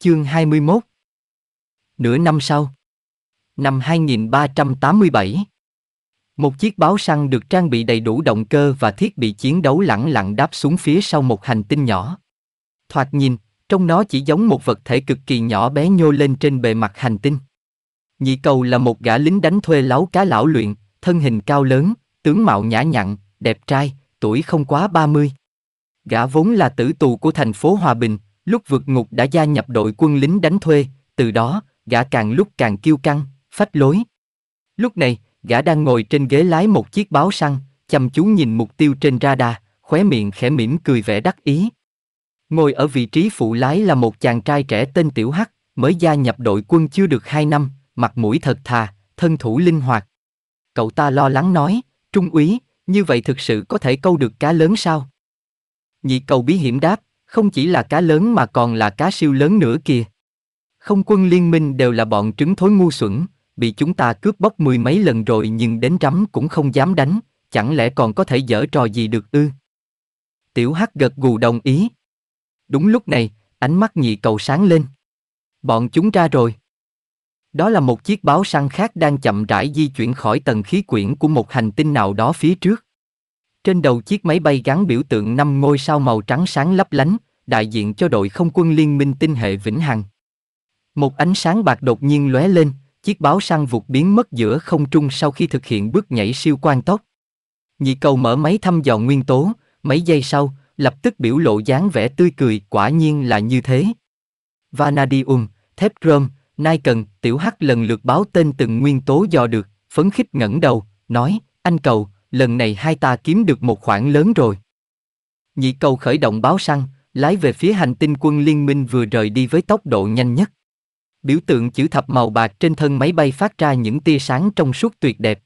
Chương 21 Nửa năm sau Năm 2387 Một chiếc báo săn được trang bị đầy đủ động cơ và thiết bị chiến đấu lẳng lặng đáp xuống phía sau một hành tinh nhỏ. Thoạt nhìn, trong nó chỉ giống một vật thể cực kỳ nhỏ bé nhô lên trên bề mặt hành tinh. Nhị cầu là một gã lính đánh thuê láo cá lão luyện, thân hình cao lớn, tướng mạo nhã nhặn, đẹp trai, tuổi không quá 30. Gã vốn là tử tù của thành phố Hòa Bình, Lúc vượt ngục đã gia nhập đội quân lính đánh thuê, từ đó, gã càng lúc càng kiêu căng, phách lối. Lúc này, gã đang ngồi trên ghế lái một chiếc báo săn, chăm chú nhìn mục tiêu trên radar, khóe miệng khẽ mỉm cười vẻ đắc ý. Ngồi ở vị trí phụ lái là một chàng trai trẻ tên Tiểu Hắc, mới gia nhập đội quân chưa được 2 năm, mặt mũi thật thà, thân thủ linh hoạt. Cậu ta lo lắng nói, trung úy, như vậy thực sự có thể câu được cá lớn sao? Nhị cầu bí hiểm đáp, không chỉ là cá lớn mà còn là cá siêu lớn nữa kìa. Không quân liên minh đều là bọn trứng thối ngu xuẩn, bị chúng ta cướp bóc mười mấy lần rồi nhưng đến rắm cũng không dám đánh, chẳng lẽ còn có thể dở trò gì được ư? Tiểu Hắc gật gù đồng ý. Đúng lúc này, ánh mắt nhị cầu sáng lên. Bọn chúng ra rồi. Đó là một chiếc báo săn khác đang chậm rãi di chuyển khỏi tầng khí quyển của một hành tinh nào đó phía trước. Trên đầu chiếc máy bay gắn biểu tượng năm ngôi sao màu trắng sáng lấp lánh, đại diện cho đội không quân liên minh tinh hệ Vĩnh Hằng. Một ánh sáng bạc đột nhiên lóe lên, chiếc báo săn vụt biến mất giữa không trung sau khi thực hiện bước nhảy siêu quan tốc. Nhị cầu mở máy thăm dò nguyên tố, mấy giây sau, lập tức biểu lộ dáng vẻ tươi cười, quả nhiên là như thế. Vanadium, thép rơm, nai cần, tiểu hắc lần lượt báo tên từng nguyên tố dò được, phấn khích ngẩng đầu, nói, anh cầu, lần này hai ta kiếm được một khoản lớn rồi. Nhị cầu khởi động báo săn, lái về phía hành tinh quân liên minh vừa rời đi với tốc độ nhanh nhất. Biểu tượng chữ thập màu bạc trên thân máy bay phát ra những tia sáng trong suốt tuyệt đẹp.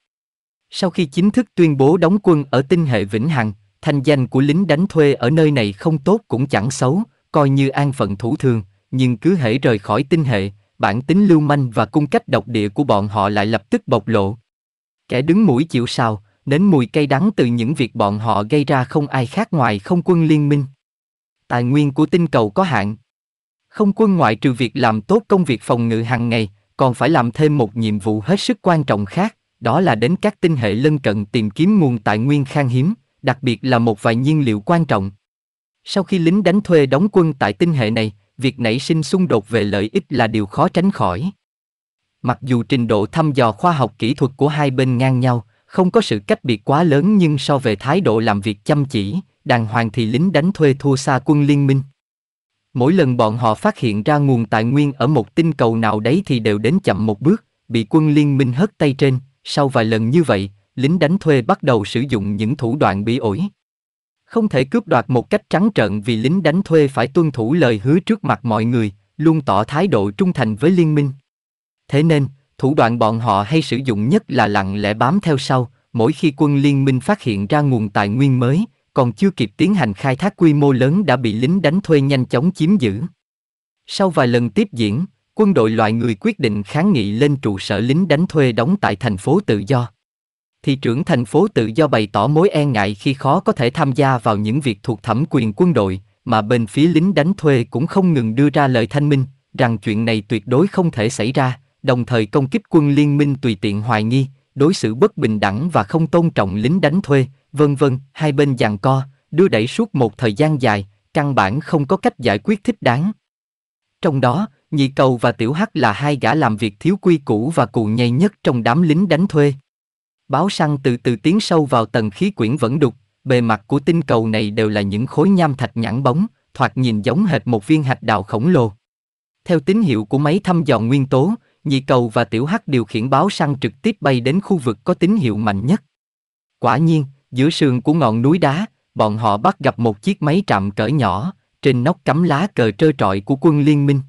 Sau khi chính thức tuyên bố đóng quân ở tinh hệ Vĩnh Hằng, thanh danh của lính đánh thuê ở nơi này không tốt cũng chẳng xấu, coi như an phận thủ thường, nhưng cứ hễ rời khỏi tinh hệ, bản tính lưu manh và cung cách độc địa của bọn họ lại lập tức bộc lộ. Kẻ đứng mũi chịu sào đến mùi cay đắng từ những việc bọn họ gây ra không ai khác ngoài không quân liên minh. Tài nguyên của tinh cầu có hạn. Không quân ngoại trừ việc làm tốt công việc phòng ngự hàng ngày, còn phải làm thêm một nhiệm vụ hết sức quan trọng khác, đó là đến các tinh hệ lân cận tìm kiếm nguồn tài nguyên khan hiếm, đặc biệt là một vài nhiên liệu quan trọng. Sau khi lính đánh thuê đóng quân tại tinh hệ này, việc nảy sinh xung đột về lợi ích là điều khó tránh khỏi. Mặc dù trình độ thăm dò khoa học kỹ thuật của hai bên ngang nhau, không có sự cách biệt quá lớn nhưng so về thái độ làm việc chăm chỉ, đàng hoàng thì lính đánh thuê thua xa quân liên minh. Mỗi lần bọn họ phát hiện ra nguồn tài nguyên ở một tinh cầu nào đấy thì đều đến chậm một bước, bị quân liên minh hất tay trên, sau vài lần như vậy, lính đánh thuê bắt đầu sử dụng những thủ đoạn bị ổi. Không thể cướp đoạt một cách trắng trợn vì lính đánh thuê phải tuân thủ lời hứa trước mặt mọi người, luôn tỏ thái độ trung thành với liên minh. Thế nên, thủ đoạn bọn họ hay sử dụng nhất là lặng lẽ bám theo sau, mỗi khi quân liên minh phát hiện ra nguồn tài nguyên mới, còn chưa kịp tiến hành khai thác quy mô lớn đã bị lính đánh thuê nhanh chóng chiếm giữ. Sau vài lần tiếp diễn, quân đội loại người quyết định kháng nghị lên trụ sở lính đánh thuê đóng tại thành phố Tự Do. Thị trưởng thành phố Tự Do bày tỏ mối e ngại khi khó có thể tham gia vào những việc thuộc thẩm quyền quân đội, mà bên phía lính đánh thuê cũng không ngừng đưa ra lời thanh minh rằng chuyện này tuyệt đối không thể xảy ra, đồng thời công kích quân liên minh tùy tiện hoài nghi, đối xử bất bình đẳng và không tôn trọng lính đánh thuê, vân vân, hai bên giằng co, đưa đẩy suốt một thời gian dài, căn bản không có cách giải quyết thích đáng. Trong đó, Nhị Cầu và Tiểu Hắc là hai gã làm việc thiếu quy củ và cù nhây nhất trong đám lính đánh thuê. Báo săn từ từ tiến sâu vào tầng khí quyển vẫn đục, bề mặt của tinh cầu này đều là những khối nham thạch nhẵn bóng, thoạt nhìn giống hệt một viên hạch đào khổng lồ. Theo tín hiệu của máy thăm dò nguyên tố, Nhị cầu và tiểu hắc điều khiển báo săn trực tiếp bay đến khu vực có tín hiệu mạnh nhất. Quả nhiên, giữa sườn của ngọn núi đá, bọn họ bắt gặp một chiếc máy trạm cỡ nhỏ, trên nóc cắm lá cờ trơ trọi của quân liên minh.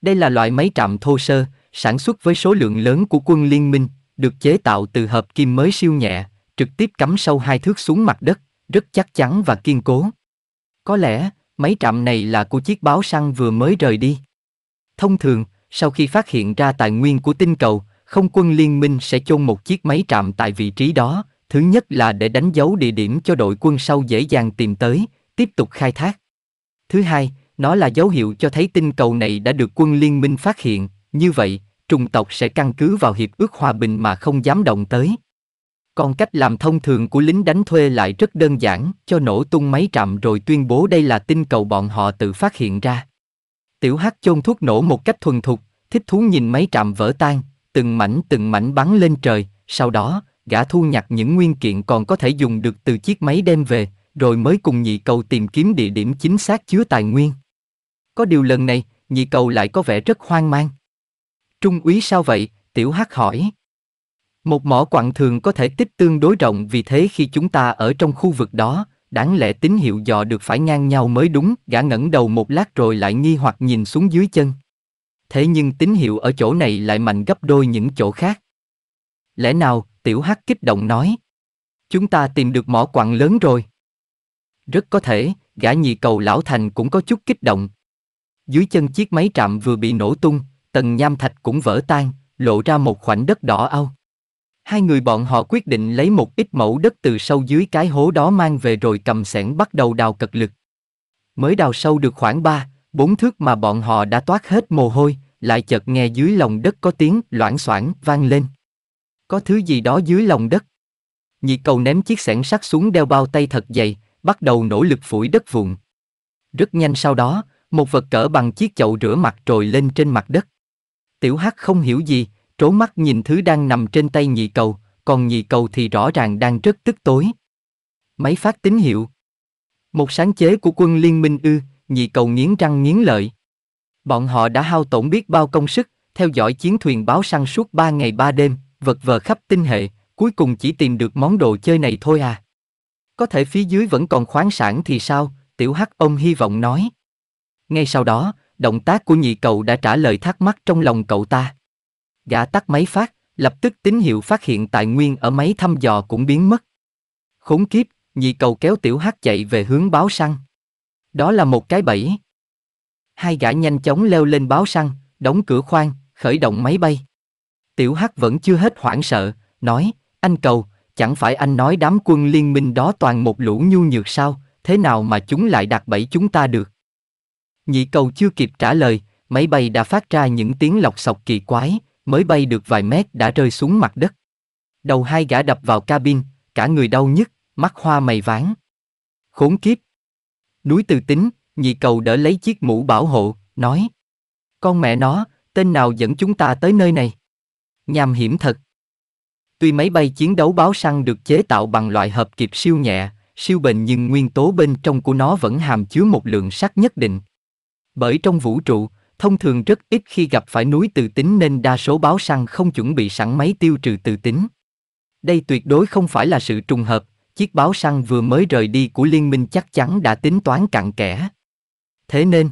Đây là loại máy trạm thô sơ, sản xuất với số lượng lớn của quân liên minh, được chế tạo từ hợp kim mới siêu nhẹ, trực tiếp cắm sâu hai thước xuống mặt đất, rất chắc chắn và kiên cố. Có lẽ, máy trạm này là của chiếc báo săn vừa mới rời đi. Thông thường, sau khi phát hiện ra tài nguyên của tinh cầu, không quân liên minh sẽ chôn một chiếc máy trạm tại vị trí đó, thứ nhất là để đánh dấu địa điểm cho đội quân sau dễ dàng tìm tới, tiếp tục khai thác. Thứ hai, nó là dấu hiệu cho thấy tinh cầu này đã được quân liên minh phát hiện, như vậy, trùng tộc sẽ căn cứ vào hiệp ước hòa bình mà không dám động tới. Còn cách làm thông thường của lính đánh thuê lại rất đơn giản, cho nổ tung máy trạm rồi tuyên bố đây là tinh cầu bọn họ tự phát hiện ra. Tiểu Hắc chôn thuốc nổ một cách thuần thục, thích thú nhìn mấy trạm vỡ tan, từng mảnh từng mảnh bắn lên trời, sau đó, gã thu nhặt những nguyên kiện còn có thể dùng được từ chiếc máy đem về, rồi mới cùng nhị cầu tìm kiếm địa điểm chính xác chứa tài nguyên. Có điều lần này, nhị cầu lại có vẻ rất hoang mang. Trung úy sao vậy? Tiểu Hắc hỏi. Một mỏ quặng thường có thể tích tương đối rộng vì thế khi chúng ta ở trong khu vực đó, đáng lẽ tín hiệu dò được phải ngang nhau mới đúng, gã ngẩng đầu một lát rồi lại nghi hoặc nhìn xuống dưới chân. Thế nhưng tín hiệu ở chỗ này lại mạnh gấp đôi những chỗ khác. Lẽ nào, tiểu hắc kích động nói. Chúng ta tìm được mỏ quặng lớn rồi. Rất có thể, gã nhị cầu lão thành cũng có chút kích động. Dưới chân chiếc máy trạm vừa bị nổ tung, tầng nham thạch cũng vỡ tan, lộ ra một khoảnh đất đỏ ao hai người bọn họ quyết định lấy một ít mẫu đất từ sâu dưới cái hố đó mang về rồi cầm sẻn bắt đầu đào cật lực. Mới đào sâu được khoảng 3, 4 thước mà bọn họ đã toát hết mồ hôi, lại chợt nghe dưới lòng đất có tiếng loảng xoảng vang lên. Có thứ gì đó dưới lòng đất. Nhị cầu ném chiếc sẻn sắt xuống đeo bao tay thật dày, bắt đầu nỗ lực phủi đất vụn. Rất nhanh sau đó, một vật cỡ bằng chiếc chậu rửa mặt trồi lên trên mặt đất. Tiểu Hắc không hiểu gì, trố mắt nhìn thứ đang nằm trên tay nhị cầu, còn nhị cầu thì rõ ràng đang rất tức tối. Máy phát tín hiệu. Một sáng chế của quân liên minh ư, nhị cầu nghiến răng nghiến lợi. Bọn họ đã hao tổn biết bao công sức, theo dõi chiến thuyền báo săn suốt 3 ngày 3 đêm, vật vờ khắp tinh hệ, cuối cùng chỉ tìm được món đồ chơi này thôi à. Có thể phía dưới vẫn còn khoáng sản thì sao, tiểu hắc ông hy vọng nói. Ngay sau đó, động tác của nhị cầu đã trả lời thắc mắc trong lòng cậu ta gã tắt máy phát, lập tức tín hiệu phát hiện tài nguyên ở máy thăm dò cũng biến mất. Khốn kiếp, nhị cầu kéo tiểu hát chạy về hướng báo săn. Đó là một cái bẫy. Hai gã nhanh chóng leo lên báo săn, đóng cửa khoang, khởi động máy bay. Tiểu hát vẫn chưa hết hoảng sợ, nói, anh cầu, chẳng phải anh nói đám quân liên minh đó toàn một lũ nhu nhược sao, thế nào mà chúng lại đặt bẫy chúng ta được? Nhị cầu chưa kịp trả lời, máy bay đã phát ra những tiếng lọc sọc kỳ quái, mới bay được vài mét đã rơi xuống mặt đất. Đầu hai gã đập vào cabin, cả người đau nhức, mắt hoa mày ván. Khốn kiếp. Núi từ tính, nhị cầu đỡ lấy chiếc mũ bảo hộ, nói. Con mẹ nó, tên nào dẫn chúng ta tới nơi này? Nham hiểm thật. Tuy máy bay chiến đấu báo săn được chế tạo bằng loại hợp kịp siêu nhẹ, siêu bền nhưng nguyên tố bên trong của nó vẫn hàm chứa một lượng sắt nhất định. Bởi trong vũ trụ, thông thường rất ít khi gặp phải núi từ tính nên đa số báo săn không chuẩn bị sẵn máy tiêu trừ từ tính. Đây tuyệt đối không phải là sự trùng hợp, chiếc báo săn vừa mới rời đi của liên minh chắc chắn đã tính toán cặn kẽ. Thế nên,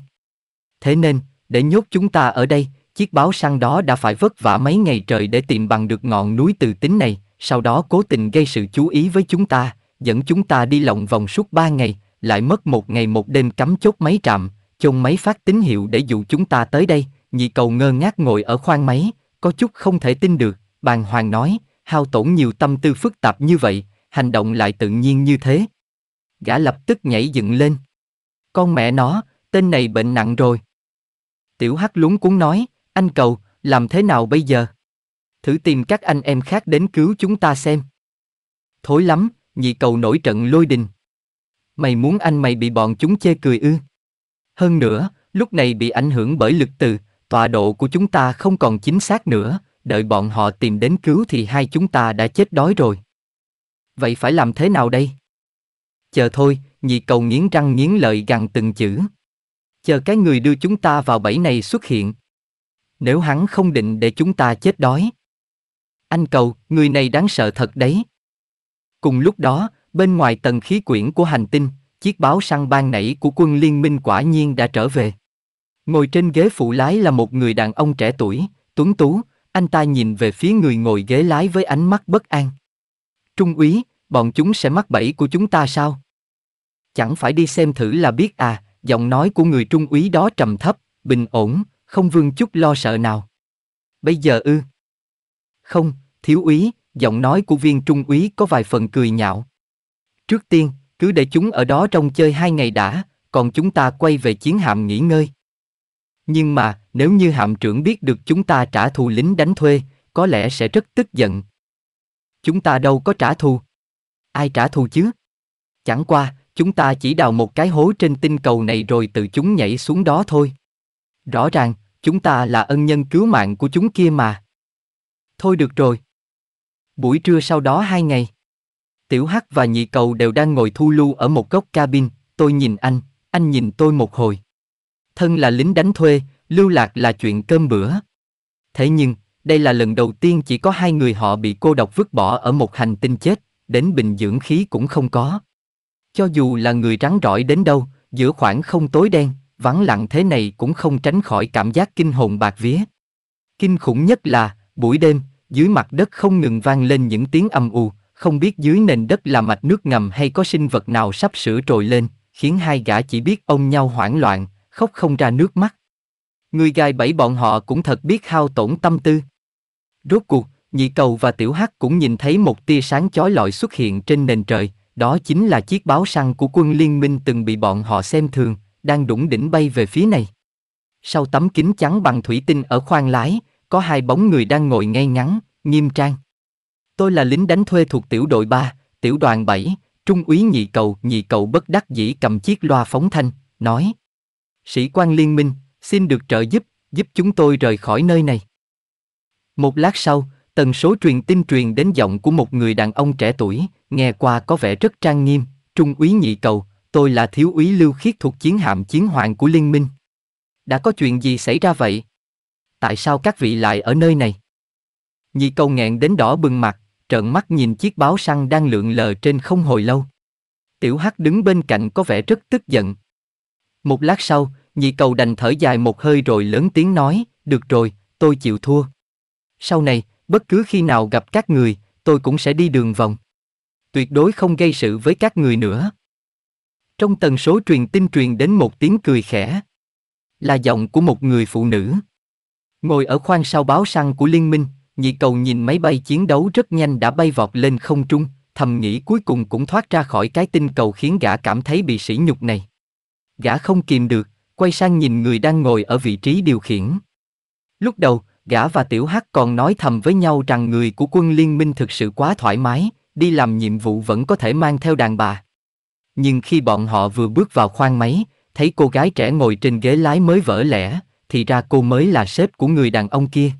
thế nên, để nhốt chúng ta ở đây, chiếc báo săn đó đã phải vất vả mấy ngày trời để tìm bằng được ngọn núi từ tính này, sau đó cố tình gây sự chú ý với chúng ta, dẫn chúng ta đi lộng vòng suốt ba ngày, lại mất một ngày một đêm cắm chốt mấy trạm, chôn máy phát tín hiệu để dụ chúng ta tới đây, nhị cầu ngơ ngác ngồi ở khoang máy, có chút không thể tin được, bàng hoàng nói, hao tổn nhiều tâm tư phức tạp như vậy, hành động lại tự nhiên như thế. Gã lập tức nhảy dựng lên. Con mẹ nó, tên này bệnh nặng rồi. Tiểu Hắc lúng cuốn nói, anh cầu, làm thế nào bây giờ? Thử tìm các anh em khác đến cứu chúng ta xem. Thối lắm, nhị cầu nổi trận lôi đình. Mày muốn anh mày bị bọn chúng chê cười ư? Hơn nữa, lúc này bị ảnh hưởng bởi lực từ, tọa độ của chúng ta không còn chính xác nữa, đợi bọn họ tìm đến cứu thì hai chúng ta đã chết đói rồi. Vậy phải làm thế nào đây? Chờ thôi, nhị cầu nghiến răng nghiến lợi gằn từng chữ. Chờ cái người đưa chúng ta vào bẫy này xuất hiện. Nếu hắn không định để chúng ta chết đói. Anh cầu, người này đáng sợ thật đấy. Cùng lúc đó, bên ngoài tầng khí quyển của hành tinh, chiếc báo săn ban nãy của quân liên minh quả nhiên đã trở về. Ngồi trên ghế phụ lái là một người đàn ông trẻ tuổi, tuấn tú, anh ta nhìn về phía người ngồi ghế lái với ánh mắt bất an. Trung úy, bọn chúng sẽ mắc bẫy của chúng ta sao? Chẳng phải đi xem thử là biết à, giọng nói của người trung úy đó trầm thấp, bình ổn, không vương chút lo sợ nào. Bây giờ ư? Không, thiếu úy, giọng nói của viên trung úy có vài phần cười nhạo. Trước tiên, cứ để chúng ở đó trong chơi hai ngày đã, còn chúng ta quay về chiến hạm nghỉ ngơi. Nhưng mà, nếu như hạm trưởng biết được chúng ta trả thù lính đánh thuê, có lẽ sẽ rất tức giận. Chúng ta đâu có trả thù. Ai trả thù chứ? Chẳng qua, chúng ta chỉ đào một cái hố trên tinh cầu này rồi tự chúng nhảy xuống đó thôi. Rõ ràng, chúng ta là ân nhân cứu mạng của chúng kia mà. Thôi được rồi. Buổi trưa sau đó hai ngày. Tiểu Hắc và Nhị Cầu đều đang ngồi thu lưu ở một góc cabin, tôi nhìn anh, anh nhìn tôi một hồi. Thân là lính đánh thuê, lưu lạc là chuyện cơm bữa. Thế nhưng, đây là lần đầu tiên chỉ có hai người họ bị cô độc vứt bỏ ở một hành tinh chết, đến bình dưỡng khí cũng không có. Cho dù là người trắng rỏi đến đâu, giữa khoảng không tối đen, vắng lặng thế này cũng không tránh khỏi cảm giác kinh hồn bạc vía. Kinh khủng nhất là, buổi đêm, dưới mặt đất không ngừng vang lên những tiếng âm u, không biết dưới nền đất là mạch nước ngầm hay có sinh vật nào sắp sửa trồi lên, khiến hai gã chỉ biết ông nhau hoảng loạn, khóc không ra nước mắt. Người gài bẫy bọn họ cũng thật biết hao tổn tâm tư. Rốt cuộc, nhị cầu và tiểu hắc cũng nhìn thấy một tia sáng chói lọi xuất hiện trên nền trời, đó chính là chiếc báo săn của quân liên minh từng bị bọn họ xem thường, đang đủng đỉnh bay về phía này. Sau tấm kính trắng bằng thủy tinh ở khoang lái, có hai bóng người đang ngồi ngay ngắn, nghiêm trang. Tôi là lính đánh thuê thuộc tiểu đội 3, tiểu đoàn 7, trung úy nhị cầu. Nhị cầu bất đắc dĩ cầm chiếc loa phóng thanh, nói. Sĩ quan liên minh, xin được trợ giúp, giúp chúng tôi rời khỏi nơi này. Một lát sau, tần số truyền tin truyền đến giọng của một người đàn ông trẻ tuổi, nghe qua có vẻ rất trang nghiêm, trung úy nhị cầu, tôi là thiếu úy lưu khiết thuộc chiến hạm chiến hoàng của liên minh. Đã có chuyện gì xảy ra vậy? Tại sao các vị lại ở nơi này? Nhị cầu nghẹn đến đỏ bừng mặt, trợn mắt nhìn chiếc báo săn đang lượn lờ trên không hồi lâu. Tiểu Hắc đứng bên cạnh có vẻ rất tức giận. Một lát sau, nhị cầu đành thở dài một hơi rồi lớn tiếng nói, được rồi, tôi chịu thua. Sau này, bất cứ khi nào gặp các người, tôi cũng sẽ đi đường vòng. Tuyệt đối không gây sự với các người nữa. Trong tần số truyền tin truyền đến một tiếng cười khẽ. Là giọng của một người phụ nữ. Ngồi ở khoang sau báo săn của liên minh, Nhị cầu nhìn máy bay chiến đấu rất nhanh đã bay vọt lên không trung, thầm nghĩ cuối cùng cũng thoát ra khỏi cái tinh cầu khiến gã cảm thấy bị sỉ nhục này. Gã không kìm được, quay sang nhìn người đang ngồi ở vị trí điều khiển. Lúc đầu, gã và tiểu hắc còn nói thầm với nhau rằng người của quân liên minh thực sự quá thoải mái, đi làm nhiệm vụ vẫn có thể mang theo đàn bà. Nhưng khi bọn họ vừa bước vào khoang máy, thấy cô gái trẻ ngồi trên ghế lái mới vỡ lẽ, thì ra cô mới là sếp của người đàn ông kia.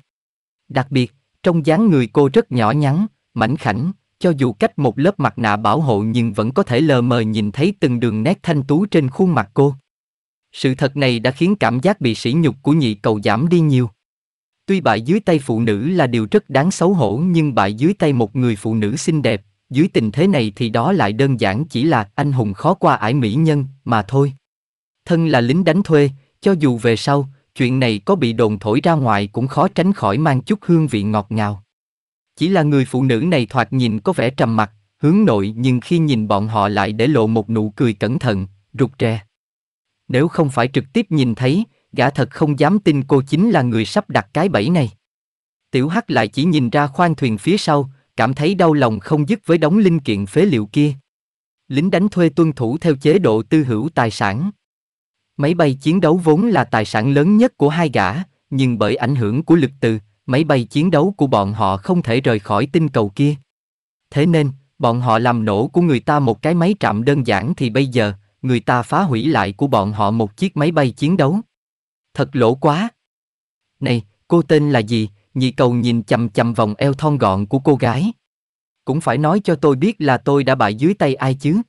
Đặc biệt, trong dáng người cô rất nhỏ nhắn, mảnh khảnh, cho dù cách một lớp mặt nạ bảo hộ nhưng vẫn có thể lờ mờ nhìn thấy từng đường nét thanh tú trên khuôn mặt cô. Sự thật này đã khiến cảm giác bị sỉ nhục của nhị cầu giảm đi nhiều. Tuy bại dưới tay phụ nữ là điều rất đáng xấu hổ nhưng bại dưới tay một người phụ nữ xinh đẹp, dưới tình thế này thì đó lại đơn giản chỉ là anh hùng khó qua ải mỹ nhân mà thôi. Thân là lính đánh thuê, cho dù về sau, chuyện này có bị đồn thổi ra ngoài cũng khó tránh khỏi mang chút hương vị ngọt ngào. Chỉ là người phụ nữ này thoạt nhìn có vẻ trầm mặc, hướng nội nhưng khi nhìn bọn họ lại để lộ một nụ cười cẩn thận, rụt rè. Nếu không phải trực tiếp nhìn thấy, gã thật không dám tin cô chính là người sắp đặt cái bẫy này. Tiểu Hắc lại chỉ nhìn ra khoang thuyền phía sau, cảm thấy đau lòng không dứt với đống linh kiện phế liệu kia. Lính đánh thuê tuân thủ theo chế độ tư hữu tài sản. Máy bay chiến đấu vốn là tài sản lớn nhất của hai gã, nhưng bởi ảnh hưởng của lực từ, máy bay chiến đấu của bọn họ không thể rời khỏi tinh cầu kia. Thế nên, bọn họ làm nổ của người ta một cái máy trạm đơn giản thì bây giờ, người ta phá hủy lại của bọn họ một chiếc máy bay chiến đấu. Thật lỗ quá. Này, cô tên là gì? Nhị cầu nhìn chầm chầm vòng eo thon gọn của cô gái. Cũng phải nói cho tôi biết là tôi đã bại dưới tay ai chứ.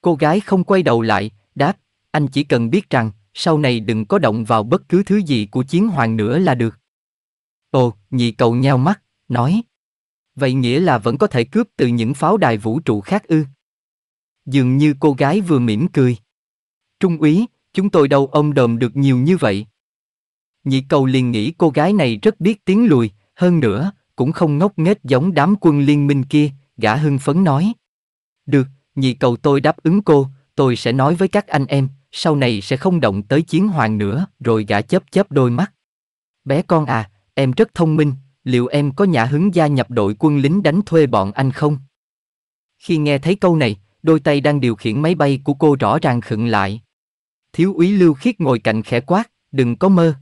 Cô gái không quay đầu lại, đáp, anh chỉ cần biết rằng, sau này đừng có động vào bất cứ thứ gì của chiến hoàng nữa là được. Ồ, nhị cầu nheo mắt, nói. Vậy nghĩa là vẫn có thể cướp từ những pháo đài vũ trụ khác ư? Dường như cô gái vừa mỉm cười. Trung úy, chúng tôi đâu ông đồm được nhiều như vậy. Nhị cầu liền nghĩ cô gái này rất biết tiếng lùi, hơn nữa, cũng không ngốc nghếch giống đám quân liên minh kia, gã hưng phấn nói. Được, nhị cầu tôi đáp ứng cô, tôi sẽ nói với các anh em, sau này sẽ không động tới chiến hoàng nữa, rồi gã chớp chớp đôi mắt. Bé con à, em rất thông minh, liệu em có nhã hứng gia nhập đội quân lính đánh thuê bọn anh không? Khi nghe thấy câu này, đôi tay đang điều khiển máy bay của cô rõ ràng khựng lại. Thiếu úy Lưu Khiết ngồi cạnh khẽ quát, đừng có mơ.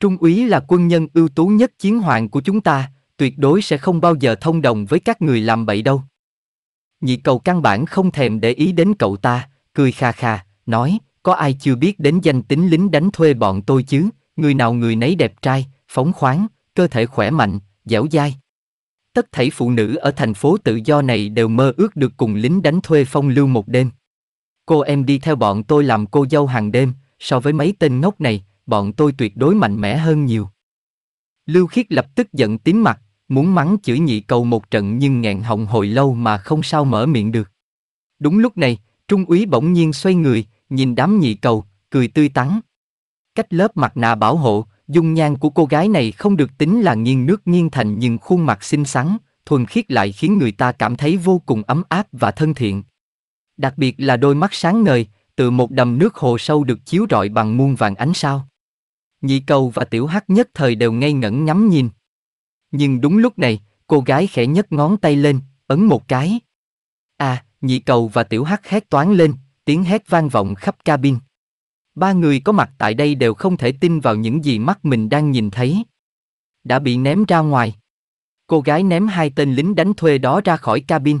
Trung úy là quân nhân ưu tú nhất chiến hoàng của chúng ta, tuyệt đối sẽ không bao giờ thông đồng với các người làm bậy đâu. Nhị cầu căn bản không thèm để ý đến cậu ta, cười kha kha, nói, có ai chưa biết đến danh tính lính đánh thuê bọn tôi chứ, người nào người nấy đẹp trai, phóng khoáng, cơ thể khỏe mạnh, dẻo dai. Tất thảy phụ nữ ở thành phố tự do này đều mơ ước được cùng lính đánh thuê phong lưu một đêm. Cô em đi theo bọn tôi làm cô dâu hàng đêm, so với mấy tên ngốc này, bọn tôi tuyệt đối mạnh mẽ hơn nhiều. Lưu Khiết lập tức giận tím mặt, muốn mắng chửi nhị cầu một trận nhưng ngẹn họng hồi lâu mà không sao mở miệng được. Đúng lúc này, Trung úy bỗng nhiên xoay người, nhìn đám nhị cầu, cười tươi tắn. Cách lớp mặt nạ bảo hộ, dung nhan của cô gái này không được tính là nghiêng nước nghiêng thành nhưng khuôn mặt xinh xắn, thuần khiết lại khiến người ta cảm thấy vô cùng ấm áp và thân thiện. Đặc biệt là đôi mắt sáng ngời, từ một đầm nước hồ sâu được chiếu rọi bằng muôn vàng ánh sao. Nhị cầu và tiểu hắc nhất thời đều ngây ngẩn ngắm nhìn. Nhưng đúng lúc này, cô gái khẽ nhấc ngón tay lên, ấn một cái. À, nhị cầu và tiểu hắc hét toán lên, tiếng hét vang vọng khắp cabin. Ba người có mặt tại đây đều không thể tin vào những gì mắt mình đang nhìn thấy. Đã bị ném ra ngoài. Cô gái ném hai tên lính đánh thuê đó ra khỏi cabin.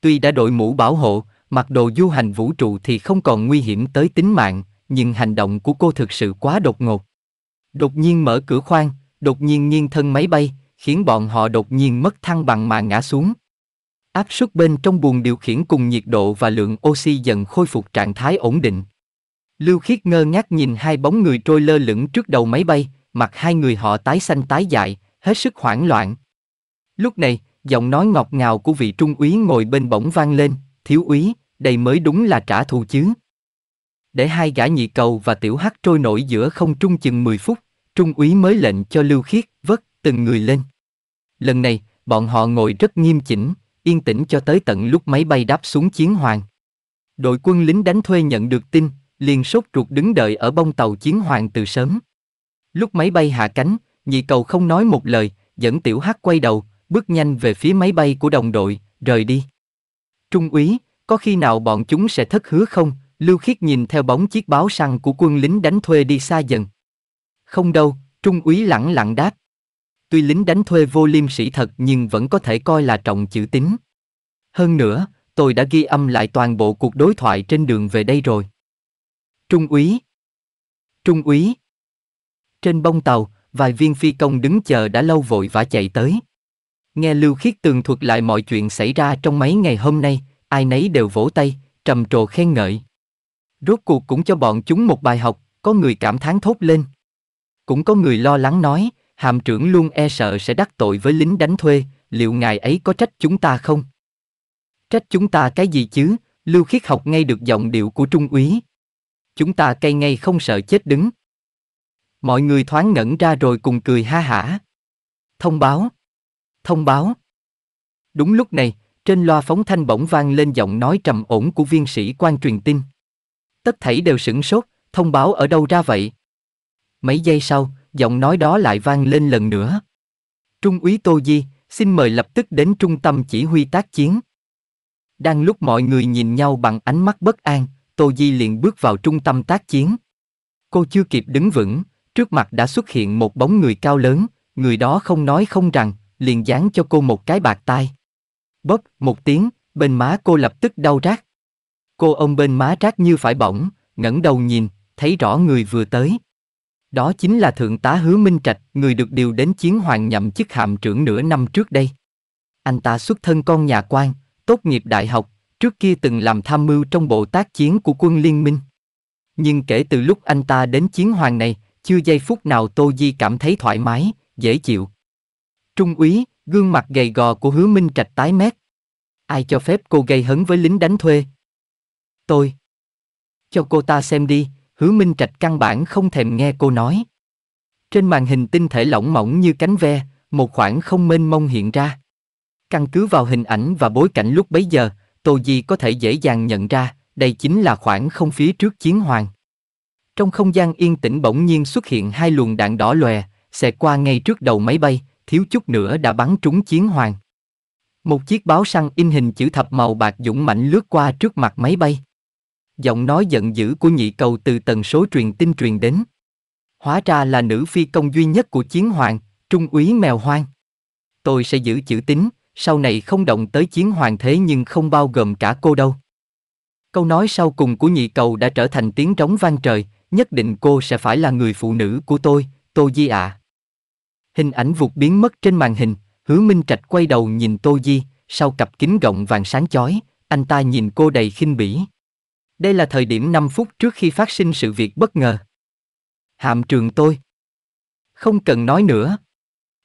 Tuy đã đội mũ bảo hộ, mặc đồ du hành vũ trụ thì không còn nguy hiểm tới tính mạng, nhưng hành động của cô thực sự quá đột ngột. Đột nhiên mở cửa khoang, đột nhiên nghiêng thân máy bay, khiến bọn họ đột nhiên mất thăng bằng mà ngã xuống. Áp suất bên trong buồng điều khiển cùng nhiệt độ và lượng oxy dần khôi phục trạng thái ổn định. Lưu Khiết ngơ ngác nhìn hai bóng người trôi lơ lửng trước đầu máy bay, mặt hai người họ tái xanh tái dại, hết sức hoảng loạn. Lúc này, giọng nói ngọt ngào của vị trung úy ngồi bên bỗng vang lên, thiếu úy, đây mới đúng là trả thù chứ. Để hai gã nhị cầu và tiểu hắc trôi nổi giữa không trung chừng 10 phút, trung úy mới lệnh cho Lưu Khiết vớt từng người lên. Lần này, bọn họ ngồi rất nghiêm chỉnh, yên tĩnh cho tới tận lúc máy bay đáp xuống chiến hoàng. Đội quân lính đánh thuê nhận được tin, liền sốt ruột đứng đợi ở bông tàu chiến hoàng từ sớm. Lúc máy bay hạ cánh, nhị cầu không nói một lời, dẫn tiểu hắc quay đầu, bước nhanh về phía máy bay của đồng đội, rời đi. Trung úy, có khi nào bọn chúng sẽ thất hứa không? Lưu Khiết nhìn theo bóng chiếc báo săn của quân lính đánh thuê đi xa dần. Không đâu, Trung úy lặng lặng đáp tuy lính đánh thuê vô liêm sĩ thật nhưng vẫn có thể coi là trọng chữ tín. Hơn nữa, tôi đã ghi âm lại toàn bộ cuộc đối thoại trên đường về đây rồi. Trung úy Trung úy Trên bông tàu, vài viên phi công đứng chờ đã lâu vội vã chạy tới. Nghe Lưu Khiết tường thuật lại mọi chuyện xảy ra trong mấy ngày hôm nay, ai nấy đều vỗ tay, trầm trồ khen ngợi. Rốt cuộc cũng cho bọn chúng một bài học, có người cảm thán thốt lên. Cũng có người lo lắng nói, hàm trưởng luôn e sợ sẽ đắc tội với lính đánh thuê, liệu ngài ấy có trách chúng ta không? Trách chúng ta cái gì chứ, Lưu Khiết học ngay được giọng điệu của Trung úy. Chúng ta cay ngay không sợ chết đứng. Mọi người thoáng ngẩn ra rồi cùng cười ha hả. Thông báo. Thông báo. Đúng lúc này, trên loa phóng thanh bỗng vang lên giọng nói trầm ổn của viên sĩ quan truyền tin. Tất thảy đều sửng sốt, thông báo ở đâu ra vậy? Mấy giây sau, giọng nói đó lại vang lên lần nữa. Trung úy Tô Di, xin mời lập tức đến trung tâm chỉ huy tác chiến. Đang lúc mọi người nhìn nhau bằng ánh mắt bất an, Tô Di liền bước vào trung tâm tác chiến. Cô chưa kịp đứng vững, trước mặt đã xuất hiện một bóng người cao lớn, người đó không nói không rằng, liền dán cho cô một cái bạc tai. Bóp một tiếng, bên má cô lập tức đau rát. Cô ôm bên má rát như phải bỏng, ngẩng đầu nhìn, thấy rõ người vừa tới. Đó chính là Thượng tá Hứa Minh Trạch, người được điều đến chiến hoàng nhậm chức hạm trưởng nửa năm trước đây. Anh ta xuất thân con nhà quan, tốt nghiệp đại học, trước kia từng làm tham mưu trong bộ tác chiến của quân liên minh. Nhưng kể từ lúc anh ta đến chiến hoàng này, chưa giây phút nào Tô Di cảm thấy thoải mái, dễ chịu. Trung úy, gương mặt gầy gò của hứa Minh Trạch tái mét. Ai cho phép cô gây hấn với lính đánh thuê? Tôi. Cho cô ta xem đi, Hứa Minh Trạch căn bản không thèm nghe cô nói. Trên màn hình tinh thể lỏng mỏng như cánh ve, một khoảng không mênh mông hiện ra. Căn cứ vào hình ảnh và bối cảnh lúc bấy giờ, Tô Di có thể dễ dàng nhận ra, đây chính là khoảng không phía trước chiến hoàng. Trong không gian yên tĩnh bỗng nhiên xuất hiện hai luồng đạn đỏ lòe, xẹt qua ngay trước đầu máy bay, thiếu chút nữa đã bắn trúng chiến hoàng. Một chiếc báo săn in hình chữ thập màu bạc dũng mãnh lướt qua trước mặt máy bay giọng nói giận dữ của nhị cầu từ tần số truyền tin truyền đến. Hóa ra là nữ phi công duy nhất của chiến hoàng, trung úy mèo hoang. Tôi sẽ giữ chữ tín, sau này không động tới chiến hoàng thế nhưng không bao gồm cả cô đâu. Câu nói sau cùng của nhị cầu đã trở thành tiếng trống vang trời, nhất định cô sẽ phải là người phụ nữ của tôi, Tô Di ạ. À. Hình ảnh vụt biến mất trên màn hình, hứa Minh Trạch quay đầu nhìn Tô Di, sau cặp kính gọng vàng sáng chói, anh ta nhìn cô đầy khinh bỉ. Đây là thời điểm 5 phút trước khi phát sinh sự việc bất ngờ. Hạm trường tôi. Không cần nói nữa.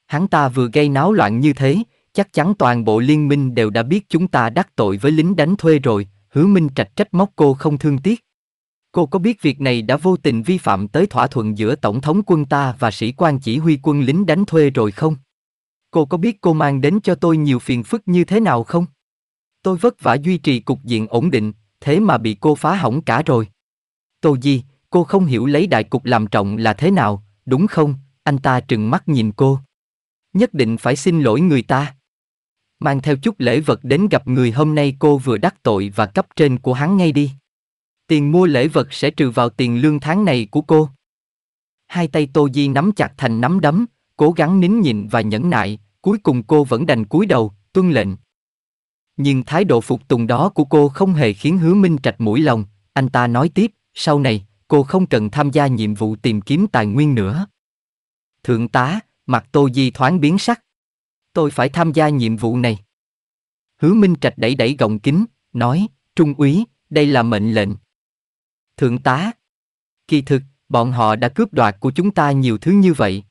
Hắn ta vừa gây náo loạn như thế, chắc chắn toàn bộ liên minh đều đã biết chúng ta đắc tội với lính đánh thuê rồi, hứa minh trạch trách móc cô không thương tiếc. Cô có biết việc này đã vô tình vi phạm tới thỏa thuận giữa Tổng thống quân ta và sĩ quan chỉ huy quân lính đánh thuê rồi không? Cô có biết cô mang đến cho tôi nhiều phiền phức như thế nào không? Tôi vất vả duy trì cục diện ổn định, thế mà bị cô phá hỏng cả rồi. Tô Di, cô không hiểu lấy đại cục làm trọng là thế nào, đúng không? Anh ta trừng mắt nhìn cô. Nhất định phải xin lỗi người ta. Mang theo chút lễ vật đến gặp người hôm nay cô vừa đắc tội và cấp trên của hắn ngay đi. Tiền mua lễ vật sẽ trừ vào tiền lương tháng này của cô. Hai tay Tô Di nắm chặt thành nắm đấm, cố gắng nín nhịn và nhẫn nại, cuối cùng cô vẫn đành cúi đầu, tuân lệnh. Nhưng thái độ phục tùng đó của cô không hề khiến Hứa Minh Trạch mũi lòng, anh ta nói tiếp, sau này, cô không cần tham gia nhiệm vụ tìm kiếm tài nguyên nữa. Thượng tá, mặt Tô Di thoáng biến sắc. Tôi phải tham gia nhiệm vụ này. Hứa Minh Trạch đẩy đẩy gọng kính, nói, Trung úy, đây là mệnh lệnh. Thượng tá, kỳ thực, bọn họ đã cướp đoạt của chúng ta nhiều thứ như vậy.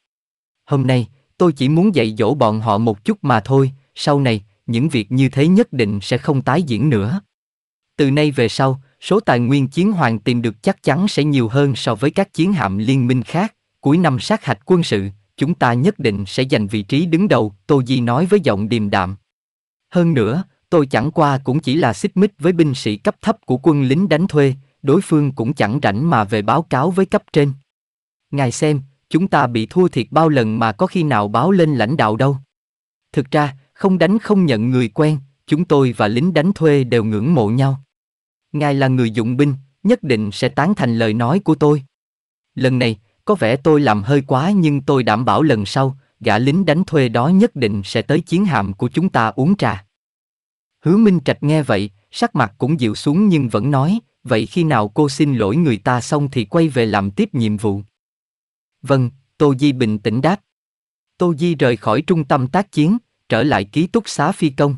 Hôm nay, tôi chỉ muốn dạy dỗ bọn họ một chút mà thôi, sau này, những việc như thế nhất định sẽ không tái diễn nữa. Từ nay về sau, số tài nguyên chiến hoàng tìm được chắc chắn sẽ nhiều hơn so với các chiến hạm liên minh khác. Cuối năm sát hạch quân sự, chúng ta nhất định sẽ giành vị trí đứng đầu, Tô Di nói với giọng điềm đạm. Hơn nữa, tôi chẳng qua cũng chỉ là xích mích với binh sĩ cấp thấp của quân lính đánh thuê, đối phương cũng chẳng rảnh mà về báo cáo với cấp trên. Ngài xem, chúng ta bị thua thiệt bao lần mà có khi nào báo lên lãnh đạo đâu. Thực ra, không đánh không nhận người quen, chúng tôi và lính đánh thuê đều ngưỡng mộ nhau. Ngài là người dụng binh, nhất định sẽ tán thành lời nói của tôi. Lần này, có vẻ tôi làm hơi quá nhưng tôi đảm bảo lần sau, gã lính đánh thuê đó nhất định sẽ tới chiến hạm của chúng ta uống trà. Hứa Minh Trạch nghe vậy, sắc mặt cũng dịu xuống nhưng vẫn nói, vậy khi nào cô xin lỗi người ta xong thì quay về làm tiếp nhiệm vụ. Vâng, Tô Di bình tĩnh đáp. Tô Di rời khỏi trung tâm tác chiến, trở lại ký túc xá phi công.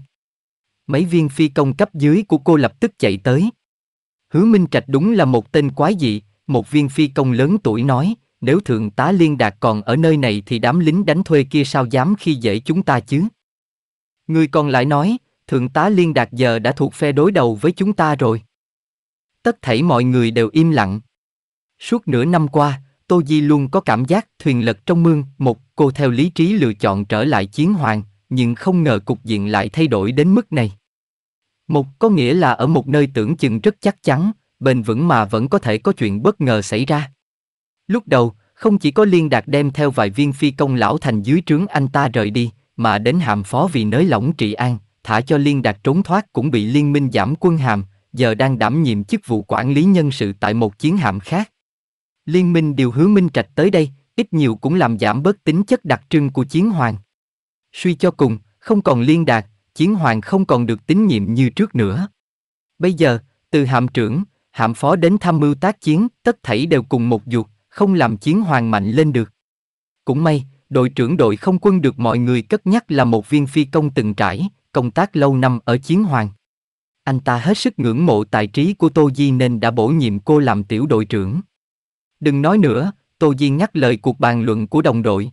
Mấy viên phi công cấp dưới của cô lập tức chạy tới. Hứa Minh Trạch đúng là một tên quái dị, một viên phi công lớn tuổi nói, nếu thượng tá liên đạt còn ở nơi này thì đám lính đánh thuê kia sao dám khi dễ chúng ta chứ. Người còn lại nói, thượng tá liên đạt giờ đã thuộc phe đối đầu với chúng ta rồi. Tất thảy mọi người đều im lặng. Suốt nửa năm qua, Tô Di luôn có cảm giác thuyền lật trong mương, một cô theo lý trí lựa chọn trở lại chiến hoàng, nhưng không ngờ cục diện lại thay đổi đến mức này. Một có nghĩa là ở một nơi tưởng chừng rất chắc chắn, bền vững mà vẫn có thể có chuyện bất ngờ xảy ra. Lúc đầu, không chỉ có liên đạt đem theo vài viên phi công lão thành dưới trướng anh ta rời đi, mà đến hàm phó vì nới lỏng trị an, thả cho liên đạt trốn thoát cũng bị liên minh giảm quân hàm, giờ đang đảm nhiệm chức vụ quản lý nhân sự tại một chiến hạm khác. Liên minh điều hứa Minh Trạch tới đây, ít nhiều cũng làm giảm bớt tính chất đặc trưng của chiến hoàng suy cho cùng, không còn liên đạt, chiến hoàng không còn được tín nhiệm như trước nữa. Bây giờ, từ hạm trưởng, hạm phó đến tham mưu tác chiến, tất thảy đều cùng một ruột, không làm chiến hoàng mạnh lên được. Cũng may, đội trưởng đội không quân được mọi người cất nhắc là một viên phi công từng trải, công tác lâu năm ở chiến hoàng. Anh ta hết sức ngưỡng mộ tài trí của Tô Di nên đã bổ nhiệm cô làm tiểu đội trưởng. Đừng nói nữa, Tô Di nhắc lời cuộc bàn luận của đồng đội.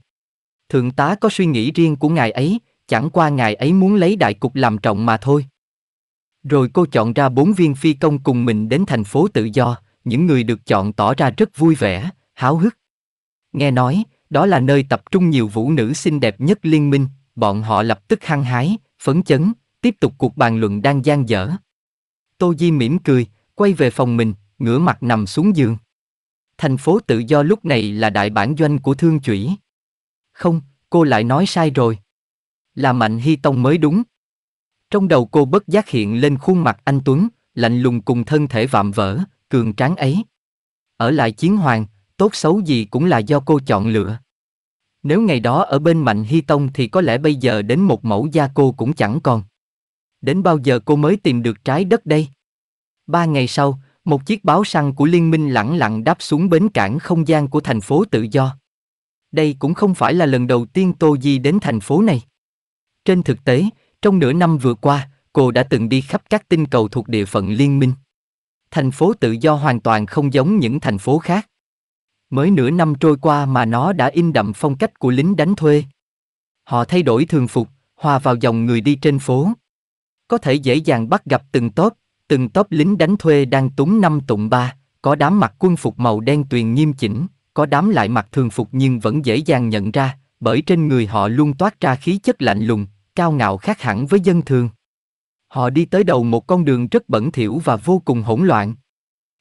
Thượng tá có suy nghĩ riêng của ngài ấy, chẳng qua ngài ấy muốn lấy đại cục làm trọng mà thôi. Rồi cô chọn ra bốn viên phi công cùng mình đến thành phố tự do, những người được chọn tỏ ra rất vui vẻ, háo hức. Nghe nói, đó là nơi tập trung nhiều vũ nữ xinh đẹp nhất liên minh, bọn họ lập tức hăng hái, phấn chấn, tiếp tục cuộc bàn luận đang gian dở. Tô Di mỉm cười, quay về phòng mình, ngửa mặt nằm xuống giường. Thành phố tự do lúc này là đại bản doanh của Thương Chủy. Không, cô lại nói sai rồi. Là Mạnh Hy Tông mới đúng. Trong đầu cô bất giác hiện lên khuôn mặt anh Tuấn, lạnh lùng cùng thân thể vạm vỡ, cường tráng ấy. Ở lại chiến hoàng, tốt xấu gì cũng là do cô chọn lựa. Nếu ngày đó ở bên Mạnh Hy Tông thì có lẽ bây giờ đến một mẫu da cô cũng chẳng còn. Đến bao giờ cô mới tìm được trái đất đây? Ba ngày sau, một chiếc báo săn của liên minh lẳng lặng đáp xuống bến cảng không gian của thành phố tự do đây cũng không phải là lần đầu tiên Tô Di đến thành phố này. Trên thực tế, trong nửa năm vừa qua, cô đã từng đi khắp các tinh cầu thuộc địa phận liên minh. Thành phố tự do hoàn toàn không giống những thành phố khác. Mới nửa năm trôi qua mà nó đã in đậm phong cách của lính đánh thuê. Họ thay đổi thường phục, hòa vào dòng người đi trên phố. Có thể dễ dàng bắt gặp từng tốp, từng tốp lính đánh thuê đang túng năm tụng ba, có đám mặc quân phục màu đen tuyền nghiêm chỉnh, có đám lại mặc thường phục nhưng vẫn dễ dàng nhận ra, bởi trên người họ luôn toát ra khí chất lạnh lùng, cao ngạo khác hẳn với dân thường. Họ đi tới đầu một con đường rất bẩn thỉu và vô cùng hỗn loạn.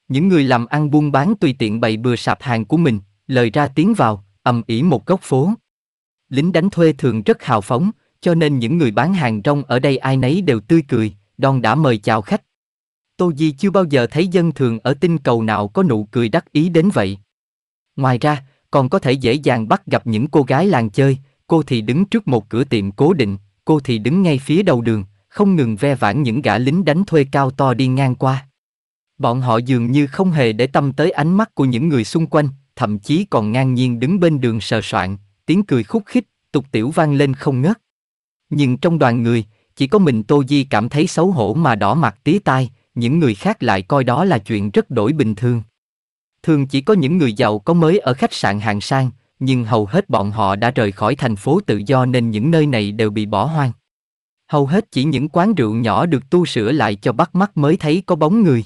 Những người làm ăn buôn bán tùy tiện bày bừa sạp hàng của mình, lời ra tiếng vào, ầm ĩ một góc phố. Lính đánh thuê thường rất hào phóng, cho nên những người bán hàng rong ở đây ai nấy đều tươi cười, đon đã mời chào khách. Tô Di chưa bao giờ thấy dân thường ở tinh cầu nào có nụ cười đắc ý đến vậy. Ngoài ra, còn có thể dễ dàng bắt gặp những cô gái làng chơi, cô thì đứng trước một cửa tiệm cố định, cô thì đứng ngay phía đầu đường, không ngừng ve vãn những gã lính đánh thuê cao to đi ngang qua. Bọn họ dường như không hề để tâm tới ánh mắt của những người xung quanh, thậm chí còn ngang nhiên đứng bên đường sờ soạn, tiếng cười khúc khích, tục tiểu vang lên không ngớt. Nhưng trong đoàn người, chỉ có mình Tô Di cảm thấy xấu hổ mà đỏ mặt tía tai, những người khác lại coi đó là chuyện rất đổi bình thường. Thường chỉ có những người giàu có mới ở khách sạn hàng sang, nhưng hầu hết bọn họ đã rời khỏi thành phố tự do nên những nơi này đều bị bỏ hoang. Hầu hết chỉ những quán rượu nhỏ được tu sửa lại cho bắt mắt mới thấy có bóng người.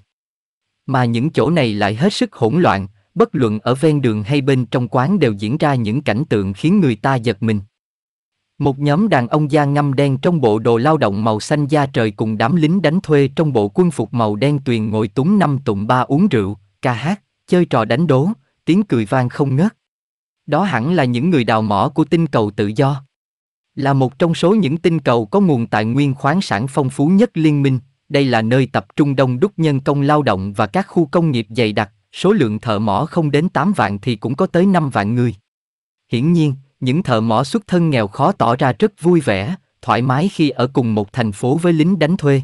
Mà những chỗ này lại hết sức hỗn loạn, bất luận ở ven đường hay bên trong quán đều diễn ra những cảnh tượng khiến người ta giật mình. Một nhóm đàn ông da ngăm đen trong bộ đồ lao động màu xanh da trời cùng đám lính đánh thuê trong bộ quân phục màu đen tuyền ngồi túng năm tụng ba uống rượu, ca hát chơi trò đánh đố, tiếng cười vang không ngớt. Đó hẳn là những người đào mỏ của tinh cầu tự do. Là một trong số những tinh cầu có nguồn tài nguyên khoáng sản phong phú nhất liên minh, đây là nơi tập trung đông đúc nhân công lao động và các khu công nghiệp dày đặc, số lượng thợ mỏ không đến 8 vạn thì cũng có tới 5 vạn người. Hiển nhiên, những thợ mỏ xuất thân nghèo khó tỏ ra rất vui vẻ, thoải mái khi ở cùng một thành phố với lính đánh thuê.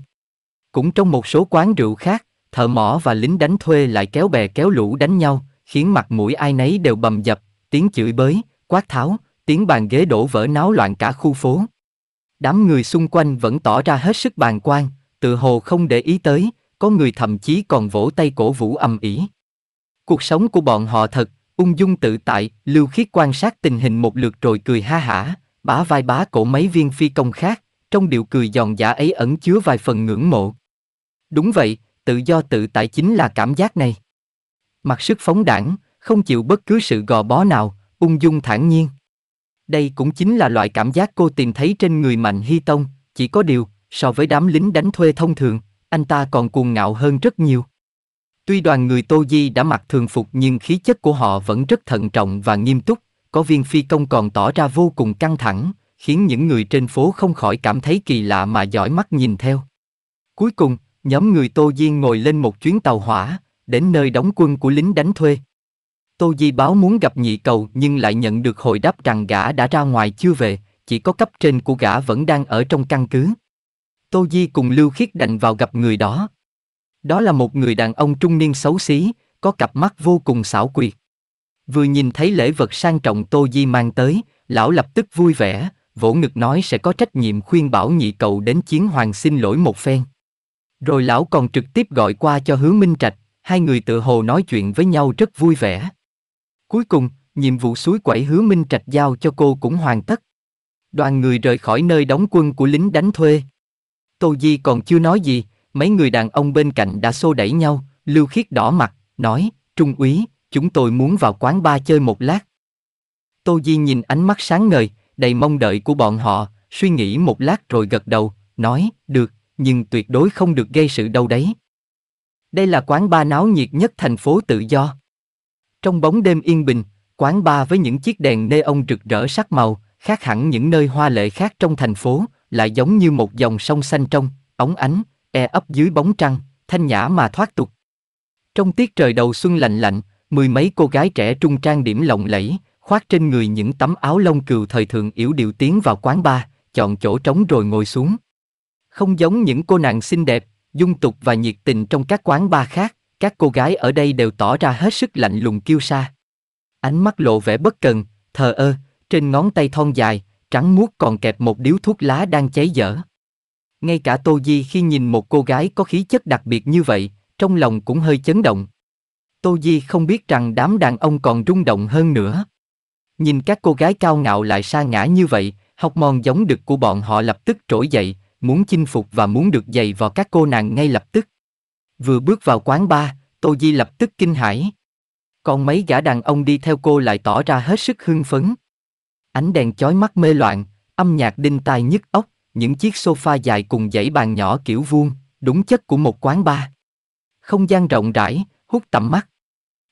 Cũng trong một số quán rượu khác, thợ mỏ và lính đánh thuê lại kéo bè kéo lũ đánh nhau, khiến mặt mũi ai nấy đều bầm dập, tiếng chửi bới, quát tháo, tiếng bàn ghế đổ vỡ náo loạn cả khu phố. Đám người xung quanh vẫn tỏ ra hết sức bàng quan, tự hồ không để ý tới, có người thậm chí còn vỗ tay cổ vũ ầm ĩ. Cuộc sống của bọn họ thật, ung dung tự tại, Lưu Khiết quan sát tình hình một lượt rồi cười ha hả, bả vai bá cổ mấy viên phi công khác, trong điệu cười giòn giả ấy ẩn chứa vài phần ngưỡng mộ. Đúng vậy, tự do tự tại chính là cảm giác này. mặt sức phóng đảng, không chịu bất cứ sự gò bó nào, ung dung thản nhiên. Đây cũng chính là loại cảm giác cô tìm thấy trên người Mạnh Hy Tông, chỉ có điều, so với đám lính đánh thuê thông thường, anh ta còn cuồng ngạo hơn rất nhiều. Tuy đoàn người Tô Di đã mặc thường phục nhưng khí chất của họ vẫn rất thận trọng và nghiêm túc, có viên phi công còn tỏ ra vô cùng căng thẳng, khiến những người trên phố không khỏi cảm thấy kỳ lạ mà dõi mắt nhìn theo. Cuối cùng, Nhóm người Tô Diên ngồi lên một chuyến tàu hỏa, đến nơi đóng quân của lính đánh thuê. Tô Di báo muốn gặp nhị cầu nhưng lại nhận được hồi đáp rằng gã đã ra ngoài chưa về, chỉ có cấp trên của gã vẫn đang ở trong căn cứ. Tô Di cùng Lưu Khiết đành vào gặp người đó. Đó là một người đàn ông trung niên xấu xí, có cặp mắt vô cùng xảo quyệt. Vừa nhìn thấy lễ vật sang trọng Tô Di mang tới, lão lập tức vui vẻ, vỗ ngực nói sẽ có trách nhiệm khuyên bảo nhị cầu đến chiến hoàng xin lỗi một phen. Rồi lão còn trực tiếp gọi qua cho Hứa Minh Trạch, hai người tự hồ nói chuyện với nhau rất vui vẻ. Cuối cùng, nhiệm vụ suối quẩy Hứa Minh Trạch giao cho cô cũng hoàn tất. Đoàn người rời khỏi nơi đóng quân của lính đánh thuê. Tô Di còn chưa nói gì, mấy người đàn ông bên cạnh đã xô đẩy nhau, Lưu Khiết đỏ mặt, nói, Trung úy, chúng tôi muốn vào quán bar chơi một lát. Tô Di nhìn ánh mắt sáng ngời, đầy mong đợi của bọn họ, suy nghĩ một lát rồi gật đầu, nói, được, nhưng tuyệt đối không được gây sự đâu đấy. Đây là quán bar náo nhiệt nhất thành phố tự do. Trong bóng đêm yên bình, quán bar với những chiếc đèn neon rực rỡ sắc màu, khác hẳn những nơi hoa lệ khác trong thành phố, lại giống như một dòng sông xanh trong, óng ánh, e ấp dưới bóng trăng, thanh nhã mà thoát tục. Trong tiết trời đầu xuân lạnh lạnh, mười mấy cô gái trẻ trung trang điểm lộng lẫy, khoác trên người những tấm áo lông cừu thời thượng yếu điệu tiến vào quán bar, chọn chỗ trống rồi ngồi xuống. Không giống những cô nàng xinh đẹp, dung tục và nhiệt tình trong các quán bar khác, các cô gái ở đây đều tỏ ra hết sức lạnh lùng kiêu sa. Ánh mắt lộ vẻ bất cần, thờ ơ, trên ngón tay thon dài, trắng muốt còn kẹp một điếu thuốc lá đang cháy dở. Ngay cả Tô Di khi nhìn một cô gái có khí chất đặc biệt như vậy, trong lòng cũng hơi chấn động. Tô Di không biết rằng đám đàn ông còn rung động hơn nữa. Nhìn các cô gái cao ngạo lại sa ngã như vậy, học mòn giống đực của bọn họ lập tức trỗi dậy, muốn chinh phục và muốn được giày vào các cô nàng ngay lập tức. Vừa bước vào quán bar, Tô Di lập tức kinh hãi. Còn mấy gã đàn ông đi theo cô lại tỏ ra hết sức hưng phấn. Ánh đèn chói mắt mê loạn, âm nhạc đinh tai nhức óc, những chiếc sofa dài cùng dãy bàn nhỏ kiểu vuông, đúng chất của một quán bar. Không gian rộng rãi, hút tầm mắt.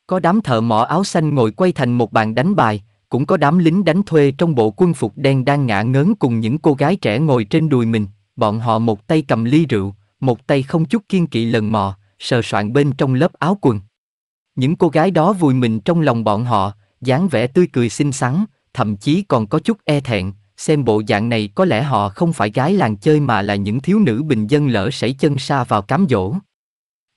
Có đám thợ mỏ áo xanh ngồi quay thành một bàn đánh bài, cũng có đám lính đánh thuê trong bộ quân phục đen đang ngã ngớn cùng những cô gái trẻ ngồi trên đùi mình bọn họ một tay cầm ly rượu, một tay không chút kiên kỵ lần mò, sờ soạn bên trong lớp áo quần. Những cô gái đó vùi mình trong lòng bọn họ, dáng vẻ tươi cười xinh xắn, thậm chí còn có chút e thẹn, xem bộ dạng này có lẽ họ không phải gái làng chơi mà là những thiếu nữ bình dân lỡ sẩy chân xa vào cám dỗ.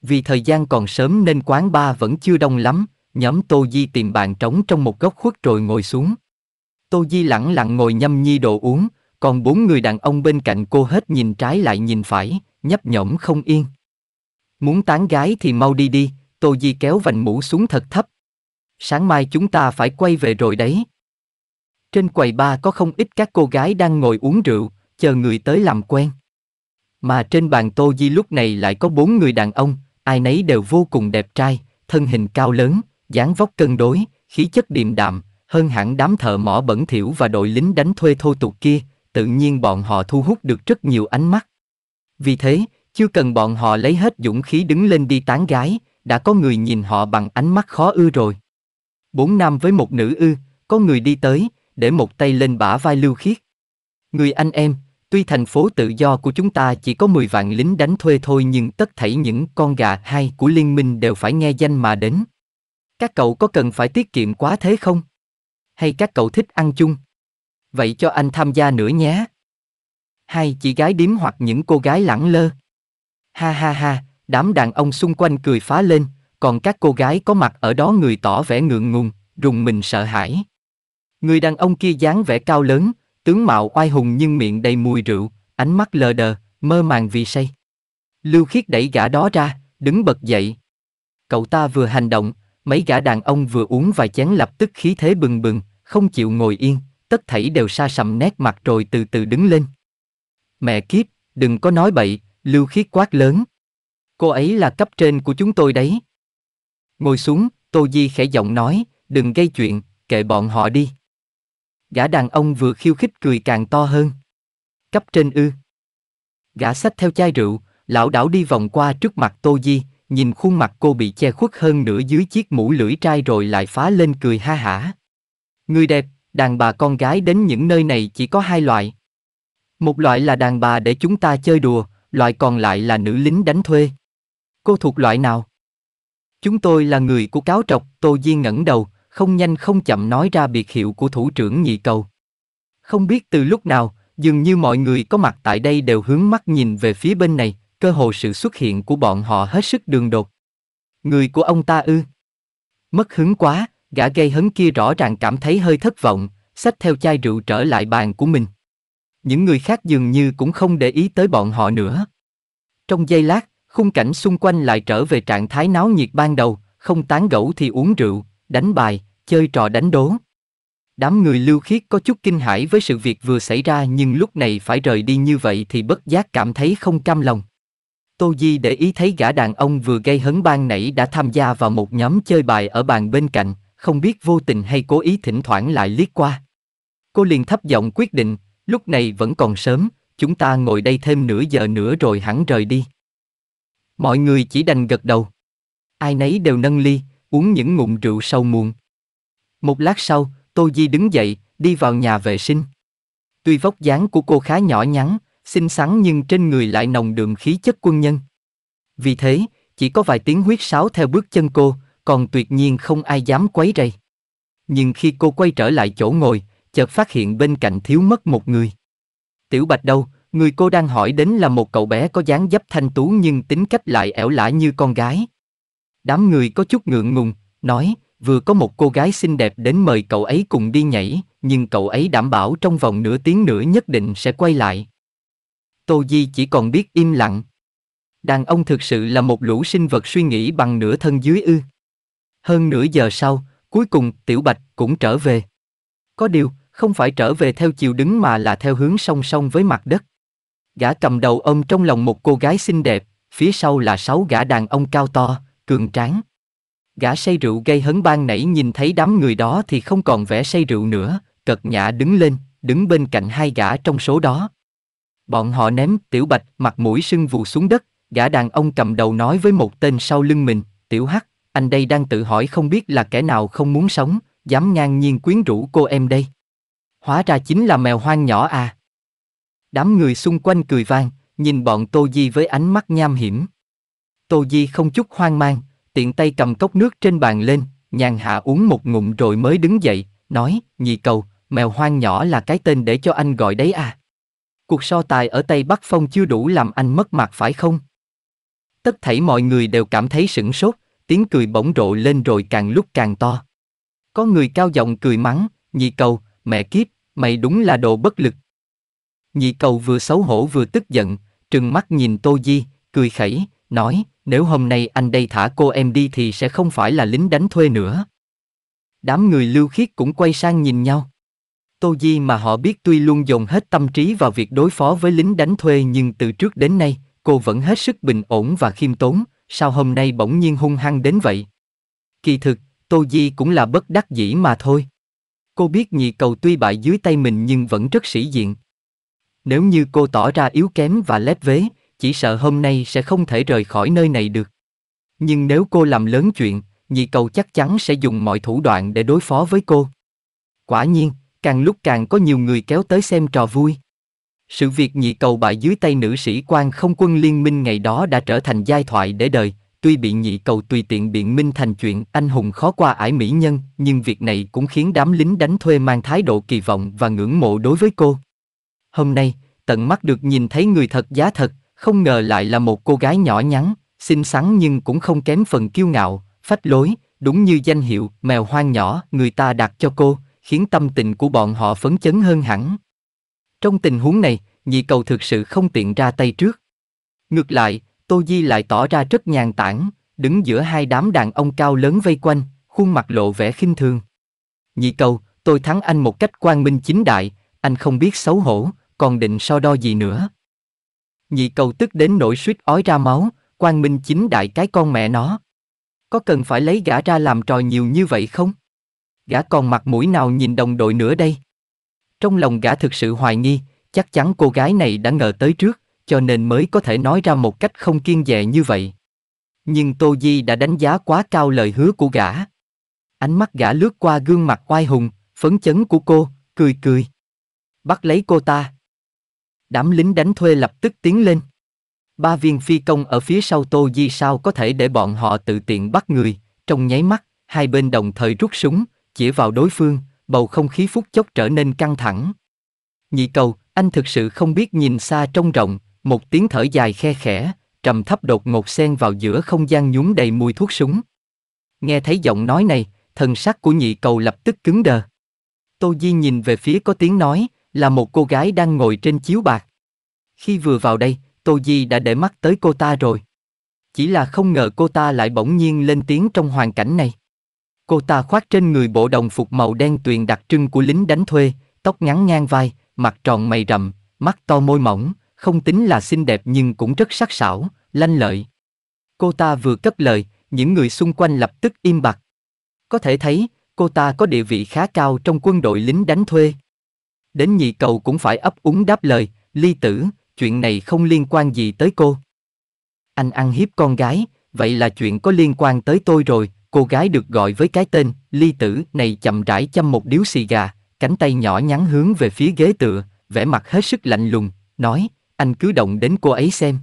Vì thời gian còn sớm nên quán bar vẫn chưa đông lắm, nhóm Tô Di tìm bàn trống trong một góc khuất rồi ngồi xuống. Tô Di lặng lặng ngồi nhâm nhi đồ uống, còn bốn người đàn ông bên cạnh cô hết nhìn trái lại nhìn phải, nhấp nhổm không yên. Muốn tán gái thì mau đi đi, Tô Di kéo vành mũ xuống thật thấp. Sáng mai chúng ta phải quay về rồi đấy. Trên quầy ba có không ít các cô gái đang ngồi uống rượu, chờ người tới làm quen. Mà trên bàn Tô Di lúc này lại có bốn người đàn ông, ai nấy đều vô cùng đẹp trai, thân hình cao lớn, dáng vóc cân đối, khí chất điềm đạm, hơn hẳn đám thợ mỏ bẩn thỉu và đội lính đánh thuê thô tục kia, tự nhiên bọn họ thu hút được rất nhiều ánh mắt. Vì thế, chưa cần bọn họ lấy hết dũng khí đứng lên đi tán gái, đã có người nhìn họ bằng ánh mắt khó ưa rồi. Bốn nam với một nữ ư, có người đi tới, để một tay lên bả vai Lưu Khiết. Người anh em, tuy thành phố tự do của chúng ta chỉ có 10 vạn lính đánh thuê thôi nhưng tất thảy những con gà hay của liên minh đều phải nghe danh mà đến. Các cậu có cần phải tiết kiệm quá thế không? Hay các cậu thích ăn chung? vậy cho anh tham gia nữa nhé. Hai chị gái điếm hoặc những cô gái lẳng lơ. Ha ha ha, đám đàn ông xung quanh cười phá lên, còn các cô gái có mặt ở đó người tỏ vẻ ngượng ngùng, rùng mình sợ hãi. Người đàn ông kia dáng vẻ cao lớn, tướng mạo oai hùng nhưng miệng đầy mùi rượu, ánh mắt lờ đờ, mơ màng vì say. Lưu Khiết đẩy gã đó ra, đứng bật dậy. Cậu ta vừa hành động, mấy gã đàn ông vừa uống vài chén lập tức khí thế bừng bừng, không chịu ngồi yên, tất thảy đều xa sầm nét mặt rồi từ từ đứng lên. Mẹ kiếp, đừng có nói bậy, lưu khiết quát lớn. Cô ấy là cấp trên của chúng tôi đấy. Ngồi xuống, Tô Di khẽ giọng nói, đừng gây chuyện, kệ bọn họ đi. Gã đàn ông vừa khiêu khích cười càng to hơn. Cấp trên ư. Gã xách theo chai rượu, lão đảo đi vòng qua trước mặt Tô Di, nhìn khuôn mặt cô bị che khuất hơn nửa dưới chiếc mũ lưỡi trai rồi lại phá lên cười ha hả. Người đẹp, đàn bà con gái đến những nơi này chỉ có hai loại. Một loại là đàn bà để chúng ta chơi đùa, loại còn lại là nữ lính đánh thuê. Cô thuộc loại nào? Chúng tôi là người của cáo trọc, Tô Di ngẩng đầu, không nhanh không chậm nói ra biệt hiệu của thủ trưởng nhị cầu. Không biết từ lúc nào, dường như mọi người có mặt tại đây đều hướng mắt nhìn về phía bên này, cơ hồ sự xuất hiện của bọn họ hết sức đường đột. Người của ông ta ư? Mất hứng quá, gã gây hấn kia rõ ràng cảm thấy hơi thất vọng, xách theo chai rượu trở lại bàn của mình. Những người khác dường như cũng không để ý tới bọn họ nữa. Trong giây lát, khung cảnh xung quanh lại trở về trạng thái náo nhiệt ban đầu, không tán gẫu thì uống rượu, đánh bài, chơi trò đánh đố. Đám người lưu khiết có chút kinh hãi với sự việc vừa xảy ra nhưng lúc này phải rời đi như vậy thì bất giác cảm thấy không cam lòng. Tô Di để ý thấy gã đàn ông vừa gây hấn ban nãy đã tham gia vào một nhóm chơi bài ở bàn bên cạnh, không biết vô tình hay cố ý thỉnh thoảng lại liếc qua. Cô liền thấp giọng quyết định, lúc này vẫn còn sớm, chúng ta ngồi đây thêm nửa giờ nữa rồi hẳn rời đi. Mọi người chỉ đành gật đầu. Ai nấy đều nâng ly, uống những ngụm rượu sâu muộn. Một lát sau, Tô Di đứng dậy, đi vào nhà vệ sinh. Tuy vóc dáng của cô khá nhỏ nhắn, xinh xắn nhưng trên người lại nồng đường khí chất quân nhân. Vì thế, chỉ có vài tiếng huyết sáo theo bước chân cô, còn tuyệt nhiên không ai dám quấy rầy. Nhưng khi cô quay trở lại chỗ ngồi, chợt phát hiện bên cạnh thiếu mất một người. Tiểu Bạch đâu, người cô đang hỏi đến là một cậu bé có dáng dấp thanh tú nhưng tính cách lại ẻo lả như con gái. Đám người có chút ngượng ngùng, nói, vừa có một cô gái xinh đẹp đến mời cậu ấy cùng đi nhảy, nhưng cậu ấy đảm bảo trong vòng nửa tiếng nữa nhất định sẽ quay lại. Tô Di chỉ còn biết im lặng. Đàn ông thực sự là một lũ sinh vật suy nghĩ bằng nửa thân dưới ư. Hơn nửa giờ sau, cuối cùng Tiểu Bạch cũng trở về. Có điều, không phải trở về theo chiều đứng mà là theo hướng song song với mặt đất. Gã cầm đầu ôm trong lòng một cô gái xinh đẹp, phía sau là sáu gã đàn ông cao to, cường tráng. Gã say rượu gây hấn ban nãy nhìn thấy đám người đó thì không còn vẻ say rượu nữa, cật nhã đứng lên, đứng bên cạnh hai gã trong số đó. Bọn họ ném tiểu bạch mặt mũi sưng vù xuống đất, gã đàn ông cầm đầu nói với một tên sau lưng mình, tiểu hắc, anh đây đang tự hỏi không biết là kẻ nào không muốn sống, dám ngang nhiên quyến rũ cô em đây. Hóa ra chính là mèo hoang nhỏ à. Đám người xung quanh cười vang, nhìn bọn Tô Di với ánh mắt nham hiểm. Tô Di không chút hoang mang, tiện tay cầm cốc nước trên bàn lên, nhàn hạ uống một ngụm rồi mới đứng dậy, nói, nhị cầu, mèo hoang nhỏ là cái tên để cho anh gọi đấy à. Cuộc so tài ở Tây Bắc Phong chưa đủ làm anh mất mặt phải không? Tất thảy mọi người đều cảm thấy sửng sốt, tiếng cười bỗng rộ lên rồi càng lúc càng to. Có người cao giọng cười mắng, nhị cầu, mẹ kiếp, mày đúng là đồ bất lực. Nhị cầu vừa xấu hổ vừa tức giận, trừng mắt nhìn Tô Di, cười khẩy, nói, nếu hôm nay anh đây thả cô em đi thì sẽ không phải là lính đánh thuê nữa. Đám người lưu khiết cũng quay sang nhìn nhau. Tô Di mà họ biết tuy luôn dồn hết tâm trí vào việc đối phó với lính đánh thuê nhưng từ trước đến nay, cô vẫn hết sức bình ổn và khiêm tốn, sao hôm nay bỗng nhiên hung hăng đến vậy? Kỳ thực, Tô Di cũng là bất đắc dĩ mà thôi. Cô biết nhị cầu tuy bại dưới tay mình nhưng vẫn rất sĩ diện. Nếu như cô tỏ ra yếu kém và lép vế, chỉ sợ hôm nay sẽ không thể rời khỏi nơi này được. Nhưng nếu cô làm lớn chuyện, nhị cầu chắc chắn sẽ dùng mọi thủ đoạn để đối phó với cô. Quả nhiên, càng lúc càng có nhiều người kéo tới xem trò vui. Sự việc nhị cầu bại dưới tay nữ sĩ quan không quân liên minh ngày đó đã trở thành giai thoại để đời, tuy bị nhị cầu tùy tiện biện minh thành chuyện anh hùng khó qua ải mỹ nhân, nhưng việc này cũng khiến đám lính đánh thuê mang thái độ kỳ vọng và ngưỡng mộ đối với cô. Hôm nay, tận mắt được nhìn thấy người thật giá thật, không ngờ lại là một cô gái nhỏ nhắn, xinh xắn nhưng cũng không kém phần kiêu ngạo, phách lối, đúng như danh hiệu mèo hoang nhỏ người ta đặt cho cô, khiến tâm tình của bọn họ phấn chấn hơn hẳn. Trong tình huống này, nhị cầu thực sự không tiện ra tay trước. Ngược lại, Tô Di lại tỏ ra rất nhàn tản, đứng giữa hai đám đàn ông cao lớn vây quanh, khuôn mặt lộ vẻ khinh thường. Nhị cầu, tôi thắng anh một cách quang minh chính đại, anh không biết xấu hổ, còn định so đo gì nữa. Nhị cầu tức đến nỗi suýt ói ra máu, quang minh chính đại cái con mẹ nó. Có cần phải lấy gã ra làm trò nhiều như vậy không? Gã còn mặt mũi nào nhìn đồng đội nữa đây? Trong lòng gã thực sự hoài nghi, chắc chắn cô gái này đã ngờ tới trước, cho nên mới có thể nói ra một cách không kiên dè như vậy. Nhưng Tô Di đã đánh giá quá cao lời hứa của gã. Ánh mắt gã lướt qua gương mặt oai hùng, phấn chấn của cô, cười cười. Bắt lấy cô ta. Đám lính đánh thuê lập tức tiến lên. Ba viên phi công ở phía sau Tô Di sao có thể để bọn họ tự tiện bắt người, trong nháy mắt, hai bên đồng thời rút súng, chỉ vào đối phương, bầu không khí phút chốc trở nên căng thẳng. Nhị cầu, anh thực sự không biết nhìn xa trông rộng, một tiếng thở dài khe khẽ, trầm thấp đột ngột xen vào giữa không gian nhúng đầy mùi thuốc súng. Nghe thấy giọng nói này, thần sắc của nhị cầu lập tức cứng đờ. Tô Di nhìn về phía có tiếng nói, là một cô gái đang ngồi trên chiếu bạc. Khi vừa vào đây, Tô Di đã để mắt tới cô ta rồi. Chỉ là không ngờ cô ta lại bỗng nhiên lên tiếng trong hoàn cảnh này. Cô ta khoác trên người bộ đồng phục màu đen tuyền đặc trưng của lính đánh thuê, tóc ngắn ngang vai, mặt tròn mày rậm, mắt to môi mỏng, không tính là xinh đẹp nhưng cũng rất sắc sảo, lanh lợi. Cô ta vừa cất lời, những người xung quanh lập tức im bặt. Có thể thấy, cô ta có địa vị khá cao trong quân đội lính đánh thuê. Đến nhị cầu cũng phải ấp úng đáp lời, ly tử, chuyện này không liên quan gì tới cô. Anh ăn hiếp con gái, vậy là chuyện có liên quan tới tôi rồi, Cô gái được gọi với cái tên, ly tử này chậm rãi châm một điếu xì gà, cánh tay nhỏ nhắn hướng về phía ghế tựa, vẻ mặt hết sức lạnh lùng, nói, anh cứ động đến cô ấy xem.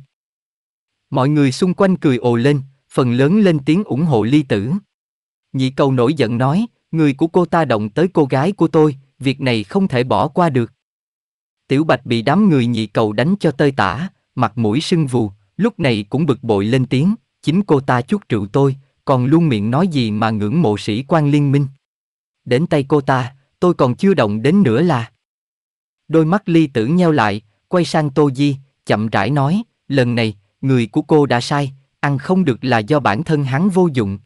Mọi người xung quanh cười ồ lên, phần lớn lên tiếng ủng hộ ly tử. Nhị cầu nổi giận nói, người của cô ta động tới cô gái của tôi, việc này không thể bỏ qua được. Tiểu Bạch bị đám người nhị cầu đánh cho tơi tả, mặt mũi sưng vù, lúc này cũng bực bội lên tiếng, chính cô ta chút rượu tôi, còn luôn miệng nói gì mà ngưỡng mộ sĩ quan liên minh. Đến tay cô ta, tôi còn chưa động đến nữa là. Đôi mắt ly tử nheo lại, quay sang Tô Di, chậm rãi nói, lần này, người của cô đã sai, ăn không được là do bản thân hắn vô dụng.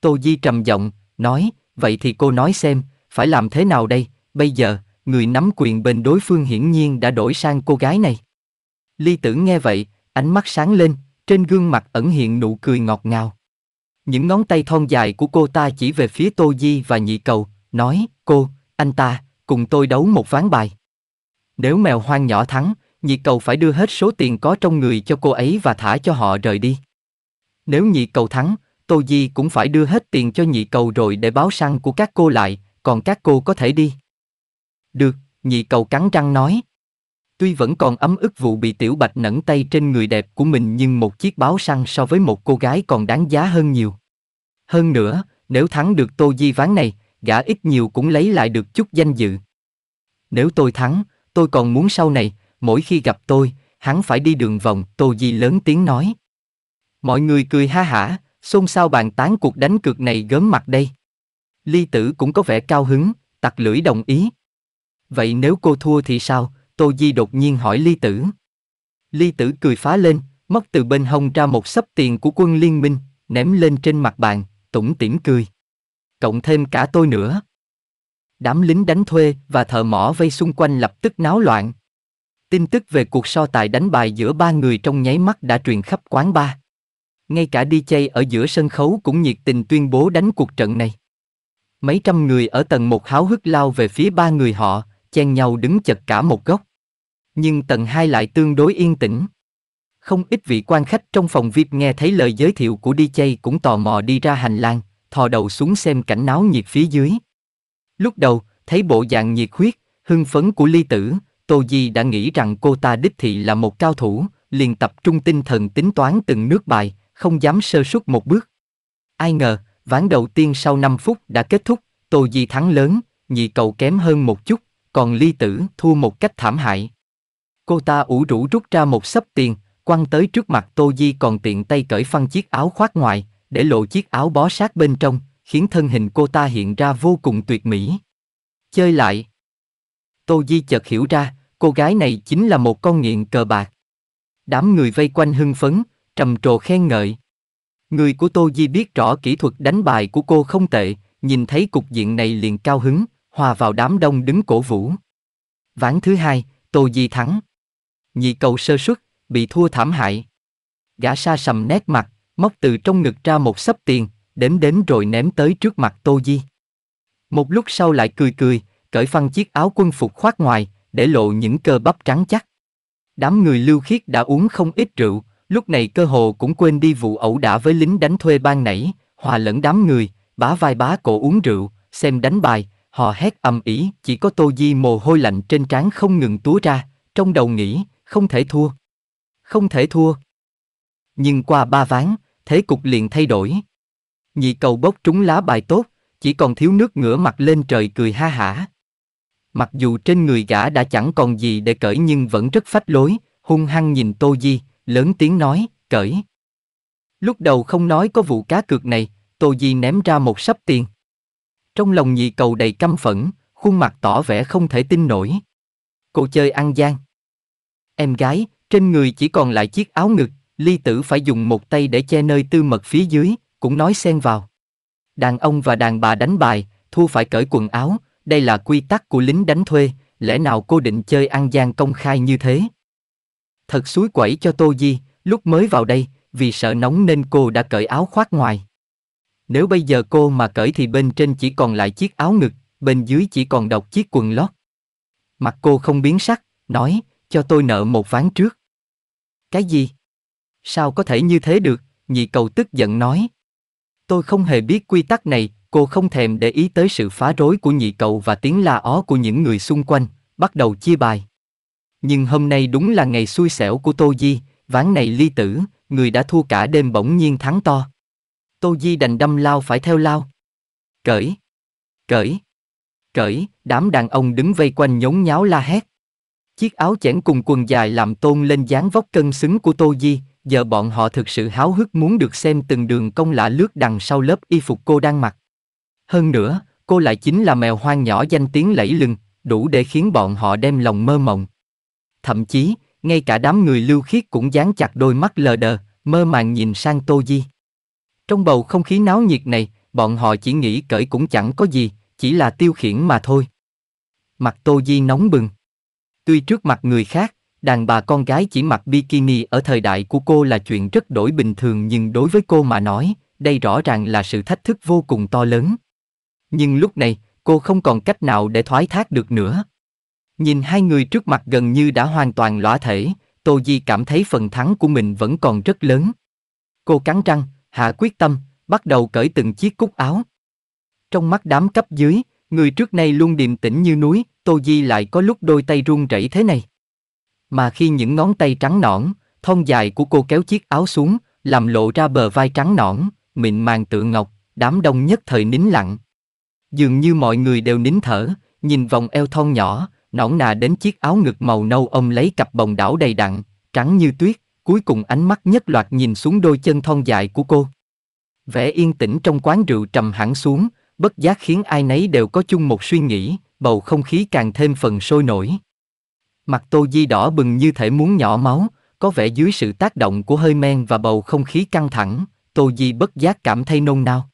Tô Di trầm giọng, nói, vậy thì cô nói xem, phải làm thế nào đây, bây giờ, người nắm quyền bên đối phương hiển nhiên đã đổi sang cô gái này. Ly tử nghe vậy, ánh mắt sáng lên, trên gương mặt ẩn hiện nụ cười ngọt ngào. Những ngón tay thon dài của cô ta chỉ về phía Tô Di và nhị cầu, nói, cô, anh ta, cùng tôi đấu một ván bài. Nếu mèo hoang nhỏ thắng, nhị cầu phải đưa hết số tiền có trong người cho cô ấy và thả cho họ rời đi. Nếu nhị cầu thắng, Tô Di cũng phải đưa hết tiền cho nhị cầu rồi để báo săn của các cô lại, còn các cô có thể đi. Được, nhị cầu cắn răng nói. Tuy vẫn còn ấm ức vụ bị Tiểu Bạch nẫn tay trên người đẹp của mình nhưng một chiếc báo săn so với một cô gái còn đáng giá hơn nhiều. Hơn nữa, nếu thắng được Tô Di ván này, gã ít nhiều cũng lấy lại được chút danh dự. Nếu tôi thắng, tôi còn muốn sau này, mỗi khi gặp tôi, hắn phải đi đường vòng, Tô Di lớn tiếng nói. Mọi người cười ha hả, xôn xao bàn tán cuộc đánh cược này gớm mặt đây. Ly tử cũng có vẻ cao hứng, tặc lưỡi đồng ý. Vậy nếu cô thua thì sao, Tô Di đột nhiên hỏi Ly Tử. Ly Tử cười phá lên, móc từ bên hông ra một sấp tiền của quân liên minh, ném lên trên mặt bàn, tủng tỉm cười. Cộng thêm cả tôi nữa. Đám lính đánh thuê và thợ mỏ vây xung quanh lập tức náo loạn. Tin tức về cuộc so tài đánh bài giữa ba người trong nháy mắt đã truyền khắp quán ba. Ngay cả DJ ở giữa sân khấu cũng nhiệt tình tuyên bố đánh cuộc trận này. Mấy trăm người ở tầng một háo hức lao về phía ba người họ, chen nhau đứng chật cả một góc. Nhưng tầng 2 lại tương đối yên tĩnh. Không ít vị quan khách trong phòng VIP nghe thấy lời giới thiệu của DJ cũng tò mò đi ra hành lang, thò đầu xuống xem cảnh náo nhiệt phía dưới. Lúc đầu, thấy bộ dạng nhiệt huyết, hưng phấn của ly tử, Tô Di đã nghĩ rằng cô ta đích thị là một cao thủ, liền tập trung tinh thần tính toán từng nước bài, không dám sơ suất một bước. Ai ngờ, ván đầu tiên sau 5 phút đã kết thúc, Tô Di thắng lớn, nhị cậu kém hơn một chút, còn ly tử thua một cách thảm hại. Cô ta ủ rũ rút ra một sấp tiền, quăng tới trước mặt Tô Di còn tiện tay cởi phăng chiếc áo khoác ngoài, để lộ chiếc áo bó sát bên trong, khiến thân hình cô ta hiện ra vô cùng tuyệt mỹ. Chơi lại. Tô Di chợt hiểu ra, cô gái này chính là một con nghiện cờ bạc. Đám người vây quanh hưng phấn, trầm trồ khen ngợi. Người của Tô Di biết rõ kỹ thuật đánh bài của cô không tệ, nhìn thấy cục diện này liền cao hứng, hòa vào đám đông đứng cổ vũ. Ván thứ hai, Tô Di thắng. Nhị cầu sơ suất, bị thua thảm hại. Gã sa sầm nét mặt, móc từ trong ngực ra một sấp tiền, đếm đến rồi ném tới trước mặt Tô Di. Một lúc sau lại cười cười, cởi phăng chiếc áo quân phục khoác ngoài, để lộ những cơ bắp trắng chắc. Đám người lưu khiết đã uống không ít rượu, lúc này cơ hồ cũng quên đi vụ ẩu đả với lính đánh thuê ban nãy, hòa lẫn đám người, bá vai bá cổ uống rượu, xem đánh bài, Họ hét âm ỉ, chỉ có Tô Di mồ hôi lạnh trên trán không ngừng túa ra, trong đầu nghĩ, không thể thua. Không thể thua. Nhưng qua ba ván, thế cục liền thay đổi. Nhị cầu bốc trúng lá bài tốt, chỉ còn thiếu nước ngửa mặt lên trời cười ha hả. Mặc dù trên người gã đã chẳng còn gì để cởi nhưng vẫn rất phách lối, hung hăng nhìn Tô Di, lớn tiếng nói, cởi. Lúc đầu không nói có vụ cá cược này, Tô Di ném ra một sắp tiền. Trong lòng nhị cầu đầy căm phẫn, khuôn mặt tỏ vẻ không thể tin nổi. Cô chơi ăn gian. Em gái, trên người chỉ còn lại chiếc áo ngực, ly tử phải dùng một tay để che nơi tư mật phía dưới, cũng nói xen vào. Đàn ông và đàn bà đánh bài, thua phải cởi quần áo, đây là quy tắc của lính đánh thuê, lẽ nào cô định chơi ăn gian công khai như thế? Thật suối quẩy cho Tô Di, lúc mới vào đây, vì sợ nóng nên cô đã cởi áo khoác ngoài. Nếu bây giờ cô mà cởi thì bên trên chỉ còn lại chiếc áo ngực, bên dưới chỉ còn độc chiếc quần lót. Mặt cô không biến sắc, nói, cho tôi nợ một ván trước. Cái gì? Sao có thể như thế được? Nhị cầu tức giận nói. Tôi không hề biết quy tắc này, cô không thèm để ý tới sự phá rối của nhị cầu và tiếng la ó của những người xung quanh, bắt đầu chia bài. Nhưng hôm nay đúng là ngày xui xẻo của Tô Di, ván này ly tử, người đã thua cả đêm bỗng nhiên thắng to. Tô Di đành đâm lao phải theo lao. Cởi! Cởi! Cởi! Đám đàn ông đứng vây quanh nhốn nháo la hét. Chiếc áo chẽn cùng quần dài làm tôn lên dáng vóc cân xứng của Tô Di, giờ bọn họ thực sự háo hức muốn được xem từng đường cong lạ lướt đằng sau lớp y phục cô đang mặc. Hơn nữa, cô lại chính là mèo hoang nhỏ danh tiếng lẫy lừng, đủ để khiến bọn họ đem lòng mơ mộng. Thậm chí, ngay cả đám người lưu khiết cũng dán chặt đôi mắt lờ đờ, mơ màng nhìn sang Tô Di. Trong bầu không khí náo nhiệt này, bọn họ chỉ nghĩ cởi cũng chẳng có gì, chỉ là tiêu khiển mà thôi. Mặt Tô Di nóng bừng. Tuy trước mặt người khác, đàn bà con gái chỉ mặc bikini ở thời đại của cô là chuyện rất đổi bình thường nhưng đối với cô mà nói, đây rõ ràng là sự thách thức vô cùng to lớn. Nhưng lúc này, cô không còn cách nào để thoái thác được nữa. Nhìn hai người trước mặt gần như đã hoàn toàn lõa thể, Tô Di cảm thấy phần thắng của mình vẫn còn rất lớn. Cô cắn răng, hạ quyết tâm, bắt đầu cởi từng chiếc cúc áo. Trong mắt đám cấp dưới, người trước nay luôn điềm tĩnh như núi, Tô Di lại có lúc đôi tay run rẩy thế này. Mà khi những ngón tay trắng nõn, thon dài của cô kéo chiếc áo xuống, làm lộ ra bờ vai trắng nõn, mịn màng tựa ngọc, đám đông nhất thời nín lặng. Dường như mọi người đều nín thở, nhìn vòng eo thon nhỏ, nõn nà đến chiếc áo ngực màu nâu ông lấy cặp bồng đảo đầy đặn, trắng như tuyết, cuối cùng ánh mắt nhất loạt nhìn xuống đôi chân thon dài của cô. Vẻ yên tĩnh trong quán rượu trầm hẳn xuống, bất giác khiến ai nấy đều có chung một suy nghĩ, bầu không khí càng thêm phần sôi nổi. Mặt Tô Di đỏ bừng như thể muốn nhỏ máu, có vẻ dưới sự tác động của hơi men và bầu không khí căng thẳng, Tô Di bất giác cảm thấy nôn nao.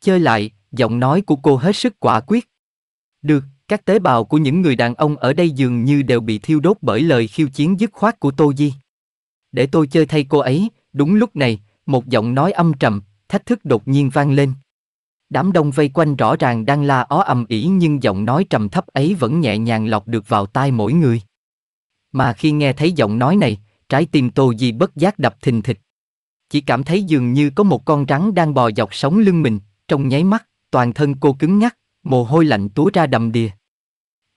Chơi lại, giọng nói của cô hết sức quả quyết. Được, các tế bào của những người đàn ông ở đây dường như đều bị thiêu đốt bởi lời khiêu chiến dứt khoát của Tô Di để tôi chơi thay cô ấy, đúng lúc này, một giọng nói âm trầm, thách thức đột nhiên vang lên. Đám đông vây quanh rõ ràng đang la ó ầm ĩ nhưng giọng nói trầm thấp ấy vẫn nhẹ nhàng lọc được vào tai mỗi người. Mà khi nghe thấy giọng nói này, trái tim Tô Di bất giác đập thình thịch. Chỉ cảm thấy dường như có một con rắn đang bò dọc sống lưng mình, trong nháy mắt, toàn thân cô cứng ngắc, mồ hôi lạnh túa ra đầm đìa.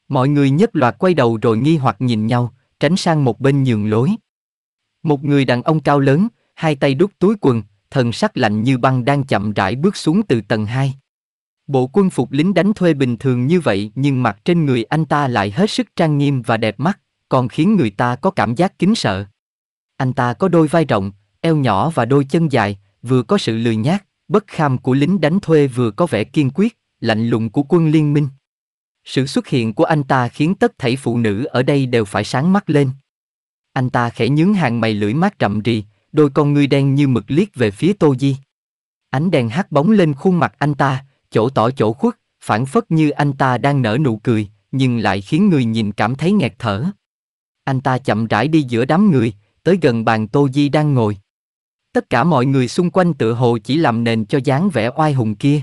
Mọi người nhất loạt quay đầu rồi nghi hoặc nhìn nhau, tránh sang một bên nhường lối. Một người đàn ông cao lớn, hai tay đút túi quần, thần sắc lạnh như băng đang chậm rãi bước xuống từ tầng 2. Bộ quân phục lính đánh thuê bình thường như vậy nhưng mặt trên người anh ta lại hết sức trang nghiêm và đẹp mắt, còn khiến người ta có cảm giác kính sợ. Anh ta có đôi vai rộng, eo nhỏ và đôi chân dài, vừa có sự lười nhác, bất kham của lính đánh thuê vừa có vẻ kiên quyết, lạnh lùng của quân liên minh. Sự xuất hiện của anh ta khiến tất thảy phụ nữ ở đây đều phải sáng mắt lên. Anh ta khẽ nhướng hàng mày lưỡi mát rậm rì, đôi con ngươi đen như mực liếc về phía Tô Di. Ánh đèn hắt bóng lên khuôn mặt anh ta, chỗ tỏ chỗ khuất, phản phất như anh ta đang nở nụ cười, nhưng lại khiến người nhìn cảm thấy nghẹt thở. Anh ta chậm rãi đi giữa đám người, tới gần bàn Tô Di đang ngồi. Tất cả mọi người xung quanh tự hồ chỉ làm nền cho dáng vẻ oai hùng kia.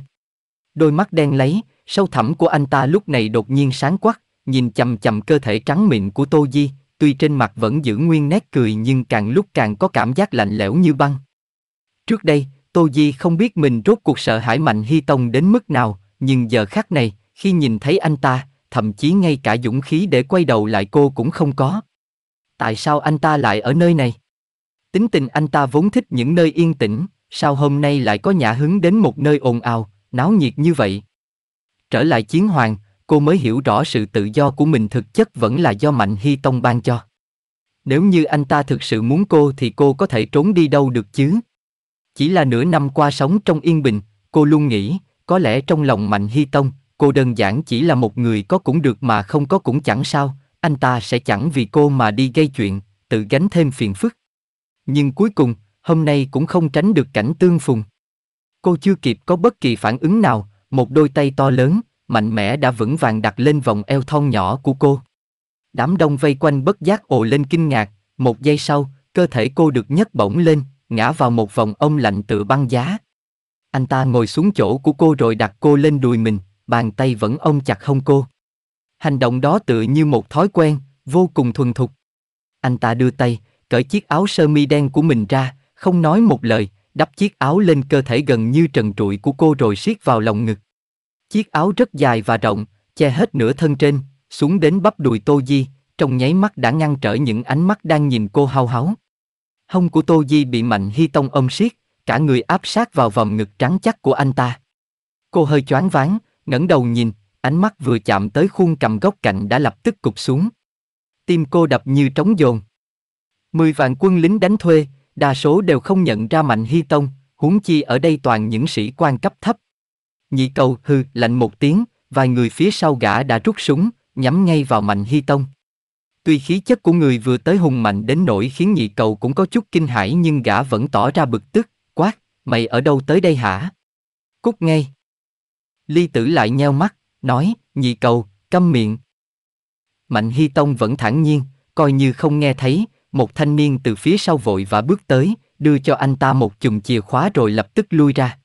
Đôi mắt đen lấy, sâu thẳm của anh ta lúc này đột nhiên sáng quắc, nhìn chầm chầm cơ thể trắng mịn của Tô Di, tuy trên mặt vẫn giữ nguyên nét cười nhưng càng lúc càng có cảm giác lạnh lẽo như băng. Trước đây, Tô Di không biết mình rốt cuộc sợ hãi Mạnh Hy Tông đến mức nào, nhưng giờ khắc này, khi nhìn thấy anh ta, thậm chí ngay cả dũng khí để quay đầu lại cô cũng không có. Tại sao anh ta lại ở nơi này? Tính tình anh ta vốn thích những nơi yên tĩnh, sao hôm nay lại có nhã hứng đến một nơi ồn ào, náo nhiệt như vậy? Trở lại chiến hoàng, cô mới hiểu rõ sự tự do của mình thực chất vẫn là do Mạnh Hy Tông ban cho. Nếu như anh ta thực sự muốn cô thì cô có thể trốn đi đâu được chứ? Chỉ là nửa năm qua sống trong yên bình, cô luôn nghĩ, có lẽ trong lòng Mạnh Hy Tông, cô đơn giản chỉ là một người có cũng được mà không có cũng chẳng sao, anh ta sẽ chẳng vì cô mà đi gây chuyện, tự gánh thêm phiền phức. Nhưng cuối cùng, hôm nay cũng không tránh được cảnh tương phùng. Cô chưa kịp có bất kỳ phản ứng nào, một đôi tay to lớn, mạnh mẽ đã vững vàng đặt lên vòng eo thon nhỏ của cô. Đám đông vây quanh bất giác ồ lên kinh ngạc, một giây sau, cơ thể cô được nhấc bổng lên, ngã vào một vòng ông lạnh tự băng giá. Anh ta ngồi xuống chỗ của cô rồi đặt cô lên đùi mình, bàn tay vẫn ôm chặt hông cô. Hành động đó tự như một thói quen, vô cùng thuần thục. Anh ta đưa tay, cởi chiếc áo sơ mi đen của mình ra, không nói một lời, đắp chiếc áo lên cơ thể gần như trần trụi của cô rồi siết vào lòng ngực. Chiếc áo rất dài và rộng, che hết nửa thân trên, xuống đến bắp đùi Tô Di, trong nháy mắt đã ngăn trở những ánh mắt đang nhìn cô hao háo. Hông của Tô Di bị Mạnh Hy Tông ôm siết, cả người áp sát vào vòng ngực trắng chắc của anh ta. Cô hơi choáng váng, ngẩng đầu nhìn, ánh mắt vừa chạm tới khuôn cầm góc cạnh đã lập tức cụp xuống. Tim cô đập như trống dồn. Mười vạn quân lính đánh thuê, đa số đều không nhận ra Mạnh Hy Tông, huống chi ở đây toàn những sĩ quan cấp thấp. Nhị cầu hư lạnh một tiếng, vài người phía sau gã đã rút súng, nhắm ngay vào Mạnh Hy Tông. Tuy khí chất của người vừa tới hùng mạnh đến nỗi khiến nhị cầu cũng có chút kinh hãi nhưng gã vẫn tỏ ra bực tức, quát, mày ở đâu tới đây hả? Cút ngay. Ly tử lại nheo mắt, nói, nhị cầu, câm miệng. Mạnh Hy Tông vẫn thản nhiên, coi như không nghe thấy, một thanh niên từ phía sau vội và bước tới, đưa cho anh ta một chùm chìa khóa rồi lập tức lui ra.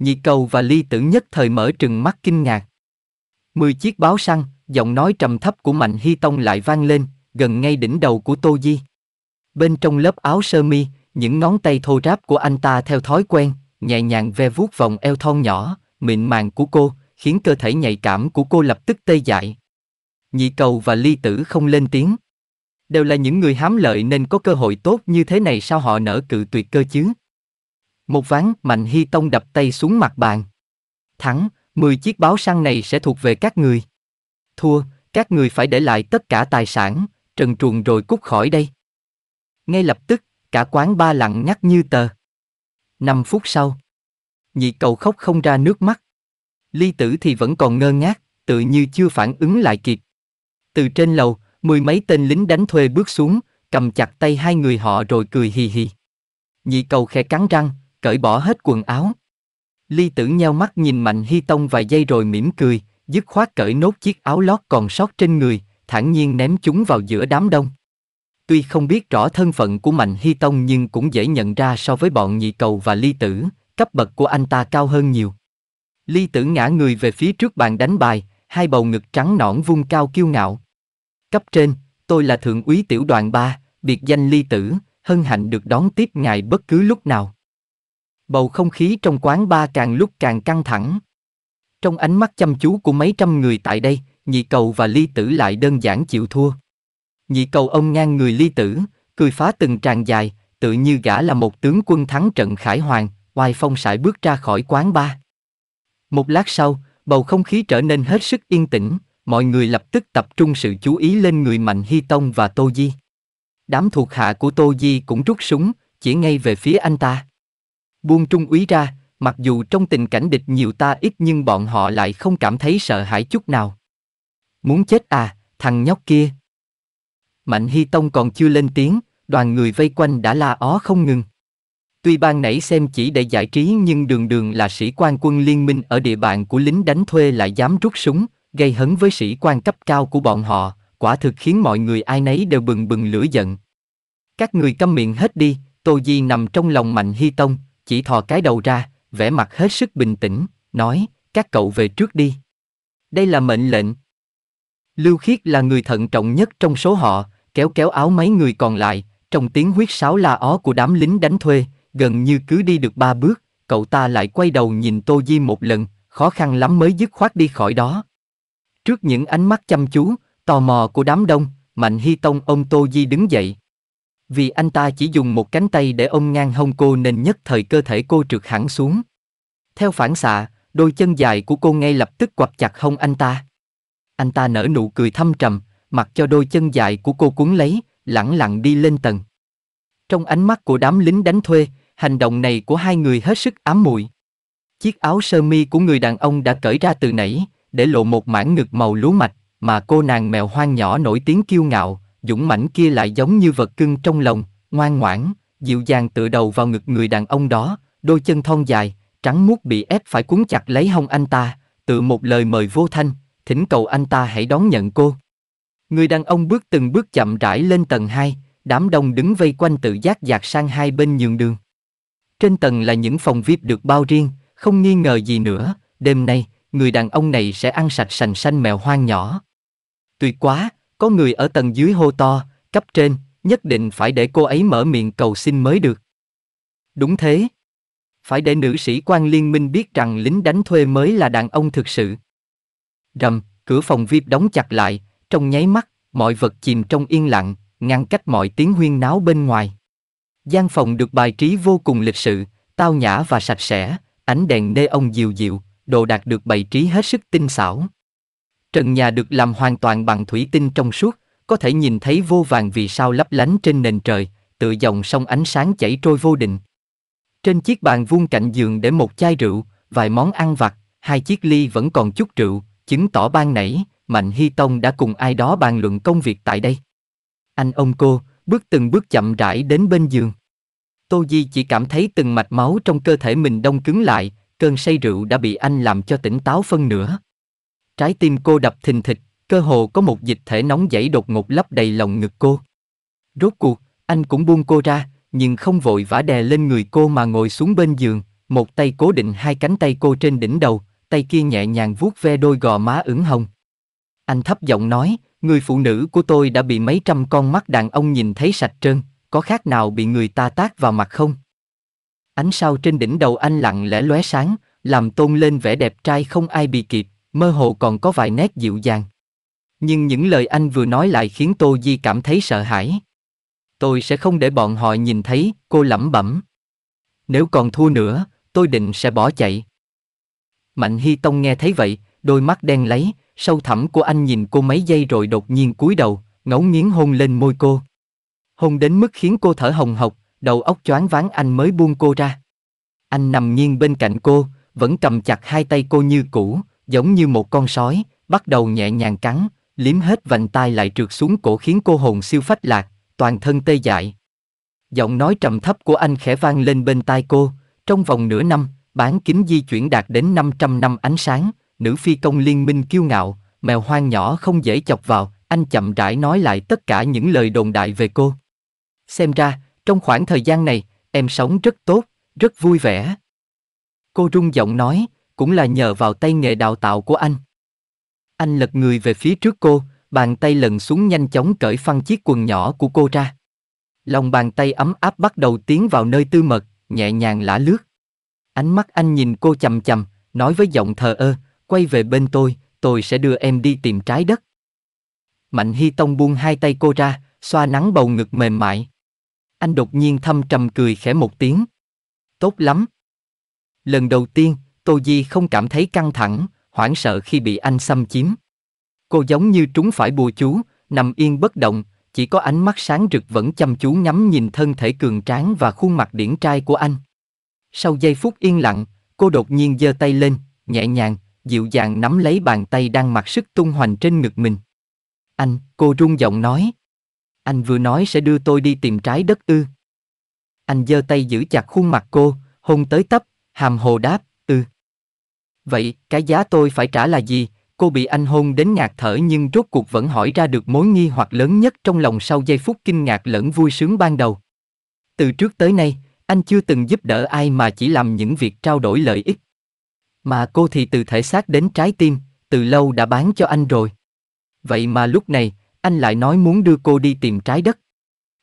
Nhị cầu và ly tử nhất thời mở trừng mắt kinh ngạc. Mười chiếc báo săn, giọng nói trầm thấp của Mạnh Hy Tông lại vang lên, gần ngay đỉnh đầu của Tô Di. Bên trong lớp áo sơ mi, những ngón tay thô ráp của anh ta theo thói quen, nhẹ nhàng ve vuốt vòng eo thon nhỏ, mịn màng của cô, khiến cơ thể nhạy cảm của cô lập tức tê dại. Nhị cầu và ly tử không lên tiếng. Đều là những người hám lợi nên có cơ hội tốt như thế này sao họ nỡ cự tuyệt cơ chứ? Một ván, Mạnh Hy Tông đập tay xuống mặt bàn. Thắng, mười chiếc báo săn này sẽ thuộc về các người. Thua, các người phải để lại tất cả tài sản, trần truồng rồi cút khỏi đây. Ngay lập tức, cả quán ba lặng nhắc như tờ. Năm phút sau, nhị cầu khóc không ra nước mắt. Ly tử thì vẫn còn ngơ ngác, tự như chưa phản ứng lại kịp. Từ trên lầu, mười mấy tên lính đánh thuê bước xuống, cầm chặt tay hai người họ rồi cười hì hì. Nhị cầu khẽ cắn răng, cởi bỏ hết quần áo. Ly tử nheo mắt nhìn Mạnh Hy Tông vài giây rồi mỉm cười, dứt khoát cởi nốt chiếc áo lót còn sót trên người, thản nhiên ném chúng vào giữa đám đông. Tuy không biết rõ thân phận của Mạnh Hy Tông nhưng cũng dễ nhận ra so với bọn nhị cầu và ly tử, cấp bậc của anh ta cao hơn nhiều. Ly tử ngã người về phía trước bàn đánh bài, hai bầu ngực trắng nõn vung cao kiêu ngạo. Cấp trên, tôi là thượng úy tiểu đoàn 3, biệt danh ly tử, hân hạnh được đón tiếp ngài bất cứ lúc nào. Bầu không khí trong quán ba càng lúc càng căng thẳng. Trong ánh mắt chăm chú của mấy trăm người tại đây, nhị cầu và ly tử lại đơn giản chịu thua. Nhị cầu ông ngang người ly tử, cười phá từng tràng dài, tự như gã là một tướng quân thắng trận khải hoàng, oai phong sải bước ra khỏi quán ba. Một lát sau, bầu không khí trở nên hết sức yên tĩnh, mọi người lập tức tập trung sự chú ý lên người Mạnh Hy Tông và Tô Di. Đám thuộc hạ của Tô Di cũng rút súng, chỉ ngay về phía anh ta. Buông trung úy ra, mặc dù trong tình cảnh địch nhiều ta ít nhưng bọn họ lại không cảm thấy sợ hãi chút nào. Muốn chết à, thằng nhóc kia. Mạnh Hy Tông còn chưa lên tiếng, đoàn người vây quanh đã la ó không ngừng. Tuy ban nãy xem chỉ để giải trí nhưng đường đường là sĩ quan quân liên minh ở địa bàn của lính đánh thuê lại dám rút súng, gây hấn với sĩ quan cấp cao của bọn họ, quả thực khiến mọi người ai nấy đều bừng bừng lửa giận. Các người câm miệng hết đi, Tô Di nằm trong lòng Mạnh Hy Tông, chỉ thò cái đầu ra, vẻ mặt hết sức bình tĩnh, nói, các cậu về trước đi. Đây là mệnh lệnh. Lưu Khiết là người thận trọng nhất trong số họ, kéo kéo áo mấy người còn lại, trong tiếng huyết sáo la ó của đám lính đánh thuê, gần như cứ đi được ba bước, cậu ta lại quay đầu nhìn Tô Di một lần, khó khăn lắm mới dứt khoát đi khỏi đó. Trước những ánh mắt chăm chú, tò mò của đám đông, Mạnh Hy Tông ông Tô Di đứng dậy, vì anh ta chỉ dùng một cánh tay để ôm ngang hông cô nên nhất thời cơ thể cô trượt hẳn xuống. Theo phản xạ, đôi chân dài của cô ngay lập tức quặp chặt hông anh ta. Anh ta nở nụ cười thâm trầm, mặc cho đôi chân dài của cô cuốn lấy, lẳng lặng đi lên tầng. Trong ánh mắt của đám lính đánh thuê, hành động này của hai người hết sức ám muội. Chiếc áo sơ mi của người đàn ông đã cởi ra từ nãy, để lộ một mảng ngực màu lúa mạch, mà cô nàng mèo hoang nhỏ nổi tiếng kiêu ngạo, dũng mãnh kia lại giống như vật cưng trong lòng, ngoan ngoãn, dịu dàng tựa đầu vào ngực người đàn ông đó, đôi chân thon dài, trắng muốt bị ép phải cuốn chặt lấy hông anh ta, tự một lời mời vô thanh, thỉnh cầu anh ta hãy đón nhận cô. Người đàn ông bước từng bước chậm rãi lên tầng 2, đám đông đứng vây quanh tự giác dạt sang hai bên nhường đường. Trên tầng là những phòng VIP được bao riêng, không nghi ngờ gì nữa, đêm nay, người đàn ông này sẽ ăn sạch sành xanh mèo hoang nhỏ. Tuyệt quá, có người ở tầng dưới hô to, cấp trên, nhất định phải để cô ấy mở miệng cầu xin mới được. Đúng thế. Phải để nữ sĩ quan liên minh biết rằng lính đánh thuê mới là đàn ông thực sự. Rầm, cửa phòng VIP đóng chặt lại, trong nháy mắt, mọi vật chìm trong yên lặng, ngăn cách mọi tiếng huyên náo bên ngoài. gian phòng được bài trí vô cùng lịch sự, tao nhã và sạch sẽ, ánh đèn nê ông dịu dịu, đồ đạc được bày trí hết sức tinh xảo. Trần nhà được làm hoàn toàn bằng thủy tinh trong suốt, có thể nhìn thấy vô vàng vì sao lấp lánh trên nền trời, tựa dòng sông ánh sáng chảy trôi vô định. Trên chiếc bàn vuông cạnh giường để một chai rượu, vài món ăn vặt, hai chiếc ly vẫn còn chút rượu, chứng tỏ ban nãy, Mạnh Hy Tông đã cùng ai đó bàn luận công việc tại đây. Anh ông cô, bước từng bước chậm rãi đến bên giường. Tô Di chỉ cảm thấy từng mạch máu trong cơ thể mình đông cứng lại, cơn say rượu đã bị anh làm cho tỉnh táo phân nửa. Trái tim cô đập thình thịch, cơ hồ có một dịch thể nóng dãy đột ngột lấp đầy lòng ngực cô. Rốt cuộc, anh cũng buông cô ra, nhưng không vội vã đè lên người cô mà ngồi xuống bên giường, một tay cố định hai cánh tay cô trên đỉnh đầu, tay kia nhẹ nhàng vuốt ve đôi gò má ửng hồng. Anh thấp giọng nói, người phụ nữ của tôi đã bị mấy trăm con mắt đàn ông nhìn thấy sạch trơn, có khác nào bị người ta tác vào mặt không? Ánh sao trên đỉnh đầu anh lặng lẽ lóe sáng, làm tôn lên vẻ đẹp trai không ai bị kịp, mơ hồ còn có vài nét dịu dàng. Nhưng những lời anh vừa nói lại khiến Tô Di cảm thấy sợ hãi. Tôi sẽ không để bọn họ nhìn thấy, cô lẩm bẩm. Nếu còn thua nữa, tôi định sẽ bỏ chạy. Mạnh Hy Tông nghe thấy vậy, đôi mắt đen lấy, sâu thẳm của anh nhìn cô mấy giây rồi đột nhiên cúi đầu, ngấu nghiến hôn lên môi cô. Hôn đến mức khiến cô thở hồng hộc, đầu óc choáng váng anh mới buông cô ra. Anh nằm nghiêng bên cạnh cô, vẫn cầm chặt hai tay cô như cũ, giống như một con sói, bắt đầu nhẹ nhàng cắn, liếm hết vành tai lại trượt xuống cổ khiến cô hồn siêu phách lạc, toàn thân tê dại. Giọng nói trầm thấp của anh khẽ vang lên bên tai cô, trong vòng nửa năm, bán kính di chuyển đạt đến 500 năm ánh sáng, nữ phi công liên minh kiêu ngạo, mèo hoang nhỏ không dễ chọc vào, anh chậm rãi nói lại tất cả những lời đồn đại về cô. Xem ra, trong khoảng thời gian này, em sống rất tốt, rất vui vẻ. Cô rung giọng nói, cũng là nhờ vào tay nghề đào tạo của anh. Anh lật người về phía trước cô, bàn tay lần xuống nhanh chóng cởi phân chiếc quần nhỏ của cô ra. Lòng bàn tay ấm áp bắt đầu tiến vào nơi tư mật, nhẹ nhàng lả lướt. Ánh mắt anh nhìn cô chầm chầm, nói với giọng thờ ơ, quay về bên tôi, tôi sẽ đưa em đi tìm trái đất. Mạnh Hy Tông buông hai tay cô ra, xoa nắng bầu ngực mềm mại. Anh đột nhiên thâm trầm cười khẽ một tiếng. Tốt lắm. Lần đầu tiên, Tô Di không cảm thấy căng thẳng, hoảng sợ khi bị anh xâm chiếm. Cô giống như trúng phải bùa chú, nằm yên bất động, chỉ có ánh mắt sáng rực vẫn chăm chú ngắm nhìn thân thể cường tráng và khuôn mặt điển trai của anh. Sau giây phút yên lặng, cô đột nhiên giơ tay lên, nhẹ nhàng, dịu dàng nắm lấy bàn tay đang mặc sức tung hoành trên ngực mình. Anh, cô rung giọng nói. Anh vừa nói sẽ đưa tôi đi tìm trái đất ư. Anh giơ tay giữ chặt khuôn mặt cô, hôn tới tấp, hàm hồ đáp, Vậy, cái giá tôi phải trả là gì? Cô bị anh hôn đến ngạt thở nhưng rốt cuộc vẫn hỏi ra được mối nghi hoặc lớn nhất trong lòng sau giây phút kinh ngạc lẫn vui sướng ban đầu. Từ trước tới nay, anh chưa từng giúp đỡ ai mà chỉ làm những việc trao đổi lợi ích. Mà cô thì từ thể xác đến trái tim, từ lâu đã bán cho anh rồi. Vậy mà lúc này, anh lại nói muốn đưa cô đi tìm trái đất.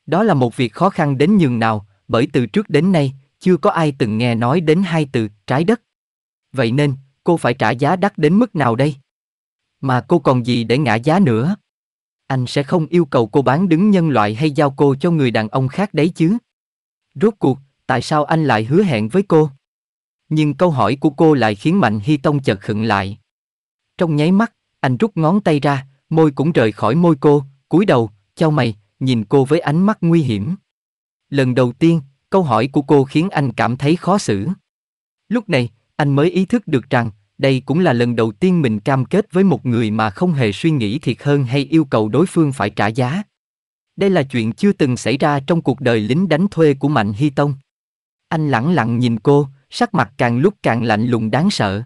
Đó là một việc khó khăn đến nhường nào, bởi từ trước đến nay, chưa có ai từng nghe nói đến hai từ trái đất. Vậy nên, cô phải trả giá đắt đến mức nào đây? Mà cô còn gì để ngã giá nữa? Anh sẽ không yêu cầu cô bán đứng nhân loại hay giao cô cho người đàn ông khác đấy chứ? Rốt cuộc, tại sao anh lại hứa hẹn với cô? Nhưng câu hỏi của cô lại khiến Mạnh Hy Tông chợt khựng lại. Trong nháy mắt, anh rút ngón tay ra, môi cũng rời khỏi môi cô, cúi đầu, chau mày, nhìn cô với ánh mắt nguy hiểm. Lần đầu tiên, câu hỏi của cô khiến anh cảm thấy khó xử. Lúc này, anh mới ý thức được rằng đây cũng là lần đầu tiên mình cam kết với một người mà không hề suy nghĩ thiệt hơn hay yêu cầu đối phương phải trả giá đây là chuyện chưa từng xảy ra trong cuộc đời lính đánh thuê của mạnh hy tông anh lẳng lặng nhìn cô sắc mặt càng lúc càng lạnh lùng đáng sợ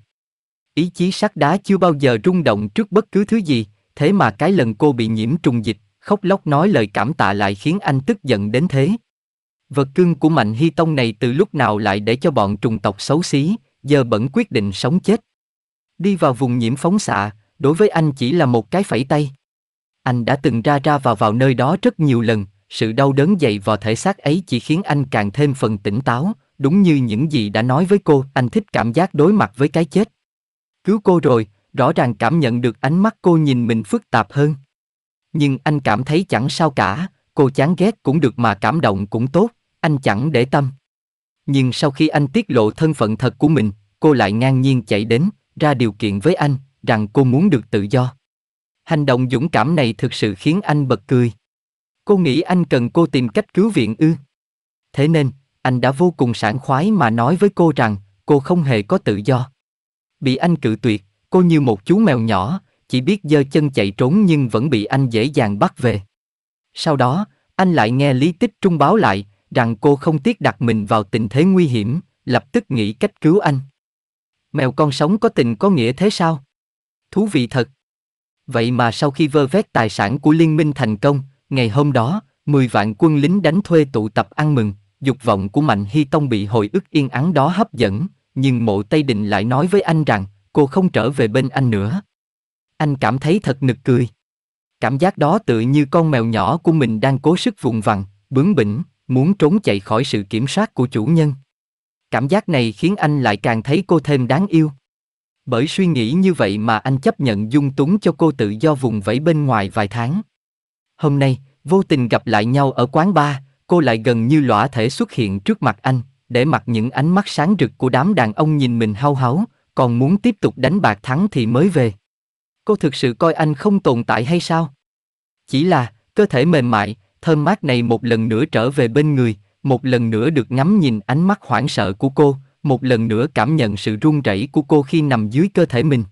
ý chí sắt đá chưa bao giờ rung động trước bất cứ thứ gì thế mà cái lần cô bị nhiễm trùng dịch khóc lóc nói lời cảm tạ lại khiến anh tức giận đến thế vật cưng của mạnh hy tông này từ lúc nào lại để cho bọn trùng tộc xấu xí giờ bẩn quyết định sống chết. Đi vào vùng nhiễm phóng xạ, đối với anh chỉ là một cái phẩy tay. Anh đã từng ra ra vào vào nơi đó rất nhiều lần, sự đau đớn dậy vào thể xác ấy chỉ khiến anh càng thêm phần tỉnh táo, đúng như những gì đã nói với cô, anh thích cảm giác đối mặt với cái chết. Cứu cô rồi, rõ ràng cảm nhận được ánh mắt cô nhìn mình phức tạp hơn. Nhưng anh cảm thấy chẳng sao cả, cô chán ghét cũng được mà cảm động cũng tốt, anh chẳng để tâm. Nhưng sau khi anh tiết lộ thân phận thật của mình, cô lại ngang nhiên chạy đến, ra điều kiện với anh, rằng cô muốn được tự do. Hành động dũng cảm này thực sự khiến anh bật cười. Cô nghĩ anh cần cô tìm cách cứu viện ư. Thế nên, anh đã vô cùng sảng khoái mà nói với cô rằng cô không hề có tự do. Bị anh cự tuyệt, cô như một chú mèo nhỏ, chỉ biết giơ chân chạy trốn nhưng vẫn bị anh dễ dàng bắt về. Sau đó, anh lại nghe lý tích trung báo lại, rằng cô không tiếc đặt mình vào tình thế nguy hiểm, lập tức nghĩ cách cứu anh. Mèo con sống có tình có nghĩa thế sao? Thú vị thật. Vậy mà sau khi vơ vét tài sản của liên minh thành công, ngày hôm đó, 10 vạn quân lính đánh thuê tụ tập ăn mừng, dục vọng của Mạnh Hy Tông bị hồi ức yên ắng đó hấp dẫn, nhưng mộ Tây định lại nói với anh rằng, cô không trở về bên anh nữa. Anh cảm thấy thật nực cười. Cảm giác đó tự như con mèo nhỏ của mình đang cố sức vụn vặn, bướng bỉnh, muốn trốn chạy khỏi sự kiểm soát của chủ nhân. Cảm giác này khiến anh lại càng thấy cô thêm đáng yêu. Bởi suy nghĩ như vậy mà anh chấp nhận dung túng cho cô tự do vùng vẫy bên ngoài vài tháng. Hôm nay, vô tình gặp lại nhau ở quán bar, cô lại gần như lõa thể xuất hiện trước mặt anh, để mặc những ánh mắt sáng rực của đám đàn ông nhìn mình hao háo, còn muốn tiếp tục đánh bạc thắng thì mới về. Cô thực sự coi anh không tồn tại hay sao? Chỉ là, cơ thể mềm mại, thơm mát này một lần nữa trở về bên người, một lần nữa được ngắm nhìn ánh mắt hoảng sợ của cô, một lần nữa cảm nhận sự run rẩy của cô khi nằm dưới cơ thể mình.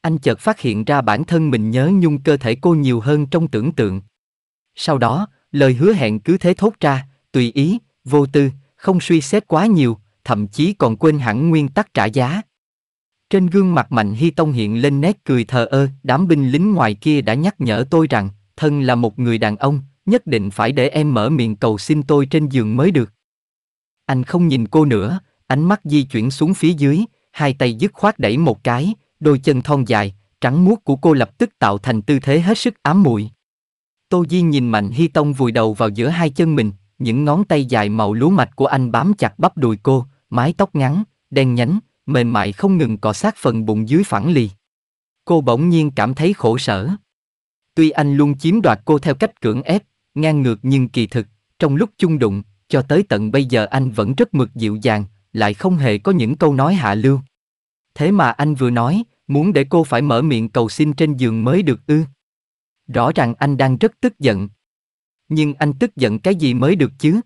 Anh chợt phát hiện ra bản thân mình nhớ nhung cơ thể cô nhiều hơn trong tưởng tượng. Sau đó, lời hứa hẹn cứ thế thốt ra, tùy ý, vô tư, không suy xét quá nhiều, thậm chí còn quên hẳn nguyên tắc trả giá. Trên gương mặt Mạnh Hy Tông hiện lên nét cười thờ ơ, đám binh lính ngoài kia đã nhắc nhở tôi rằng, thân là một người đàn ông, nhất định phải để em mở miệng cầu xin tôi trên giường mới được. Anh không nhìn cô nữa, ánh mắt di chuyển xuống phía dưới, hai tay dứt khoát đẩy một cái, đôi chân thon dài, trắng muốt của cô lập tức tạo thành tư thế hết sức ám muội. Tô Di nhìn Mạnh Hy Tông vùi đầu vào giữa hai chân mình, những ngón tay dài màu lúa mạch của anh bám chặt bắp đùi cô, mái tóc ngắn, đen nhánh, mềm mại không ngừng cọ sát phần bụng dưới phẳng lì. Cô bỗng nhiên cảm thấy khổ sở. Tuy anh luôn chiếm đoạt cô theo cách cưỡng ép, ngang ngược nhưng kỳ thực, trong lúc chung đụng, cho tới tận bây giờ anh vẫn rất mực dịu dàng, lại không hề có những câu nói hạ lưu. Thế mà anh vừa nói, muốn để cô phải mở miệng cầu xin trên giường mới được ư. Rõ ràng anh đang rất tức giận. Nhưng anh tức giận cái gì mới được chứ?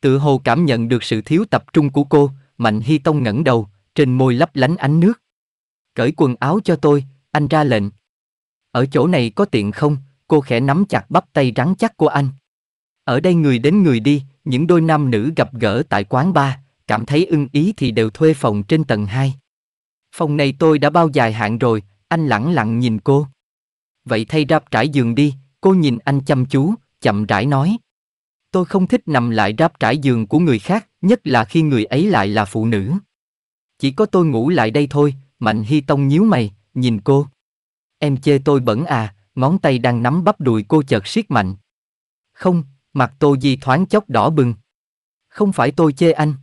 Tự hồ cảm nhận được sự thiếu tập trung của cô, Mạnh Hy Tông ngẩng đầu, trên môi lấp lánh ánh nước. Cởi quần áo cho tôi, anh ra lệnh. Ở chỗ này có tiện không, cô khẽ nắm chặt bắp tay rắn chắc của anh. Ở đây người đến người đi, những đôi nam nữ gặp gỡ tại quán bar, cảm thấy ưng ý thì đều thuê phòng trên tầng 2. Phòng này tôi đã bao dài hạn rồi, anh lặng lặng nhìn cô. Vậy thay ráp trải giường đi, cô nhìn anh chăm chú, chậm rãi nói. Tôi không thích nằm lại ráp trải giường của người khác, nhất là khi người ấy lại là phụ nữ. Chỉ có tôi ngủ lại đây thôi, Mạnh Hy Tông nhíu mày, nhìn cô. Em chê tôi bẩn à, ngón tay đang nắm bắp đùi cô chợt siết mạnh. Không, mặt Tô Di thoáng chốc đỏ bừng. Không phải tôi chê anh.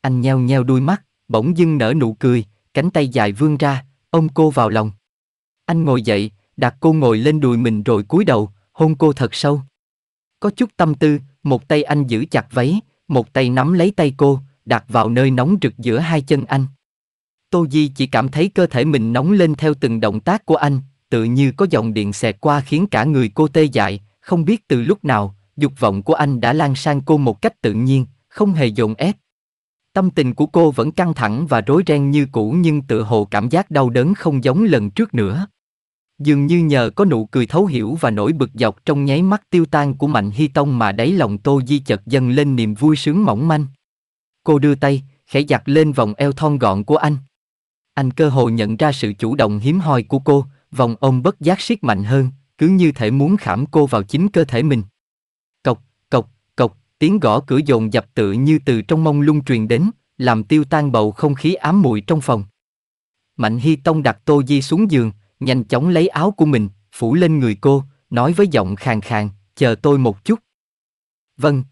Anh nheo nheo đuôi mắt, bỗng dưng nở nụ cười, cánh tay dài vươn ra, ôm cô vào lòng. Anh ngồi dậy, đặt cô ngồi lên đùi mình rồi cúi đầu, hôn cô thật sâu. Có chút tâm tư, một tay anh giữ chặt váy, một tay nắm lấy tay cô, đặt vào nơi nóng rực giữa hai chân anh. Tô Di chỉ cảm thấy cơ thể mình nóng lên theo từng động tác của anh, tự như có dòng điện xẹt qua khiến cả người cô tê dại, không biết từ lúc nào, dục vọng của anh đã lan sang cô một cách tự nhiên, không hề dồn ép. Tâm tình của cô vẫn căng thẳng và rối ren như cũ nhưng tự hồ cảm giác đau đớn không giống lần trước nữa. Dường như nhờ có nụ cười thấu hiểu và nỗi bực dọc trong nháy mắt tiêu tan của Mạnh Hy Tông mà đáy lòng Tô Di chợt dâng lên niềm vui sướng mỏng manh. Cô đưa tay, khẽ giặt lên vòng eo thon gọn của anh. Anh cơ hồ nhận ra sự chủ động hiếm hoi của cô, vòng ôm bất giác siết mạnh hơn, cứ như thể muốn khảm cô vào chính cơ thể mình. Cộc, cộc, cộc, tiếng gõ cửa dồn dập tự như từ trong mông lung truyền đến, làm tiêu tan bầu không khí ám muội trong phòng. Mạnh Hy Tông đặt Tô Di xuống giường, nhanh chóng lấy áo của mình, phủ lên người cô, nói với giọng khàn khàn, chờ tôi một chút. Vâng.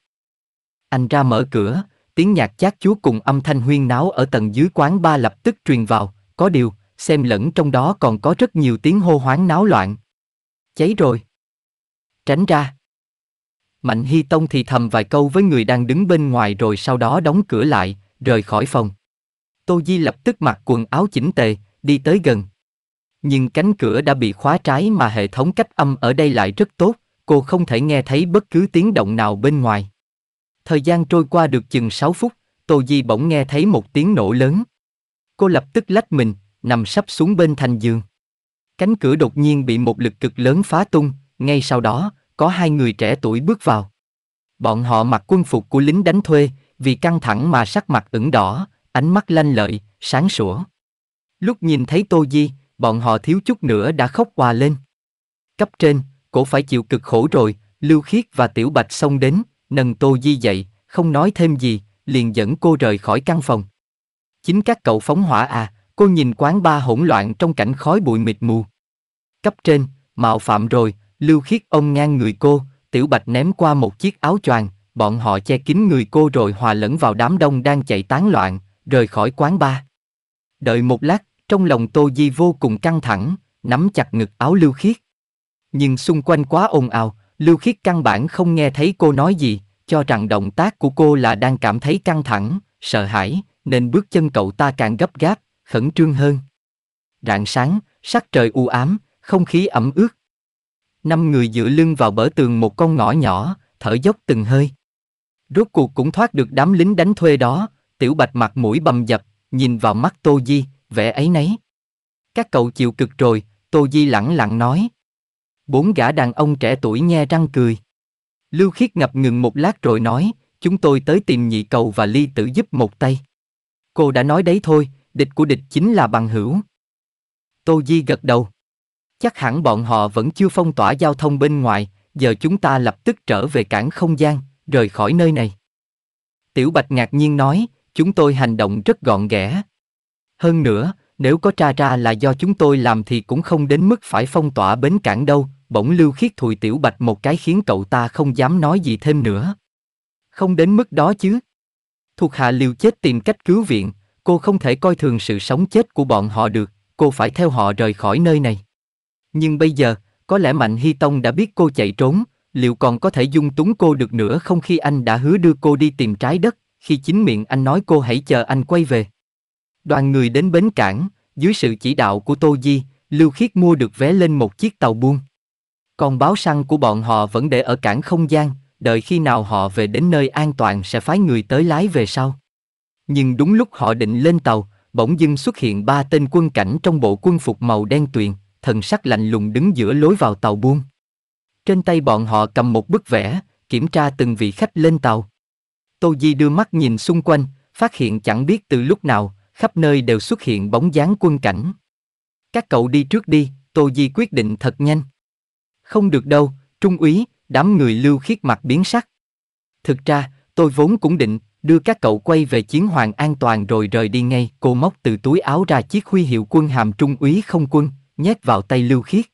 Anh ra mở cửa, tiếng nhạc chát chúa cùng âm thanh huyên náo ở tầng dưới quán ba lập tức truyền vào, có điều, xem lẫn trong đó còn có rất nhiều tiếng hô hoáng náo loạn. Cháy rồi. Tránh ra. Mạnh Hy Tông thì thầm vài câu với người đang đứng bên ngoài rồi sau đó đóng cửa lại, rời khỏi phòng. Tô Di lập tức mặc quần áo chỉnh tề, đi tới gần. Nhưng cánh cửa đã bị khóa trái mà hệ thống cách âm ở đây lại rất tốt, cô không thể nghe thấy bất cứ tiếng động nào bên ngoài. Thời gian trôi qua được chừng 6 phút, Tô Di bỗng nghe thấy một tiếng nổ lớn. Cô lập tức lách mình, nằm sắp xuống bên thành giường. Cánh cửa đột nhiên bị một lực cực lớn phá tung, ngay sau đó, có hai người trẻ tuổi bước vào. Bọn họ mặc quân phục của lính đánh thuê, vì căng thẳng mà sắc mặt ửng đỏ, ánh mắt lanh lợi, sáng sủa. Lúc nhìn thấy Tô Di, bọn họ thiếu chút nữa đã khóc hòa lên. Cấp trên, cổ phải chịu cực khổ rồi, Lưu Khiết và Tiểu Bạch xông đến, nâng Tô Di dậy, không nói thêm gì, liền dẫn cô rời khỏi căn phòng. Chính các cậu phóng hỏa à, Cô nhìn quán ba hỗn loạn trong cảnh khói bụi mịt mù. Cấp trên, mạo phạm rồi, lưu khiết ông ngang người cô, tiểu bạch ném qua một chiếc áo choàng, bọn họ che kín người cô rồi hòa lẫn vào đám đông đang chạy tán loạn, rời khỏi quán ba. Đợi một lát, trong lòng Tô Di vô cùng căng thẳng, nắm chặt ngực áo lưu khiết. Nhưng xung quanh quá ồn ào, lưu khiết căn bản không nghe thấy cô nói gì, cho rằng động tác của cô là đang cảm thấy căng thẳng, sợ hãi, nên bước chân cậu ta càng gấp gáp, khẩn trương hơn. Rạng sáng, sắc trời u ám, không khí ẩm ướt. Năm người dựa lưng vào bờ tường một con ngõ nhỏ, thở dốc từng hơi. Rốt cuộc cũng thoát được đám lính đánh thuê đó, tiểu bạch mặt mũi bầm dập, nhìn vào mắt Tô Di, vẻ ấy nấy. Các cậu chịu cực rồi, Tô Di lặng lặng nói. Bốn gã đàn ông trẻ tuổi nhe răng cười. Lưu Khiết ngập ngừng một lát rồi nói, chúng tôi tới tìm nhị cầu và ly tử giúp một tay. Cô đã nói đấy thôi, địch của địch chính là bằng hữu. Tô Di gật đầu. Chắc hẳn bọn họ vẫn chưa phong tỏa giao thông bên ngoài, giờ chúng ta lập tức trở về cảng không gian, rời khỏi nơi này. Tiểu Bạch ngạc nhiên nói, chúng tôi hành động rất gọn ghẽ. Hơn nữa, nếu có tra ra là do chúng tôi làm thì cũng không đến mức phải phong tỏa bến cảng đâu, bỗng lưu khiết thùi Tiểu Bạch một cái khiến cậu ta không dám nói gì thêm nữa. Không đến mức đó chứ. Thuộc hạ liều chết tìm cách cứu viện, cô không thể coi thường sự sống chết của bọn họ được, cô phải theo họ rời khỏi nơi này. Nhưng bây giờ, có lẽ Mạnh Hy Tông đã biết cô chạy trốn, liệu còn có thể dung túng cô được nữa không khi anh đã hứa đưa cô đi tìm trái đất, khi chính miệng anh nói cô hãy chờ anh quay về. Đoàn người đến bến cảng, dưới sự chỉ đạo của Tô Di, Lưu Khiết mua được vé lên một chiếc tàu buôn. Còn báo săn của bọn họ vẫn để ở cảng không gian, đợi khi nào họ về đến nơi an toàn sẽ phái người tới lái về sau. Nhưng đúng lúc họ định lên tàu, bỗng dưng xuất hiện ba tên quân cảnh trong bộ quân phục màu đen tuyền, thần sắc lạnh lùng đứng giữa lối vào tàu buôn. Trên tay bọn họ cầm một bức vẽ, kiểm tra từng vị khách lên tàu. Tô Di đưa mắt nhìn xung quanh, phát hiện chẳng biết từ lúc nào, khắp nơi đều xuất hiện bóng dáng quân cảnh. Các cậu đi trước đi, Tô Di quyết định thật nhanh. Không được đâu, trung úy, đám người lưu khiết mặt biến sắc. Thực ra, tôi vốn cũng định, đưa các cậu quay về chiến hoàng an toàn rồi rời đi ngay. Cô móc từ túi áo ra chiếc huy hiệu quân hàm trung úy không quân, nhét vào tay Lưu Khiết.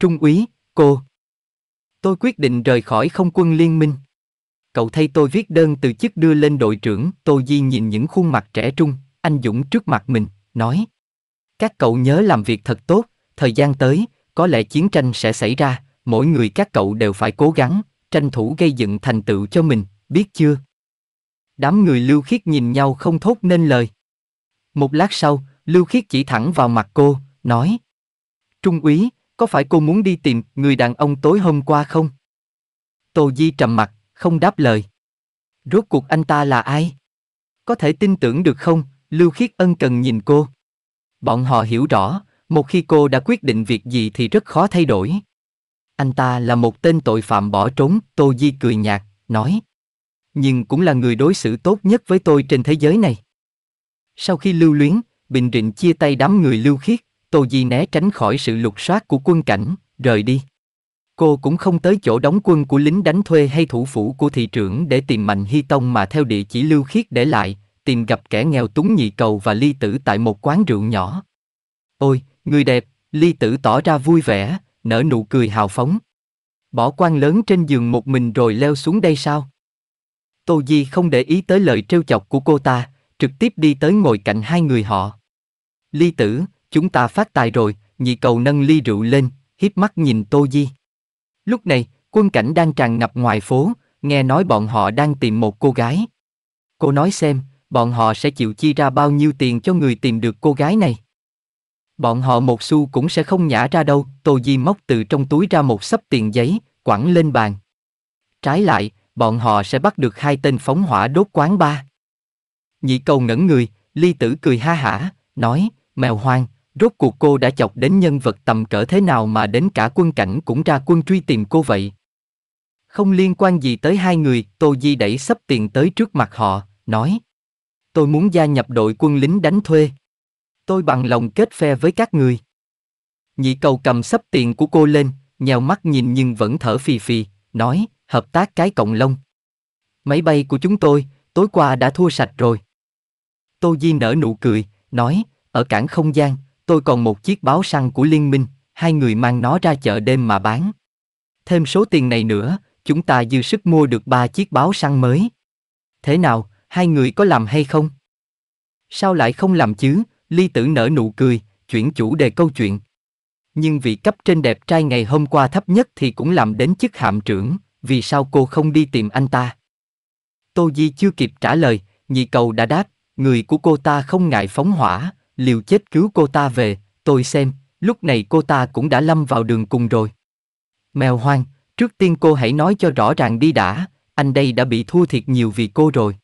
Trung úy, cô. Tôi quyết định rời khỏi không quân liên minh. Cậu thay tôi viết đơn từ chức đưa lên đội trưởng, Tô Di nhìn những khuôn mặt trẻ trung, anh Dũng trước mặt mình, nói. Các cậu nhớ làm việc thật tốt, thời gian tới, có lẽ chiến tranh sẽ xảy ra, mỗi người các cậu đều phải cố gắng, tranh thủ gây dựng thành tựu cho mình, biết chưa? Đám người Lưu Khiết nhìn nhau không thốt nên lời. Một lát sau, Lưu Khiết chỉ thẳng vào mặt cô, nói. Trung úy, có phải cô muốn đi tìm người đàn ông tối hôm qua không? Tô Di trầm mặt, không đáp lời. Rốt cuộc anh ta là ai? Có thể tin tưởng được không? Lưu Khiết ân cần nhìn cô. Bọn họ hiểu rõ, một khi cô đã quyết định việc gì thì rất khó thay đổi. Anh ta là một tên tội phạm bỏ trốn, Tô Di cười nhạt, nói nhưng cũng là người đối xử tốt nhất với tôi trên thế giới này. Sau khi lưu luyến, Bình Định chia tay đám người lưu khiết, Tô Di né tránh khỏi sự lục soát của quân cảnh, rời đi. Cô cũng không tới chỗ đóng quân của lính đánh thuê hay thủ phủ của thị trưởng để tìm Mạnh Hy Tông mà theo địa chỉ lưu khiết để lại, tìm gặp kẻ nghèo túng nhị cầu và ly tử tại một quán rượu nhỏ. Ôi, người đẹp, ly tử tỏ ra vui vẻ, nở nụ cười hào phóng. Bỏ quan lớn trên giường một mình rồi leo xuống đây sao? Tô Di không để ý tới lời trêu chọc của cô ta, trực tiếp đi tới ngồi cạnh hai người họ. Ly tử, chúng ta phát tài rồi, nhị cầu nâng ly rượu lên, hiếp mắt nhìn Tô Di. Lúc này, quân cảnh đang tràn ngập ngoài phố, nghe nói bọn họ đang tìm một cô gái. Cô nói xem, bọn họ sẽ chịu chi ra bao nhiêu tiền cho người tìm được cô gái này. Bọn họ một xu cũng sẽ không nhả ra đâu, Tô Di móc từ trong túi ra một sấp tiền giấy, quẳng lên bàn. Trái lại, bọn họ sẽ bắt được hai tên phóng hỏa đốt quán ba. Nhị cầu ngẩn người, ly tử cười ha hả, nói, mèo hoang, rốt cuộc cô đã chọc đến nhân vật tầm cỡ thế nào mà đến cả quân cảnh cũng ra quân truy tìm cô vậy. Không liên quan gì tới hai người, Tô Di đẩy sắp tiền tới trước mặt họ, nói. Tôi muốn gia nhập đội quân lính đánh thuê. Tôi bằng lòng kết phe với các người. Nhị cầu cầm sắp tiền của cô lên, nhèo mắt nhìn nhưng vẫn thở phì phì, nói, hợp tác cái cộng lông. Máy bay của chúng tôi, tối qua đã thua sạch rồi. Tô Di nở nụ cười, nói, ở cảng không gian, tôi còn một chiếc báo săn của liên minh, hai người mang nó ra chợ đêm mà bán. Thêm số tiền này nữa, chúng ta dư sức mua được ba chiếc báo săn mới. Thế nào, hai người có làm hay không? Sao lại không làm chứ? Ly tử nở nụ cười, chuyển chủ đề câu chuyện. Nhưng vị cấp trên đẹp trai ngày hôm qua thấp nhất thì cũng làm đến chức hạm trưởng, vì sao cô không đi tìm anh ta? Tô Di chưa kịp trả lời, nhị cầu đã đáp, người của cô ta không ngại phóng hỏa, liều chết cứu cô ta về, tôi xem, lúc này cô ta cũng đã lâm vào đường cùng rồi. Mèo hoang, trước tiên cô hãy nói cho rõ ràng đi đã, anh đây đã bị thua thiệt nhiều vì cô rồi.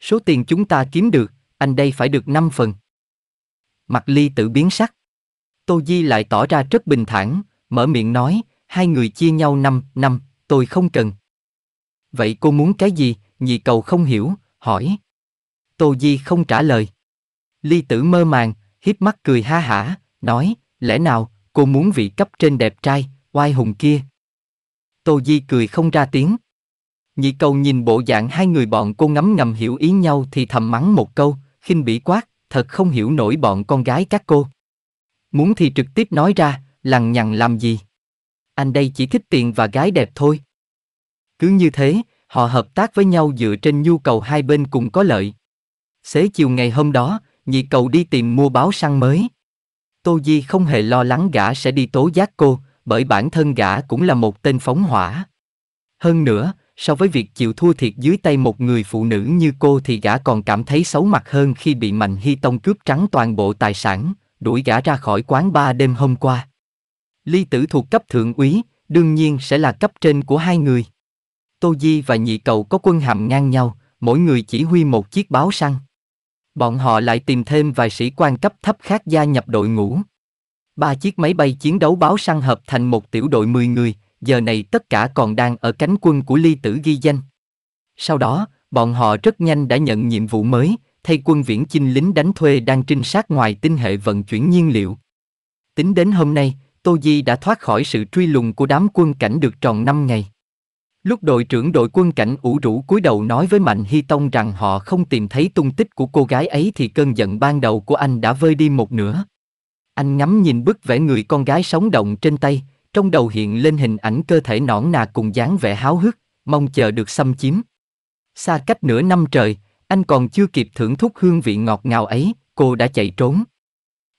Số tiền chúng ta kiếm được, anh đây phải được 5 phần. Mặt ly tự biến sắc. Tô Di lại tỏ ra rất bình thản, mở miệng nói, hai người chia nhau 5, 5, tôi không cần. Vậy cô muốn cái gì? Nhị cầu không hiểu, hỏi. Tô Di không trả lời. Ly tử mơ màng, hiếp mắt cười ha hả, nói, lẽ nào, cô muốn vị cấp trên đẹp trai, oai hùng kia. Tô Di cười không ra tiếng. Nhị cầu nhìn bộ dạng hai người bọn cô ngấm ngầm hiểu ý nhau thì thầm mắng một câu, khinh bỉ quát, thật không hiểu nổi bọn con gái các cô. Muốn thì trực tiếp nói ra, lằng nhằng làm gì anh đây chỉ thích tiền và gái đẹp thôi. Cứ như thế, họ hợp tác với nhau dựa trên nhu cầu hai bên cùng có lợi. Xế chiều ngày hôm đó, nhị cầu đi tìm mua báo săn mới. Tô Di không hề lo lắng gã sẽ đi tố giác cô, bởi bản thân gã cũng là một tên phóng hỏa. Hơn nữa, so với việc chịu thua thiệt dưới tay một người phụ nữ như cô thì gã còn cảm thấy xấu mặt hơn khi bị Mạnh Hy Tông cướp trắng toàn bộ tài sản, đuổi gã ra khỏi quán ba đêm hôm qua. Ly tử thuộc cấp thượng úy, đương nhiên sẽ là cấp trên của hai người. Tô Di và nhị cầu có quân hàm ngang nhau, mỗi người chỉ huy một chiếc báo săn. Bọn họ lại tìm thêm vài sĩ quan cấp thấp khác gia nhập đội ngũ. Ba chiếc máy bay chiến đấu báo săn hợp thành một tiểu đội 10 người, giờ này tất cả còn đang ở cánh quân của ly tử ghi danh. Sau đó, bọn họ rất nhanh đã nhận nhiệm vụ mới, thay quân viễn chinh lính đánh thuê đang trinh sát ngoài tinh hệ vận chuyển nhiên liệu. Tính đến hôm nay, Tô Di đã thoát khỏi sự truy lùng của đám quân cảnh được tròn 5 ngày. Lúc đội trưởng đội quân cảnh ủ rũ cúi đầu nói với Mạnh Hy Tông rằng họ không tìm thấy tung tích của cô gái ấy thì cơn giận ban đầu của anh đã vơi đi một nửa. Anh ngắm nhìn bức vẽ người con gái sống động trên tay, trong đầu hiện lên hình ảnh cơ thể nõn nà cùng dáng vẻ háo hức, mong chờ được xâm chiếm. Xa cách nửa năm trời, anh còn chưa kịp thưởng thức hương vị ngọt ngào ấy, cô đã chạy trốn.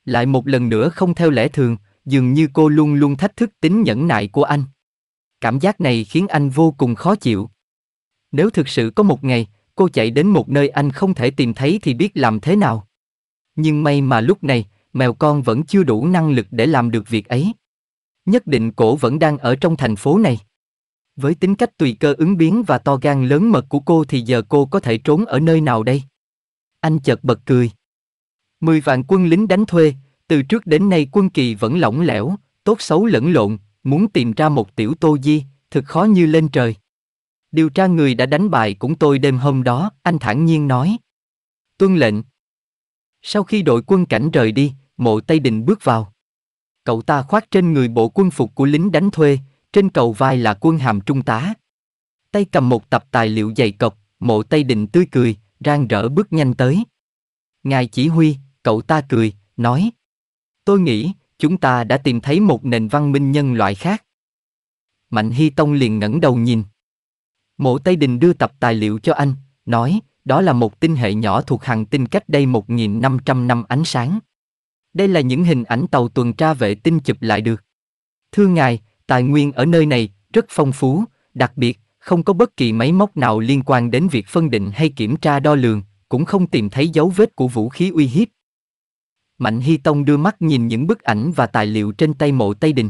Lại một lần nữa không theo lẽ thường, dường như cô luôn luôn thách thức tính nhẫn nại của anh. Cảm giác này khiến anh vô cùng khó chịu. Nếu thực sự có một ngày, cô chạy đến một nơi anh không thể tìm thấy thì biết làm thế nào. Nhưng may mà lúc này, mèo con vẫn chưa đủ năng lực để làm được việc ấy. Nhất định cổ vẫn đang ở trong thành phố này. Với tính cách tùy cơ ứng biến và to gan lớn mật của cô thì giờ cô có thể trốn ở nơi nào đây? Anh chợt bật cười. Mười vạn quân lính đánh thuê, từ trước đến nay quân kỳ vẫn lỏng lẻo, tốt xấu lẫn lộn, muốn tìm ra một tiểu tô di, thực khó như lên trời. Điều tra người đã đánh bài cũng tôi đêm hôm đó, anh thản nhiên nói. Tuân lệnh. Sau khi đội quân cảnh rời đi, mộ Tây Đình bước vào. Cậu ta khoác trên người bộ quân phục của lính đánh thuê, trên cầu vai là quân hàm trung tá. Tay cầm một tập tài liệu dày cộc, mộ Tây Đình tươi cười, rang rỡ bước nhanh tới. Ngài chỉ huy, cậu ta cười, nói, Tôi nghĩ, chúng ta đã tìm thấy một nền văn minh nhân loại khác. Mạnh Hy Tông liền ngẩng đầu nhìn. Mộ Tây Đình đưa tập tài liệu cho anh, nói, đó là một tinh hệ nhỏ thuộc hàng tinh cách đây 1.500 năm ánh sáng. Đây là những hình ảnh tàu tuần tra vệ tinh chụp lại được. Thưa ngài, tài nguyên ở nơi này rất phong phú, đặc biệt, không có bất kỳ máy móc nào liên quan đến việc phân định hay kiểm tra đo lường, cũng không tìm thấy dấu vết của vũ khí uy hiếp. Mạnh Hy Tông đưa mắt nhìn những bức ảnh và tài liệu trên tay mộ Tây Đình.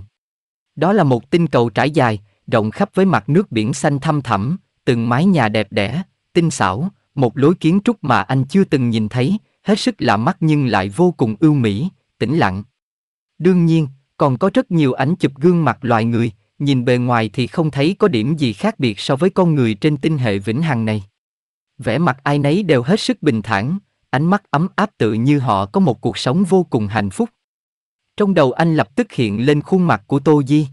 Đó là một tinh cầu trải dài, rộng khắp với mặt nước biển xanh thăm thẳm, từng mái nhà đẹp đẽ, tinh xảo, một lối kiến trúc mà anh chưa từng nhìn thấy, hết sức lạ mắt nhưng lại vô cùng ưu mỹ, tĩnh lặng. Đương nhiên, còn có rất nhiều ảnh chụp gương mặt loài người, nhìn bề ngoài thì không thấy có điểm gì khác biệt so với con người trên tinh hệ vĩnh hằng này. Vẻ mặt ai nấy đều hết sức bình thản, ánh mắt ấm áp tự như họ có một cuộc sống vô cùng hạnh phúc. Trong đầu anh lập tức hiện lên khuôn mặt của Tô Di.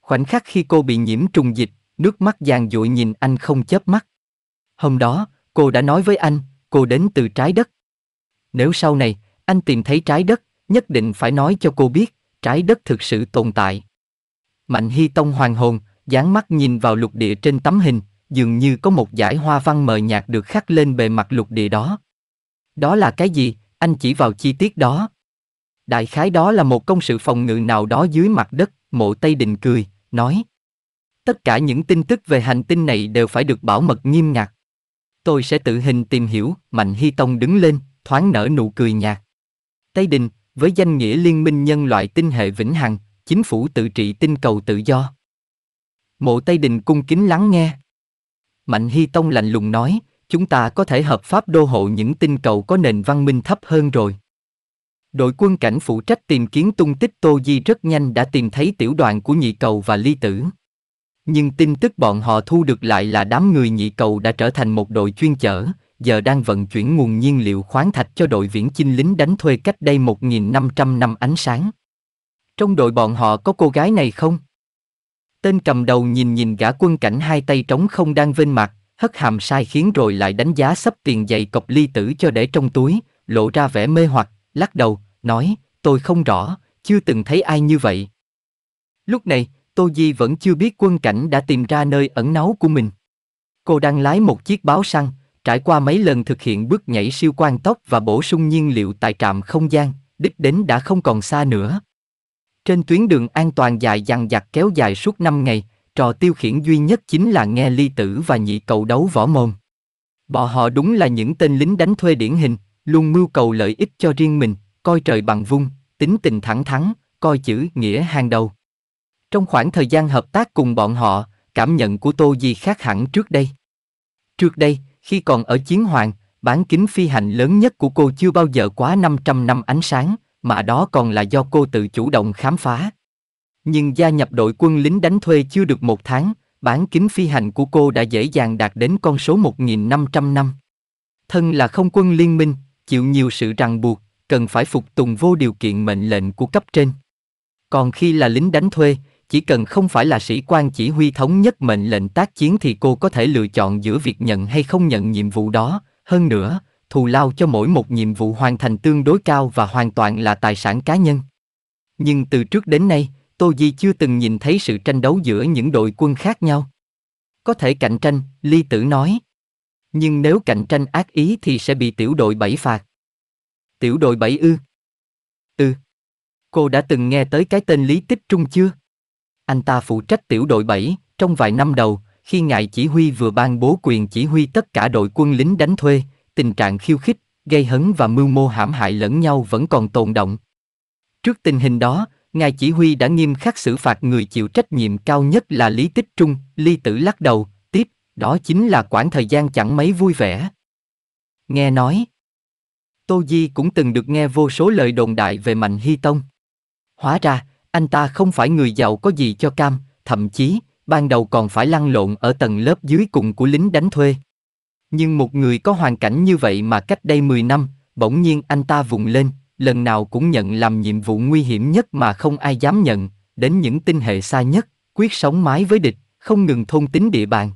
Khoảnh khắc khi cô bị nhiễm trùng dịch, nước mắt giàn dụi nhìn anh không chớp mắt. Hôm đó, cô đã nói với anh, cô đến từ trái đất. Nếu sau này, anh tìm thấy trái đất, nhất định phải nói cho cô biết, trái đất thực sự tồn tại. Mạnh Hy Tông hoàng hồn, dán mắt nhìn vào lục địa trên tấm hình, dường như có một dải hoa văn mờ nhạt được khắc lên bề mặt lục địa đó. Đó là cái gì? Anh chỉ vào chi tiết đó. Đại khái đó là một công sự phòng ngự nào đó dưới mặt đất, mộ Tây Đình cười, nói. Tất cả những tin tức về hành tinh này đều phải được bảo mật nghiêm ngặt. Tôi sẽ tự hình tìm hiểu, Mạnh Hy Tông đứng lên, thoáng nở nụ cười nhạt. Tây Đình, với danh nghĩa Liên minh Nhân loại tinh hệ Vĩnh Hằng, chính phủ tự trị tinh cầu tự do. Mộ Tây Đình cung kính lắng nghe. Mạnh Hy Tông lạnh lùng nói, chúng ta có thể hợp pháp đô hộ những tinh cầu có nền văn minh thấp hơn rồi. Đội quân cảnh phụ trách tìm kiếm tung tích Tô Di rất nhanh đã tìm thấy tiểu đoàn của nhị cầu và ly tử. Nhưng tin tức bọn họ thu được lại là đám người nhị cầu đã trở thành một đội chuyên chở, giờ đang vận chuyển nguồn nhiên liệu khoáng thạch cho đội viễn chinh lính đánh thuê cách đây 1.500 năm ánh sáng. Trong đội bọn họ có cô gái này không? Tên cầm đầu nhìn nhìn gã quân cảnh hai tay trống không đang vên mặt, hất hàm sai khiến rồi lại đánh giá sắp tiền giày cọc ly tử cho để trong túi, lộ ra vẻ mê hoặc, lắc đầu, nói, tôi không rõ, chưa từng thấy ai như vậy. Lúc này, Tô Di vẫn chưa biết quân cảnh đã tìm ra nơi ẩn náu của mình. Cô đang lái một chiếc báo săn, trải qua mấy lần thực hiện bước nhảy siêu quan tốc và bổ sung nhiên liệu tại trạm không gian, đích đến đã không còn xa nữa. Trên tuyến đường an toàn dài dằng dặc kéo dài suốt 5 ngày, trò tiêu khiển duy nhất chính là nghe ly tử và nhị cầu đấu võ mồm. Bọn họ đúng là những tên lính đánh thuê điển hình, luôn mưu cầu lợi ích cho riêng mình, coi trời bằng vung, tính tình thẳng thắn, coi chữ nghĩa hàng đầu. Trong khoảng thời gian hợp tác cùng bọn họ, cảm nhận của Tô Di khác hẳn trước đây. Trước đây, khi còn ở chiến hoàng, bán kính phi hành lớn nhất của cô chưa bao giờ quá 500 năm ánh sáng, mà đó còn là do cô tự chủ động khám phá. Nhưng gia nhập đội quân lính đánh thuê chưa được một tháng, bán kính phi hành của cô đã dễ dàng đạt đến con số 1.500 năm. Thân là không quân liên minh, chịu nhiều sự ràng buộc, cần phải phục tùng vô điều kiện mệnh lệnh của cấp trên. Còn khi là lính đánh thuê, chỉ cần không phải là sĩ quan chỉ huy thống nhất mệnh lệnh tác chiến thì cô có thể lựa chọn giữa việc nhận hay không nhận nhiệm vụ đó. Hơn nữa, thù lao cho mỗi một nhiệm vụ hoàn thành tương đối cao và hoàn toàn là tài sản cá nhân. Nhưng từ trước đến nay, Tô Di chưa từng nhìn thấy sự tranh đấu giữa những đội quân khác nhau. Có thể cạnh tranh, Ly Tử nói. Nhưng nếu cạnh tranh ác ý thì sẽ bị tiểu đội bảy phạt. Tiểu đội bảy ư? Ừ. Cô đã từng nghe tới cái tên Lý Tích Trung chưa? Anh ta phụ trách tiểu đội bảy. trong vài năm đầu, khi ngài chỉ huy vừa ban bố quyền chỉ huy tất cả đội quân lính đánh thuê, tình trạng khiêu khích, gây hấn và mưu mô hãm hại lẫn nhau vẫn còn tồn động. Trước tình hình đó, ngài chỉ huy đã nghiêm khắc xử phạt người chịu trách nhiệm cao nhất là Lý Tích Trung, Ly Tử lắc đầu, tiếp, đó chính là quãng thời gian chẳng mấy vui vẻ. Nghe nói, Tô Di cũng từng được nghe vô số lời đồn đại về Mạnh Hy Tông. Hóa ra, anh ta không phải người giàu có gì cho cam, thậm chí, ban đầu còn phải lăn lộn ở tầng lớp dưới cùng của lính đánh thuê. Nhưng một người có hoàn cảnh như vậy mà cách đây 10 năm, bỗng nhiên anh ta vùng lên, lần nào cũng nhận làm nhiệm vụ nguy hiểm nhất mà không ai dám nhận, đến những tinh hệ xa nhất, quyết sống mái với địch, không ngừng thôn tính địa bàn.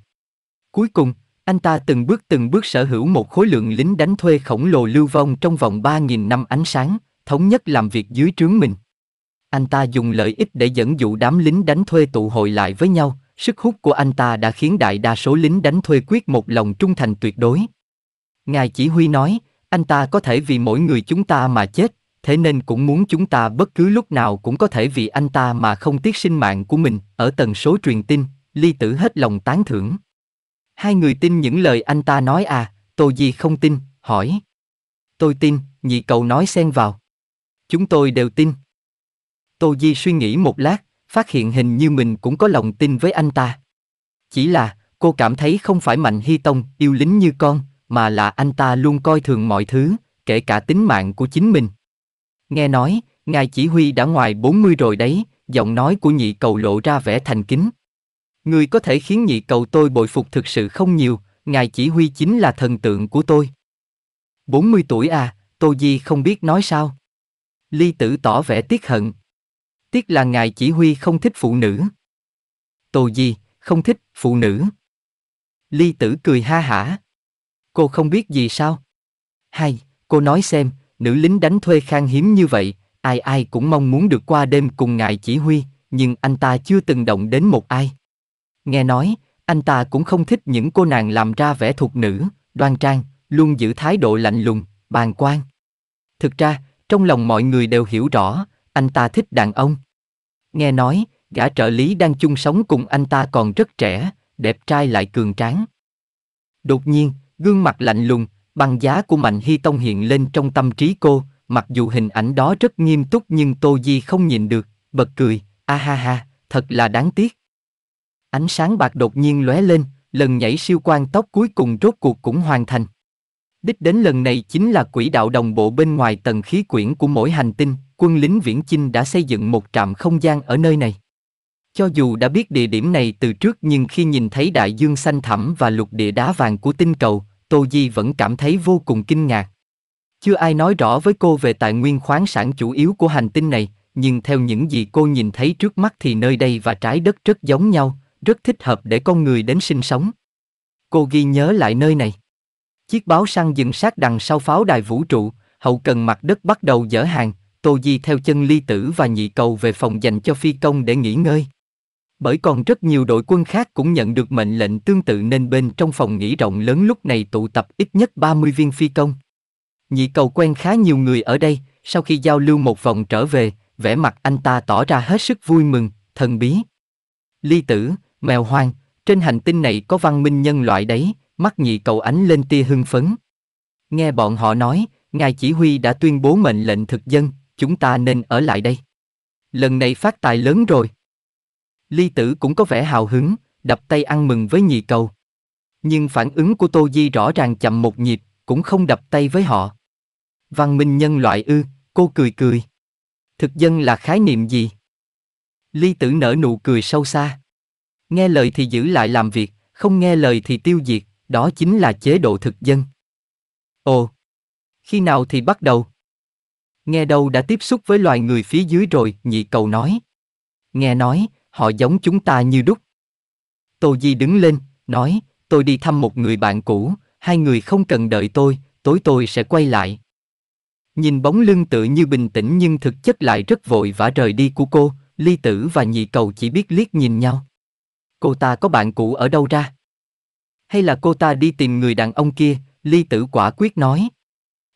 Cuối cùng, anh ta từng bước từng bước sở hữu một khối lượng lính đánh thuê khổng lồ lưu vong trong vòng 3.000 năm ánh sáng, thống nhất làm việc dưới trướng mình. Anh ta dùng lợi ích để dẫn dụ đám lính đánh thuê tụ hội lại với nhau, sức hút của anh ta đã khiến đại đa số lính đánh thuê quyết một lòng trung thành tuyệt đối. Ngài chỉ huy nói, anh ta có thể vì mỗi người chúng ta mà chết, thế nên cũng muốn chúng ta bất cứ lúc nào cũng có thể vì anh ta mà không tiếc sinh mạng của mình. Ở tần số truyền tin, Ly Tử hết lòng tán thưởng. Hai người tin những lời anh ta nói à, tôi gì không tin, hỏi. Tôi tin, nhị cầu nói xen vào. Chúng tôi đều tin. Tôi Di suy nghĩ một lát, phát hiện hình như mình cũng có lòng tin với anh ta. Chỉ là, cô cảm thấy không phải Mạnh Hy Tông yêu lính như con, mà là anh ta luôn coi thường mọi thứ, kể cả tính mạng của chính mình. Nghe nói, ngài chỉ huy đã ngoài 40 rồi đấy, giọng nói của nhị cầu lộ ra vẻ thành kính. Người có thể khiến nhị cầu tôi bội phục thực sự không nhiều, ngài chỉ huy chính là thần tượng của tôi. 40 tuổi à, tôi gì không biết nói sao. Ly tử tỏ vẻ tiếc hận. Tiếc là ngài chỉ huy không thích phụ nữ. Tô Di, không thích phụ nữ. Ly tử cười ha hả, cô không biết gì sao? Hay, cô nói xem, nữ lính đánh thuê khan hiếm như vậy, ai ai cũng mong muốn được qua đêm cùng ngài chỉ huy, nhưng anh ta chưa từng động đến một ai. Nghe nói, anh ta cũng không thích những cô nàng làm ra vẻ thuộc nữ, đoan trang, luôn giữ thái độ lạnh lùng, bàn quan. Thực ra, trong lòng mọi người đều hiểu rõ, anh ta thích đàn ông. Nghe nói, gã trợ lý đang chung sống cùng anh ta còn rất trẻ, đẹp trai lại cường tráng. Đột nhiên, Gương mặt lạnh lùng, băng giá của Mạnh Hy Tông hiện lên trong tâm trí cô, mặc dù hình ảnh đó rất nghiêm túc nhưng Tô Di không nhìn được, bật cười, a ha ha, thật là đáng tiếc. Ánh sáng bạc đột nhiên lóe lên, lần nhảy siêu quan tóc cuối cùng rốt cuộc cũng hoàn thành. Đích đến lần này chính là quỹ đạo đồng bộ bên ngoài tầng khí quyển của mỗi hành tinh, quân lính viễn chinh đã xây dựng một trạm không gian ở nơi này. Cho dù đã biết địa điểm này từ trước nhưng khi nhìn thấy đại dương xanh thẳm và lục địa đá vàng của tinh cầu, Tô Di vẫn cảm thấy vô cùng kinh ngạc. Chưa ai nói rõ với cô về tài nguyên khoáng sản chủ yếu của hành tinh này, nhưng theo những gì cô nhìn thấy trước mắt thì nơi đây và trái đất rất giống nhau, rất thích hợp để con người đến sinh sống. Cô ghi nhớ lại nơi này. Chiếc báo săn dừng sát đằng sau pháo đài vũ trụ, hậu cần mặt đất bắt đầu dở hàng, Tô Di theo chân ly tử và nhị cầu về phòng dành cho phi công để nghỉ ngơi. Bởi còn rất nhiều đội quân khác cũng nhận được mệnh lệnh tương tự nên bên trong phòng nghỉ rộng lớn lúc này tụ tập ít nhất 30 viên phi công. Nhị cầu quen khá nhiều người ở đây, sau khi giao lưu một vòng trở về, vẻ mặt anh ta tỏ ra hết sức vui mừng, thần bí. Ly tử, mèo hoang, trên hành tinh này có văn minh nhân loại đấy, mắt nhị cầu ánh lên tia hưng phấn. Nghe bọn họ nói, ngài chỉ huy đã tuyên bố mệnh lệnh thực dân, chúng ta nên ở lại đây. Lần này phát tài lớn rồi. Ly tử cũng có vẻ hào hứng, đập tay ăn mừng với nhị cầu. Nhưng phản ứng của Tô Di rõ ràng chậm một nhịp, cũng không đập tay với họ. Văn minh nhân loại ư, cô cười cười. Thực dân là khái niệm gì? Ly tử nở nụ cười sâu xa. Nghe lời thì giữ lại làm việc, không nghe lời thì tiêu diệt, đó chính là chế độ thực dân. Ồ, khi nào thì bắt đầu? Nghe đâu đã tiếp xúc với loài người phía dưới rồi, nhị cầu nói. Nghe nói, họ giống chúng ta như đúc. Tô Di đứng lên, nói, tôi đi thăm một người bạn cũ, hai người không cần đợi tôi, tối tôi sẽ quay lại. Nhìn bóng lưng tự như bình tĩnh nhưng thực chất lại rất vội vã rời đi của cô, ly tử và nhị cầu chỉ biết liếc nhìn nhau. Cô ta có bạn cũ ở đâu ra? Hay là cô ta đi tìm người đàn ông kia, ly tử quả quyết nói.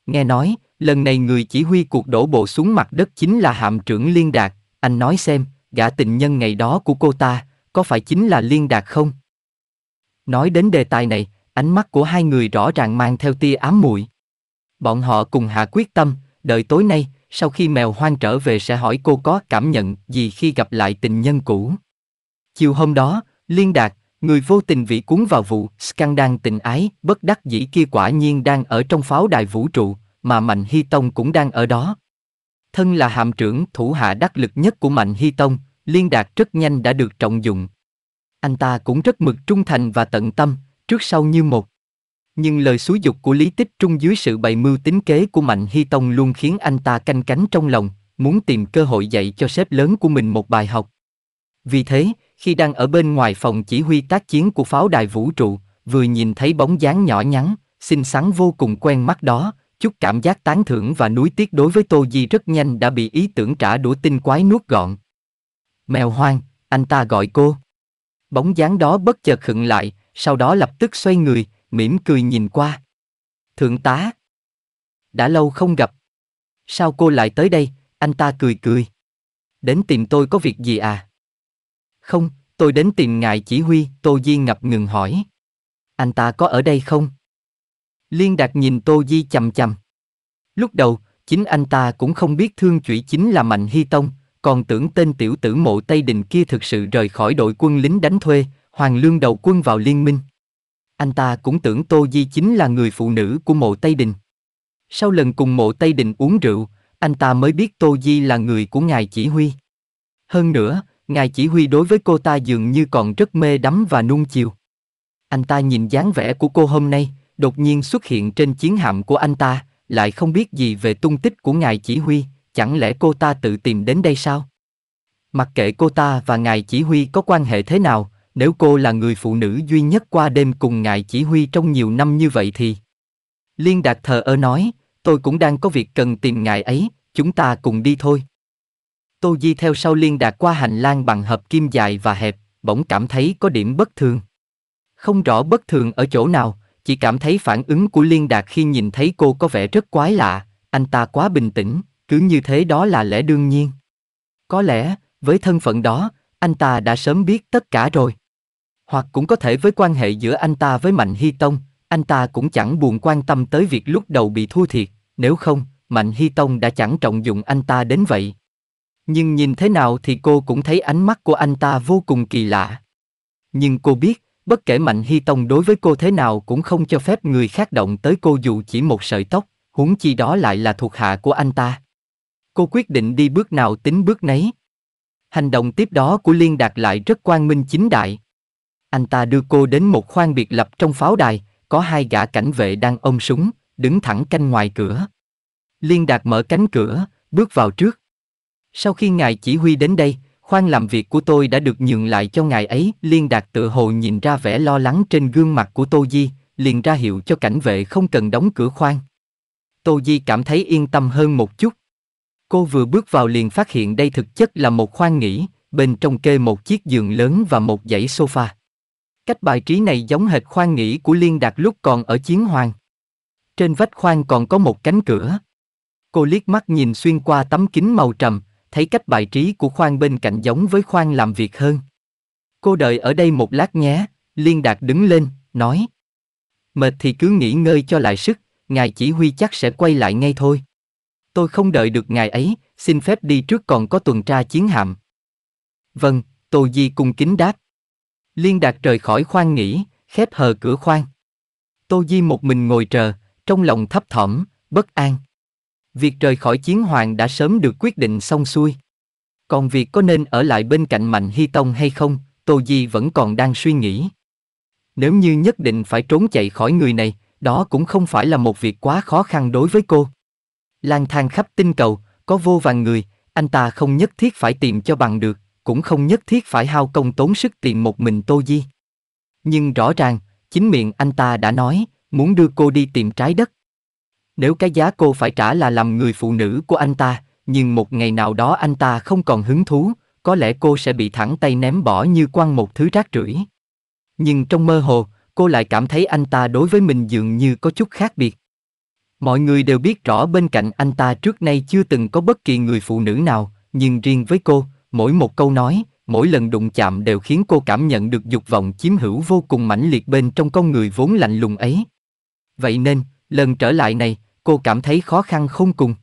Nghe nói, lần này người chỉ huy cuộc đổ bộ xuống mặt đất chính là hạm trưởng liên đạt, anh nói xem, gã tình nhân ngày đó của cô ta, có phải chính là Liên Đạt không? Nói đến đề tài này, ánh mắt của hai người rõ ràng mang theo tia ám muội. Bọn họ cùng hạ quyết tâm, đợi tối nay, sau khi mèo hoang trở về sẽ hỏi cô có cảm nhận gì khi gặp lại tình nhân cũ. Chiều hôm đó, Liên Đạt, người vô tình bị cuốn vào vụ scandal tình ái, bất đắc dĩ kia quả nhiên đang ở trong pháo đài vũ trụ, mà Mạnh Hy Tông cũng đang ở đó, thân là hạm trưởng thủ hạ đắc lực nhất của Mạnh Hy Tông, Liên Đạt rất nhanh đã được trọng dụng. Anh ta cũng rất mực trung thành và tận tâm, trước sau như một. Nhưng lời xúi dục của Lý Tích Trung dưới sự bày mưu tính kế của Mạnh Hy Tông luôn khiến anh ta canh cánh trong lòng, muốn tìm cơ hội dạy cho sếp lớn của mình một bài học. Vì thế, khi đang ở bên ngoài phòng chỉ huy tác chiến của pháo đài vũ trụ, vừa nhìn thấy bóng dáng nhỏ nhắn, xinh xắn vô cùng quen mắt đó, chút cảm giác tán thưởng và nuối tiếc đối với Tô Di rất nhanh đã bị ý tưởng trả đũa tinh quái nuốt gọn. Mèo hoang, anh ta gọi cô. Bóng dáng đó bất chợt khựng lại, sau đó lập tức xoay người, mỉm cười nhìn qua. Thượng tá. Đã lâu không gặp. Sao cô lại tới đây? Anh ta cười cười. Đến tìm tôi có việc gì à? Không, tôi đến tìm ngài chỉ huy, Tô Di ngập ngừng hỏi. Anh ta có ở đây không? Liên Đạt nhìn Tô Di chầm chầm. Lúc đầu, chính anh ta cũng không biết Thương Chủy chính là Mạnh Hy Tông, còn tưởng tên tiểu tử mộ Tây Đình kia thực sự rời khỏi đội quân lính đánh thuê, hoàng lương đầu quân vào liên minh. Anh ta cũng tưởng Tô Di chính là người phụ nữ của mộ Tây Đình. Sau lần cùng mộ Tây Đình uống rượu, anh ta mới biết Tô Di là người của ngài chỉ huy. Hơn nữa, ngài chỉ huy đối với cô ta dường như còn rất mê đắm và nuông chiều. Anh ta nhìn dáng vẻ của cô hôm nay, đột nhiên xuất hiện trên chiến hạm của anh ta, lại không biết gì về tung tích của ngài chỉ huy, chẳng lẽ cô ta tự tìm đến đây sao? Mặc kệ cô ta và ngài chỉ huy có quan hệ thế nào, nếu cô là người phụ nữ duy nhất qua đêm cùng ngài chỉ huy trong nhiều năm như vậy thì... Liên Đạt thờ ơ nói, tôi cũng đang có việc cần tìm ngài ấy, chúng ta cùng đi thôi. Tô Di theo sau Liên Đạt qua hành lang bằng hợp kim dài và hẹp, bỗng cảm thấy có điểm bất thường. Không rõ bất thường ở chỗ nào, chỉ cảm thấy phản ứng của Liên Đạt khi nhìn thấy cô có vẻ rất quái lạ, anh ta quá bình tĩnh, cứ như thế đó là lẽ đương nhiên. Có lẽ, với thân phận đó, anh ta đã sớm biết tất cả rồi. Hoặc cũng có thể với quan hệ giữa anh ta với Mạnh Hy Tông, anh ta cũng chẳng buồn quan tâm tới việc lúc đầu bị thua thiệt, nếu không, Mạnh Hy Tông đã chẳng trọng dụng anh ta đến vậy. Nhưng nhìn thế nào thì cô cũng thấy ánh mắt của anh ta vô cùng kỳ lạ. Nhưng cô biết, Bất kể Mạnh Hy Tông đối với cô thế nào cũng không cho phép người khác động tới cô dù chỉ một sợi tóc, huống chi đó lại là thuộc hạ của anh ta. Cô quyết định đi bước nào tính bước nấy. Hành động tiếp đó của Liên Đạt lại rất quang minh chính đại. Anh ta đưa cô đến một khoang biệt lập trong pháo đài, có hai gã cảnh vệ đang ôm súng, đứng thẳng canh ngoài cửa. Liên Đạt mở cánh cửa, bước vào trước. Sau khi ngài chỉ huy đến đây, Khoan làm việc của tôi đã được nhường lại cho ngài ấy, Liên Đạt tự hồ nhìn ra vẻ lo lắng trên gương mặt của Tô Di, liền ra hiệu cho cảnh vệ không cần đóng cửa khoan. Tô Di cảm thấy yên tâm hơn một chút. Cô vừa bước vào liền phát hiện đây thực chất là một khoan nghỉ, bên trong kê một chiếc giường lớn và một dãy sofa. Cách bài trí này giống hệt khoan nghỉ của Liên Đạt lúc còn ở Chiến Hoàng. Trên vách khoan còn có một cánh cửa. Cô liếc mắt nhìn xuyên qua tấm kính màu trầm, thấy cách bài trí của khoang bên cạnh giống với khoang làm việc hơn. Cô đợi ở đây một lát nhé, Liên Đạt đứng lên, nói. Mệt thì cứ nghỉ ngơi cho lại sức, ngài chỉ huy chắc sẽ quay lại ngay thôi. Tôi không đợi được ngài ấy, xin phép đi trước còn có tuần tra chiến hạm. Vâng, Tô Di cung kính đáp. Liên Đạt rời khỏi khoang nghỉ, khép hờ cửa khoang. Tô Di một mình ngồi chờ, trong lòng thấp thỏm, bất an. Việc rời khỏi chiến hoàng đã sớm được quyết định xong xuôi. Còn việc có nên ở lại bên cạnh Mạnh Hy Tông hay không, Tô Di vẫn còn đang suy nghĩ. Nếu như nhất định phải trốn chạy khỏi người này, đó cũng không phải là một việc quá khó khăn đối với cô. Lang thang khắp tinh cầu, có vô vàng người, anh ta không nhất thiết phải tìm cho bằng được, cũng không nhất thiết phải hao công tốn sức tìm một mình Tô Di. Nhưng rõ ràng, chính miệng anh ta đã nói, muốn đưa cô đi tìm trái đất nếu cái giá cô phải trả là làm người phụ nữ của anh ta, nhưng một ngày nào đó anh ta không còn hứng thú, có lẽ cô sẽ bị thẳng tay ném bỏ như quăng một thứ rác rưởi. Nhưng trong mơ hồ, cô lại cảm thấy anh ta đối với mình dường như có chút khác biệt. Mọi người đều biết rõ bên cạnh anh ta trước nay chưa từng có bất kỳ người phụ nữ nào, nhưng riêng với cô, mỗi một câu nói, mỗi lần đụng chạm đều khiến cô cảm nhận được dục vọng chiếm hữu vô cùng mãnh liệt bên trong con người vốn lạnh lùng ấy. Vậy nên, lần trở lại này, cô cảm thấy khó khăn không cùng.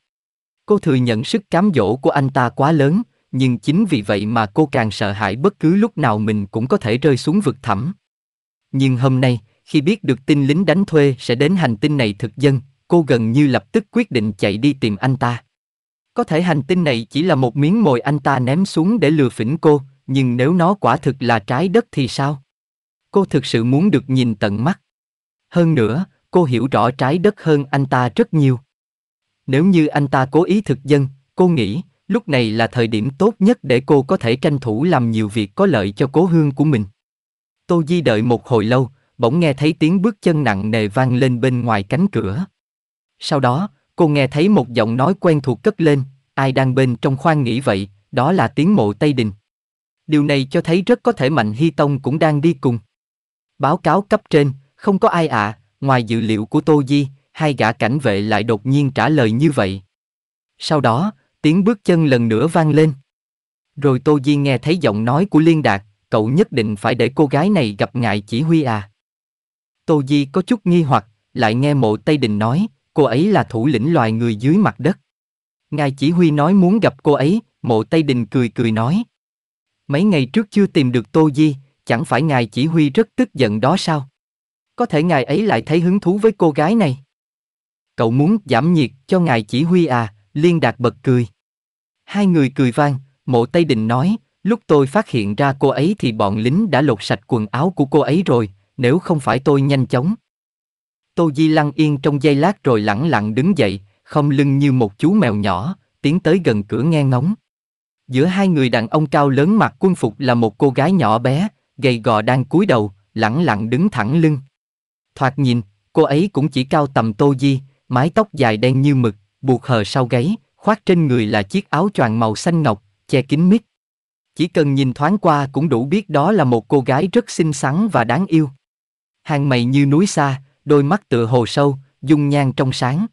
Cô thừa nhận sức cám dỗ của anh ta quá lớn, nhưng chính vì vậy mà cô càng sợ hãi bất cứ lúc nào mình cũng có thể rơi xuống vực thẳm. Nhưng hôm nay, khi biết được tin lính đánh thuê sẽ đến hành tinh này thực dân, cô gần như lập tức quyết định chạy đi tìm anh ta. Có thể hành tinh này chỉ là một miếng mồi anh ta ném xuống để lừa phỉnh cô, nhưng nếu nó quả thực là trái đất thì sao? Cô thực sự muốn được nhìn tận mắt. Hơn nữa, cô hiểu rõ trái đất hơn anh ta rất nhiều. Nếu như anh ta cố ý thực dân, cô nghĩ, lúc này là thời điểm tốt nhất để cô có thể tranh thủ làm nhiều việc có lợi cho cố hương của mình. Tô Di đợi một hồi lâu, bỗng nghe thấy tiếng bước chân nặng nề vang lên bên ngoài cánh cửa. Sau đó, cô nghe thấy một giọng nói quen thuộc cất lên, ai đang bên trong khoang nghĩ vậy, đó là tiếng mộ Tây Đình. Điều này cho thấy rất có thể Mạnh Hy Tông cũng đang đi cùng. Báo cáo cấp trên, không có ai ạ, Ngoài dự liệu của Tô Di, hai gã cảnh vệ lại đột nhiên trả lời như vậy. Sau đó, tiếng bước chân lần nữa vang lên. Rồi Tô Di nghe thấy giọng nói của Liên Đạt, cậu nhất định phải để cô gái này gặp ngài chỉ huy à. Tô Di có chút nghi hoặc, lại nghe mộ Tây Đình nói, cô ấy là thủ lĩnh loài người dưới mặt đất. Ngài chỉ huy nói muốn gặp cô ấy, mộ Tây Đình cười cười nói. Mấy ngày trước chưa tìm được Tô Di, chẳng phải ngài chỉ huy rất tức giận đó sao? có thể ngài ấy lại thấy hứng thú với cô gái này. Cậu muốn giảm nhiệt cho ngài chỉ huy à, Liên Đạt bật cười. Hai người cười vang, mộ Tây đình nói, lúc tôi phát hiện ra cô ấy thì bọn lính đã lột sạch quần áo của cô ấy rồi, nếu không phải tôi nhanh chóng. Tô Di lăng yên trong giây lát rồi lẳng lặng đứng dậy, không lưng như một chú mèo nhỏ, tiến tới gần cửa nghe ngóng. Giữa hai người đàn ông cao lớn mặc quân phục là một cô gái nhỏ bé, gầy gò đang cúi đầu, lẳng lặng đứng thẳng lưng. Thoạt nhìn, cô ấy cũng chỉ cao tầm Tô Di, mái tóc dài đen như mực, buộc hờ sau gáy, khoác trên người là chiếc áo choàng màu xanh ngọc, che kín mít. Chỉ cần nhìn thoáng qua cũng đủ biết đó là một cô gái rất xinh xắn và đáng yêu. Hàng mày như núi xa, đôi mắt tựa hồ sâu, dung nhan trong sáng.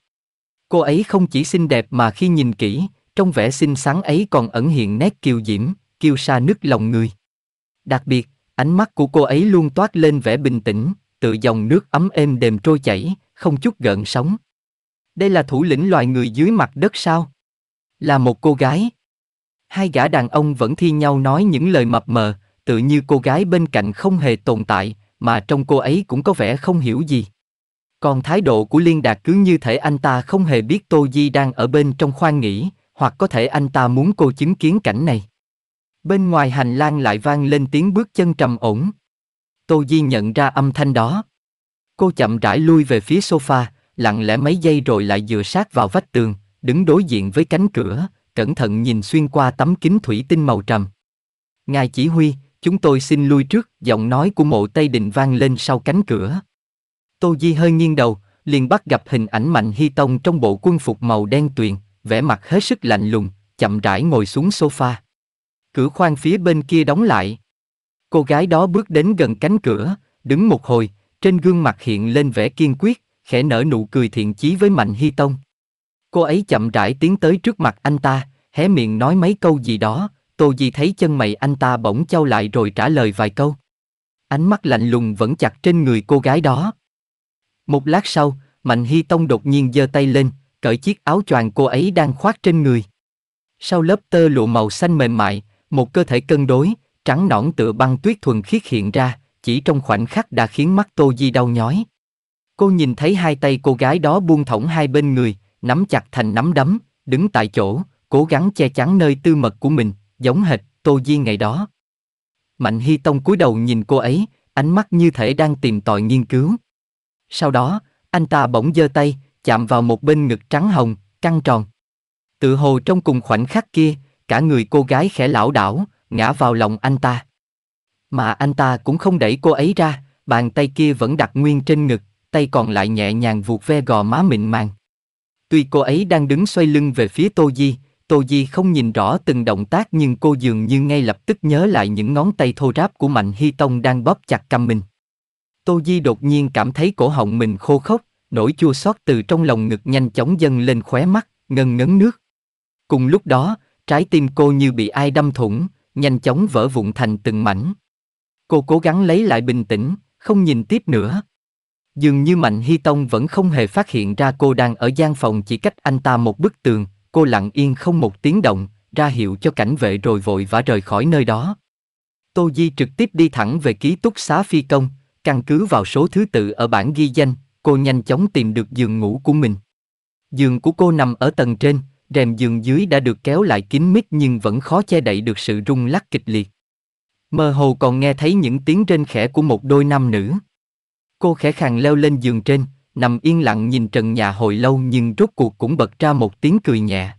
Cô ấy không chỉ xinh đẹp mà khi nhìn kỹ, trong vẻ xinh xắn ấy còn ẩn hiện nét kiều diễm, kiêu sa nứt lòng người. Đặc biệt, ánh mắt của cô ấy luôn toát lên vẻ bình tĩnh, tự dòng nước ấm êm đềm trôi chảy, không chút gợn sóng. Đây là thủ lĩnh loài người dưới mặt đất sao? Là một cô gái. Hai gã đàn ông vẫn thi nhau nói những lời mập mờ, tự như cô gái bên cạnh không hề tồn tại, mà trong cô ấy cũng có vẻ không hiểu gì. Còn thái độ của Liên Đạt cứ như thể anh ta không hề biết Tô Di đang ở bên trong khoan nghỉ, hoặc có thể anh ta muốn cô chứng kiến cảnh này. Bên ngoài hành lang lại vang lên tiếng bước chân trầm ổn. Tô Di nhận ra âm thanh đó. Cô chậm rãi lui về phía sofa, lặng lẽ mấy giây rồi lại dựa sát vào vách tường, đứng đối diện với cánh cửa, cẩn thận nhìn xuyên qua tấm kính thủy tinh màu trầm. Ngài chỉ huy, chúng tôi xin lui trước, giọng nói của mộ Tây Định vang lên sau cánh cửa. Tô Di hơi nghiêng đầu, liền bắt gặp hình ảnh Mạnh Hy Tông trong bộ quân phục màu đen tuyền, vẻ mặt hết sức lạnh lùng, chậm rãi ngồi xuống sofa. Cửa khoang phía bên kia đóng lại, Cô gái đó bước đến gần cánh cửa, đứng một hồi, trên gương mặt hiện lên vẻ kiên quyết, khẽ nở nụ cười thiện chí với Mạnh Hy Tông. Cô ấy chậm rãi tiến tới trước mặt anh ta, hé miệng nói mấy câu gì đó, Tô Di thấy chân mày anh ta bỗng trao lại rồi trả lời vài câu. Ánh mắt lạnh lùng vẫn chặt trên người cô gái đó. Một lát sau, Mạnh Hy Tông đột nhiên giơ tay lên, cởi chiếc áo choàng cô ấy đang khoác trên người. Sau lớp tơ lụa màu xanh mềm mại, một cơ thể cân đối, trắng nõn tựa băng tuyết thuần khiết hiện ra, chỉ trong khoảnh khắc đã khiến mắt Tô Di đau nhói. Cô nhìn thấy hai tay cô gái đó buông thõng hai bên người, nắm chặt thành nắm đấm, đứng tại chỗ, cố gắng che chắn nơi tư mật của mình, giống hệt Tô Di ngày đó. Mạnh Hy Tông cúi đầu nhìn cô ấy, ánh mắt như thể đang tìm tòi nghiên cứu. Sau đó, anh ta bỗng giơ tay, chạm vào một bên ngực trắng hồng, căng tròn. Tự hồ trong cùng khoảnh khắc kia, cả người cô gái khẽ lảo đảo, ngã vào lòng anh ta. Mà anh ta cũng không đẩy cô ấy ra, bàn tay kia vẫn đặt nguyên trên ngực, tay còn lại nhẹ nhàng vuột ve gò má mịn màng. Tuy cô ấy đang đứng xoay lưng về phía Tô Di, Tô Di không nhìn rõ từng động tác nhưng cô dường như ngay lập tức nhớ lại những ngón tay thô ráp của Mạnh Hy Tông đang bóp chặt cầm mình. Tô Di đột nhiên cảm thấy cổ họng mình khô khốc, nỗi chua xót từ trong lòng ngực nhanh chóng dâng lên khóe mắt, ngân ngấn nước. Cùng lúc đó, trái tim cô như bị ai đâm thủng, nhanh chóng vỡ vụn thành từng mảnh. Cô cố gắng lấy lại bình tĩnh, không nhìn tiếp nữa. Dường như Mạnh Hy Tông vẫn không hề phát hiện ra cô đang ở gian phòng chỉ cách anh ta một bức tường, cô lặng yên không một tiếng động, ra hiệu cho cảnh vệ rồi vội vã rời khỏi nơi đó. Tô Di trực tiếp đi thẳng về ký túc xá phi công, căn cứ vào số thứ tự ở bản ghi danh, cô nhanh chóng tìm được giường ngủ của mình. Giường của cô nằm ở tầng trên, rèm giường dưới đã được kéo lại kín mít nhưng vẫn khó che đậy được sự rung lắc kịch liệt. Mơ hồ còn nghe thấy những tiếng trên khẽ của một đôi nam nữ. Cô khẽ khàng leo lên giường trên, nằm yên lặng nhìn trần nhà hồi lâu nhưng rốt cuộc cũng bật ra một tiếng cười nhẹ.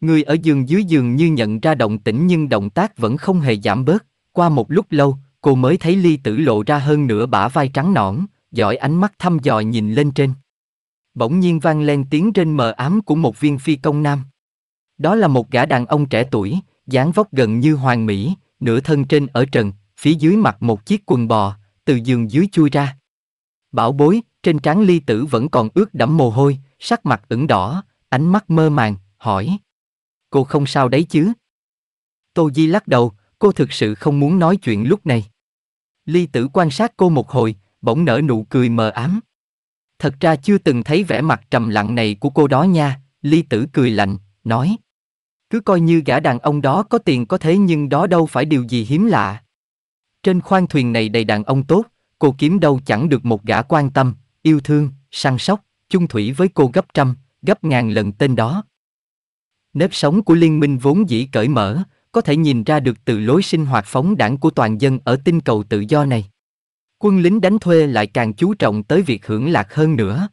Người ở giường dưới giường như nhận ra động tĩnh nhưng động tác vẫn không hề giảm bớt, qua một lúc lâu, cô mới thấy ly tử lộ ra hơn nửa bả vai trắng nõn, dõi ánh mắt thăm dò nhìn lên trên bỗng nhiên vang lên tiếng trên mờ ám của một viên phi công nam. Đó là một gã đàn ông trẻ tuổi, dáng vóc gần như hoàng mỹ, nửa thân trên ở trần, phía dưới mặc một chiếc quần bò, từ giường dưới chui ra. Bảo bối, trên trán ly tử vẫn còn ướt đẫm mồ hôi, sắc mặt ửng đỏ, ánh mắt mơ màng, hỏi. Cô không sao đấy chứ? Tô Di lắc đầu, cô thực sự không muốn nói chuyện lúc này. Ly tử quan sát cô một hồi, bỗng nở nụ cười mờ ám thật ra chưa từng thấy vẻ mặt trầm lặng này của cô đó nha, Ly Tử cười lạnh, nói. Cứ coi như gã đàn ông đó có tiền có thế nhưng đó đâu phải điều gì hiếm lạ. Trên khoang thuyền này đầy đàn ông tốt, cô kiếm đâu chẳng được một gã quan tâm, yêu thương, săn sóc, chung thủy với cô gấp trăm, gấp ngàn lần tên đó. Nếp sống của liên minh vốn dĩ cởi mở, có thể nhìn ra được từ lối sinh hoạt phóng đảng của toàn dân ở tinh cầu tự do này. Quân lính đánh thuê lại càng chú trọng tới việc hưởng lạc hơn nữa.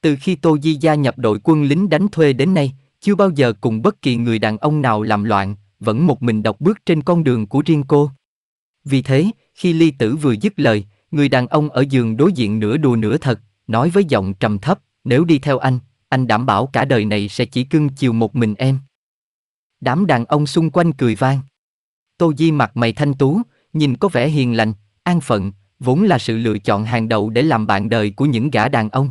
Từ khi Tô Di gia nhập đội quân lính đánh thuê đến nay, chưa bao giờ cùng bất kỳ người đàn ông nào làm loạn, vẫn một mình độc bước trên con đường của riêng cô. Vì thế, khi ly tử vừa dứt lời, người đàn ông ở giường đối diện nửa đùa nửa thật, nói với giọng trầm thấp, nếu đi theo anh, anh đảm bảo cả đời này sẽ chỉ cưng chiều một mình em. Đám đàn ông xung quanh cười vang. Tô Di mặt mày thanh tú, nhìn có vẻ hiền lành, an phận, vốn là sự lựa chọn hàng đầu để làm bạn đời của những gã đàn ông.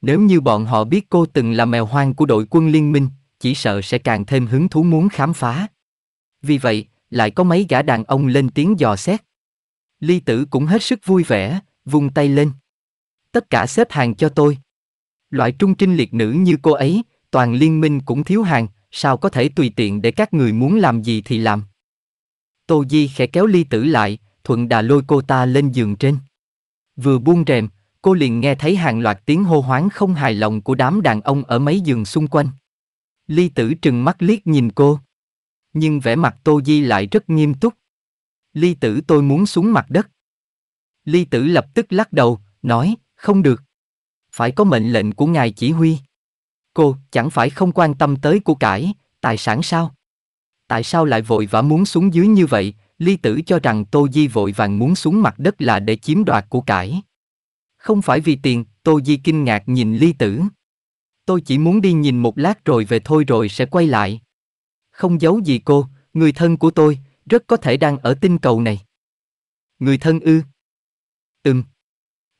Nếu như bọn họ biết cô từng là mèo hoang của đội quân liên minh, chỉ sợ sẽ càng thêm hứng thú muốn khám phá. Vì vậy, lại có mấy gã đàn ông lên tiếng dò xét. Ly tử cũng hết sức vui vẻ, vung tay lên. Tất cả xếp hàng cho tôi. Loại trung trinh liệt nữ như cô ấy, toàn liên minh cũng thiếu hàng, sao có thể tùy tiện để các người muốn làm gì thì làm. Tô Di khẽ kéo ly tử lại, thuận đà lôi cô ta lên giường trên. Vừa buông rèm, cô liền nghe thấy hàng loạt tiếng hô hoáng không hài lòng của đám đàn ông ở mấy giường xung quanh. Ly tử trừng mắt liếc nhìn cô. Nhưng vẻ mặt Tô Di lại rất nghiêm túc. Ly tử tôi muốn xuống mặt đất. Ly tử lập tức lắc đầu, nói, không được. Phải có mệnh lệnh của ngài chỉ huy. Cô chẳng phải không quan tâm tới của cải, tài sản sao? Tại sao lại vội vã muốn xuống dưới như vậy, Ly Tử cho rằng Tô Di vội vàng muốn xuống mặt đất là để chiếm đoạt của cải. Không phải vì tiền, Tô Di kinh ngạc nhìn Ly Tử. Tôi chỉ muốn đi nhìn một lát rồi về thôi rồi sẽ quay lại. Không giấu gì cô, người thân của tôi, rất có thể đang ở tinh cầu này. Người thân ư? Ừm.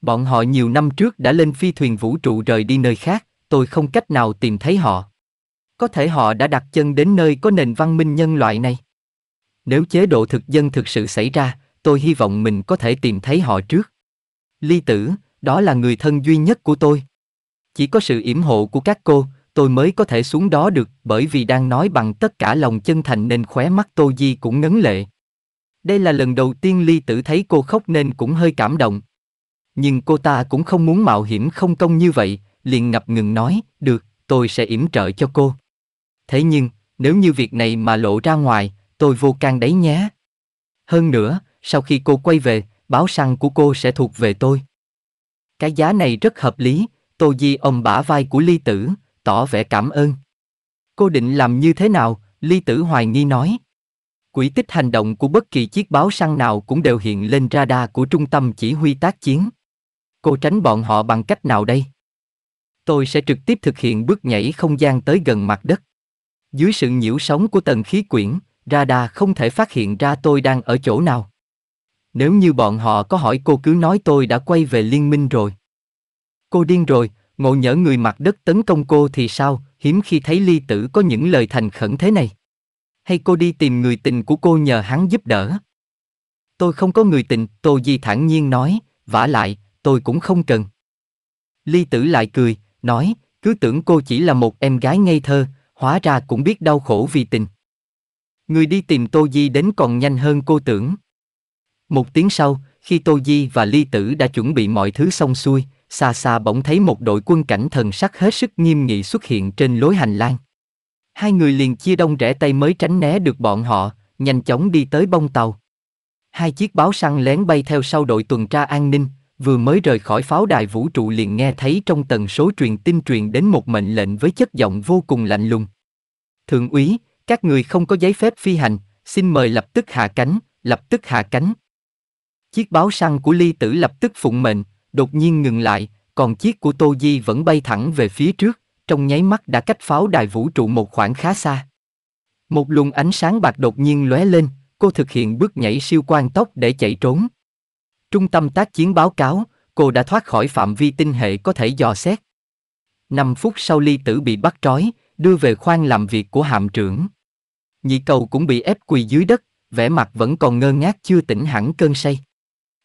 Bọn họ nhiều năm trước đã lên phi thuyền vũ trụ rời đi nơi khác, tôi không cách nào tìm thấy họ. Có thể họ đã đặt chân đến nơi có nền văn minh nhân loại này. Nếu chế độ thực dân thực sự xảy ra, tôi hy vọng mình có thể tìm thấy họ trước. Ly tử, đó là người thân duy nhất của tôi. Chỉ có sự yểm hộ của các cô, tôi mới có thể xuống đó được bởi vì đang nói bằng tất cả lòng chân thành nên khóe mắt Tô Di cũng ngấn lệ. Đây là lần đầu tiên Ly tử thấy cô khóc nên cũng hơi cảm động. Nhưng cô ta cũng không muốn mạo hiểm không công như vậy, liền ngập ngừng nói, được, tôi sẽ yểm trợ cho cô. Thế nhưng, nếu như việc này mà lộ ra ngoài, tôi vô can đấy nhé. Hơn nữa, sau khi cô quay về, báo săn của cô sẽ thuộc về tôi. Cái giá này rất hợp lý, tôi Di ông bả vai của Ly Tử, tỏ vẻ cảm ơn. Cô định làm như thế nào? Ly Tử hoài nghi nói. Quỹ tích hành động của bất kỳ chiếc báo săn nào cũng đều hiện lên radar của trung tâm chỉ huy tác chiến. Cô tránh bọn họ bằng cách nào đây? Tôi sẽ trực tiếp thực hiện bước nhảy không gian tới gần mặt đất. Dưới sự nhiễu sóng của tầng khí quyển, radar không thể phát hiện ra tôi đang ở chỗ nào. Nếu như bọn họ có hỏi cô cứ nói tôi đã quay về liên minh rồi. Cô điên rồi, ngộ nhỡ người mặt đất tấn công cô thì sao, hiếm khi thấy ly tử có những lời thành khẩn thế này. Hay cô đi tìm người tình của cô nhờ hắn giúp đỡ. Tôi không có người tình, Tô Di thản nhiên nói, vả lại, tôi cũng không cần. Ly tử lại cười, nói, cứ tưởng cô chỉ là một em gái ngây thơ, hóa ra cũng biết đau khổ vì tình. Người đi tìm Tô Di đến còn nhanh hơn cô tưởng. Một tiếng sau, khi Tô Di và Ly Tử đã chuẩn bị mọi thứ xong xuôi, xa xa bỗng thấy một đội quân cảnh thần sắc hết sức nghiêm nghị xuất hiện trên lối hành lang. Hai người liền chia đông rẽ tay mới tránh né được bọn họ, nhanh chóng đi tới bông tàu. Hai chiếc báo săn lén bay theo sau đội tuần tra an ninh, vừa mới rời khỏi pháo đài vũ trụ liền nghe thấy trong tần số truyền tin truyền đến một mệnh lệnh với chất giọng vô cùng lạnh lùng. Thượng úy, các người không có giấy phép phi hành, xin mời lập tức hạ cánh, lập tức hạ cánh. Chiếc báo săn của ly tử lập tức phụng mệnh, đột nhiên ngừng lại, còn chiếc của Tô Di vẫn bay thẳng về phía trước, trong nháy mắt đã cách pháo đài vũ trụ một khoảng khá xa. Một luồng ánh sáng bạc đột nhiên lóe lên, cô thực hiện bước nhảy siêu quan tốc để chạy trốn. Trung tâm tác chiến báo cáo, cô đã thoát khỏi phạm vi tinh hệ có thể dò xét. năm phút sau ly tử bị bắt trói, đưa về khoang làm việc của hạm trưởng nhị cầu cũng bị ép quỳ dưới đất, vẻ mặt vẫn còn ngơ ngác chưa tỉnh hẳn cơn say.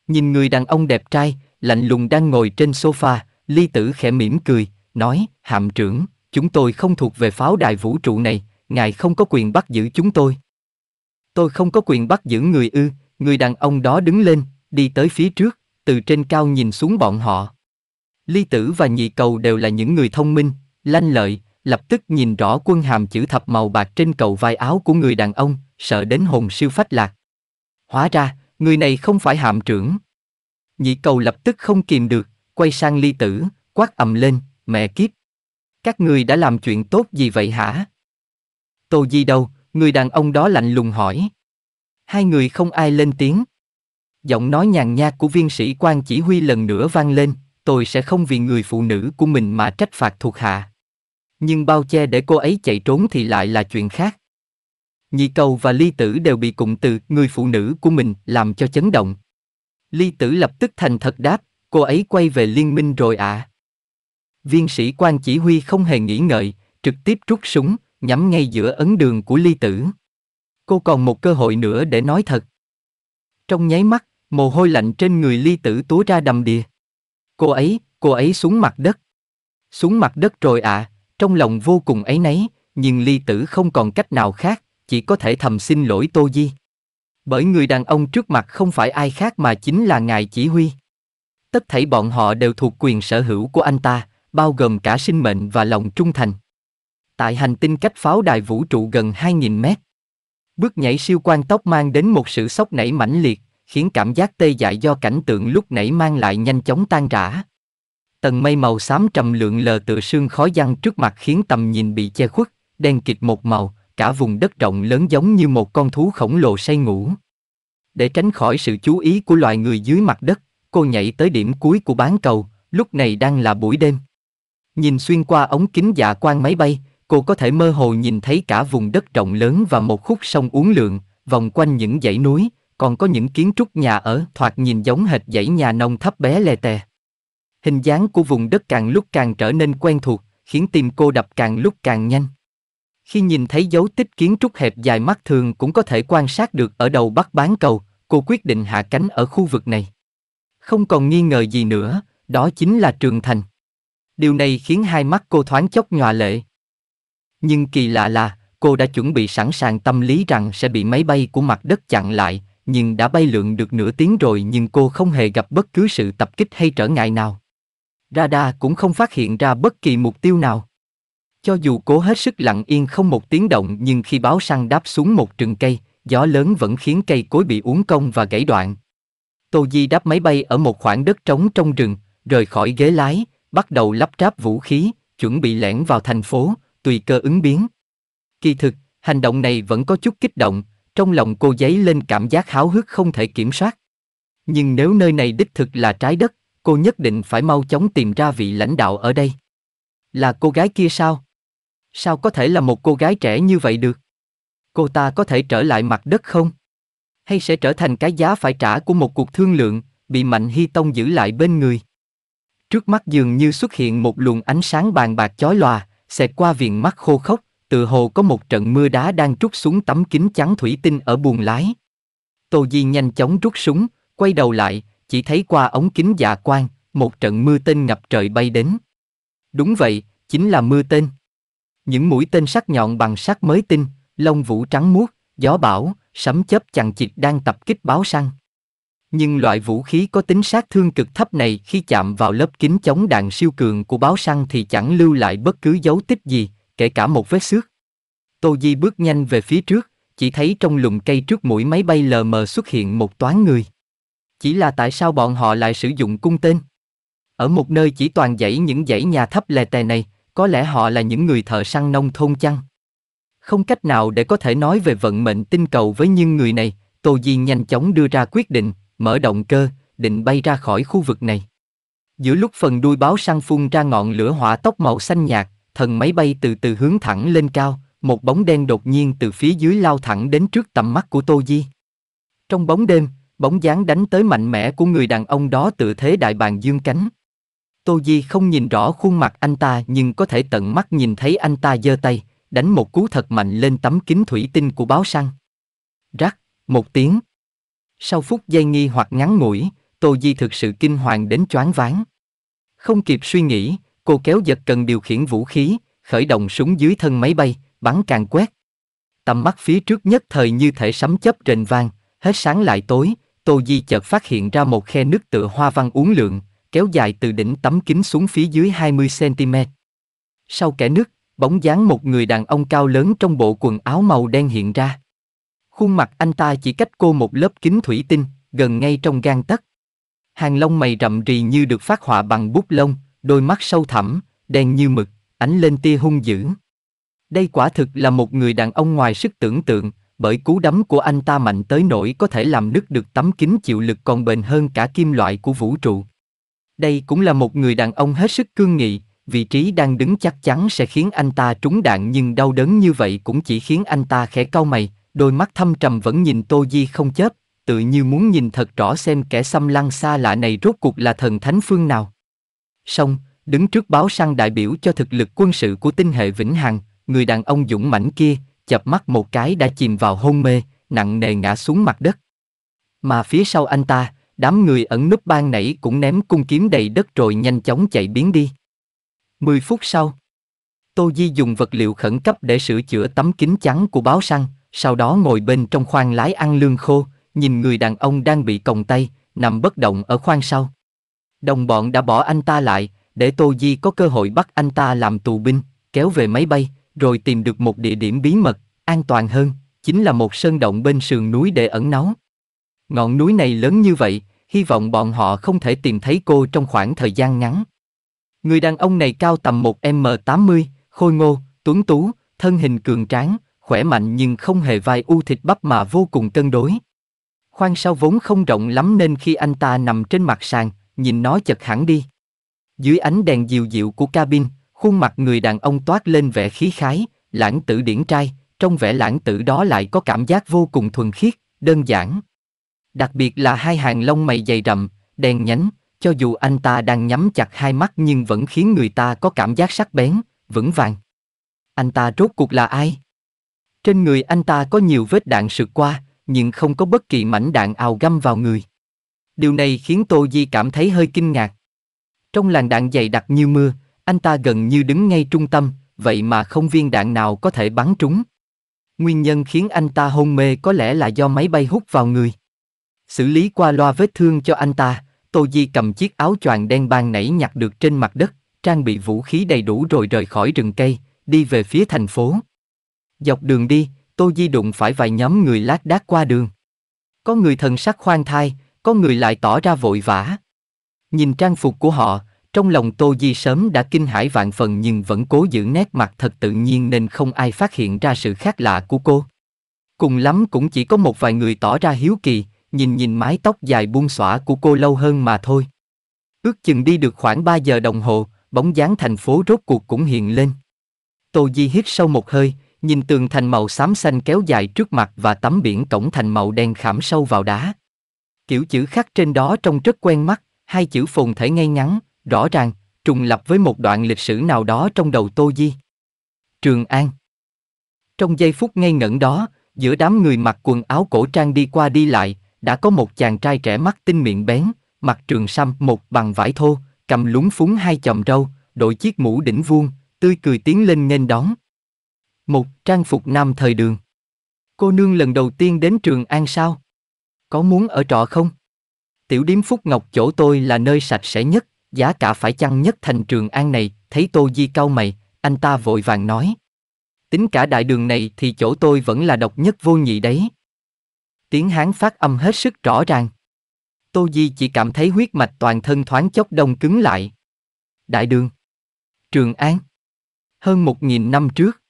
Nhìn người đàn ông đẹp trai, lạnh lùng đang ngồi trên sofa, ly tử khẽ mỉm cười, nói, hạm trưởng, chúng tôi không thuộc về pháo đài vũ trụ này, ngài không có quyền bắt giữ chúng tôi. Tôi không có quyền bắt giữ người ư, người đàn ông đó đứng lên, đi tới phía trước, từ trên cao nhìn xuống bọn họ. Ly tử và nhị cầu đều là những người thông minh, lanh lợi, lập tức nhìn rõ quân hàm chữ thập màu bạc trên cầu vai áo của người đàn ông, sợ đến hồn siêu phách lạc. Hóa ra, người này không phải hàm trưởng. Nhị cầu lập tức không kìm được, quay sang ly tử, quát ầm lên, mẹ kiếp. Các người đã làm chuyện tốt gì vậy hả? Tô Di đâu, người đàn ông đó lạnh lùng hỏi. Hai người không ai lên tiếng. Giọng nói nhàn nhạt của viên sĩ quan chỉ huy lần nữa vang lên, tôi sẽ không vì người phụ nữ của mình mà trách phạt thuộc hạ nhưng bao che để cô ấy chạy trốn thì lại là chuyện khác. Nhị cầu và ly tử đều bị cụm từ người phụ nữ của mình làm cho chấn động. Ly tử lập tức thành thật đáp, cô ấy quay về liên minh rồi ạ. Viên sĩ quan chỉ huy không hề nghĩ ngợi, trực tiếp rút súng, nhắm ngay giữa ấn đường của ly tử. Cô còn một cơ hội nữa để nói thật. Trong nháy mắt, mồ hôi lạnh trên người ly tử túa ra đầm đìa. Cô ấy, cô ấy xuống mặt đất. Xuống mặt đất rồi ạ, à, trong lòng vô cùng ấy nấy, nhưng ly tử không còn cách nào khác, chỉ có thể thầm xin lỗi Tô Di. Bởi người đàn ông trước mặt không phải ai khác mà chính là ngài chỉ huy. Tất thảy bọn họ đều thuộc quyền sở hữu của anh ta, bao gồm cả sinh mệnh và lòng trung thành. Tại hành tinh cách pháo đài vũ trụ gần 2.000 mét, bước nhảy siêu quan tốc mang đến một sự sốc nảy mãnh liệt, khiến cảm giác tê dại do cảnh tượng lúc nãy mang lại nhanh chóng tan rã tầng mây màu xám trầm lượn lờ tựa sương khói giăng trước mặt khiến tầm nhìn bị che khuất, đen kịt một màu, cả vùng đất rộng lớn giống như một con thú khổng lồ say ngủ. Để tránh khỏi sự chú ý của loài người dưới mặt đất, cô nhảy tới điểm cuối của bán cầu, lúc này đang là buổi đêm. Nhìn xuyên qua ống kính dạ quang máy bay, cô có thể mơ hồ nhìn thấy cả vùng đất rộng lớn và một khúc sông uốn lượn, vòng quanh những dãy núi, còn có những kiến trúc nhà ở thoạt nhìn giống hệt dãy nhà nông thấp bé lè tè hình dáng của vùng đất càng lúc càng trở nên quen thuộc, khiến tim cô đập càng lúc càng nhanh. Khi nhìn thấy dấu tích kiến trúc hẹp dài mắt thường cũng có thể quan sát được ở đầu bắc bán cầu, cô quyết định hạ cánh ở khu vực này. Không còn nghi ngờ gì nữa, đó chính là trường thành. Điều này khiến hai mắt cô thoáng chốc nhòa lệ. Nhưng kỳ lạ là, cô đã chuẩn bị sẵn sàng tâm lý rằng sẽ bị máy bay của mặt đất chặn lại, nhưng đã bay lượn được nửa tiếng rồi nhưng cô không hề gặp bất cứ sự tập kích hay trở ngại nào radar cũng không phát hiện ra bất kỳ mục tiêu nào. Cho dù cố hết sức lặng yên không một tiếng động nhưng khi báo săn đáp xuống một rừng cây, gió lớn vẫn khiến cây cối bị uốn cong và gãy đoạn. Tô Di đáp máy bay ở một khoảng đất trống trong rừng, rời khỏi ghế lái, bắt đầu lắp ráp vũ khí, chuẩn bị lẻn vào thành phố, tùy cơ ứng biến. Kỳ thực, hành động này vẫn có chút kích động, trong lòng cô giấy lên cảm giác háo hức không thể kiểm soát. Nhưng nếu nơi này đích thực là trái đất, cô nhất định phải mau chóng tìm ra vị lãnh đạo ở đây. Là cô gái kia sao? Sao có thể là một cô gái trẻ như vậy được? Cô ta có thể trở lại mặt đất không? Hay sẽ trở thành cái giá phải trả của một cuộc thương lượng, bị Mạnh Hy Tông giữ lại bên người? Trước mắt dường như xuất hiện một luồng ánh sáng bàn bạc chói lòa, xẹt qua viền mắt khô khốc, tự hồ có một trận mưa đá đang trút xuống tấm kính trắng thủy tinh ở buồng lái. Tô Di nhanh chóng rút súng, quay đầu lại, chỉ thấy qua ống kính dạ quan một trận mưa tên ngập trời bay đến. Đúng vậy, chính là mưa tên. Những mũi tên sắc nhọn bằng sắt mới tinh, lông vũ trắng muốt, gió bão, sấm chớp chằng chịt đang tập kích báo săn. Nhưng loại vũ khí có tính sát thương cực thấp này khi chạm vào lớp kính chống đạn siêu cường của báo săn thì chẳng lưu lại bất cứ dấu tích gì, kể cả một vết xước. Tô Di bước nhanh về phía trước, chỉ thấy trong lùm cây trước mũi máy bay lờ mờ xuất hiện một toán người. Chỉ là tại sao bọn họ lại sử dụng cung tên? Ở một nơi chỉ toàn dãy những dãy nhà thấp lè tè này, có lẽ họ là những người thợ săn nông thôn chăng? Không cách nào để có thể nói về vận mệnh tinh cầu với những người này, Tô Di nhanh chóng đưa ra quyết định, mở động cơ, định bay ra khỏi khu vực này. Giữa lúc phần đuôi báo săn phun ra ngọn lửa hỏa tốc màu xanh nhạt, thần máy bay từ từ hướng thẳng lên cao, một bóng đen đột nhiên từ phía dưới lao thẳng đến trước tầm mắt của Tô Di. Trong bóng đêm, bóng dáng đánh tới mạnh mẽ của người đàn ông đó tự thế đại bàng dương cánh. Tô Di không nhìn rõ khuôn mặt anh ta nhưng có thể tận mắt nhìn thấy anh ta giơ tay, đánh một cú thật mạnh lên tấm kính thủy tinh của báo săn. Rắc, một tiếng. Sau phút giây nghi hoặc ngắn ngủi, Tô Di thực sự kinh hoàng đến choáng váng. Không kịp suy nghĩ, cô kéo giật cần điều khiển vũ khí, khởi động súng dưới thân máy bay, bắn càng quét. Tầm mắt phía trước nhất thời như thể sấm chớp rền vang, hết sáng lại tối, Tô Di chợt phát hiện ra một khe nước tựa hoa văn uốn lượn, kéo dài từ đỉnh tấm kính xuống phía dưới 20cm. Sau kẻ nước, bóng dáng một người đàn ông cao lớn trong bộ quần áo màu đen hiện ra. Khuôn mặt anh ta chỉ cách cô một lớp kính thủy tinh, gần ngay trong gan tấc. Hàng lông mày rậm rì như được phát họa bằng bút lông, đôi mắt sâu thẳm, đen như mực, ánh lên tia hung dữ. Đây quả thực là một người đàn ông ngoài sức tưởng tượng, bởi cú đấm của anh ta mạnh tới nỗi có thể làm đứt được tấm kính chịu lực còn bền hơn cả kim loại của vũ trụ. Đây cũng là một người đàn ông hết sức cương nghị, vị trí đang đứng chắc chắn sẽ khiến anh ta trúng đạn nhưng đau đớn như vậy cũng chỉ khiến anh ta khẽ cau mày, đôi mắt thâm trầm vẫn nhìn Tô Di không chớp, tự như muốn nhìn thật rõ xem kẻ xâm lăng xa lạ này rốt cuộc là thần thánh phương nào. Xong, đứng trước báo săn đại biểu cho thực lực quân sự của tinh hệ Vĩnh Hằng, người đàn ông dũng mãnh kia, chập mắt một cái đã chìm vào hôn mê, nặng nề ngã xuống mặt đất. Mà phía sau anh ta, đám người ẩn núp ban nãy cũng ném cung kiếm đầy đất rồi nhanh chóng chạy biến đi. Mười phút sau, Tô Di dùng vật liệu khẩn cấp để sửa chữa tấm kính chắn của báo săn, sau đó ngồi bên trong khoang lái ăn lương khô, nhìn người đàn ông đang bị còng tay, nằm bất động ở khoang sau. Đồng bọn đã bỏ anh ta lại, để Tô Di có cơ hội bắt anh ta làm tù binh, kéo về máy bay, rồi tìm được một địa điểm bí mật, an toàn hơn, chính là một sơn động bên sườn núi để ẩn náu. Ngọn núi này lớn như vậy, hy vọng bọn họ không thể tìm thấy cô trong khoảng thời gian ngắn. Người đàn ông này cao tầm 1m80, khôi ngô, tuấn tú, thân hình cường tráng, khỏe mạnh nhưng không hề vai u thịt bắp mà vô cùng cân đối. Khoan sao vốn không rộng lắm nên khi anh ta nằm trên mặt sàn, nhìn nó chật hẳn đi. Dưới ánh đèn dịu dịu của cabin, Khuôn mặt người đàn ông toát lên vẻ khí khái, lãng tử điển trai, trong vẻ lãng tử đó lại có cảm giác vô cùng thuần khiết, đơn giản. Đặc biệt là hai hàng lông mày dày rậm, đen nhánh, cho dù anh ta đang nhắm chặt hai mắt nhưng vẫn khiến người ta có cảm giác sắc bén, vững vàng. Anh ta rốt cuộc là ai? Trên người anh ta có nhiều vết đạn sượt qua, nhưng không có bất kỳ mảnh đạn ào găm vào người. Điều này khiến Tô Di cảm thấy hơi kinh ngạc. Trong làn đạn dày đặc như mưa, anh ta gần như đứng ngay trung tâm, vậy mà không viên đạn nào có thể bắn trúng. Nguyên nhân khiến anh ta hôn mê có lẽ là do máy bay hút vào người. Xử lý qua loa vết thương cho anh ta, Tô Di cầm chiếc áo choàng đen ban nảy nhặt được trên mặt đất, trang bị vũ khí đầy đủ rồi rời khỏi rừng cây, đi về phía thành phố. Dọc đường đi, Tô Di đụng phải vài nhóm người lát đác qua đường. Có người thần sắc khoan thai, có người lại tỏ ra vội vã. Nhìn trang phục của họ, trong lòng Tô Di sớm đã kinh hãi vạn phần nhưng vẫn cố giữ nét mặt thật tự nhiên nên không ai phát hiện ra sự khác lạ của cô. Cùng lắm cũng chỉ có một vài người tỏ ra hiếu kỳ, nhìn nhìn mái tóc dài buông xõa của cô lâu hơn mà thôi. Ước chừng đi được khoảng ba giờ đồng hồ, bóng dáng thành phố rốt cuộc cũng hiện lên. Tô Di hít sâu một hơi, nhìn tường thành màu xám xanh kéo dài trước mặt và tấm biển cổng thành màu đen khảm sâu vào đá. Kiểu chữ khắc trên đó trông rất quen mắt, hai chữ phồn thể ngay ngắn, rõ ràng, trùng lập với một đoạn lịch sử nào đó trong đầu Tô Di. Trường An Trong giây phút ngây ngẩn đó, giữa đám người mặc quần áo cổ trang đi qua đi lại, đã có một chàng trai trẻ mắt tinh miệng bén, mặc trường sam một bằng vải thô, cầm lúng phúng hai chòm râu, đội chiếc mũ đỉnh vuông, tươi cười tiến lên nghênh đón. Một trang phục nam thời đường. Cô nương lần đầu tiên đến trường An sao? Có muốn ở trọ không? Tiểu điếm Phúc Ngọc chỗ tôi là nơi sạch sẽ nhất, giá cả phải chăng nhất thành trường an này, thấy Tô Di cau mày, anh ta vội vàng nói. Tính cả đại đường này thì chỗ tôi vẫn là độc nhất vô nhị đấy. Tiếng Hán phát âm hết sức rõ ràng. Tô Di chỉ cảm thấy huyết mạch toàn thân thoáng chốc đông cứng lại. Đại đường. Trường An. Hơn một nghìn năm trước.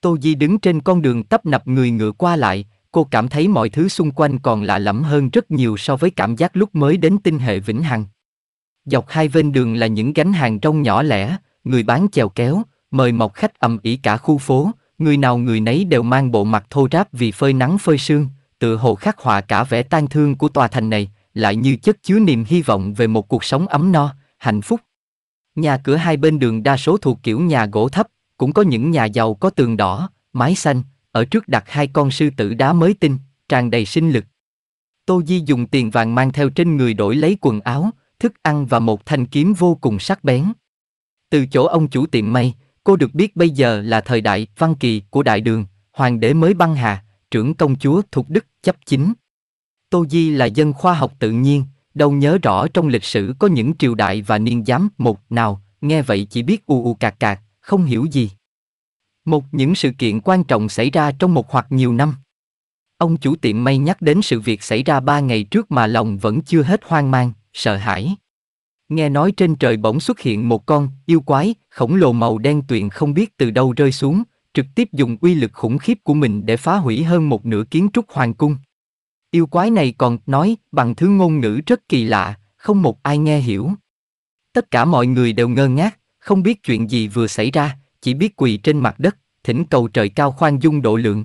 Tô Di đứng trên con đường tấp nập người ngựa qua lại, cô cảm thấy mọi thứ xung quanh còn lạ lẫm hơn rất nhiều so với cảm giác lúc mới đến tinh hệ vĩnh hằng. Dọc hai bên đường là những gánh hàng rong nhỏ lẻ, người bán chèo kéo, mời mọc khách ầm ĩ cả khu phố, người nào người nấy đều mang bộ mặt thô ráp vì phơi nắng phơi sương, tự hồ khắc họa cả vẻ tan thương của tòa thành này, lại như chất chứa niềm hy vọng về một cuộc sống ấm no, hạnh phúc. Nhà cửa hai bên đường đa số thuộc kiểu nhà gỗ thấp, cũng có những nhà giàu có tường đỏ, mái xanh, ở trước đặt hai con sư tử đá mới tinh, tràn đầy sinh lực. Tô Di dùng tiền vàng mang theo trên người đổi lấy quần áo, thức ăn và một thanh kiếm vô cùng sắc bén. Từ chỗ ông chủ tiệm may, cô được biết bây giờ là thời đại văn kỳ của đại đường, hoàng đế mới băng hà, trưởng công chúa thuộc đức chấp chính. Tô Di là dân khoa học tự nhiên, đâu nhớ rõ trong lịch sử có những triều đại và niên giám một nào, nghe vậy chỉ biết u u cạc cạc, không hiểu gì. Một những sự kiện quan trọng xảy ra trong một hoặc nhiều năm. Ông chủ tiệm may nhắc đến sự việc xảy ra ba ngày trước mà lòng vẫn chưa hết hoang mang, sợ hãi. Nghe nói trên trời bỗng xuất hiện một con yêu quái khổng lồ màu đen tuyền không biết từ đâu rơi xuống, trực tiếp dùng uy lực khủng khiếp của mình để phá hủy hơn một nửa kiến trúc hoàng cung. Yêu quái này còn nói bằng thứ ngôn ngữ rất kỳ lạ, không một ai nghe hiểu. Tất cả mọi người đều ngơ ngác, không biết chuyện gì vừa xảy ra, chỉ biết quỳ trên mặt đất, thỉnh cầu trời cao khoan dung độ lượng.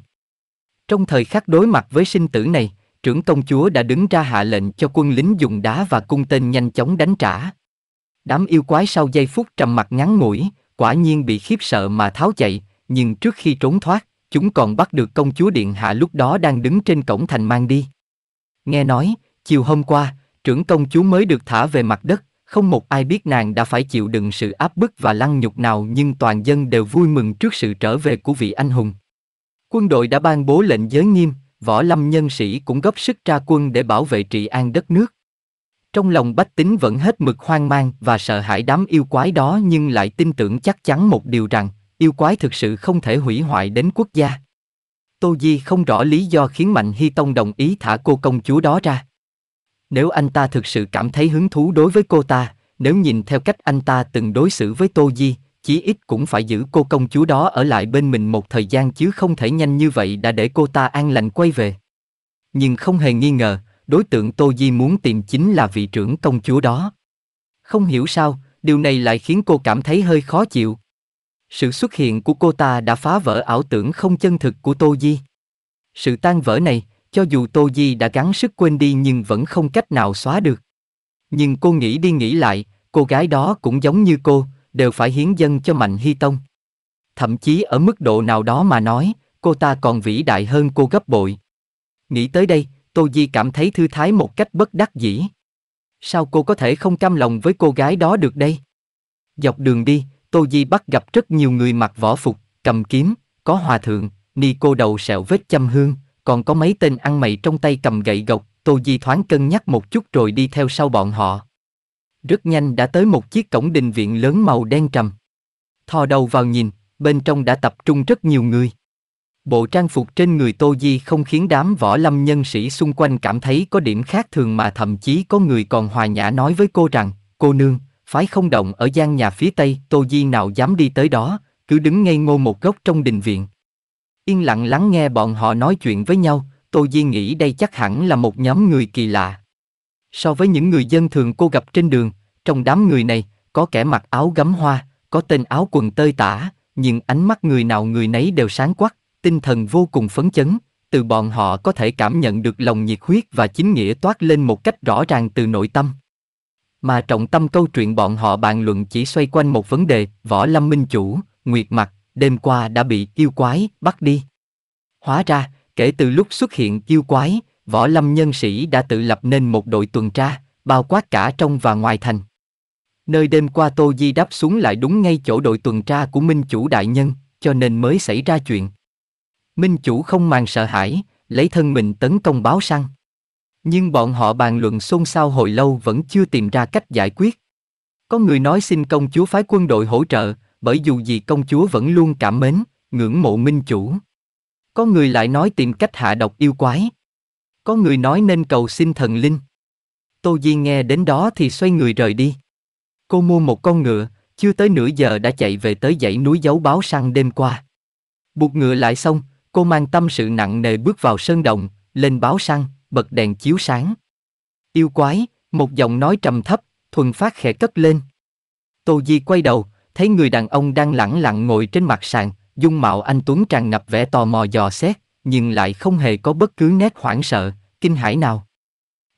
Trong thời khắc đối mặt với sinh tử này, trưởng công chúa đã đứng ra hạ lệnh cho quân lính dùng đá và cung tên nhanh chóng đánh trả. Đám yêu quái sau giây phút trầm mặt ngắn ngủi, quả nhiên bị khiếp sợ mà tháo chạy, nhưng trước khi trốn thoát, chúng còn bắt được công chúa điện hạ lúc đó đang đứng trên cổng thành mang đi. Nghe nói, chiều hôm qua, trưởng công chúa mới được thả về mặt đất, không một ai biết nàng đã phải chịu đựng sự áp bức và lăng nhục nào nhưng toàn dân đều vui mừng trước sự trở về của vị anh hùng. Quân đội đã ban bố lệnh giới nghiêm, võ lâm nhân sĩ cũng góp sức ra quân để bảo vệ trị an đất nước. Trong lòng bách tính vẫn hết mực hoang mang và sợ hãi đám yêu quái đó nhưng lại tin tưởng chắc chắn một điều rằng, yêu quái thực sự không thể hủy hoại đến quốc gia. Tô Di không rõ lý do khiến Mạnh Hy Tông đồng ý thả cô công chúa đó ra. Nếu anh ta thực sự cảm thấy hứng thú đối với cô ta, nếu nhìn theo cách anh ta từng đối xử với Tô Di, chí ít cũng phải giữ cô công chúa đó ở lại bên mình một thời gian chứ không thể nhanh như vậy đã để cô ta an lành quay về. Nhưng không hề nghi ngờ, đối tượng Tô Di muốn tìm chính là vị trưởng công chúa đó. Không hiểu sao, điều này lại khiến cô cảm thấy hơi khó chịu. Sự xuất hiện của cô ta đã phá vỡ ảo tưởng không chân thực của Tô Di. Sự tan vỡ này, cho dù Tô Di đã gắng sức quên đi nhưng vẫn không cách nào xóa được. Nhưng cô nghĩ đi nghĩ lại, cô gái đó cũng giống như cô, đều phải hiến dân cho Mạnh Hy Tông. Thậm chí ở mức độ nào đó mà nói, cô ta còn vĩ đại hơn cô gấp bội. Nghĩ tới đây, Tô Di cảm thấy thư thái một cách bất đắc dĩ. Sao cô có thể không cam lòng với cô gái đó được đây? Dọc đường đi, Tô Di bắt gặp rất nhiều người mặc võ phục, cầm kiếm, có hòa thượng, ni cô đầu sẹo vết châm hương, còn có mấy tên ăn mày trong tay cầm gậy gộc, Tô Di thoáng cân nhắc một chút rồi đi theo sau bọn họ. Rất nhanh đã tới một chiếc cổng đình viện lớn màu đen trầm. Thò đầu vào nhìn, bên trong đã tập trung rất nhiều người. Bộ trang phục trên người Tô Di không khiến đám võ lâm nhân sĩ xung quanh cảm thấy có điểm khác thường mà thậm chí có người còn hòa nhã nói với cô rằng, cô nương, phái không động ở gian nhà phía Tây, Tô Di nào dám đi tới đó, cứ đứng ngay ngô một góc trong đình viện. Yên lặng lắng nghe bọn họ nói chuyện với nhau, Tô Di nghĩ đây chắc hẳn là một nhóm người kỳ lạ, So với những người dân thường cô gặp trên đường, trong đám người này, có kẻ mặc áo gấm hoa, có tên áo quần tơi tả, nhưng ánh mắt người nào người nấy đều sáng quắc, tinh thần vô cùng phấn chấn, từ bọn họ có thể cảm nhận được lòng nhiệt huyết và chính nghĩa toát lên một cách rõ ràng từ nội tâm. Mà trọng tâm câu chuyện bọn họ bàn luận chỉ xoay quanh một vấn đề, võ lâm minh chủ, nguyệt mặt, đêm qua đã bị yêu quái bắt đi. Hóa ra, kể từ lúc xuất hiện yêu quái, võ lâm nhân sĩ đã tự lập nên một đội tuần tra, bao quát cả trong và ngoài thành. Nơi đêm qua Tô Di đáp xuống lại đúng ngay chỗ đội tuần tra của Minh Chủ Đại Nhân, cho nên mới xảy ra chuyện. Minh Chủ không màng sợ hãi, lấy thân mình tấn công báo săn. Nhưng bọn họ bàn luận xôn xao hồi lâu vẫn chưa tìm ra cách giải quyết. Có người nói xin công chúa phái quân đội hỗ trợ, bởi dù gì công chúa vẫn luôn cảm mến, ngưỡng mộ minh chủ. Có người lại nói tìm cách hạ độc yêu quái. Có người nói nên cầu xin thần linh. Tô Di nghe đến đó thì xoay người rời đi. Cô mua một con ngựa, chưa tới nửa giờ đã chạy về tới dãy núi giấu báo săn đêm qua. Buộc ngựa lại xong, cô mang tâm sự nặng nề bước vào sơn động, lên báo săn, bật đèn chiếu sáng. Yêu quái, một giọng nói trầm thấp, thuần phát khẽ cất lên. Tô Di quay đầu, thấy người đàn ông đang lẳng lặng ngồi trên mặt sàn, dung mạo anh Tuấn tràn ngập vẻ tò mò dò xét, nhưng lại không hề có bất cứ nét hoảng sợ, kinh hãi nào.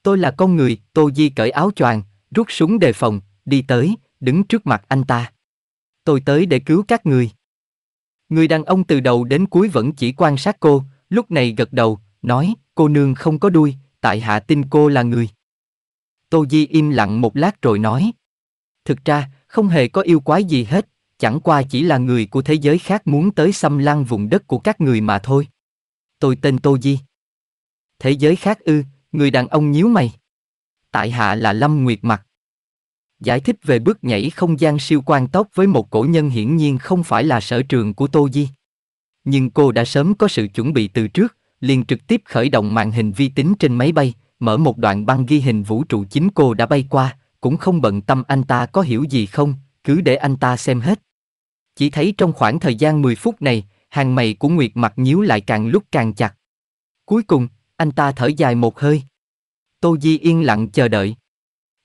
Tôi là con người, Tô Di cởi áo choàng, rút súng đề phòng, đi tới, đứng trước mặt anh ta. Tôi tới để cứu các người. Người đàn ông từ đầu đến cuối vẫn chỉ quan sát cô, lúc này gật đầu, nói, cô nương không có đuôi, tại hạ tin cô là người. Tô Di im lặng một lát rồi nói. Thực ra, không hề có yêu quái gì hết, chẳng qua chỉ là người của thế giới khác muốn tới xâm lăng vùng đất của các người mà thôi tôi tên Tô Di. Thế giới khác ư, người đàn ông nhíu mày. Tại hạ là Lâm Nguyệt Mặt. Giải thích về bước nhảy không gian siêu quan tốc với một cổ nhân hiển nhiên không phải là sở trường của Tô Di. Nhưng cô đã sớm có sự chuẩn bị từ trước, liền trực tiếp khởi động màn hình vi tính trên máy bay, mở một đoạn băng ghi hình vũ trụ chính cô đã bay qua, cũng không bận tâm anh ta có hiểu gì không, cứ để anh ta xem hết. Chỉ thấy trong khoảng thời gian 10 phút này, hàng mày của Nguyệt mặt nhíu lại càng lúc càng chặt. Cuối cùng, anh ta thở dài một hơi. Tô Di yên lặng chờ đợi.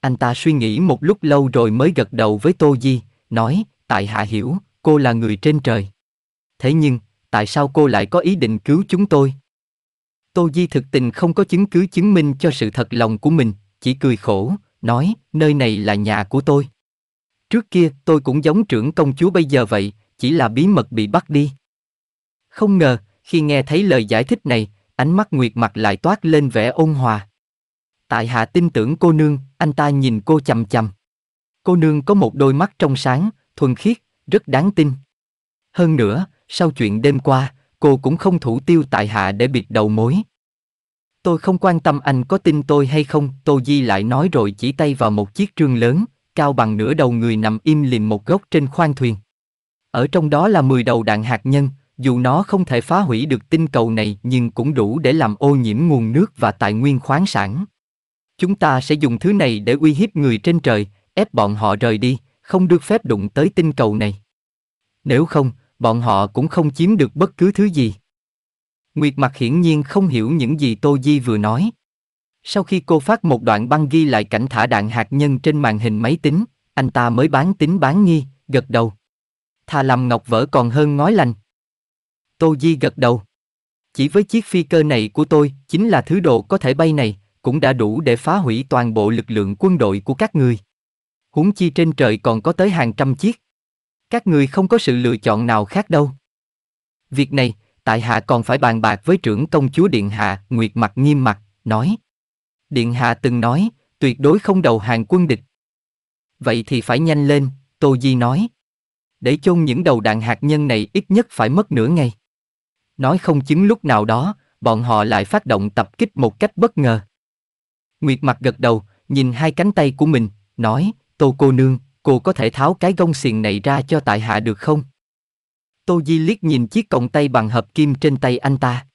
Anh ta suy nghĩ một lúc lâu rồi mới gật đầu với Tô Di, nói, tại hạ hiểu, cô là người trên trời. Thế nhưng, tại sao cô lại có ý định cứu chúng tôi? Tô Di thực tình không có chứng cứ chứng minh cho sự thật lòng của mình, chỉ cười khổ, nói, nơi này là nhà của tôi. Trước kia, tôi cũng giống trưởng công chúa bây giờ vậy, chỉ là bí mật bị bắt đi. Không ngờ, khi nghe thấy lời giải thích này, ánh mắt Nguyệt Mặc lại toát lên vẻ ôn hòa. Tại hạ tin tưởng cô nương, anh ta nhìn cô chầm chầm. Cô nương có một đôi mắt trong sáng, thuần khiết, rất đáng tin. Hơn nữa, sau chuyện đêm qua, cô cũng không thủ tiêu tại hạ để bịt đầu mối. Tôi không quan tâm anh có tin tôi hay không, Tô Di lại nói rồi chỉ tay vào một chiếc trương lớn, cao bằng nửa đầu người nằm im lìm một góc trên khoang thuyền. Ở trong đó là 10 đầu đạn hạt nhân, dù nó không thể phá hủy được tinh cầu này nhưng cũng đủ để làm ô nhiễm nguồn nước và tài nguyên khoáng sản. Chúng ta sẽ dùng thứ này để uy hiếp người trên trời, ép bọn họ rời đi, không được phép đụng tới tinh cầu này. Nếu không, bọn họ cũng không chiếm được bất cứ thứ gì. Nguyệt mặt hiển nhiên không hiểu những gì Tô Di vừa nói. Sau khi cô phát một đoạn băng ghi lại cảnh thả đạn hạt nhân trên màn hình máy tính, anh ta mới bán tính bán nghi, gật đầu. Thà làm ngọc vỡ còn hơn ngói lành. Tô Di gật đầu. Chỉ với chiếc phi cơ này của tôi, chính là thứ độ có thể bay này, cũng đã đủ để phá hủy toàn bộ lực lượng quân đội của các ngươi. Huống chi trên trời còn có tới hàng trăm chiếc. Các ngươi không có sự lựa chọn nào khác đâu. Việc này, tại hạ còn phải bàn bạc với trưởng công chúa điện hạ, Nguyệt Mặt nghiêm mặt, nói: "Điện hạ từng nói, tuyệt đối không đầu hàng quân địch." Vậy thì phải nhanh lên, Tô Di nói. Để chôn những đầu đạn hạt nhân này ít nhất phải mất nửa ngày nói không chứng lúc nào đó, bọn họ lại phát động tập kích một cách bất ngờ. Nguyệt mặt gật đầu, nhìn hai cánh tay của mình, nói, Tô cô nương, cô có thể tháo cái gông xiềng này ra cho tại hạ được không? Tô Di liếc nhìn chiếc còng tay bằng hợp kim trên tay anh ta.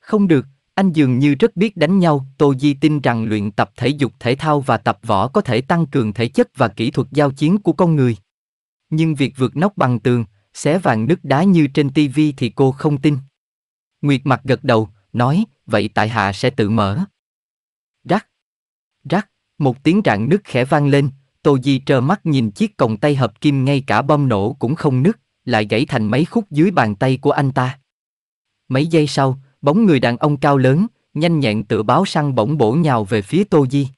Không được, anh dường như rất biết đánh nhau, Tô Di tin rằng luyện tập thể dục thể thao và tập võ có thể tăng cường thể chất và kỹ thuật giao chiến của con người. Nhưng việc vượt nóc bằng tường, xé vàng nứt đá như trên Tivi thì cô không tin. Nguyệt mặt gật đầu, nói, vậy tại hạ sẽ tự mở. Rắc. Rắc, một tiếng rạn nứt khẽ vang lên, Tô Di trơ mắt nhìn chiếc còng tay hợp kim ngay cả bom nổ cũng không nứt, lại gãy thành mấy khúc dưới bàn tay của anh ta. Mấy giây sau, bóng người đàn ông cao lớn, nhanh nhẹn tự báo săn bỗng bổ nhào về phía Tô Di.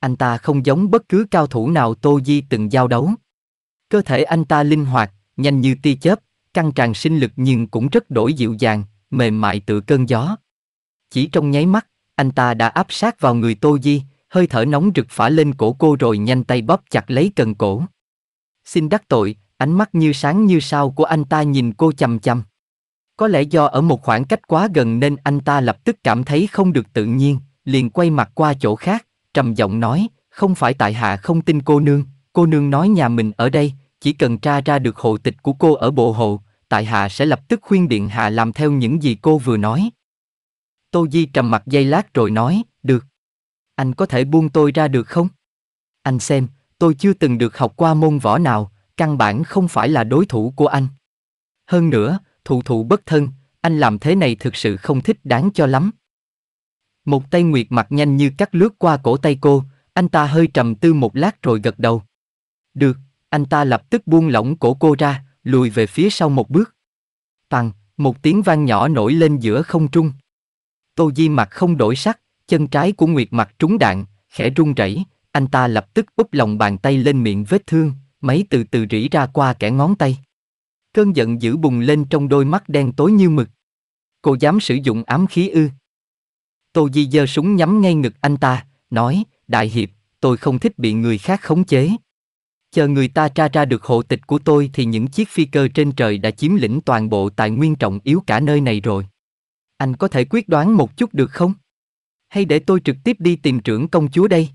Anh ta không giống bất cứ cao thủ nào Tô Di từng giao đấu. Cơ thể anh ta linh hoạt, nhanh như tia chớp, căng tràn sinh lực nhưng cũng rất đổi dịu dàng, mềm mại tự cơn gió. Chỉ trong nháy mắt, anh ta đã áp sát vào người Tô Di, hơi thở nóng rực phả lên cổ cô rồi nhanh tay bóp chặt lấy cần cổ. Xin đắc tội, ánh mắt như sáng như sao của anh ta nhìn cô chằm chằm. Có lẽ do ở một khoảng cách quá gần nên anh ta lập tức cảm thấy không được tự nhiên, liền quay mặt qua chỗ khác, trầm giọng nói, không phải tại hạ không tin cô nương, cô nương nói nhà mình ở đây, chỉ cần tra ra được hộ tịch của cô ở bộ hộ, tại hạ sẽ lập tức khuyên điện hạ làm theo những gì cô vừa nói tô di trầm mặt giây lát rồi nói được anh có thể buông tôi ra được không anh xem tôi chưa từng được học qua môn võ nào căn bản không phải là đối thủ của anh hơn nữa thụ thụ bất thân anh làm thế này thực sự không thích đáng cho lắm một tay nguyệt mặt nhanh như cắt lướt qua cổ tay cô anh ta hơi trầm tư một lát rồi gật đầu được anh ta lập tức buông lỏng cổ cô ra lùi về phía sau một bước. Tằng, một tiếng vang nhỏ nổi lên giữa không trung. Tô Di mặt không đổi sắc, chân trái của Nguyệt mặt trúng đạn, khẽ run rẩy, anh ta lập tức úp lòng bàn tay lên miệng vết thương, máy từ từ rỉ ra qua kẻ ngón tay. Cơn giận dữ bùng lên trong đôi mắt đen tối như mực. Cô dám sử dụng ám khí ư? Tô Di giơ súng nhắm ngay ngực anh ta, nói, đại hiệp, tôi không thích bị người khác khống chế. Chờ người ta tra ra được hộ tịch của tôi thì những chiếc phi cơ trên trời đã chiếm lĩnh toàn bộ tài nguyên trọng yếu cả nơi này rồi. Anh có thể quyết đoán một chút được không? Hay để tôi trực tiếp đi tìm trưởng công chúa đây?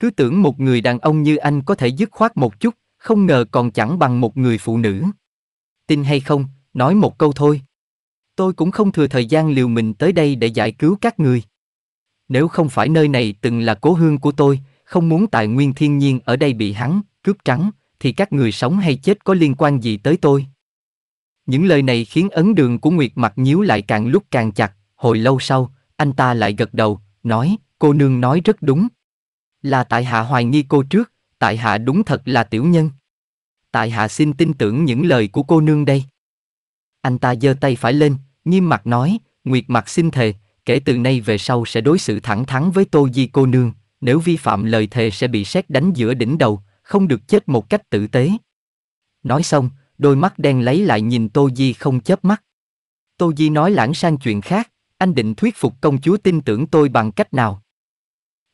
Cứ tưởng một người đàn ông như anh có thể dứt khoát một chút, không ngờ còn chẳng bằng một người phụ nữ. Tin hay không, nói một câu thôi. Tôi cũng không thừa thời gian liều mình tới đây để giải cứu các người. Nếu không phải nơi này từng là cố hương của tôi, không muốn tài nguyên thiên nhiên ở đây bị hắn, cướp trắng, thì các người sống hay chết có liên quan gì tới tôi? Những lời này khiến ấn đường của Nguyệt mặt nhíu lại càng lúc càng chặt, hồi lâu sau, anh ta lại gật đầu, nói, cô nương nói rất đúng. Là tại hạ hoài nghi cô trước, tại hạ đúng thật là tiểu nhân. Tại hạ xin tin tưởng những lời của cô nương đây. Anh ta giơ tay phải lên, nghiêm mặt nói, Nguyệt mặt xin thề, kể từ nay về sau sẽ đối xử thẳng thắn với Tô Di cô nương, nếu vi phạm lời thề sẽ bị xét đánh giữa đỉnh đầu, không được chết một cách tử tế. Nói xong, đôi mắt đen lấy lại nhìn Tô Di không chớp mắt. Tô Di nói lãng sang chuyện khác, anh định thuyết phục công chúa tin tưởng tôi bằng cách nào?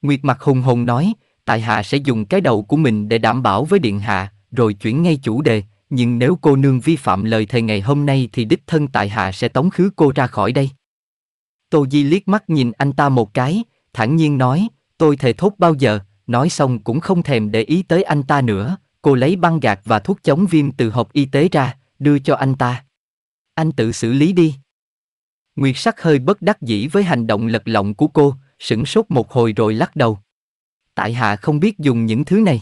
Nguyệt mặt hùng hồn nói, tại hạ sẽ dùng cái đầu của mình để đảm bảo với điện hạ, rồi chuyển ngay chủ đề, nhưng nếu cô nương vi phạm lời thề ngày hôm nay thì đích thân tại hạ sẽ tống khứ cô ra khỏi đây. Tô Di liếc mắt nhìn anh ta một cái, thản nhiên nói, tôi thề thốt bao giờ, nói xong cũng không thèm để ý tới anh ta nữa, cô lấy băng gạc và thuốc chống viêm từ hộp y tế ra, đưa cho anh ta. Anh tự xử lý đi. Nguyệt sắc hơi bất đắc dĩ với hành động lật lọng của cô, sửng sốt một hồi rồi lắc đầu. Tại hạ không biết dùng những thứ này.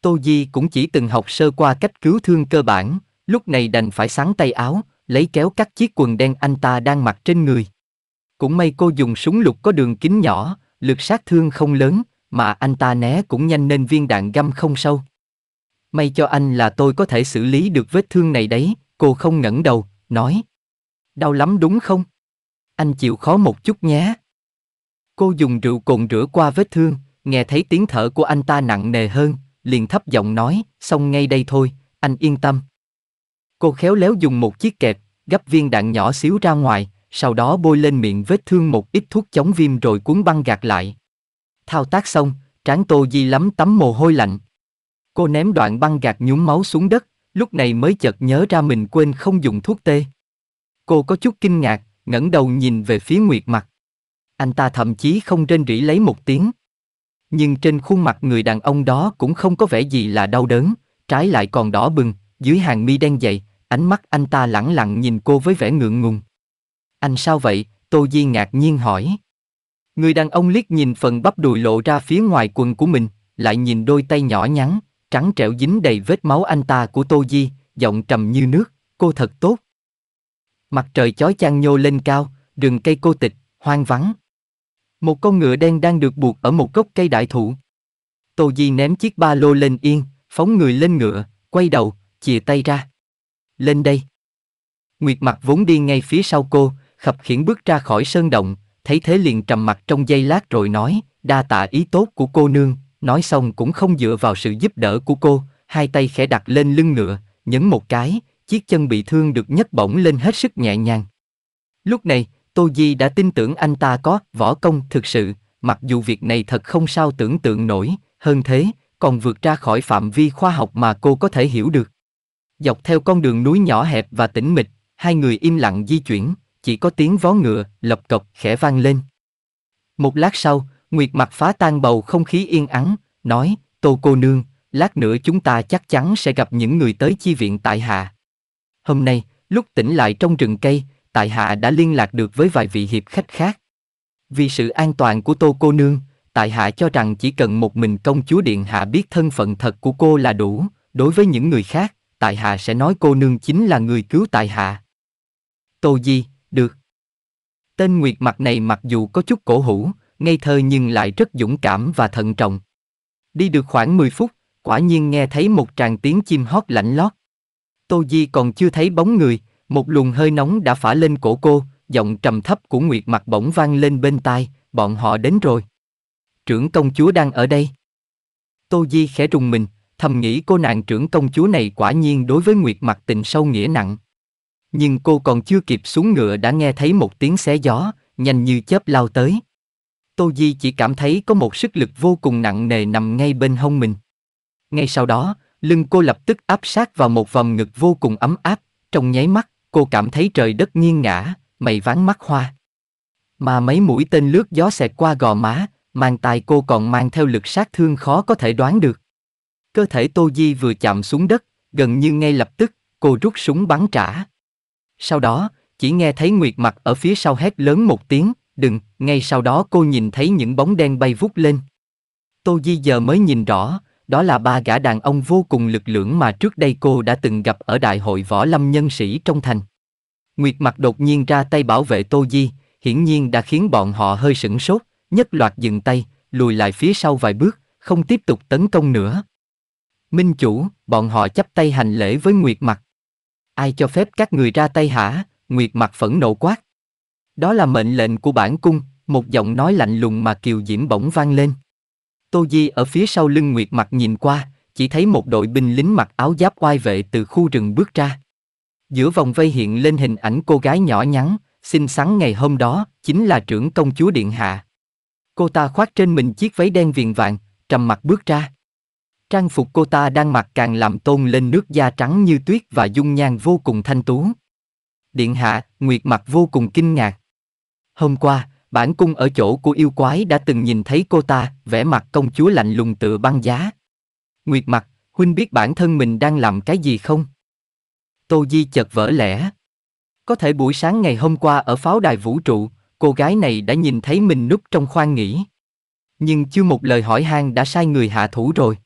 Tô Di cũng chỉ từng học sơ qua cách cứu thương cơ bản, lúc này đành phải sáng tay áo, lấy kéo cắt chiếc quần đen anh ta đang mặc trên người. Cũng may cô dùng súng lục có đường kính nhỏ, lực sát thương không lớn, mà anh ta né cũng nhanh nên viên đạn găm không sâu. May cho anh là tôi có thể xử lý được vết thương này đấy, cô không ngẩng đầu, nói. Đau lắm đúng không? Anh chịu khó một chút nhé. Cô dùng rượu cồn rửa qua vết thương, nghe thấy tiếng thở của anh ta nặng nề hơn, liền thấp giọng nói, xong ngay đây thôi, anh yên tâm. Cô khéo léo dùng một chiếc kẹp, gấp viên đạn nhỏ xíu ra ngoài, sau đó bôi lên miệng vết thương một ít thuốc chống viêm rồi cuốn băng gạt lại. Thao tác xong, trán Tô Di lắm tắm mồ hôi lạnh. Cô ném đoạn băng gạt nhúng máu xuống đất, lúc này mới chợt nhớ ra mình quên không dùng thuốc tê. Cô có chút kinh ngạc, ngẩng đầu nhìn về phía Nguyệt mặt. Anh ta thậm chí không rên rỉ lấy một tiếng. Nhưng trên khuôn mặt người đàn ông đó cũng không có vẻ gì là đau đớn, trái lại còn đỏ bừng, dưới hàng mi đen dày, ánh mắt anh ta lẳng lặng nhìn cô với vẻ ngượng ngùng. Anh sao vậy? Tô Di ngạc nhiên hỏi. Người đàn ông liếc nhìn phần bắp đùi lộ ra phía ngoài quần của mình, lại nhìn đôi tay nhỏ nhắn, trắng trẻo dính đầy vết máu anh ta của Tô Di, giọng trầm như nước, cô thật tốt. Mặt trời chói chang nhô lên cao, rừng cây cô tịch, hoang vắng. Một con ngựa đen đang được buộc ở một gốc cây đại thụ. Tô Di ném chiếc ba lô lên yên, phóng người lên ngựa, quay đầu, chìa tay ra. Lên đây. Nguyệt mặt vốn đi ngay phía sau cô, khập khiển bước ra khỏi sơn động, thấy thế liền trầm mặt trong giây lát rồi nói, đa tạ ý tốt của cô nương, nói xong cũng không dựa vào sự giúp đỡ của cô, hai tay khẽ đặt lên lưng ngựa, nhấn một cái, chiếc chân bị thương được nhấc bổng lên hết sức nhẹ nhàng. Lúc này, Tô Di đã tin tưởng anh ta có võ công thực sự, mặc dù việc này thật không sao tưởng tượng nổi, hơn thế, còn vượt ra khỏi phạm vi khoa học mà cô có thể hiểu được. Dọc theo con đường núi nhỏ hẹp và tĩnh mịch, hai người im lặng di chuyển, chỉ có tiếng vó ngựa, lập cộc khẽ vang lên. Một lát sau, Nguyệt mặt phá tan bầu không khí yên ắng, nói, Tô cô nương, lát nữa chúng ta chắc chắn sẽ gặp những người tới chi viện tại hạ. Hôm nay, lúc tỉnh lại trong rừng cây, tại hạ đã liên lạc được với vài vị hiệp khách khác. Vì sự an toàn của Tô cô nương, tại hạ cho rằng chỉ cần một mình công chúa điện hạ biết thân phận thật của cô là đủ, đối với những người khác, tại hạ sẽ nói cô nương chính là người cứu tại hạ. Tô Di, được. Tên Nguyệt mặt này mặc dù có chút cổ hủ, ngây thơ nhưng lại rất dũng cảm và thận trọng. Đi được khoảng 10 phút, quả nhiên nghe thấy một tràng tiếng chim hót lạnh lót. Tô Di còn chưa thấy bóng người, một luồng hơi nóng đã phả lên cổ cô, giọng trầm thấp của Nguyệt mặt bỗng vang lên bên tai, bọn họ đến rồi. Trưởng công chúa đang ở đây. Tô Di khẽ rùng mình, thầm nghĩ cô nàng trưởng công chúa này quả nhiên đối với Nguyệt mặt tình sâu nghĩa nặng nhưng cô còn chưa kịp xuống ngựa đã nghe thấy một tiếng xé gió, nhanh như chớp lao tới. Tô Di chỉ cảm thấy có một sức lực vô cùng nặng nề nằm ngay bên hông mình. Ngay sau đó, lưng cô lập tức áp sát vào một vòng ngực vô cùng ấm áp, trong nháy mắt, cô cảm thấy trời đất nghiêng ngã, mày ván mắt hoa. Mà mấy mũi tên lướt gió xẹt qua gò má, mang tài cô còn mang theo lực sát thương khó có thể đoán được. Cơ thể Tô Di vừa chạm xuống đất, gần như ngay lập tức, cô rút súng bắn trả, sau đó, chỉ nghe thấy Nguyệt mặt ở phía sau hét lớn một tiếng, đừng, ngay sau đó cô nhìn thấy những bóng đen bay vút lên. Tô Di giờ mới nhìn rõ, đó là ba gã đàn ông vô cùng lực lưỡng mà trước đây cô đã từng gặp ở đại hội võ lâm nhân sĩ trong thành. Nguyệt mặt đột nhiên ra tay bảo vệ Tô Di, hiển nhiên đã khiến bọn họ hơi sửng sốt, nhất loạt dừng tay, lùi lại phía sau vài bước, không tiếp tục tấn công nữa. Minh chủ, bọn họ chắp tay hành lễ với Nguyệt mặt. Ai cho phép các người ra tay hả? Nguyệt mặt phẫn nộ quát. Đó là mệnh lệnh của bản cung, một giọng nói lạnh lùng mà kiều diễm bỗng vang lên. Tô Di ở phía sau lưng Nguyệt mặt nhìn qua, chỉ thấy một đội binh lính mặc áo giáp oai vệ từ khu rừng bước ra. Giữa vòng vây hiện lên hình ảnh cô gái nhỏ nhắn, xinh xắn ngày hôm đó, chính là trưởng công chúa Điện Hạ. Cô ta khoác trên mình chiếc váy đen viền vàng, trầm mặt bước ra. Trang phục cô ta đang mặc càng làm tôn lên nước da trắng như tuyết và dung nhan vô cùng thanh tú. Điện hạ, Nguyệt mặt vô cùng kinh ngạc. Hôm qua, bản cung ở chỗ của yêu quái đã từng nhìn thấy cô ta, vẻ mặt công chúa lạnh lùng tựa băng giá. Nguyệt mặt, huynh biết bản thân mình đang làm cái gì không? Tô Di chợt vỡ lẽ. Có thể buổi sáng ngày hôm qua ở pháo đài vũ trụ, cô gái này đã nhìn thấy mình núp trong khoang nghỉ. Nhưng chưa một lời hỏi han đã sai người hạ thủ rồi.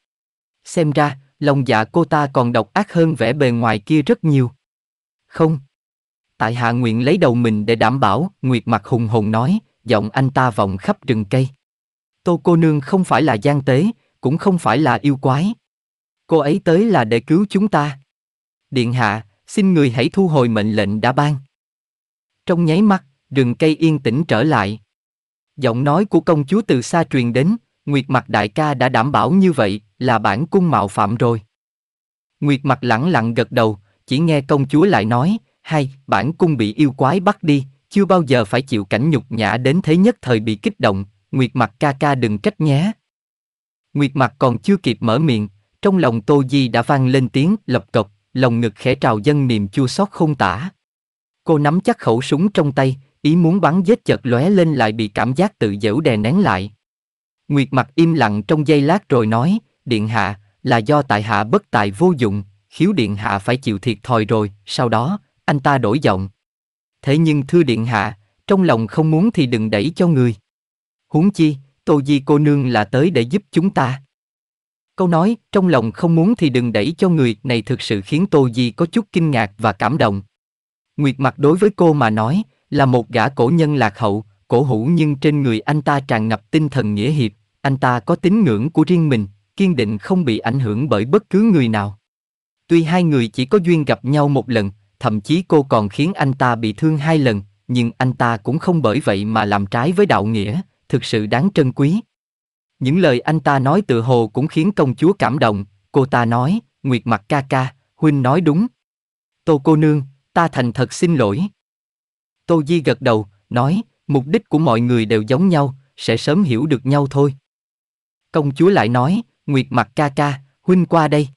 Xem ra, lòng dạ cô ta còn độc ác hơn vẻ bề ngoài kia rất nhiều. Không. Tại hạ nguyện lấy đầu mình để đảm bảo, Nguyệt mặt hùng hồn nói, giọng anh ta vòng khắp rừng cây. Tô cô nương không phải là gian tế, cũng không phải là yêu quái. Cô ấy tới là để cứu chúng ta. Điện hạ, xin người hãy thu hồi mệnh lệnh đã ban. Trong nháy mắt, rừng cây yên tĩnh trở lại. Giọng nói của công chúa từ xa truyền đến, Nguyệt Mặc đại ca đã đảm bảo như vậy, là bản cung mạo phạm rồi. Nguyệt Mặc lẳng lặng gật đầu, chỉ nghe công chúa lại nói, hay, bản cung bị yêu quái bắt đi, chưa bao giờ phải chịu cảnh nhục nhã đến thế nhất thời bị kích động, Nguyệt Mặc ca ca đừng trách nhé. Nguyệt Mặc còn chưa kịp mở miệng, trong lòng Tô Di đã vang lên tiếng lập cộc, lòng ngực khẽ trào dâng niềm chua xót không tả. Cô nắm chắc khẩu súng trong tay, ý muốn bắn giết chợt lóe lên lại bị cảm giác tự dễu đè nén lại, Nguyệt mặt im lặng trong giây lát rồi nói, điện hạ, là do tại hạ bất tài vô dụng, khiếu điện hạ phải chịu thiệt thòi rồi, sau đó, anh ta đổi giọng. Thế nhưng thưa điện hạ, trong lòng không muốn thì đừng đẩy cho người. Huống chi, Tô Di cô nương là tới để giúp chúng ta. Câu nói, trong lòng không muốn thì đừng đẩy cho người này thực sự khiến Tô Di có chút kinh ngạc và cảm động. Nguyệt mặt đối với cô mà nói, là một gã cổ nhân lạc hậu, cổ hủ nhưng trên người anh ta tràn ngập tinh thần nghĩa hiệp, anh ta có tín ngưỡng của riêng mình, kiên định không bị ảnh hưởng bởi bất cứ người nào. Tuy hai người chỉ có duyên gặp nhau một lần, thậm chí cô còn khiến anh ta bị thương hai lần, nhưng anh ta cũng không bởi vậy mà làm trái với đạo nghĩa, thực sự đáng trân quý. Những lời anh ta nói tự hồ cũng khiến công chúa cảm động, cô ta nói, Nguyệt mặt ca ca, huynh nói đúng. Tô cô nương, ta thành thật xin lỗi. Tô Di gật đầu, nói, mục đích của mọi người đều giống nhau, sẽ sớm hiểu được nhau thôi. Công chúa lại nói, Nguyệt mặt ca ca, huynh qua đây.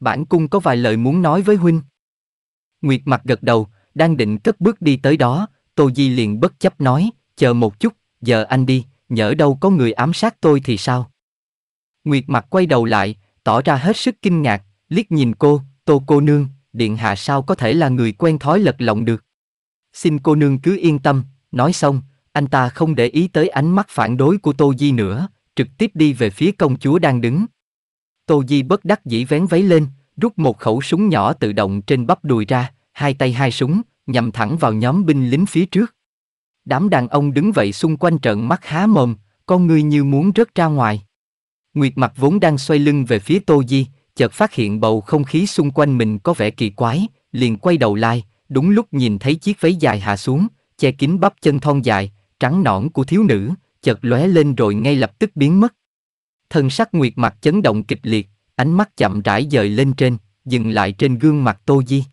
Bản cung có vài lời muốn nói với huynh. Nguyệt mặt gật đầu, đang định cất bước đi tới đó, Tô Di liền bất chấp nói, chờ một chút, giờ anh đi, nhỡ đâu có người ám sát tôi thì sao? Nguyệt mặt quay đầu lại, tỏ ra hết sức kinh ngạc, liếc nhìn cô, Tô cô nương, điện hạ sao có thể là người quen thói lật lọng được. Xin cô nương cứ yên tâm, Nói xong, anh ta không để ý tới ánh mắt phản đối của Tô Di nữa, trực tiếp đi về phía công chúa đang đứng. Tô Di bất đắc dĩ vén váy lên, rút một khẩu súng nhỏ tự động trên bắp đùi ra, hai tay hai súng, nhằm thẳng vào nhóm binh lính phía trước. Đám đàn ông đứng vậy xung quanh trợn mắt há mồm, con người như muốn rớt ra ngoài. Nguyệt mặt vốn đang xoay lưng về phía Tô Di, chợt phát hiện bầu không khí xung quanh mình có vẻ kỳ quái, liền quay đầu lại, đúng lúc nhìn thấy chiếc váy dài hạ xuống, che kín bắp chân thon dài, trắng nõn của thiếu nữ, chợt lóe lên rồi ngay lập tức biến mất. Thân sắc nguyệt mặt chấn động kịch liệt, ánh mắt chậm rãi dời lên trên, dừng lại trên gương mặt Tô Di.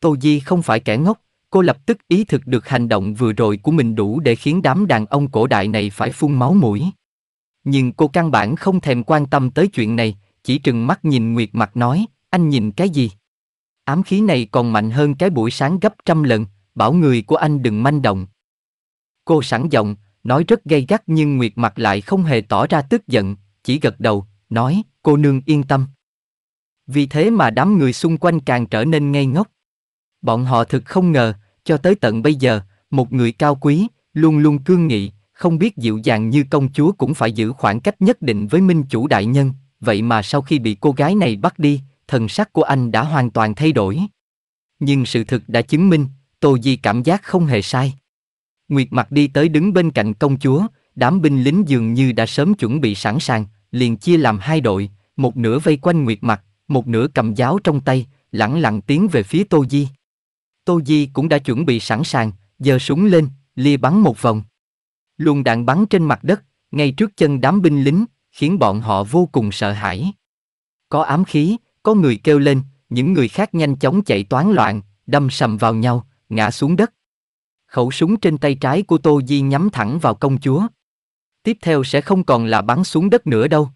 Tô Di không phải kẻ ngốc, cô lập tức ý thức được hành động vừa rồi của mình đủ để khiến đám đàn ông cổ đại này phải phun máu mũi. Nhưng cô căn bản không thèm quan tâm tới chuyện này, chỉ trừng mắt nhìn Nguyệt Mặt nói, anh nhìn cái gì? Ám khí này còn mạnh hơn cái buổi sáng gấp trăm lần, bảo người của anh đừng manh động. Cô sẵn giọng, nói rất gay gắt nhưng Nguyệt mặt lại không hề tỏ ra tức giận, chỉ gật đầu, nói, cô nương yên tâm. Vì thế mà đám người xung quanh càng trở nên ngây ngốc. Bọn họ thực không ngờ, cho tới tận bây giờ, một người cao quý, luôn luôn cương nghị, không biết dịu dàng như công chúa cũng phải giữ khoảng cách nhất định với minh chủ đại nhân, vậy mà sau khi bị cô gái này bắt đi, thần sắc của anh đã hoàn toàn thay đổi. Nhưng sự thực đã chứng minh, Tô Di cảm giác không hề sai. Nguyệt mặt đi tới đứng bên cạnh công chúa, đám binh lính dường như đã sớm chuẩn bị sẵn sàng, liền chia làm hai đội, một nửa vây quanh Nguyệt mặt, một nửa cầm giáo trong tay, lẳng lặng tiến về phía Tô Di. Tô Di cũng đã chuẩn bị sẵn sàng, giơ súng lên, lia bắn một vòng. Luồng đạn bắn trên mặt đất, ngay trước chân đám binh lính, khiến bọn họ vô cùng sợ hãi. Có ám khí, có người kêu lên, những người khác nhanh chóng chạy toán loạn, đâm sầm vào nhau, ngã xuống đất. Khẩu súng trên tay trái của Tô Di nhắm thẳng vào công chúa. Tiếp theo sẽ không còn là bắn xuống đất nữa đâu.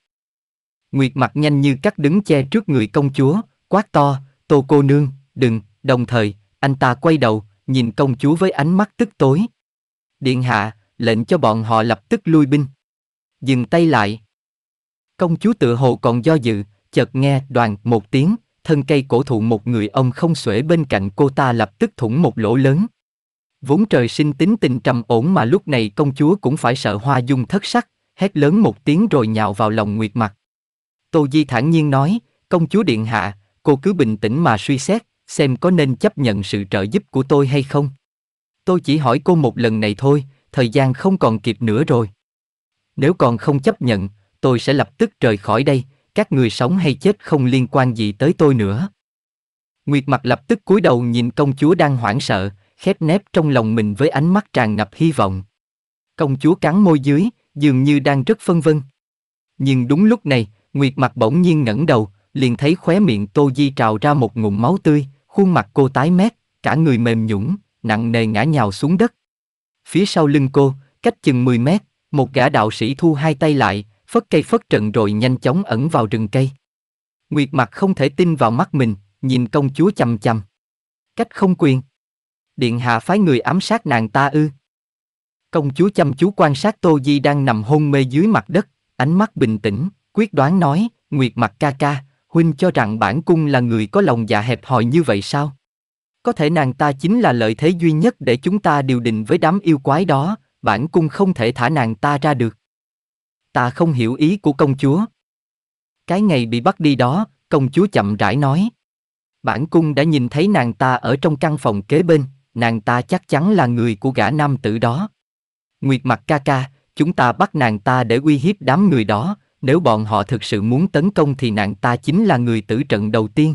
Nguyệt mặt nhanh như cắt đứng che trước người công chúa, quát to, Tô cô nương, đừng, đồng thời, anh ta quay đầu, nhìn công chúa với ánh mắt tức tối. Điện hạ, lệnh cho bọn họ lập tức lui binh. Dừng tay lại. Công chúa tự hồ còn do dự, chợt nghe đoàn một tiếng, thân cây cổ thụ một người ông không xuể bên cạnh cô ta lập tức thủng một lỗ lớn. Vốn trời sinh tính tình trầm ổn mà lúc này công chúa cũng phải sợ hoa dung thất sắc, hét lớn một tiếng rồi nhào vào lòng Nguyệt Mặt. Tô Di thản nhiên nói, công chúa điện hạ, cô cứ bình tĩnh mà suy xét, xem có nên chấp nhận sự trợ giúp của tôi hay không. Tôi chỉ hỏi cô một lần này thôi, thời gian không còn kịp nữa rồi. Nếu còn không chấp nhận, tôi sẽ lập tức rời khỏi đây, các người sống hay chết không liên quan gì tới tôi nữa. Nguyệt mặt lập tức cúi đầu nhìn công chúa đang hoảng sợ, khép nép trong lòng mình với ánh mắt tràn ngập hy vọng. Công chúa cắn môi dưới, dường như đang rất phân vân. Nhưng đúng lúc này, Nguyệt mặt bỗng nhiên ngẩng đầu, liền thấy khóe miệng Tô Di trào ra một ngụm máu tươi, khuôn mặt cô tái mét, cả người mềm nhũn, nặng nề ngã nhào xuống đất. Phía sau lưng cô, cách chừng 10 mét, một gã đạo sĩ thu hai tay lại, phất cây phất trận rồi nhanh chóng ẩn vào rừng cây. Nguyệt mặt không thể tin vào mắt mình, nhìn công chúa chằm chằm. Cách không quyền. Điện hạ phái người ám sát nàng ta ư. Công chúa chăm chú quan sát Tô Di đang nằm hôn mê dưới mặt đất, ánh mắt bình tĩnh, quyết đoán nói, Nguyệt mặt ca ca, huynh cho rằng bản cung là người có lòng dạ hẹp hòi như vậy sao? Có thể nàng ta chính là lợi thế duy nhất để chúng ta điều định với đám yêu quái đó, bản cung không thể thả nàng ta ra được ta không hiểu ý của công chúa. Cái ngày bị bắt đi đó, công chúa chậm rãi nói. Bản cung đã nhìn thấy nàng ta ở trong căn phòng kế bên, nàng ta chắc chắn là người của gã nam tử đó. Nguyệt mặt ca ca, chúng ta bắt nàng ta để uy hiếp đám người đó, nếu bọn họ thực sự muốn tấn công thì nàng ta chính là người tử trận đầu tiên.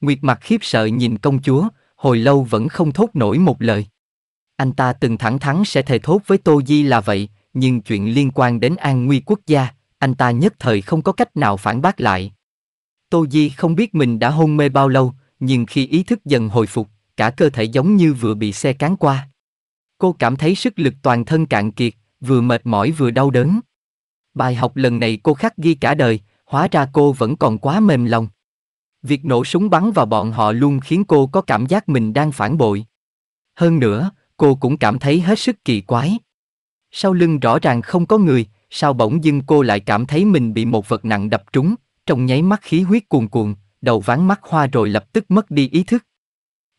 Nguyệt mặt khiếp sợ nhìn công chúa, hồi lâu vẫn không thốt nổi một lời. Anh ta từng thẳng thắn sẽ thề thốt với Tô Di là vậy, nhưng chuyện liên quan đến an nguy quốc gia, anh ta nhất thời không có cách nào phản bác lại. Tô Di không biết mình đã hôn mê bao lâu, nhưng khi ý thức dần hồi phục, cả cơ thể giống như vừa bị xe cán qua. Cô cảm thấy sức lực toàn thân cạn kiệt, vừa mệt mỏi vừa đau đớn. Bài học lần này cô khắc ghi cả đời, hóa ra cô vẫn còn quá mềm lòng. Việc nổ súng bắn vào bọn họ luôn khiến cô có cảm giác mình đang phản bội. Hơn nữa, cô cũng cảm thấy hết sức kỳ quái. Sau lưng rõ ràng không có người, sao bỗng dưng cô lại cảm thấy mình bị một vật nặng đập trúng, trong nháy mắt khí huyết cuồn cuộn, đầu ván mắt hoa rồi lập tức mất đi ý thức.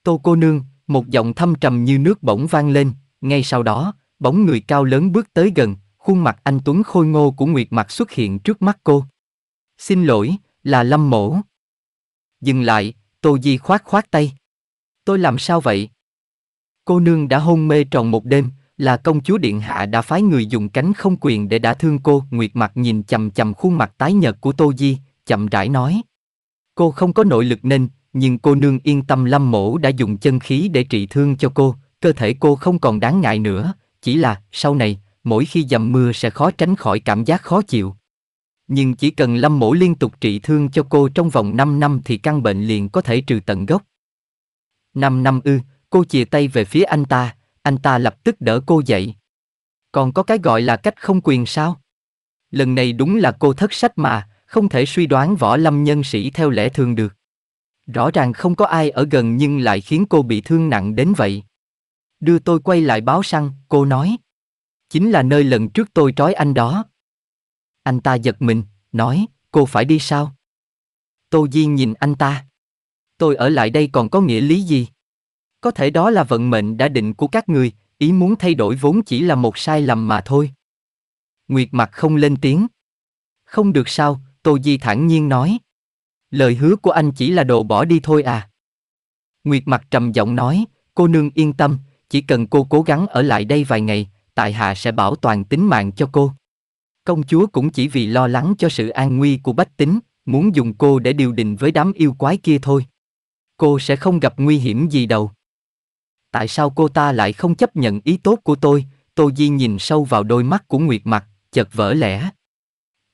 Tô cô nương, một giọng thâm trầm như nước bỗng vang lên, ngay sau đó, bóng người cao lớn bước tới gần, khuôn mặt anh Tuấn khôi ngô của Nguyệt Mặt xuất hiện trước mắt cô. Xin lỗi, là Lâm Mổ. Dừng lại, Tô Di khoát khoát tay. Tôi làm sao vậy? Cô nương đã hôn mê tròn một đêm, là công chúa điện hạ đã phái người dùng cánh không quyền để đã thương cô nguyệt mặt nhìn chằm chằm khuôn mặt tái nhợt của tô di chậm rãi nói cô không có nội lực nên nhưng cô nương yên tâm lâm mổ đã dùng chân khí để trị thương cho cô cơ thể cô không còn đáng ngại nữa chỉ là sau này mỗi khi dầm mưa sẽ khó tránh khỏi cảm giác khó chịu nhưng chỉ cần lâm mổ liên tục trị thương cho cô trong vòng 5 năm thì căn bệnh liền có thể trừ tận gốc. 5 năm ư, cô chìa tay về phía anh ta, anh ta lập tức đỡ cô dậy. Còn có cái gọi là cách không quyền sao? Lần này đúng là cô thất sách mà, không thể suy đoán võ lâm nhân sĩ theo lẽ thường được. Rõ ràng không có ai ở gần nhưng lại khiến cô bị thương nặng đến vậy. Đưa tôi quay lại báo săn, cô nói. Chính là nơi lần trước tôi trói anh đó. Anh ta giật mình, nói, cô phải đi sao? Tô Di nhìn anh ta. Tôi ở lại đây còn có nghĩa lý gì? Có thể đó là vận mệnh đã định của các người, ý muốn thay đổi vốn chỉ là một sai lầm mà thôi. Nguyệt mặt không lên tiếng. Không được sao, Tô Di thản nhiên nói. Lời hứa của anh chỉ là đồ bỏ đi thôi à. Nguyệt mặt trầm giọng nói, cô nương yên tâm, chỉ cần cô cố gắng ở lại đây vài ngày, tại hạ sẽ bảo toàn tính mạng cho cô. Công chúa cũng chỉ vì lo lắng cho sự an nguy của bách tính, muốn dùng cô để điều đình với đám yêu quái kia thôi. Cô sẽ không gặp nguy hiểm gì đâu tại sao cô ta lại không chấp nhận ý tốt của tôi, Tô Di nhìn sâu vào đôi mắt của Nguyệt Mặt, chợt vỡ lẽ.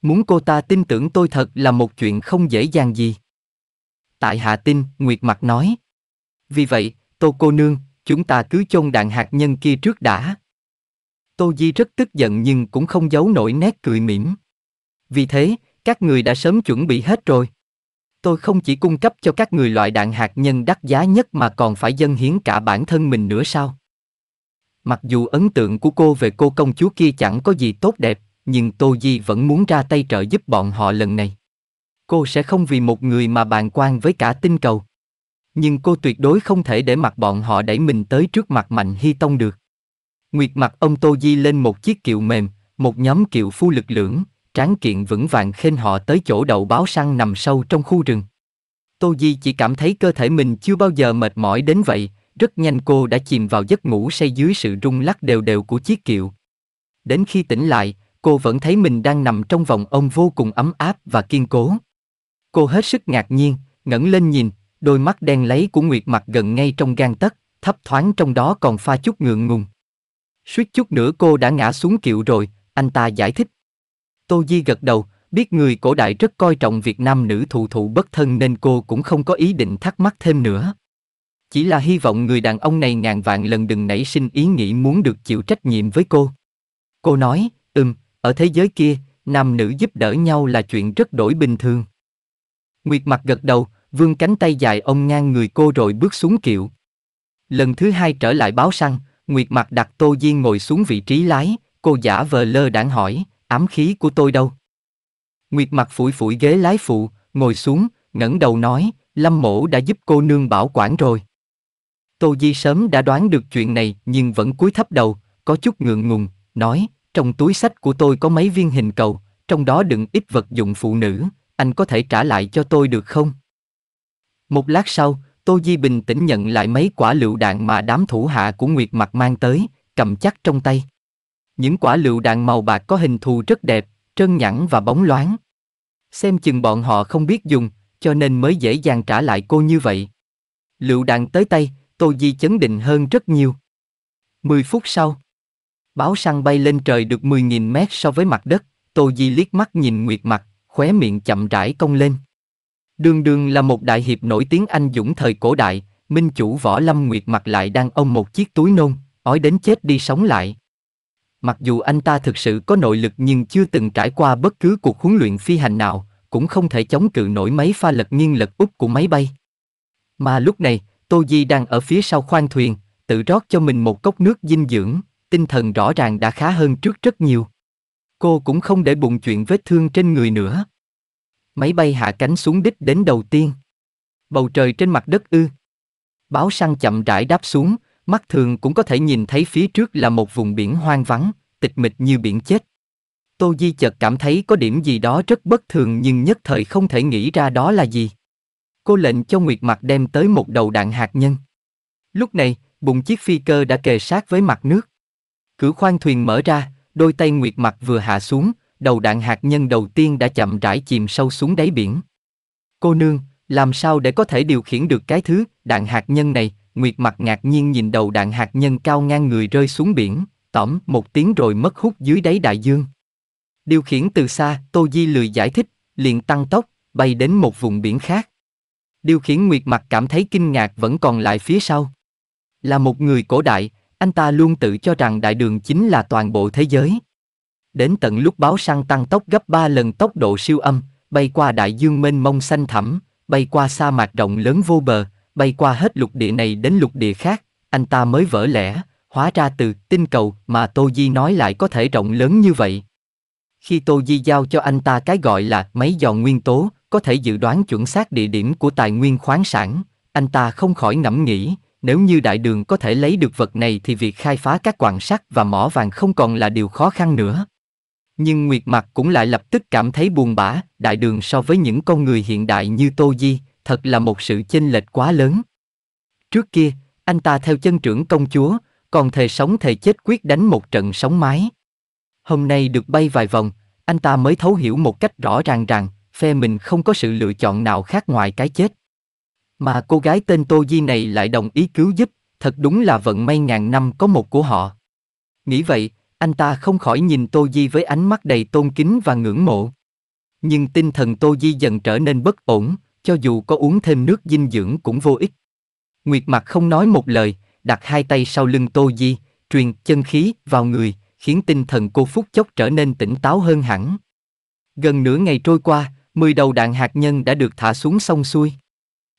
Muốn cô ta tin tưởng tôi thật là một chuyện không dễ dàng gì. Tại hạ tin, Nguyệt Mặt nói. Vì vậy, Tô cô nương, chúng ta cứ chôn đạn hạt nhân kia trước đã. Tô Di rất tức giận nhưng cũng không giấu nổi nét cười mỉm. Vì thế, các người đã sớm chuẩn bị hết rồi tôi không chỉ cung cấp cho các người loại đạn hạt nhân đắt giá nhất mà còn phải dâng hiến cả bản thân mình nữa sao? Mặc dù ấn tượng của cô về cô công chúa kia chẳng có gì tốt đẹp, nhưng Tô Di vẫn muốn ra tay trợ giúp bọn họ lần này. Cô sẽ không vì một người mà bàn quan với cả tinh cầu. Nhưng cô tuyệt đối không thể để mặc bọn họ đẩy mình tới trước mặt Mạnh Hy Tông được. Nguyệt mặt ông Tô Di lên một chiếc kiệu mềm, một nhóm kiệu phu lực lưỡng, tráng kiện vững vàng khênh họ tới chỗ đậu báo săn nằm sâu trong khu rừng. Tô Di chỉ cảm thấy cơ thể mình chưa bao giờ mệt mỏi đến vậy, rất nhanh cô đã chìm vào giấc ngủ say dưới sự rung lắc đều đều của chiếc kiệu. Đến khi tỉnh lại, cô vẫn thấy mình đang nằm trong vòng ông vô cùng ấm áp và kiên cố. Cô hết sức ngạc nhiên, ngẩng lên nhìn, đôi mắt đen lấy của Nguyệt mặt gần ngay trong gan tấc, thấp thoáng trong đó còn pha chút ngượng ngùng. Suýt chút nữa cô đã ngã xuống kiệu rồi, anh ta giải thích. Tô Di gật đầu, biết người cổ đại rất coi trọng việc nam nữ thụ thụ bất thân nên cô cũng không có ý định thắc mắc thêm nữa. Chỉ là hy vọng người đàn ông này ngàn vạn lần đừng nảy sinh ý nghĩ muốn được chịu trách nhiệm với cô. Cô nói, ừm, ở thế giới kia, nam nữ giúp đỡ nhau là chuyện rất đổi bình thường. Nguyệt mặt gật đầu, vương cánh tay dài ông ngang người cô rồi bước xuống kiệu. Lần thứ hai trở lại báo săn, Nguyệt mặt đặt Tô Di ngồi xuống vị trí lái, cô giả vờ lơ đãng hỏi, ám khí của tôi đâu? Nguyệt mặt phủi phủi ghế lái phụ, ngồi xuống, ngẩng đầu nói, Lâm mổ đã giúp cô nương bảo quản rồi. Tô Di sớm đã đoán được chuyện này nhưng vẫn cúi thấp đầu, có chút ngượng ngùng, nói, trong túi sách của tôi có mấy viên hình cầu, trong đó đựng ít vật dụng phụ nữ, anh có thể trả lại cho tôi được không? Một lát sau, Tô Di bình tĩnh nhận lại mấy quả lựu đạn mà đám thủ hạ của Nguyệt Mặt mang tới, cầm chắc trong tay. Những quả lựu đạn màu bạc có hình thù rất đẹp, trơn nhẵn và bóng loáng. Xem chừng bọn họ không biết dùng, cho nên mới dễ dàng trả lại cô như vậy. Lựu đạn tới tay, Tô Di chấn định hơn rất nhiều. 10 phút sau, báo săn bay lên trời được 10.000 mét so với mặt đất, Tô Di liếc mắt nhìn Nguyệt mặt, khóe miệng chậm rãi cong lên. Đường đường là một đại hiệp nổi tiếng anh dũng thời cổ đại, minh chủ võ lâm Nguyệt mặt lại đang ôm một chiếc túi nôn, ói đến chết đi sống lại mặc dù anh ta thực sự có nội lực nhưng chưa từng trải qua bất cứ cuộc huấn luyện phi hành nào, cũng không thể chống cự nổi mấy pha lật nghiêng lật úp của máy bay. Mà lúc này, Tô Di đang ở phía sau khoang thuyền, tự rót cho mình một cốc nước dinh dưỡng, tinh thần rõ ràng đã khá hơn trước rất nhiều. Cô cũng không để bụng chuyện vết thương trên người nữa. Máy bay hạ cánh xuống đích đến đầu tiên. Bầu trời trên mặt đất ư. Báo săn chậm rãi đáp xuống, mắt thường cũng có thể nhìn thấy phía trước là một vùng biển hoang vắng, tịch mịch như biển chết. Tô Di chợt cảm thấy có điểm gì đó rất bất thường nhưng nhất thời không thể nghĩ ra đó là gì. Cô lệnh cho Nguyệt Mặt đem tới một đầu đạn hạt nhân. Lúc này, bụng chiếc phi cơ đã kề sát với mặt nước. Cửa khoang thuyền mở ra, đôi tay Nguyệt Mặt vừa hạ xuống, đầu đạn hạt nhân đầu tiên đã chậm rãi chìm sâu xuống đáy biển. Cô nương, làm sao để có thể điều khiển được cái thứ, đạn hạt nhân này, Nguyệt mặt ngạc nhiên nhìn đầu đạn hạt nhân cao ngang người rơi xuống biển, tỏm một tiếng rồi mất hút dưới đáy đại dương. Điều khiển từ xa, Tô Di lười giải thích, liền tăng tốc, bay đến một vùng biển khác. Điều khiển Nguyệt mặt cảm thấy kinh ngạc vẫn còn lại phía sau. Là một người cổ đại, anh ta luôn tự cho rằng đại đường chính là toàn bộ thế giới. Đến tận lúc báo săn tăng tốc gấp 3 lần tốc độ siêu âm, bay qua đại dương mênh mông xanh thẳm, bay qua sa mạc rộng lớn vô bờ, bay qua hết lục địa này đến lục địa khác, anh ta mới vỡ lẽ, hóa ra từ tinh cầu mà Tô Di nói lại có thể rộng lớn như vậy. Khi Tô Di giao cho anh ta cái gọi là máy dò nguyên tố, có thể dự đoán chuẩn xác địa điểm của tài nguyên khoáng sản, anh ta không khỏi ngẫm nghĩ, nếu như đại đường có thể lấy được vật này thì việc khai phá các quặng sắt và mỏ vàng không còn là điều khó khăn nữa. Nhưng Nguyệt Mặt cũng lại lập tức cảm thấy buồn bã, đại đường so với những con người hiện đại như Tô Di, thật là một sự chênh lệch quá lớn. Trước kia, anh ta theo chân trưởng công chúa, còn thề sống thề chết quyết đánh một trận sóng mái. Hôm nay được bay vài vòng, anh ta mới thấu hiểu một cách rõ ràng rằng, phe mình không có sự lựa chọn nào khác ngoài cái chết. Mà cô gái tên Tô Di này lại đồng ý cứu giúp, thật đúng là vận may ngàn năm có một của họ. Nghĩ vậy, anh ta không khỏi nhìn Tô Di với ánh mắt đầy tôn kính và ngưỡng mộ. Nhưng tinh thần Tô Di dần trở nên bất ổn, cho dù có uống thêm nước dinh dưỡng cũng vô ích. Nguyệt Mặc không nói một lời, đặt hai tay sau lưng Tô Di, truyền chân khí vào người, khiến tinh thần cô phút chốc trở nên tỉnh táo hơn hẳn. Gần nửa ngày trôi qua, mười đầu đạn hạt nhân đã được thả xuống sông xuôi.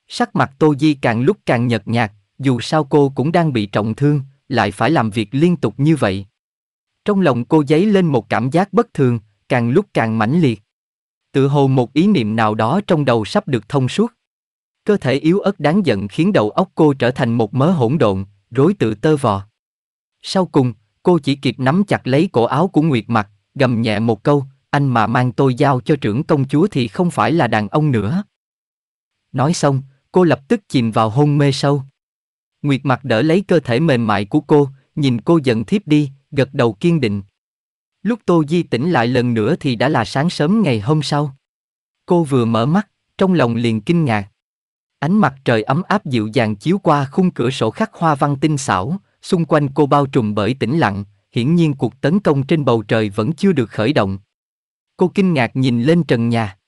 Sắc mặt Tô Di càng lúc càng nhợt nhạt, dù sao cô cũng đang bị trọng thương, lại phải làm việc liên tục như vậy. Trong lòng cô dấy lên một cảm giác bất thường, càng lúc càng mãnh liệt. Tự hồ một ý niệm nào đó trong đầu sắp được thông suốt. Cơ thể yếu ớt đáng giận khiến đầu óc cô trở thành một mớ hỗn độn, rối tự tơ vò. Sau cùng, cô chỉ kịp nắm chặt lấy cổ áo của Nguyệt Mặc, gầm nhẹ một câu, anh mà mang tôi giao cho trưởng công chúa thì không phải là đàn ông nữa. Nói xong, cô lập tức chìm vào hôn mê sâu. Nguyệt Mặc đỡ lấy cơ thể mềm mại của cô, nhìn cô giận thiếp đi, gật đầu kiên định. Lúc Tô Di tỉnh lại lần nữa thì đã là sáng sớm ngày hôm sau. Cô vừa mở mắt, trong lòng liền kinh ngạc. Ánh mặt trời ấm áp dịu dàng chiếu qua khung cửa sổ khắc hoa văn tinh xảo, xung quanh cô bao trùm bởi tĩnh lặng, hiển nhiên cuộc tấn công trên bầu trời vẫn chưa được khởi động. Cô kinh ngạc nhìn lên trần nhà.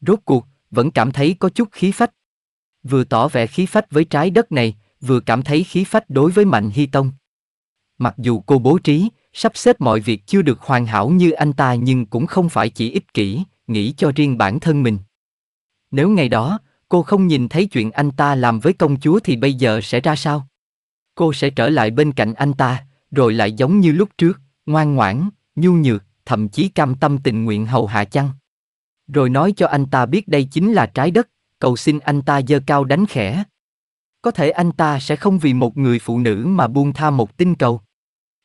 Rốt cuộc, vẫn cảm thấy có chút khí phách. Vừa tỏ vẻ khí phách với trái đất này, vừa cảm thấy khí phách đối với Mạnh Hy Tông. Mặc dù cô bố trí, sắp xếp mọi việc chưa được hoàn hảo như anh ta nhưng cũng không phải chỉ ích kỷ nghĩ cho riêng bản thân mình nếu ngày đó cô không nhìn thấy chuyện anh ta làm với công chúa thì bây giờ sẽ ra sao cô sẽ trở lại bên cạnh anh ta rồi lại giống như lúc trước ngoan ngoãn nhu nhược thậm chí cam tâm tình nguyện hầu hạ chăng rồi nói cho anh ta biết đây chính là trái đất cầu xin anh ta giơ cao đánh khẽ có thể anh ta sẽ không vì một người phụ nữ mà buông tha một tinh cầu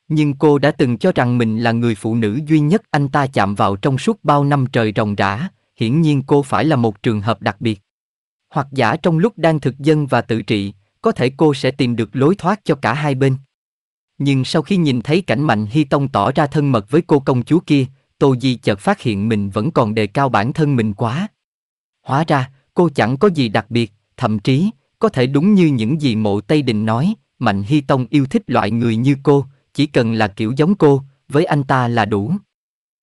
nhưng cô đã từng cho rằng mình là người phụ nữ duy nhất anh ta chạm vào trong suốt bao năm trời ròng rã hiển nhiên cô phải là một trường hợp đặc biệt hoặc giả trong lúc đang thực dân và tự trị có thể cô sẽ tìm được lối thoát cho cả hai bên nhưng sau khi nhìn thấy cảnh mạnh hy tông tỏ ra thân mật với cô công chúa kia tô di chợt phát hiện mình vẫn còn đề cao bản thân mình quá hóa ra cô chẳng có gì đặc biệt thậm chí có thể đúng như những gì mộ tây đình nói mạnh hy tông yêu thích loại người như cô chỉ cần là kiểu giống cô, với anh ta là đủ.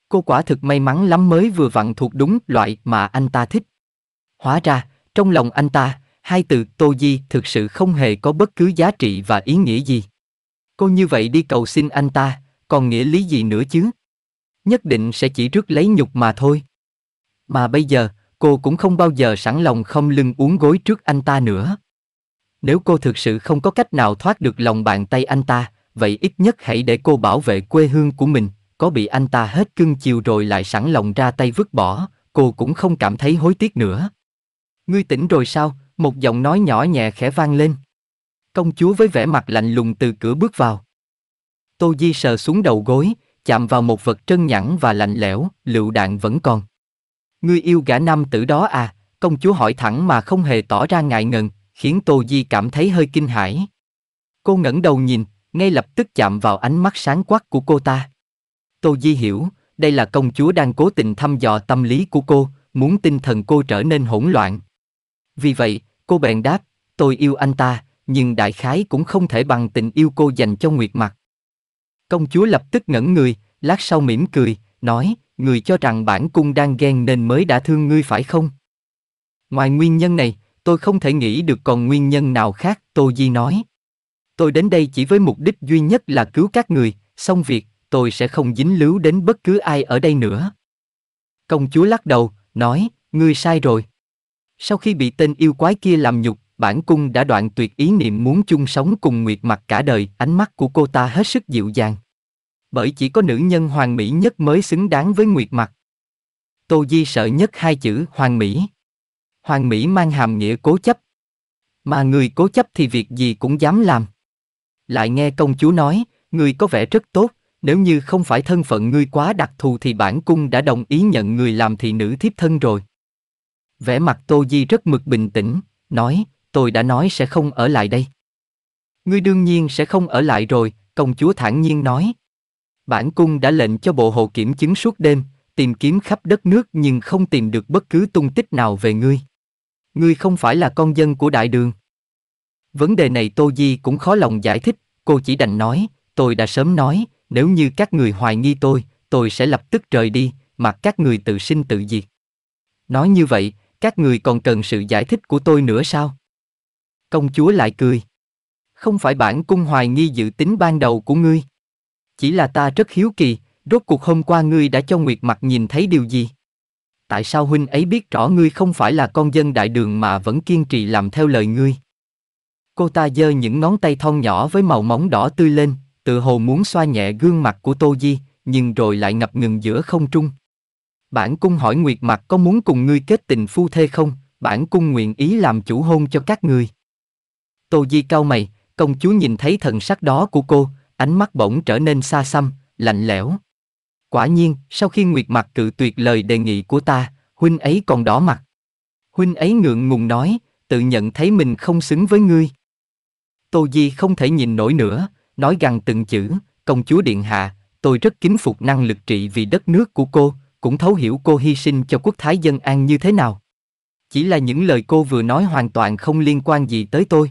Cô quả thực may mắn lắm mới vừa vặn thuộc đúng loại mà anh ta thích. Hóa ra, trong lòng anh ta, hai từ Tô Di thực sự không hề có bất cứ giá trị và ý nghĩa gì. Cô như vậy đi cầu xin anh ta, còn nghĩa lý gì nữa chứ? Nhất định sẽ chỉ rước lấy nhục mà thôi. Mà bây giờ, cô cũng không bao giờ sẵn lòng không lưng uống gối trước anh ta nữa. Nếu cô thực sự không có cách nào thoát được lòng bàn tay anh ta, vậy ít nhất hãy để cô bảo vệ quê hương của mình, có bị anh ta hết cưng chiều rồi lại sẵn lòng ra tay vứt bỏ, cô cũng không cảm thấy hối tiếc nữa. Ngươi tỉnh rồi sao? Một giọng nói nhỏ nhẹ khẽ vang lên. Công chúa với vẻ mặt lạnh lùng từ cửa bước vào. Tô Di sờ xuống đầu gối, chạm vào một vật trơn nhẵn và lạnh lẽo, lựu đạn vẫn còn. Ngươi yêu gã nam tử đó à, công chúa hỏi thẳng mà không hề tỏ ra ngại ngần, khiến Tô Di cảm thấy hơi kinh hãi. Cô ngẩng đầu nhìn, ngay lập tức chạm vào ánh mắt sáng quắc của cô ta. Tô Di hiểu, đây là công chúa đang cố tình thăm dò tâm lý của cô, muốn tinh thần cô trở nên hỗn loạn. Vì vậy, cô bèn đáp, tôi yêu anh ta, nhưng đại khái cũng không thể bằng tình yêu cô dành cho Nguyệt Mặt. Công chúa lập tức ngẩn người, lát sau mỉm cười, nói, người cho rằng bản cung đang ghen nên mới đã thương ngươi phải không? Ngoài nguyên nhân này, tôi không thể nghĩ được còn nguyên nhân nào khác, Tô Di nói. Tôi đến đây chỉ với mục đích duy nhất là cứu các người, xong việc, tôi sẽ không dính líu đến bất cứ ai ở đây nữa. Công chúa lắc đầu, nói, ngươi sai rồi. Sau khi bị tên yêu quái kia làm nhục, bản cung đã đoạn tuyệt ý niệm muốn chung sống cùng nguyệt mặt cả đời, ánh mắt của cô ta hết sức dịu dàng. Bởi chỉ có nữ nhân hoàng mỹ nhất mới xứng đáng với nguyệt mặt. Tô Di sợ nhất hai chữ hoàng mỹ. Hoàng mỹ mang hàm nghĩa cố chấp. Mà người cố chấp thì việc gì cũng dám làm. Lại nghe công chúa nói, ngươi có vẻ rất tốt, nếu như không phải thân phận ngươi quá đặc thù thì bản cung đã đồng ý nhận người làm thị nữ thiếp thân rồi. Vẻ mặt Tô Di rất mực bình tĩnh, nói, tôi đã nói sẽ không ở lại đây. Ngươi đương nhiên sẽ không ở lại rồi, công chúa thản nhiên nói. Bản cung đã lệnh cho bộ hộ kiểm chứng suốt đêm, tìm kiếm khắp đất nước nhưng không tìm được bất cứ tung tích nào về ngươi. Ngươi không phải là con dân của đại đường. Vấn đề này Tô Di cũng khó lòng giải thích, cô chỉ đành nói, tôi đã sớm nói, nếu như các người hoài nghi tôi, tôi sẽ lập tức rời đi, mà các người tự sinh tự diệt. Nói như vậy, các người còn cần sự giải thích của tôi nữa sao? Công chúa lại cười. Không phải bản cung hoài nghi dự tính ban đầu của ngươi. Chỉ là ta rất hiếu kỳ, rốt cuộc hôm qua ngươi đã cho Nguyệt Mặt nhìn thấy điều gì? Tại sao huynh ấy biết rõ ngươi không phải là con dân đại đường mà vẫn kiên trì làm theo lời ngươi? Cô ta giơ những ngón tay thon nhỏ với màu móng đỏ tươi lên, tự hồ muốn xoa nhẹ gương mặt của Tô Di, nhưng rồi lại ngập ngừng giữa không trung. Bản cung hỏi Nguyệt Mặc có muốn cùng ngươi kết tình phu thê không, bản cung nguyện ý làm chủ hôn cho các ngươi. Tô Di cau mày, công chúa nhìn thấy thần sắc đó của cô, ánh mắt bỗng trở nên xa xăm, lạnh lẽo. Quả nhiên, sau khi Nguyệt Mặc cự tuyệt lời đề nghị của ta, huynh ấy còn đỏ mặt. Huynh ấy ngượng ngùng nói, tự nhận thấy mình không xứng với ngươi. Tô Di không thể nhìn nổi nữa, nói gần từng chữ, công chúa Điện Hạ, tôi rất kính phục năng lực trị vì đất nước của cô, cũng thấu hiểu cô hy sinh cho quốc thái dân an như thế nào. Chỉ là những lời cô vừa nói hoàn toàn không liên quan gì tới tôi.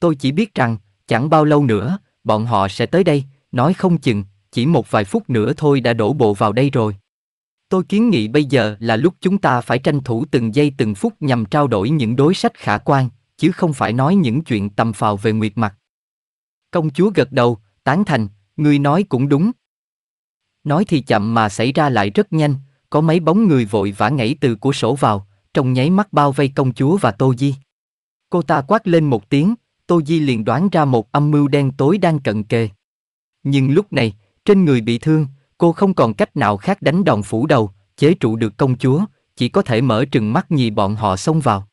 Tôi chỉ biết rằng, chẳng bao lâu nữa, bọn họ sẽ tới đây, nói không chừng, chỉ một vài phút nữa thôi đã đổ bộ vào đây rồi. Tôi kiến nghị bây giờ là lúc chúng ta phải tranh thủ từng giây từng phút nhằm trao đổi những đối sách khả quan, chứ không phải nói những chuyện tầm phào về nguyệt mặt. Công chúa gật đầu, tán thành, ngươi nói cũng đúng. Nói thì chậm mà xảy ra lại rất nhanh, có mấy bóng người vội vã nhảy từ cửa sổ vào, trong nháy mắt bao vây công chúa và Tô Di. Cô ta quát lên một tiếng, Tô Di liền đoán ra một âm mưu đen tối đang cận kề. Nhưng lúc này, trên người bị thương, cô không còn cách nào khác đánh đòn phủ đầu, chế trụ được công chúa, chỉ có thể mở trừng mắt nhì bọn họ xông vào.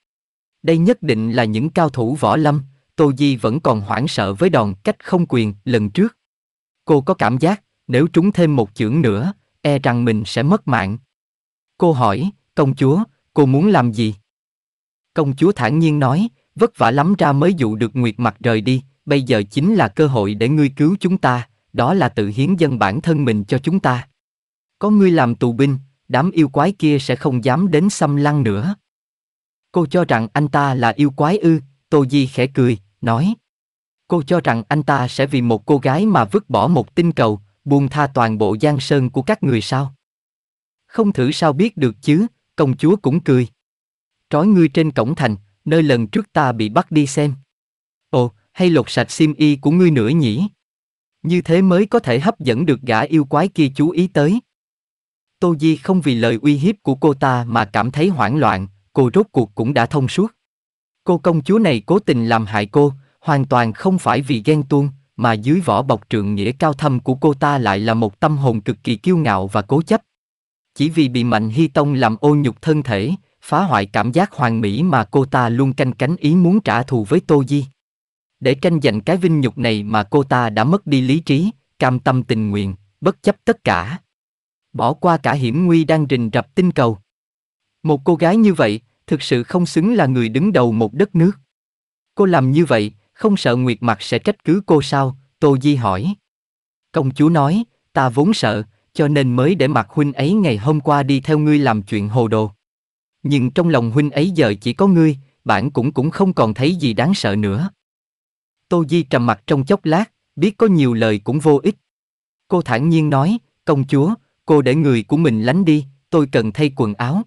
Đây nhất định là những cao thủ võ lâm, Tô Di vẫn còn hoảng sợ với đòn cách không quyền lần trước. Cô có cảm giác, nếu trúng thêm một chưởng nữa, e rằng mình sẽ mất mạng. Cô hỏi, công chúa, cô muốn làm gì? Công chúa thản nhiên nói, vất vả lắm ra mới dụ được Nguyệt Mặt rời đi, bây giờ chính là cơ hội để ngươi cứu chúng ta, đó là tự hiến dân bản thân mình cho chúng ta. Có ngươi làm tù binh, đám yêu quái kia sẽ không dám đến xâm lăng nữa. Cô cho rằng anh ta là yêu quái ư, Tô Di khẽ cười, nói. Cô cho rằng anh ta sẽ vì một cô gái mà vứt bỏ một tinh cầu, buông tha toàn bộ giang sơn của các người sao? Không thử sao biết được chứ, công chúa cũng cười. Trói ngươi trên cổng thành, nơi lần trước ta bị bắt đi xem. Ồ, hay lột sạch sim y của ngươi nữa nhỉ? Như thế mới có thể hấp dẫn được gã yêu quái kia chú ý tới. Tô Di không vì lời uy hiếp của cô ta mà cảm thấy hoảng loạn, cô rốt cuộc cũng đã thông suốt. Cô công chúa này cố tình làm hại cô, hoàn toàn không phải vì ghen tuông, mà dưới vỏ bọc trượng nghĩa cao thâm của cô ta lại là một tâm hồn cực kỳ kiêu ngạo và cố chấp. Chỉ vì bị Mạnh Hy Tông làm ô nhục thân thể, phá hoại cảm giác hoàn mỹ mà cô ta luôn canh cánh ý muốn trả thù với Tô Di. Để tranh giành cái vinh nhục này mà cô ta đã mất đi lý trí, cam tâm tình nguyện, bất chấp tất cả. Bỏ qua cả hiểm nguy đang rình rập tinh cầu. Một cô gái như vậy, thực sự không xứng là người đứng đầu một đất nước. Cô làm như vậy, không sợ Nguyệt mặc sẽ trách cứ cô sao? Tô Di hỏi. Công chúa nói, ta vốn sợ, cho nên mới để mặc huynh ấy ngày hôm qua đi theo ngươi làm chuyện hồ đồ. Nhưng trong lòng huynh ấy giờ chỉ có ngươi, bản cũng cũng không còn thấy gì đáng sợ nữa. Tô Di trầm mặt trong chốc lát, biết có nhiều lời cũng vô ích. Cô thản nhiên nói, công chúa, cô để người của mình lánh đi, tôi cần thay quần áo.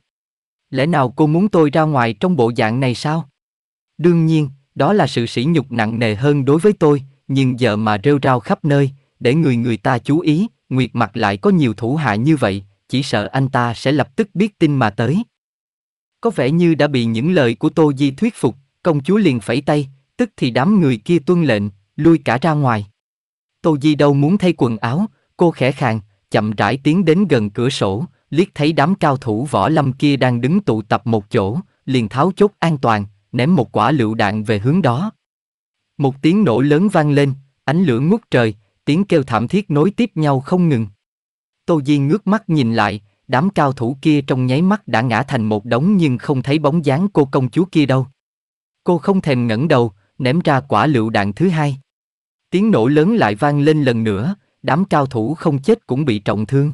Lẽ nào cô muốn tôi ra ngoài trong bộ dạng này sao? Đương nhiên, đó là sự sỉ nhục nặng nề hơn đối với tôi, nhưng giờ mà rêu rao khắp nơi, để người người ta chú ý, Nguyệt mặt lại có nhiều thủ hạ như vậy, chỉ sợ anh ta sẽ lập tức biết tin mà tới. Có vẻ như đã bị những lời của Tô Di thuyết phục, công chúa liền phẩy tay, tức thì đám người kia tuân lệnh, lui cả ra ngoài. Tô Di đâu muốn thay quần áo, cô khẽ khàng, chậm rãi tiến đến gần cửa sổ, liếc thấy đám cao thủ võ lâm kia đang đứng tụ tập một chỗ, liền tháo chốt an toàn, ném một quả lựu đạn về hướng đó. Một tiếng nổ lớn vang lên, ánh lửa ngút trời, tiếng kêu thảm thiết nối tiếp nhau không ngừng. Tô Di ngước mắt nhìn lại, đám cao thủ kia trong nháy mắt đã ngã thành một đống nhưng không thấy bóng dáng cô công chúa kia đâu. Cô không thèm ngẩng đầu, ném ra quả lựu đạn thứ hai. Tiếng nổ lớn lại vang lên lần nữa, đám cao thủ không chết cũng bị trọng thương.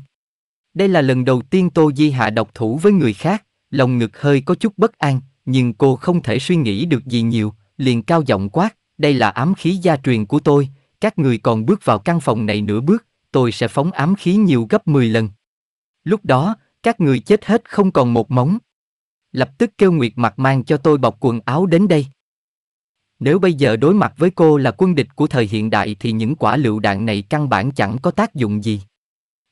Đây là lần đầu tiên Tô Di Hạ độc thủ với người khác, lòng ngực hơi có chút bất an, nhưng cô không thể suy nghĩ được gì nhiều, liền cao giọng quát, đây là ám khí gia truyền của tôi, các người còn bước vào căn phòng này nửa bước, tôi sẽ phóng ám khí nhiều gấp 10 lần. Lúc đó, các người chết hết không còn một móng. Lập tức kêu Nguyệt mặt mang cho tôi bọc quần áo đến đây. Nếu bây giờ đối mặt với cô là quân địch của thời hiện đại thì những quả lựu đạn này căn bản chẳng có tác dụng gì.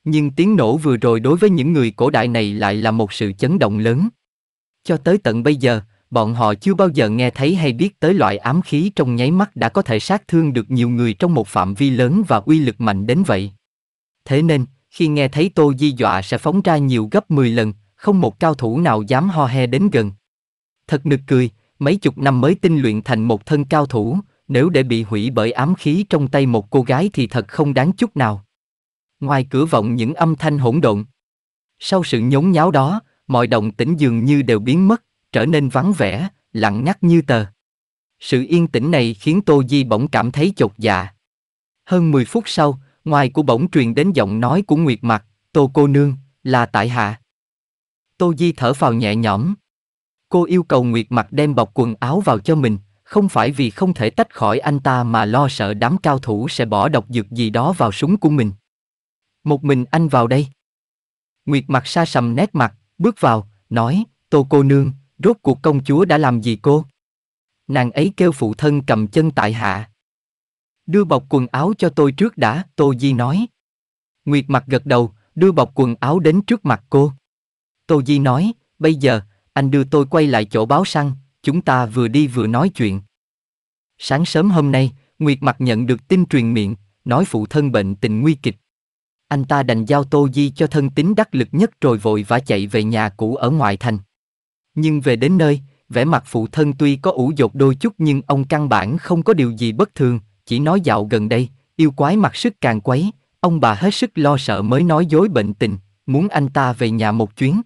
Nhưng tiếng nổ vừa rồi đối với những người cổ đại này lại là một sự chấn động lớn. Cho tới tận bây giờ, bọn họ chưa bao giờ nghe thấy hay biết tới loại ám khí trong nháy mắt đã có thể sát thương được nhiều người trong một phạm vi lớn và uy lực mạnh đến vậy. Thế nên, khi nghe thấy Tô Di dọa sẽ phóng ra nhiều gấp 10 lần, không một cao thủ nào dám ho he đến gần. Thật nực cười, mấy chục năm mới tinh luyện thành một thân cao thủ, nếu để bị hủy bởi ám khí trong tay một cô gái thì thật không đáng chút nào ngoài cửa vọng những âm thanh hỗn độn. Sau sự nhốn nháo đó, mọi động tĩnh dường như đều biến mất, trở nên vắng vẻ, lặng ngắt như tờ. Sự yên tĩnh này khiến Tô Di bỗng cảm thấy chột dạ. Hơn 10 phút sau, ngoài của bỗng truyền đến giọng nói của Nguyệt Mặc, Tô cô nương, là tại hạ. Tô Di thở vào nhẹ nhõm. Cô yêu cầu Nguyệt Mặc đem bọc quần áo vào cho mình, không phải vì không thể tách khỏi anh ta mà lo sợ đám cao thủ sẽ bỏ độc dược gì đó vào súng của mình. Một mình anh vào đây. Nguyệt mặt xa sầm nét mặt, bước vào, nói, tô cô nương, rốt cuộc công chúa đã làm gì cô? Nàng ấy kêu phụ thân cầm chân tại hạ. Đưa bọc quần áo cho tôi trước đã, Tô Di nói. Nguyệt mặt gật đầu, đưa bọc quần áo đến trước mặt cô. Tô Di nói, bây giờ, anh đưa tôi quay lại chỗ báo săn, chúng ta vừa đi vừa nói chuyện. Sáng sớm hôm nay, Nguyệt mặt nhận được tin truyền miệng, nói phụ thân bệnh tình nguy kịch, anh ta đành giao Tô Di cho thân tín đắc lực nhất rồi vội vã chạy về nhà cũ ở ngoại thành. Nhưng về đến nơi, vẻ mặt phụ thân tuy có ủ dột đôi chút nhưng ông căn bản không có điều gì bất thường, chỉ nói dạo gần đây, yêu quái mặc sức càng quấy, ông bà hết sức lo sợ mới nói dối bệnh tình, muốn anh ta về nhà một chuyến.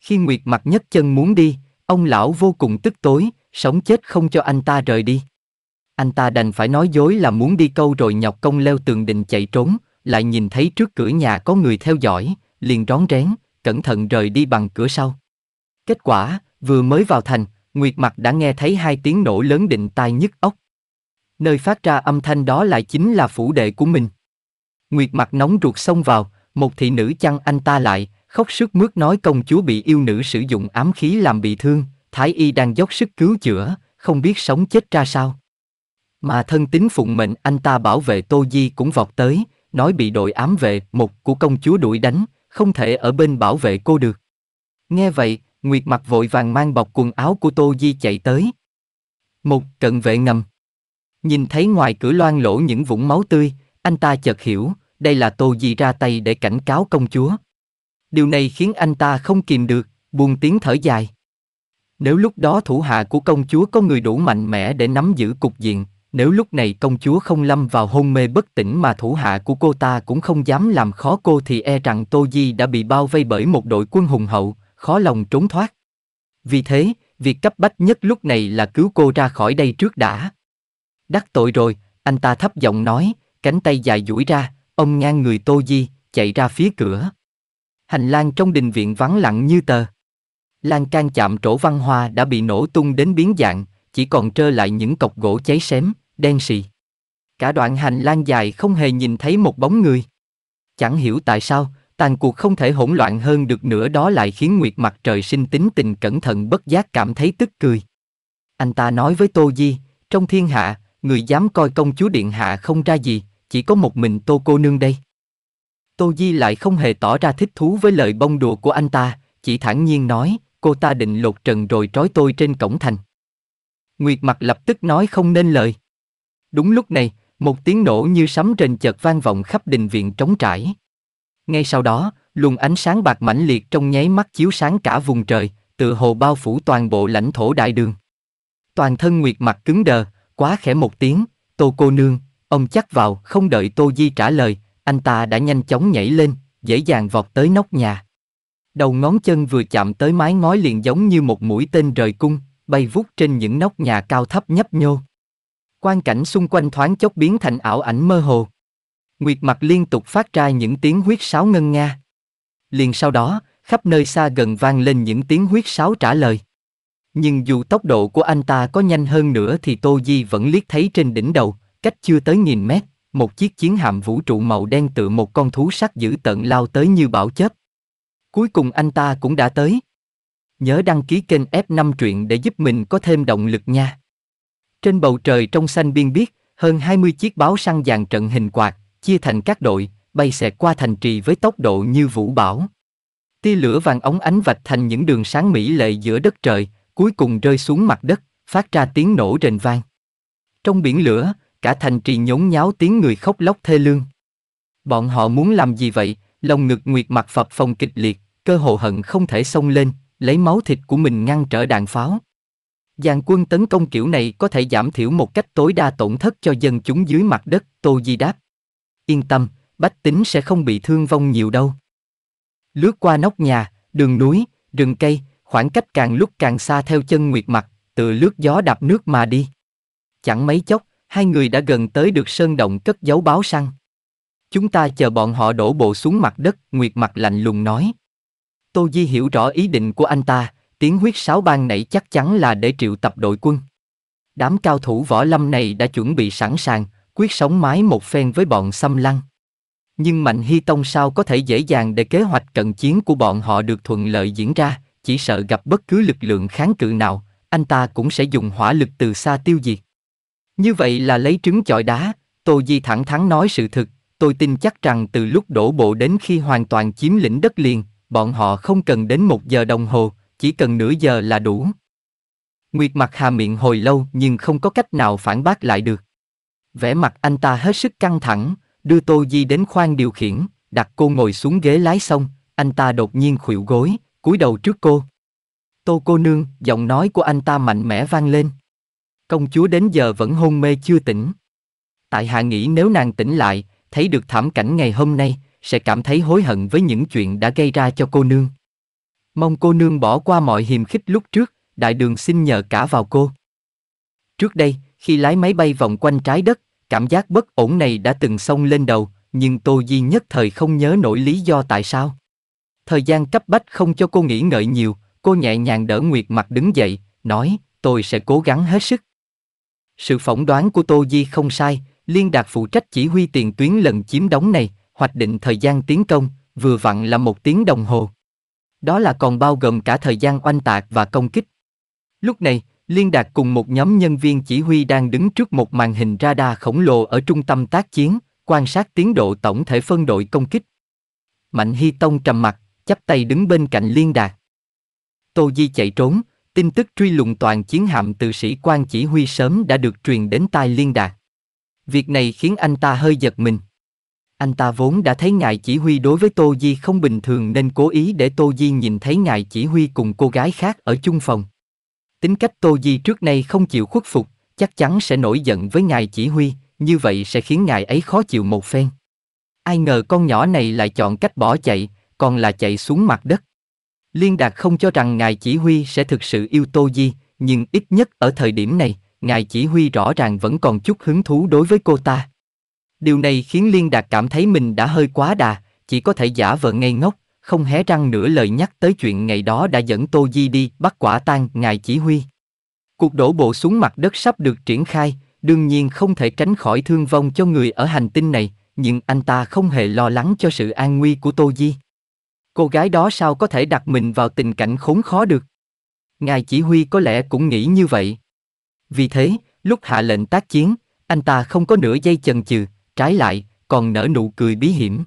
Khi Nguyệt mặt nhất chân muốn đi, ông lão vô cùng tức tối, sống chết không cho anh ta rời đi. Anh ta đành phải nói dối là muốn đi câu rồi nhọc công leo tường đình chạy trốn, lại nhìn thấy trước cửa nhà có người theo dõi, liền rón rén, cẩn thận rời đi bằng cửa sau. Kết quả, vừa mới vào thành, Nguyệt Mặc đã nghe thấy hai tiếng nổ lớn định tai nhức óc. Nơi phát ra âm thanh đó lại chính là phủ đệ của mình. Nguyệt Mặc nóng ruột xông vào, một thị nữ chăn anh ta lại, khóc sức mướt nói công chúa bị yêu nữ sử dụng ám khí làm bị thương, thái y đang dốc sức cứu chữa, không biết sống chết ra sao. Mà thân tín phụng mệnh anh ta bảo vệ Tô Di cũng vọt tới, nói bị đội ám vệ, một của công chúa đuổi đánh, không thể ở bên bảo vệ cô được. Nghe vậy, Nguyệt mặt vội vàng mang bọc quần áo của Tô Di chạy tới. Một cận vệ ngầm. Nhìn thấy ngoài cửa loan lỗ những vũng máu tươi, anh ta chợt hiểu, đây là Tô Di ra tay để cảnh cáo công chúa. Điều này khiến anh ta không kìm được, buồn tiếng thở dài. Nếu lúc đó thủ hạ của công chúa có người đủ mạnh mẽ để nắm giữ cục diện, nếu lúc này công chúa không lâm vào hôn mê bất tỉnh mà thủ hạ của cô ta cũng không dám làm khó cô thì e rằng Tô Di đã bị bao vây bởi một đội quân hùng hậu, khó lòng trốn thoát. Vì thế, việc cấp bách nhất lúc này là cứu cô ra khỏi đây trước đã. Đắc tội rồi, anh ta thấp giọng nói, cánh tay dài duỗi ra, ông ngang người Tô Di, chạy ra phía cửa. Hành lang trong đình viện vắng lặng như tờ. Lan can chạm trổ văn hoa đã bị nổ tung đến biến dạng, chỉ còn trơ lại những cọc gỗ cháy xém, đen sì. Cả đoạn hành lang dài không hề nhìn thấy một bóng người. Chẳng hiểu tại sao, tàn cuộc không thể hỗn loạn hơn được nữa đó lại khiến Nguyệt mặt trời sinh tính tình cẩn thận bất giác cảm thấy tức cười. Anh ta nói với Tô Di, trong thiên hạ, người dám coi công chúa Điện Hạ không ra gì, chỉ có một mình Tô Cô Nương đây. Tô Di lại không hề tỏ ra thích thú với lời bông đùa của anh ta, chỉ thản nhiên nói, cô ta định lột trần rồi trói tôi trên cổng thành. Nguyệt mặt lập tức nói không nên lời. Đúng lúc này, một tiếng nổ như sấm rền chợt vang vọng khắp đình viện trống trải. Ngay sau đó, luồng ánh sáng bạc mãnh liệt trong nháy mắt chiếu sáng cả vùng trời, tựa hồ bao phủ toàn bộ lãnh thổ đại đường. Toàn thân Nguyệt mặt cứng đờ, quá khẽ một tiếng, tô cô nương, ông chắc vào, không đợi tô di trả lời, anh ta đã nhanh chóng nhảy lên, dễ dàng vọt tới nóc nhà. Đầu ngón chân vừa chạm tới mái ngói liền giống như một mũi tên rời cung, bay vút trên những nóc nhà cao thấp nhấp nhô. Quan cảnh xung quanh thoáng chốc biến thành ảo ảnh mơ hồ. Nguyệt mặt liên tục phát ra những tiếng huyết sáo ngân nga. Liền sau đó, khắp nơi xa gần vang lên những tiếng huyết sáo trả lời. Nhưng dù tốc độ của anh ta có nhanh hơn nữa thì Tô Di vẫn liếc thấy trên đỉnh đầu, cách chưa tới nghìn mét, một chiếc chiến hạm vũ trụ màu đen tựa một con thú sắt dữ tận lao tới như bão chớp. Cuối cùng anh ta cũng đã tới. Nhớ đăng ký kênh F5 truyện để giúp mình có thêm động lực nha. Trên bầu trời trong xanh biên biếc, hơn 20 chiếc báo săn dàn trận hình quạt, chia thành các đội, bay xẹt qua thành trì với tốc độ như vũ bão. Tia lửa vàng ống ánh vạch thành những đường sáng mỹ lệ giữa đất trời, cuối cùng rơi xuống mặt đất, phát ra tiếng nổ rền vang. Trong biển lửa, cả thành trì nhốn nháo tiếng người khóc lóc thê lương. Bọn họ muốn làm gì vậy? Lòng ngực nguyệt mặt phập phòng kịch liệt, cơ hồ hận không thể xông lên, lấy máu thịt của mình ngăn trở đạn pháo. Giàn quân tấn công kiểu này có thể giảm thiểu một cách tối đa tổn thất cho dân chúng dưới mặt đất, Tô Di đáp. Yên tâm, bách tính sẽ không bị thương vong nhiều đâu. Lướt qua nóc nhà, đường núi, rừng cây, khoảng cách càng lúc càng xa theo chân nguyệt mặt, tựa lướt gió đạp nước mà đi. Chẳng mấy chốc, hai người đã gần tới được sơn động cất dấu báo săn. Chúng ta chờ bọn họ đổ bộ xuống mặt đất, Nguyệt mặt lạnh lùng nói. Tô Di hiểu rõ ý định của anh ta, tiếng huyết sáo ban nãy chắc chắn là để triệu tập đội quân. Đám cao thủ võ lâm này đã chuẩn bị sẵn sàng, quyết sống mái một phen với bọn xâm lăng. Nhưng Mạnh Hy Tông sao có thể dễ dàng để kế hoạch cận chiến của bọn họ được thuận lợi diễn ra, chỉ sợ gặp bất cứ lực lượng kháng cự nào, anh ta cũng sẽ dùng hỏa lực từ xa tiêu diệt. Như vậy là lấy trứng chọi đá, Tô Di thẳng thắn nói sự thực, tôi tin chắc rằng từ lúc đổ bộ đến khi hoàn toàn chiếm lĩnh đất liền, bọn họ không cần đến một giờ đồng hồ, chỉ cần nửa giờ là đủ. Nguyệt mặt hà miệng hồi lâu nhưng không có cách nào phản bác lại được. Vẻ mặt anh ta hết sức căng thẳng, đưa Tô Di đến khoang điều khiển, đặt cô ngồi xuống ghế lái xong, anh ta đột nhiên khuỵu gối, cúi đầu trước cô. Tô cô nương, giọng nói của anh ta mạnh mẽ vang lên. Công chúa đến giờ vẫn hôn mê chưa tỉnh. Tại hạ nghĩ nếu nàng tỉnh lại, thấy được thảm cảnh ngày hôm nay, sẽ cảm thấy hối hận với những chuyện đã gây ra cho cô nương. Mong cô nương bỏ qua mọi hiềm khích lúc trước, đại đường xin nhờ cả vào cô. Trước đây, khi lái máy bay vòng quanh trái đất, cảm giác bất ổn này đã từng xông lên đầu, nhưng Tô Di nhất thời không nhớ nổi lý do tại sao. Thời gian cấp bách không cho cô nghĩ ngợi nhiều, cô nhẹ nhàng đỡ Nguyệt mặt đứng dậy, nói, tôi sẽ cố gắng hết sức. Sự phỏng đoán của Tô Di không sai, Liên Đạt phụ trách chỉ huy tiền tuyến lần chiếm đóng này, hoạch định thời gian tiến công, vừa vặn là một tiếng đồng hồ. Đó là còn bao gồm cả thời gian oanh tạc và công kích. Lúc này, Liên Đạt cùng một nhóm nhân viên chỉ huy đang đứng trước một màn hình radar khổng lồ ở trung tâm tác chiến, quan sát tiến độ tổng thể phân đội công kích. Mạnh Hy Tông trầm mặt, chắp tay đứng bên cạnh Liên Đạt. Tô Di chạy trốn, tin tức truy lùng toàn chiến hạm từ sĩ quan chỉ huy sớm đã được truyền đến tai Liên Đạt. Việc này khiến anh ta hơi giật mình. Anh ta vốn đã thấy ngài chỉ huy đối với Tô Di không bình thường nên cố ý để Tô Di nhìn thấy ngài chỉ huy cùng cô gái khác ở chung phòng. Tính cách Tô Di trước nay không chịu khuất phục, chắc chắn sẽ nổi giận với ngài chỉ huy, như vậy sẽ khiến ngài ấy khó chịu một phen. Ai ngờ con nhỏ này lại chọn cách bỏ chạy, còn là chạy xuống mặt đất. Liên Đạt không cho rằng ngài chỉ huy sẽ thực sự yêu Tô Di, nhưng ít nhất ở thời điểm này, ngài chỉ huy rõ ràng vẫn còn chút hứng thú đối với cô ta. Điều này khiến Liên Đạt cảm thấy mình đã hơi quá đà, chỉ có thể giả vờ ngây ngốc, không hé răng nửa lời nhắc tới chuyện ngày đó đã dẫn Tô Di đi bắt quả tang ngài chỉ huy. Cuộc đổ bộ xuống mặt đất sắp được triển khai, đương nhiên không thể tránh khỏi thương vong cho người ở hành tinh này, nhưng anh ta không hề lo lắng cho sự an nguy của Tô Di. Cô gái đó sao có thể đặt mình vào tình cảnh khốn khó được? Ngài chỉ huy có lẽ cũng nghĩ như vậy. Vì thế, lúc hạ lệnh tác chiến, anh ta không có nửa giây chần chừ, trái lại, còn nở nụ cười bí hiểm.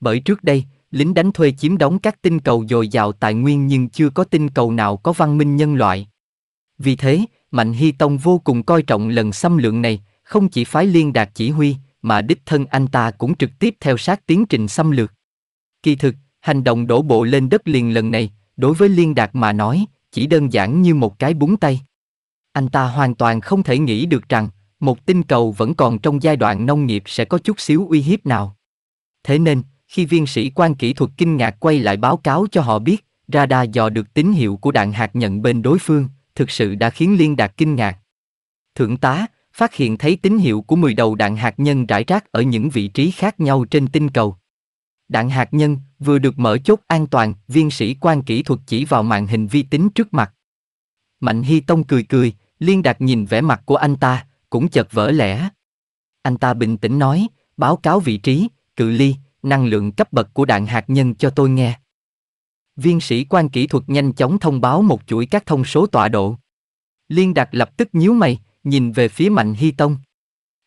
Bởi trước đây, lính đánh thuê chiếm đóng các tinh cầu dồi dào tài nguyên nhưng chưa có tinh cầu nào có văn minh nhân loại. Vì thế, Mạnh Hy Tông vô cùng coi trọng lần xâm lược này, không chỉ phái liên đạt chỉ huy, mà đích thân anh ta cũng trực tiếp theo sát tiến trình xâm lược. Kỳ thực, hành động đổ bộ lên đất liền lần này, đối với liên đạt mà nói, chỉ đơn giản như một cái búng tay. Anh ta hoàn toàn không thể nghĩ được rằng, một tinh cầu vẫn còn trong giai đoạn nông nghiệp sẽ có chút xíu uy hiếp nào. Thế nên, khi viên sĩ quan kỹ thuật kinh ngạc quay lại báo cáo cho họ biết, radar dò được tín hiệu của đạn hạt nhận bên đối phương, thực sự đã khiến liên đạt kinh ngạc. Thượng tá, phát hiện thấy tín hiệu của 10 đầu đạn hạt nhân rải rác ở những vị trí khác nhau trên tinh cầu. Đạn hạt nhân vừa được mở chốt an toàn, viên sĩ quan kỹ thuật chỉ vào màn hình vi tính trước mặt. Mạnh Hy Tông cười cười, liên đạt nhìn vẻ mặt của anh ta, cũng chật vỡ lẽ. Anh ta bình tĩnh nói, báo cáo vị trí, cự ly, năng lượng cấp bậc của đạn hạt nhân cho tôi nghe. Viên sĩ quan kỹ thuật nhanh chóng thông báo một chuỗi các thông số tọa độ. Liên Đạt lập tức nhíu mày, nhìn về phía Mạnh Hy Tông.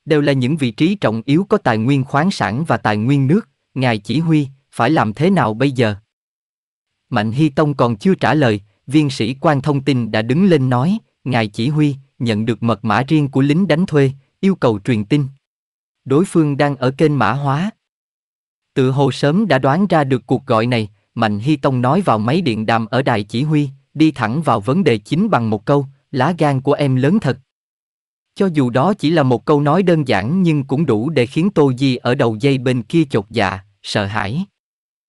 Đều là những vị trí trọng yếu có tài nguyên khoáng sản và tài nguyên nước, ngài chỉ huy, phải làm thế nào bây giờ? Mạnh Hy Tông còn chưa trả lời, viên sĩ quan thông tin đã đứng lên nói, ngài chỉ huy, nhận được mật mã riêng của lính đánh thuê, yêu cầu truyền tin. Đối phương đang ở kênh mã hóa. Tự hồ sớm đã đoán ra được cuộc gọi này, Mạnh Hy Tông nói vào máy điện đàm ở đài chỉ huy, đi thẳng vào vấn đề chính bằng một câu, lá gan của em lớn thật. Cho dù đó chỉ là một câu nói đơn giản nhưng cũng đủ để khiến Tô Di ở đầu dây bên kia chột dạ, sợ hãi.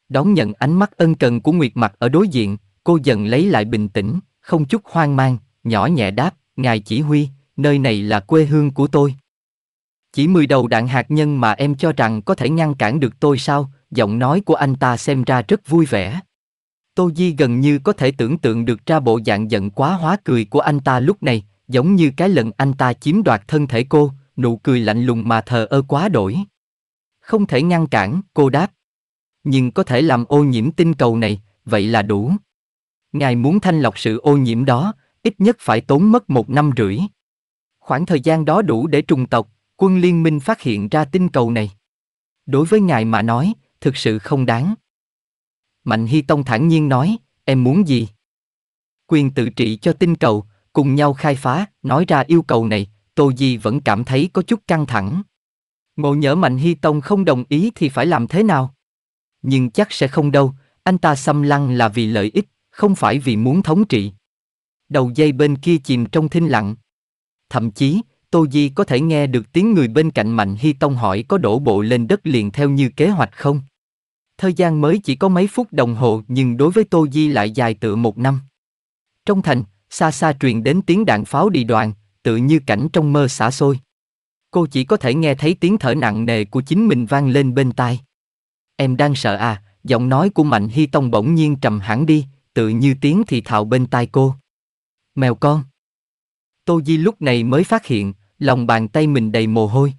Đón nhận ánh mắt ân cần của Nguyệt Mặt ở đối diện, cô dần lấy lại bình tĩnh, không chút hoang mang, nhỏ nhẹ đáp, ngài chỉ huy, nơi này là quê hương của tôi. Chỉ 10 đầu đạn hạt nhân mà em cho rằng có thể ngăn cản được tôi sao, giọng nói của anh ta xem ra rất vui vẻ. Tô Di gần như có thể tưởng tượng được ra bộ dạng giận quá hóa cười của anh ta lúc này, giống như cái lần anh ta chiếm đoạt thân thể cô, nụ cười lạnh lùng mà thờ ơ quá đổi. Không thể ngăn cản, cô đáp. Nhưng có thể làm ô nhiễm tinh cầu này, vậy là đủ. Ngài muốn thanh lọc sự ô nhiễm đó, ít nhất phải tốn mất một năm rưỡi. Khoảng thời gian đó đủ để trùng tộc, quân liên minh phát hiện ra tinh cầu này. Đối với ngài mà nói, thực sự không đáng. Mạnh Hy Tông thản nhiên nói, em muốn gì? Quyền tự trị cho tinh cầu, cùng nhau khai phá, nói ra yêu cầu này, Tô Di vẫn cảm thấy có chút căng thẳng. Ngộ nhỡ Mạnh Hy Tông không đồng ý thì phải làm thế nào? Nhưng chắc sẽ không đâu, anh ta xâm lăng là vì lợi ích, không phải vì muốn thống trị đầu dây bên kia chìm trong thinh lặng. Thậm chí, Tô Di có thể nghe được tiếng người bên cạnh Mạnh Hy Tông hỏi có đổ bộ lên đất liền theo như kế hoạch không. Thời gian mới chỉ có mấy phút đồng hồ nhưng đối với Tô Di lại dài tựa một năm. Trong thành, xa xa truyền đến tiếng đạn pháo đi đoạn, tự như cảnh trong mơ xả xôi. Cô chỉ có thể nghe thấy tiếng thở nặng nề của chính mình vang lên bên tai. Em đang sợ à, giọng nói của Mạnh Hy Tông bỗng nhiên trầm hẳn đi, tự như tiếng thì thào bên tai cô. Mèo con. Tô Di lúc này mới phát hiện, lòng bàn tay mình đầy mồ hôi.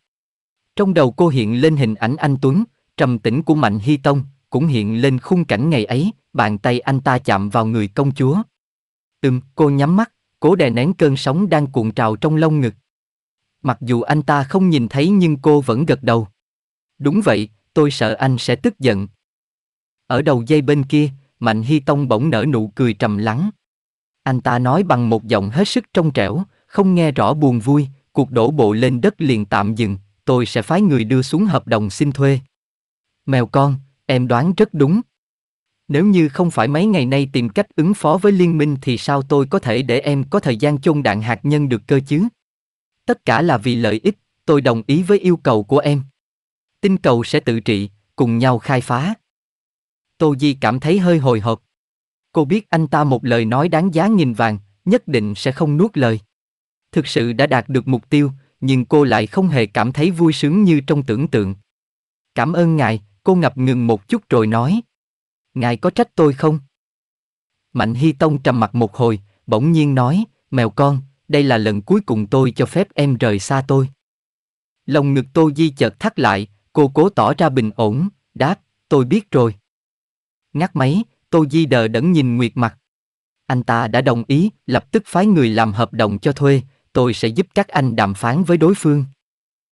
Trong đầu cô hiện lên hình ảnh anh Tuấn, trầm tĩnh của Mạnh Hy Tông, cũng hiện lên khung cảnh ngày ấy, bàn tay anh ta chạm vào người công chúa. Ừm, cô nhắm mắt, cố đè nén cơn sóng đang cuộn trào trong lông ngực. Mặc dù anh ta không nhìn thấy nhưng cô vẫn gật đầu. Đúng vậy, tôi sợ anh sẽ tức giận. Ở đầu dây bên kia, Mạnh Hy Tông bỗng nở nụ cười trầm lắng. Anh ta nói bằng một giọng hết sức trong trẻo, không nghe rõ buồn vui, cuộc đổ bộ lên đất liền tạm dừng, tôi sẽ phái người đưa xuống hợp đồng xin thuê. Mèo con, em đoán rất đúng. Nếu như không phải mấy ngày nay tìm cách ứng phó với liên minh thì sao tôi có thể để em có thời gian chôn đạn hạt nhân được cơ chứ? Tất cả là vì lợi ích, tôi đồng ý với yêu cầu của em. Tinh cầu sẽ tự trị, cùng nhau khai phá. Tô Di cảm thấy hơi hồi hộp. Cô biết anh ta một lời nói đáng giá nghìn vàng, nhất định sẽ không nuốt lời. Thực sự đã đạt được mục tiêu, nhưng cô lại không hề cảm thấy vui sướng như trong tưởng tượng. Cảm ơn ngài, cô ngập ngừng một chút rồi nói. Ngài có trách tôi không? Mạnh Hy Tông trầm mặt một hồi, bỗng nhiên nói, mèo con, đây là lần cuối cùng tôi cho phép em rời xa tôi. Lòng ngực Tô Di chợt thắt lại, cô cố tỏ ra bình ổn, đáp, tôi biết rồi. Ngắt máy, Tô Di đờ đẫn nhìn Nguyệt mặt. Anh ta đã đồng ý, lập tức phái người làm hợp đồng cho thuê, tôi sẽ giúp các anh đàm phán với đối phương.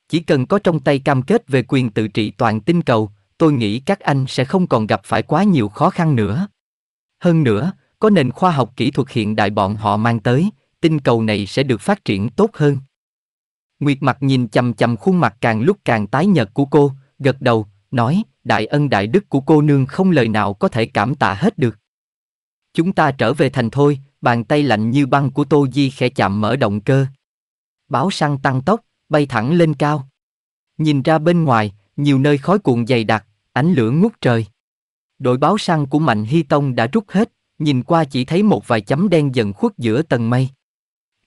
Chỉ cần có trong tay cam kết về quyền tự trị toàn tinh cầu, tôi nghĩ các anh sẽ không còn gặp phải quá nhiều khó khăn nữa. Hơn nữa, có nền khoa học kỹ thuật hiện đại bọn họ mang tới, tinh cầu này sẽ được phát triển tốt hơn. Nguyệt mặt nhìn chầm chầm khuôn mặt càng lúc càng tái nhợt của cô, gật đầu, nói, đại ân đại đức của cô nương không lời nào có thể cảm tạ hết được. Chúng ta trở về thành thôi, bàn tay lạnh như băng của Tô Di khẽ chạm mở động cơ. Báo săn tăng tốc, bay thẳng lên cao. Nhìn ra bên ngoài, nhiều nơi khói cuộn dày đặc, ánh lửa ngút trời. Đội báo săn của Mạnh Hy Tông đã rút hết, nhìn qua chỉ thấy một vài chấm đen dần khuất giữa tầng mây.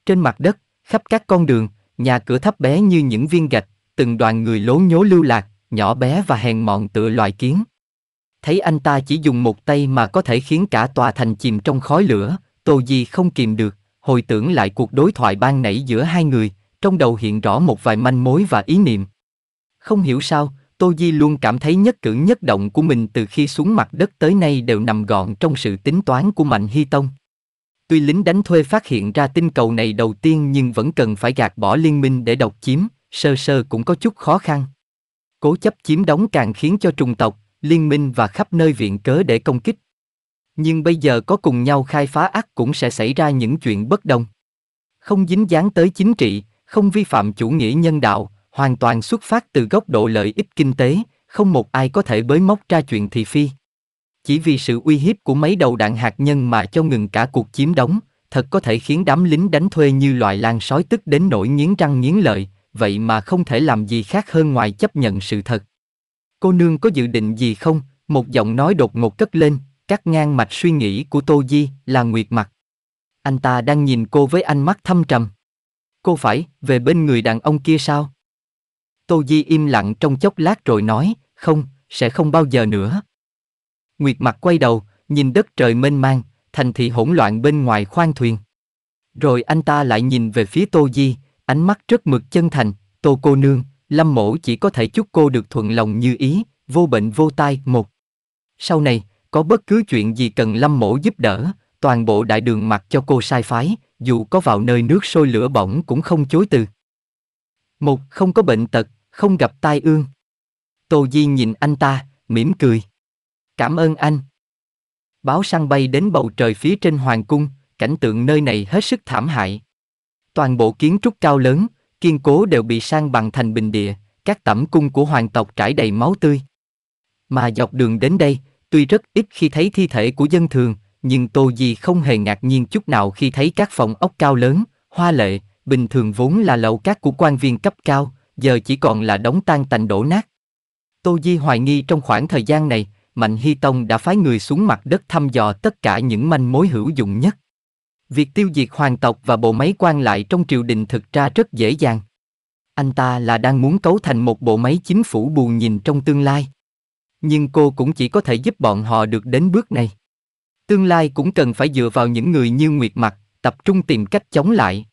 Trên mặt đất, khắp các con đường, nhà cửa thấp bé như những viên gạch, từng đoàn người lố nhố lưu lạc, nhỏ bé và hèn mọn tựa loài kiến. Thấy anh ta chỉ dùng một tay mà có thể khiến cả tòa thành chìm trong khói lửa, Tô Di không kìm được, hồi tưởng lại cuộc đối thoại ban nãy giữa hai người, trong đầu hiện rõ một vài manh mối và ý niệm. Không hiểu sao, Tô Di luôn cảm thấy nhất cử nhất động của mình từ khi xuống mặt đất tới nay đều nằm gọn trong sự tính toán của Mạnh Hy Tông. Tuy lính đánh thuê phát hiện ra tinh cầu này đầu tiên nhưng vẫn cần phải gạt bỏ liên minh để độc chiếm, sơ sơ cũng có chút khó khăn cố chấp chiếm đóng càng khiến cho trùng tộc, liên minh và khắp nơi viện cớ để công kích. Nhưng bây giờ có cùng nhau khai phá ác cũng sẽ xảy ra những chuyện bất đồng. Không dính dáng tới chính trị, không vi phạm chủ nghĩa nhân đạo, hoàn toàn xuất phát từ góc độ lợi ích kinh tế, không một ai có thể bới móc ra chuyện thị phi. Chỉ vì sự uy hiếp của mấy đầu đạn hạt nhân mà cho ngừng cả cuộc chiếm đóng, thật có thể khiến đám lính đánh thuê như loại lan sói tức đến nỗi nghiến răng nghiến lợi, vậy mà không thể làm gì khác hơn ngoài chấp nhận sự thật. Cô nương có dự định gì không? Một giọng nói đột ngột cất lên, cắt ngang mạch suy nghĩ của Tô Di là Nguyệt Mặt. Anh ta đang nhìn cô với ánh mắt thâm trầm. Cô phải về bên người đàn ông kia sao? Tô Di im lặng trong chốc lát rồi nói, không, sẽ không bao giờ nữa. Nguyệt Mặt quay đầu, nhìn đất trời mênh mang, thành thị hỗn loạn bên ngoài khoang thuyền. Rồi anh ta lại nhìn về phía Tô Di, Ánh mắt rất mực chân thành, tô cô nương, lâm mổ chỉ có thể chúc cô được thuận lòng như ý, vô bệnh vô tai một. Sau này, có bất cứ chuyện gì cần lâm mổ giúp đỡ, toàn bộ đại đường mặc cho cô sai phái, dù có vào nơi nước sôi lửa bỏng cũng không chối từ. Một, không có bệnh tật, không gặp tai ương. Tô Di nhìn anh ta, mỉm cười. Cảm ơn anh. Báo săn bay đến bầu trời phía trên hoàng cung, cảnh tượng nơi này hết sức thảm hại. Toàn bộ kiến trúc cao lớn, kiên cố đều bị sang bằng thành bình địa, các tẩm cung của hoàng tộc trải đầy máu tươi. Mà dọc đường đến đây, tuy rất ít khi thấy thi thể của dân thường, nhưng Tô Di không hề ngạc nhiên chút nào khi thấy các phòng ốc cao lớn, hoa lệ, bình thường vốn là lầu các của quan viên cấp cao, giờ chỉ còn là đống tan tành đổ nát. Tô Di hoài nghi trong khoảng thời gian này, Mạnh Hy Tông đã phái người xuống mặt đất thăm dò tất cả những manh mối hữu dụng nhất. Việc tiêu diệt hoàng tộc và bộ máy quan lại trong triều đình thực ra rất dễ dàng. Anh ta là đang muốn cấu thành một bộ máy chính phủ bù nhìn trong tương lai. Nhưng cô cũng chỉ có thể giúp bọn họ được đến bước này. Tương lai cũng cần phải dựa vào những người như Nguyệt Mặt, tập trung tìm cách chống lại.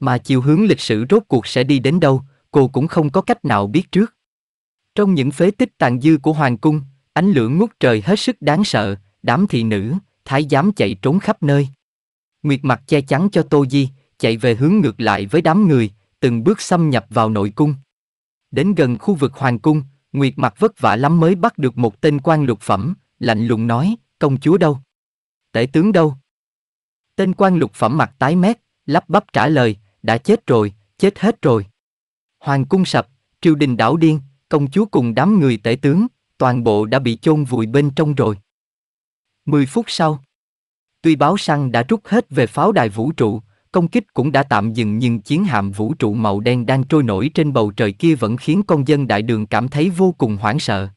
Mà chiều hướng lịch sử rốt cuộc sẽ đi đến đâu, cô cũng không có cách nào biết trước. Trong những phế tích tàn dư của hoàng cung, ánh lửa ngút trời hết sức đáng sợ, đám thị nữ, thái giám chạy trốn khắp nơi. Nguyệt mặt che chắn cho Tô Di, chạy về hướng ngược lại với đám người, từng bước xâm nhập vào nội cung. Đến gần khu vực hoàng cung, Nguyệt mặt vất vả lắm mới bắt được một tên quan lục phẩm, lạnh lùng nói, công chúa đâu? Tể tướng đâu? Tên quan lục phẩm mặt tái mét, lắp bắp trả lời, đã chết rồi, chết hết rồi. Hoàng cung sập, triều đình đảo điên, công chúa cùng đám người tể tướng, toàn bộ đã bị chôn vùi bên trong rồi. Mười phút sau Tuy báo săn đã rút hết về pháo đài vũ trụ, công kích cũng đã tạm dừng nhưng chiến hạm vũ trụ màu đen đang trôi nổi trên bầu trời kia vẫn khiến con dân đại đường cảm thấy vô cùng hoảng sợ.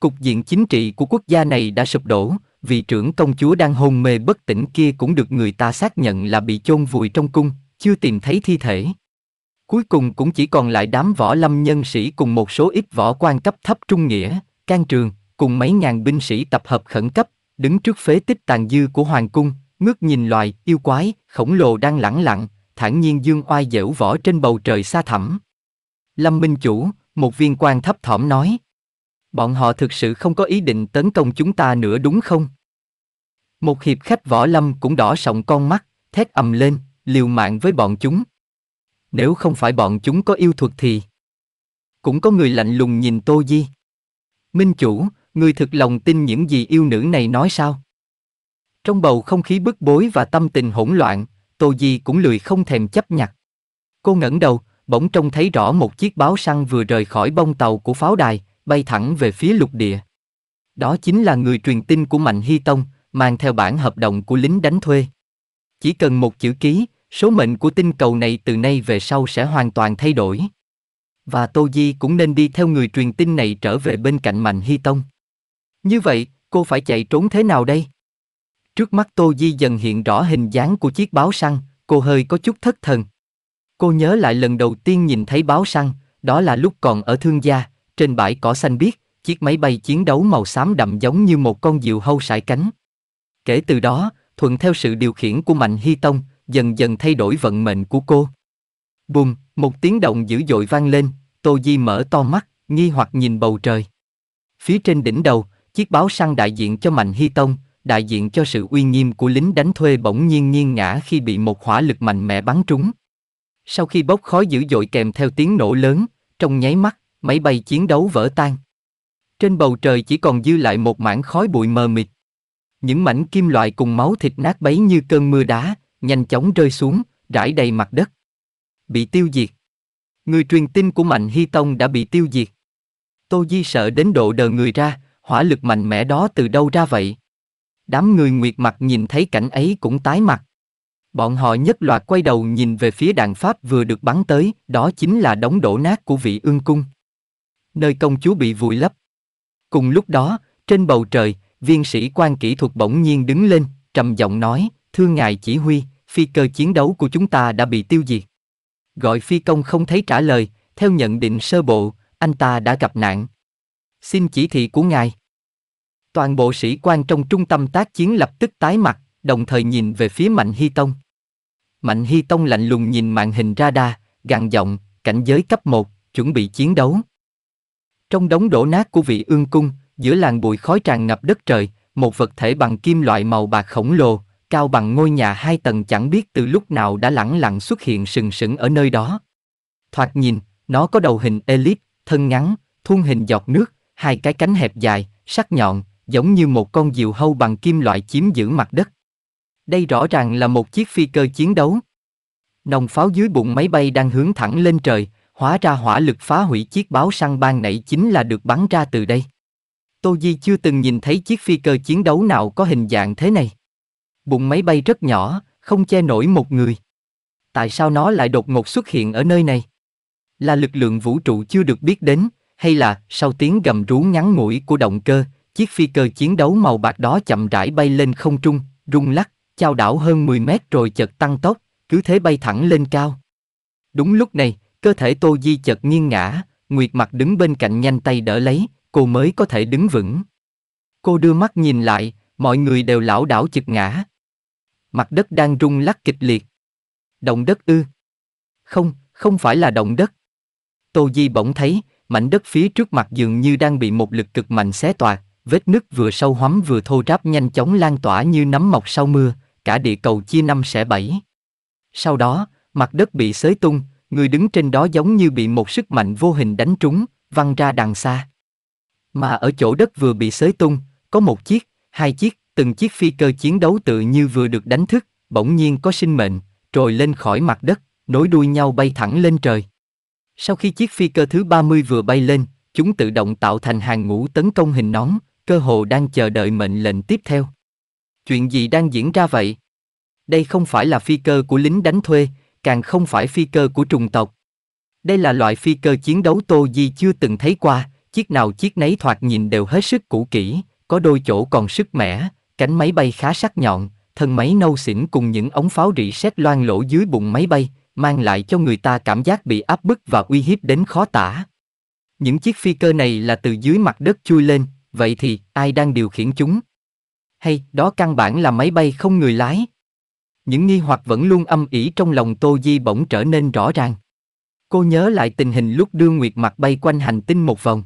Cục diện chính trị của quốc gia này đã sụp đổ, vị trưởng công chúa đang hôn mê bất tỉnh kia cũng được người ta xác nhận là bị chôn vùi trong cung, chưa tìm thấy thi thể. Cuối cùng cũng chỉ còn lại đám võ lâm nhân sĩ cùng một số ít võ quan cấp thấp trung nghĩa, can trường, cùng mấy ngàn binh sĩ tập hợp khẩn cấp, đứng trước phế tích tàn dư của hoàng cung, ngước nhìn loài yêu quái khổng lồ đang lẳng lặng, thản nhiên dương oai dễu võ trên bầu trời xa thẳm. Lâm Minh Chủ, một viên quan thấp thỏm nói. Bọn họ thực sự không có ý định tấn công chúng ta nữa đúng không? Một hiệp khách võ lâm cũng đỏ sọng con mắt, thét ầm lên, liều mạng với bọn chúng. Nếu không phải bọn chúng có yêu thuật thì... Cũng có người lạnh lùng nhìn Tô Di. Minh Chủ, Ngươi thực lòng tin những gì yêu nữ này nói sao? Trong bầu không khí bức bối và tâm tình hỗn loạn, Tô Di cũng lười không thèm chấp nhặt. Cô ngẩng đầu, bỗng trông thấy rõ một chiếc báo săn vừa rời khỏi bông tàu của pháo đài, bay thẳng về phía lục địa. Đó chính là người truyền tin của Mạnh Hy Tông, mang theo bản hợp đồng của lính đánh thuê. Chỉ cần một chữ ký, số mệnh của tinh cầu này từ nay về sau sẽ hoàn toàn thay đổi. Và Tô Di cũng nên đi theo người truyền tin này trở về bên cạnh Mạnh Hy Tông. Như vậy, cô phải chạy trốn thế nào đây? Trước mắt Tô Di dần hiện rõ hình dáng của chiếc báo săn, cô hơi có chút thất thần. Cô nhớ lại lần đầu tiên nhìn thấy báo săn, đó là lúc còn ở thương gia, trên bãi cỏ xanh biếc, chiếc máy bay chiến đấu màu xám đậm giống như một con diều hâu sải cánh. Kể từ đó, thuận theo sự điều khiển của Mạnh Hy Tông, dần dần thay đổi vận mệnh của cô. Bùm, một tiếng động dữ dội vang lên, Tô Di mở to mắt, nghi hoặc nhìn bầu trời. Phía trên đỉnh đầu, Chiếc báo săn đại diện cho Mạnh Hy Tông, đại diện cho sự uy nghiêm của lính đánh thuê bỗng nhiên nghiêng ngã khi bị một hỏa lực mạnh mẽ bắn trúng. Sau khi bốc khói dữ dội kèm theo tiếng nổ lớn, trong nháy mắt, máy bay chiến đấu vỡ tan. Trên bầu trời chỉ còn dư lại một mảng khói bụi mờ mịt. Những mảnh kim loại cùng máu thịt nát bấy như cơn mưa đá, nhanh chóng rơi xuống, rải đầy mặt đất. Bị tiêu diệt. Người truyền tin của Mạnh Hy Tông đã bị tiêu diệt. Tô Di sợ đến độ đờ người ra, hỏa lực mạnh mẽ đó từ đâu ra vậy? Đám người nguyệt mặt nhìn thấy cảnh ấy cũng tái mặt. Bọn họ nhất loạt quay đầu nhìn về phía đạn Pháp vừa được bắn tới, đó chính là đống đổ nát của vị ương cung. Nơi công chúa bị vùi lấp. Cùng lúc đó, trên bầu trời, viên sĩ quan kỹ thuật bỗng nhiên đứng lên, trầm giọng nói, thưa ngài chỉ huy, phi cơ chiến đấu của chúng ta đã bị tiêu diệt. Gọi phi công không thấy trả lời, theo nhận định sơ bộ, anh ta đã gặp nạn. Xin chỉ thị của ngài. Toàn bộ sĩ quan trong trung tâm tác chiến lập tức tái mặt, đồng thời nhìn về phía Mạnh Hy Tông. Mạnh Hy Tông lạnh lùng nhìn màn hình radar, gằn giọng, cảnh giới cấp 1, chuẩn bị chiến đấu. Trong đống đổ nát của vị ương cung, giữa làng bụi khói tràn ngập đất trời, một vật thể bằng kim loại màu bạc khổng lồ, cao bằng ngôi nhà hai tầng chẳng biết từ lúc nào đã lẳng lặng xuất hiện sừng sững ở nơi đó. Thoạt nhìn, nó có đầu hình elip, thân ngắn, thun hình giọt nước, hai cái cánh hẹp dài, sắc nhọn, giống như một con diều hâu bằng kim loại chiếm giữ mặt đất. Đây rõ ràng là một chiếc phi cơ chiến đấu. Nòng pháo dưới bụng máy bay đang hướng thẳng lên trời, hóa ra hỏa lực phá hủy chiếc báo săn ban nãy chính là được bắn ra từ đây. Tô Di chưa từng nhìn thấy chiếc phi cơ chiến đấu nào có hình dạng thế này. Bụng máy bay rất nhỏ, không che nổi một người. Tại sao nó lại đột ngột xuất hiện ở nơi này? Là lực lượng vũ trụ chưa được biết đến, hay là sau tiếng gầm rú ngắn ngủi của động cơ, Chiếc phi cơ chiến đấu màu bạc đó chậm rãi bay lên không trung, rung lắc, chao đảo hơn 10 mét rồi chợt tăng tốc, cứ thế bay thẳng lên cao. Đúng lúc này, cơ thể Tô Di chợt nghiêng ngã, Nguyệt mặt đứng bên cạnh nhanh tay đỡ lấy, cô mới có thể đứng vững. Cô đưa mắt nhìn lại, mọi người đều lảo đảo chực ngã. Mặt đất đang rung lắc kịch liệt. Động đất ư? Không, không phải là động đất. Tô Di bỗng thấy, mảnh đất phía trước mặt dường như đang bị một lực cực mạnh xé toạc, Vết nứt vừa sâu hoắm vừa thô ráp nhanh chóng lan tỏa như nấm mọc sau mưa, cả địa cầu chia năm xẻ bảy. Sau đó, mặt đất bị xới tung, người đứng trên đó giống như bị một sức mạnh vô hình đánh trúng, văng ra đằng xa. Mà ở chỗ đất vừa bị xới tung, có một chiếc, hai chiếc, từng chiếc phi cơ chiến đấu tự như vừa được đánh thức, bỗng nhiên có sinh mệnh, trồi lên khỏi mặt đất, nối đuôi nhau bay thẳng lên trời. Sau khi chiếc phi cơ thứ 30 vừa bay lên, chúng tự động tạo thành hàng ngũ tấn công hình nón, cơ hồ đang chờ đợi mệnh lệnh tiếp theo. Chuyện gì đang diễn ra vậy? Đây không phải là phi cơ của lính đánh thuê, càng không phải phi cơ của trùng tộc. Đây là loại phi cơ chiến đấu Tô Di chưa từng thấy qua, chiếc nào chiếc nấy thoạt nhìn đều hết sức cũ kỹ, có đôi chỗ còn sức mẻ, cánh máy bay khá sắc nhọn, thân máy nâu xỉn cùng những ống pháo rỉ sét loang lỗ dưới bụng máy bay, mang lại cho người ta cảm giác bị áp bức và uy hiếp đến khó tả. Những chiếc phi cơ này là từ dưới mặt đất chui lên, vậy thì ai đang điều khiển chúng? Hay đó căn bản là máy bay không người lái? Những nghi hoặc vẫn luôn âm ỉ trong lòng Tô Di bỗng trở nên rõ ràng. Cô nhớ lại tình hình lúc đưa Nguyệt mặt bay quanh hành tinh một vòng.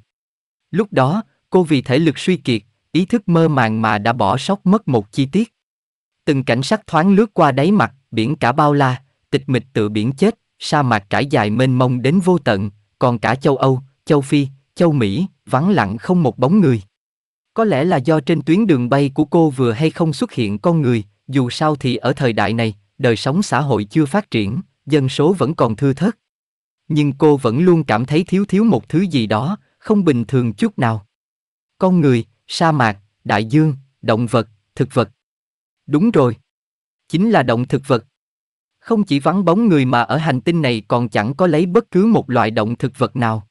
Lúc đó, cô vì thể lực suy kiệt, ý thức mơ màng mà đã bỏ sót mất một chi tiết. Từng cảnh sắc thoáng lướt qua đáy mặt, biển cả bao la, tịch mịch tựa biển chết, sa mạc trải dài mênh mông đến vô tận, còn cả châu Âu, châu Phi, châu Mỹ, vắng lặng không một bóng người. Có lẽ là do trên tuyến đường bay của cô vừa hay không xuất hiện con người, dù sao thì ở thời đại này, đời sống xã hội chưa phát triển, dân số vẫn còn thưa thớt. Nhưng cô vẫn luôn cảm thấy thiếu thiếu một thứ gì đó, không bình thường chút nào. Con người, sa mạc, đại dương, động vật, thực vật. Đúng rồi. Chính là động thực vật. Không chỉ vắng bóng người mà ở hành tinh này còn chẳng có lấy bất cứ một loại động thực vật nào.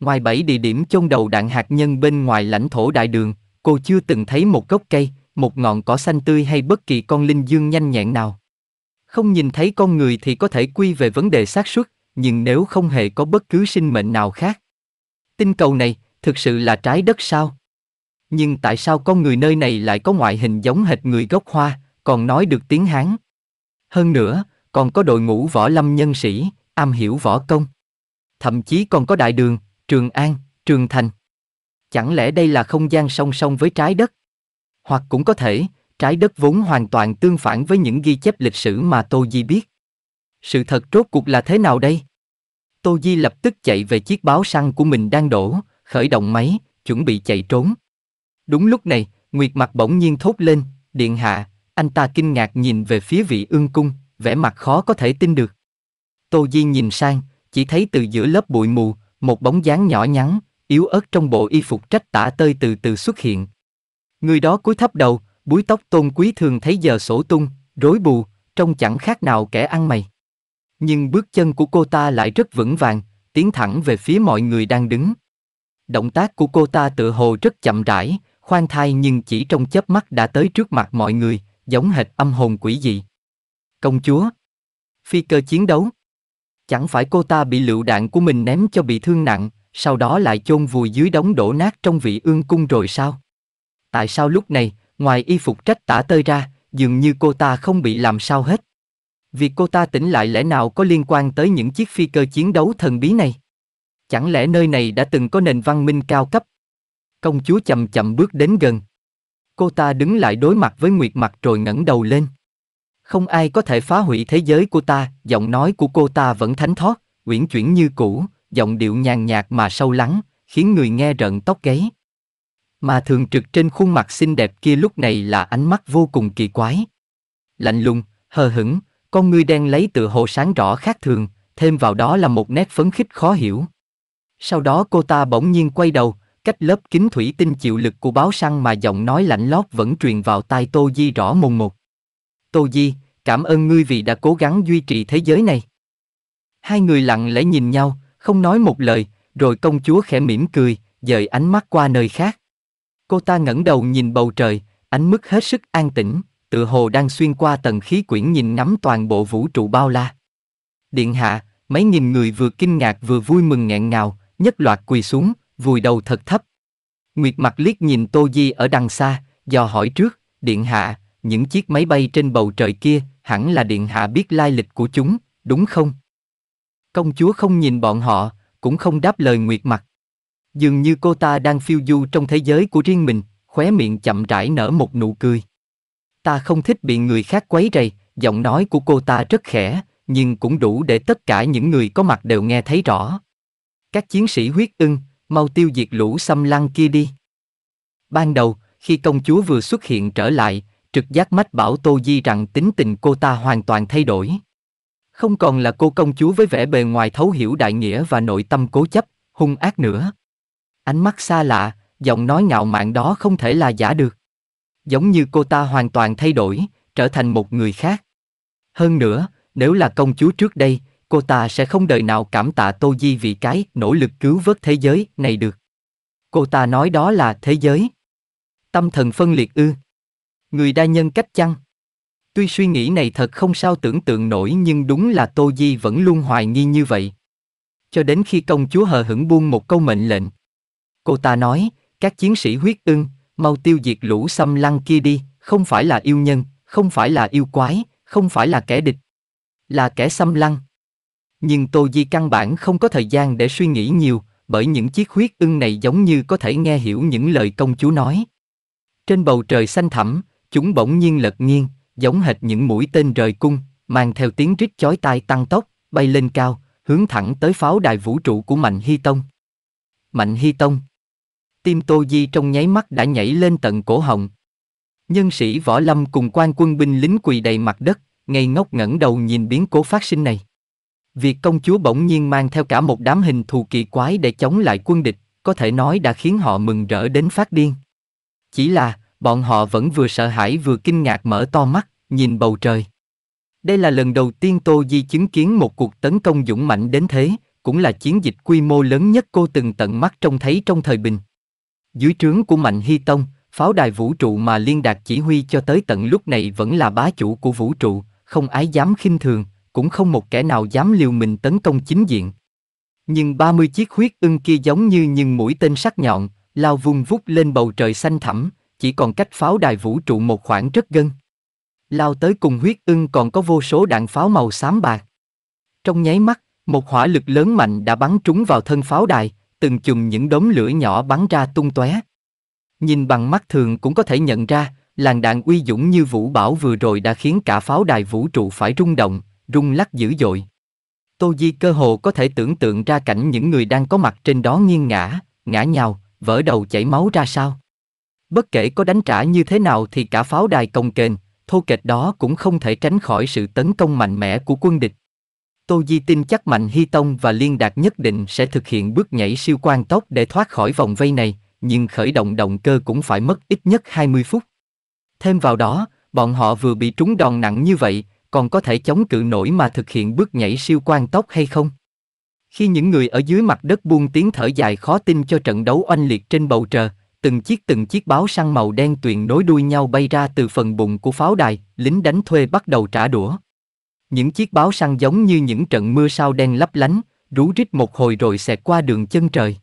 Ngoài 7 địa điểm chôn đầu đạn hạt nhân bên ngoài lãnh thổ đại đường, cô chưa từng thấy một gốc cây, một ngọn cỏ xanh tươi hay bất kỳ con linh dương nhanh nhẹn nào. Không nhìn thấy con người thì có thể quy về vấn đề xác suất, nhưng nếu không hề có bất cứ sinh mệnh nào khác. Tinh cầu này, thực sự là trái đất sao? Nhưng tại sao con người nơi này lại có ngoại hình giống hệt người gốc hoa, còn nói được tiếng Hán? Hơn nữa, còn có đội ngũ võ lâm nhân sĩ, am hiểu võ công. Thậm chí còn có đại đường, Trường An, Trường Thành. Chẳng lẽ đây là không gian song song với trái đất? Hoặc cũng có thể, trái đất vốn hoàn toàn tương phản với những ghi chép lịch sử mà Tô Di biết. Sự thật rốt cuộc là thế nào đây? Tô Di lập tức chạy về chiếc báo xăng của mình đang đổ, khởi động máy, chuẩn bị chạy trốn. Đúng lúc này, Nguyệt mặt bỗng nhiên thốt lên, điện hạ, anh ta kinh ngạc nhìn về phía vị ương cung, vẻ mặt khó có thể tin được. Tô Di nhìn sang, chỉ thấy từ giữa lớp bụi mù, một bóng dáng nhỏ nhắn, yếu ớt trong bộ y phục trách tả tơi từ từ xuất hiện. Người đó cúi thấp đầu, búi tóc tôn quý thường thấy giờ sổ tung, rối bù, trông chẳng khác nào kẻ ăn mày. Nhưng bước chân của cô ta lại rất vững vàng, tiến thẳng về phía mọi người đang đứng. Động tác của cô ta tự hồ rất chậm rãi, khoan thai nhưng chỉ trong chớp mắt đã tới trước mặt mọi người, giống hệt âm hồn quỷ dị. Công chúa. Phi cơ chiến đấu. Chẳng phải cô ta bị lựu đạn của mình ném cho bị thương nặng, sau đó lại chôn vùi dưới đống đổ nát trong vị ương cung rồi sao? Tại sao lúc này, ngoài y phục trách tả tơi ra, dường như cô ta không bị làm sao hết? Việc cô ta tỉnh lại lẽ nào có liên quan tới những chiếc phi cơ chiến đấu thần bí này? Chẳng lẽ nơi này đã từng có nền văn minh cao cấp? Công chúa chậm chậm bước đến gần. Cô ta đứng lại đối mặt với Nguyệt Mặt rồi ngẩng đầu lên. Không ai có thể phá hủy thế giới của ta, giọng nói của cô ta vẫn thánh thót uyển chuyển như cũ, giọng điệu nhàn nhạt mà sâu lắng, khiến người nghe rợn tóc gáy. Mà thường trực trên khuôn mặt xinh đẹp kia lúc này là ánh mắt vô cùng kỳ quái. Lạnh lùng, hờ hững, con ngươi đen lấy tự hồ sáng rõ khác thường, thêm vào đó là một nét phấn khích khó hiểu. Sau đó cô ta bỗng nhiên quay đầu, cách lớp kính thủy tinh chịu lực của báo săn mà giọng nói lạnh lót vẫn truyền vào tai Tô Di rõ mồn một. Tô Di, cảm ơn ngươi vì đã cố gắng duy trì thế giới này. Hai người lặng lẽ nhìn nhau, không nói một lời, rồi công chúa khẽ mỉm cười, dời ánh mắt qua nơi khác. Cô ta ngẩng đầu nhìn bầu trời, ánh mức hết sức an tĩnh, tự hồ đang xuyên qua tầng khí quyển nhìn ngắm toàn bộ vũ trụ bao la. Điện hạ, mấy nghìn người vừa kinh ngạc vừa vui mừng nghẹn ngào, nhất loạt quỳ xuống, vùi đầu thật thấp. Nguyệt mặt liếc nhìn Tô Di ở đằng xa, dò hỏi trước, điện hạ, những chiếc máy bay trên bầu trời kia, hẳn là điện hạ biết lai lịch của chúng, đúng không? Công chúa không nhìn bọn họ, cũng không đáp lời nguyệt mặt. Dường như cô ta đang phiêu du trong thế giới của riêng mình, khóe miệng chậm rãi nở một nụ cười. Ta không thích bị người khác quấy rầy, giọng nói của cô ta rất khẽ, nhưng cũng đủ để tất cả những người có mặt đều nghe thấy rõ. Các chiến sĩ huyết ưng, mau tiêu diệt lũ xâm lăng kia đi. Ban đầu, khi công chúa vừa xuất hiện trở lại, trực giác mách bảo Tô Di rằng tính tình cô ta hoàn toàn thay đổi. Không còn là cô công chúa với vẻ bề ngoài thấu hiểu đại nghĩa và nội tâm cố chấp, hung ác nữa. Ánh mắt xa lạ, giọng nói ngạo mạn đó không thể là giả được. Giống như cô ta hoàn toàn thay đổi, trở thành một người khác. Hơn nữa, nếu là công chúa trước đây, cô ta sẽ không đời nào cảm tạ Tô Di vì cái nỗ lực cứu vớt thế giới này được. Cô ta nói đó là thế giới. Tâm thần phân liệt ư người đa nhân cách chăng? Tuy suy nghĩ này thật không sao tưởng tượng nổi nhưng đúng là Tô Di vẫn luôn hoài nghi như vậy. Cho đến khi công chúa hờ hững buông một câu mệnh lệnh. Cô ta nói, các chiến sĩ huyết ưng, mau tiêu diệt lũ xâm lăng kia đi, không phải là yêu nhân, không phải là yêu quái, không phải là kẻ địch, là kẻ xâm lăng. Nhưng Tô Di căn bản không có thời gian để suy nghĩ nhiều, bởi những chiếc huyết ưng này giống như có thể nghe hiểu những lời công chúa nói. Trên bầu trời xanh thẳm, chúng bỗng nhiên lật nghiêng, giống hệt những mũi tên rời cung, mang theo tiếng rít chói tai tăng tốc, bay lên cao, hướng thẳng tới pháo đài vũ trụ của Mạnh Hy Tông. Mạnh Hy Tông Tim Tô Di trong nháy mắt đã nhảy lên tận cổ họng. Nhân sĩ Võ Lâm cùng quan quân binh lính quỳ đầy mặt đất, ngây ngốc ngẩng đầu nhìn biến cố phát sinh này. Việc công chúa bỗng nhiên mang theo cả một đám hình thù kỳ quái để chống lại quân địch, có thể nói đã khiến họ mừng rỡ đến phát điên. Chỉ là, bọn họ vẫn vừa sợ hãi vừa kinh ngạc mở to mắt, nhìn bầu trời. Đây là lần đầu tiên Tô Di chứng kiến một cuộc tấn công dũng mãnh đến thế, cũng là chiến dịch quy mô lớn nhất cô từng tận mắt trông thấy trong thời bình. Dưới trướng của Mạnh Hy Tông, pháo đài vũ trụ mà Liên Đạt chỉ huy cho tới tận lúc này vẫn là bá chủ của vũ trụ, không ái dám khinh thường, cũng không một kẻ nào dám liều mình tấn công chính diện. Nhưng 30 chiếc huyết ưng kia giống như những mũi tên sắc nhọn, lao vung vút lên bầu trời xanh thẳm, chỉ còn cách pháo đài vũ trụ một khoảng rất gần. Lao tới cùng huyết ưng còn có vô số đạn pháo màu xám bạc. Trong nháy mắt, một hỏa lực lớn mạnh đã bắn trúng vào thân pháo đài, từng chùm những đống lửa nhỏ bắn ra tung tóe. Nhìn bằng mắt thường cũng có thể nhận ra, làn đạn uy dũng như vũ bảo vừa rồi đã khiến cả pháo đài vũ trụ phải rung động, rung lắc dữ dội. Tô Di cơ hồ có thể tưởng tượng ra cảnh những người đang có mặt trên đó nghiêng ngã, ngã nhào, vỡ đầu chảy máu ra sao. Bất kể có đánh trả như thế nào thì cả pháo đài công kềnh, thô kệch đó cũng không thể tránh khỏi sự tấn công mạnh mẽ của quân địch. Tô Di tin chắc Mạnh Hy Tông và Liên Đạt nhất định sẽ thực hiện bước nhảy siêu quan tốc để thoát khỏi vòng vây này, nhưng khởi động động cơ cũng phải mất ít nhất 20 phút. Thêm vào đó, bọn họ vừa bị trúng đòn nặng như vậy, còn có thể chống cự nổi mà thực hiện bước nhảy siêu quan tốc hay không? Khi những người ở dưới mặt đất buông tiếng thở dài khó tin cho trận đấu oanh liệt trên bầu trời, từng chiếc từng chiếc báo săn màu đen tuyền nối đuôi nhau bay ra từ phần bụng của pháo đài, lính đánh thuê bắt đầu trả đũa. Những chiếc báo săn giống như những trận mưa sao đen lấp lánh, rú rít một hồi rồi xẹt qua đường chân trời.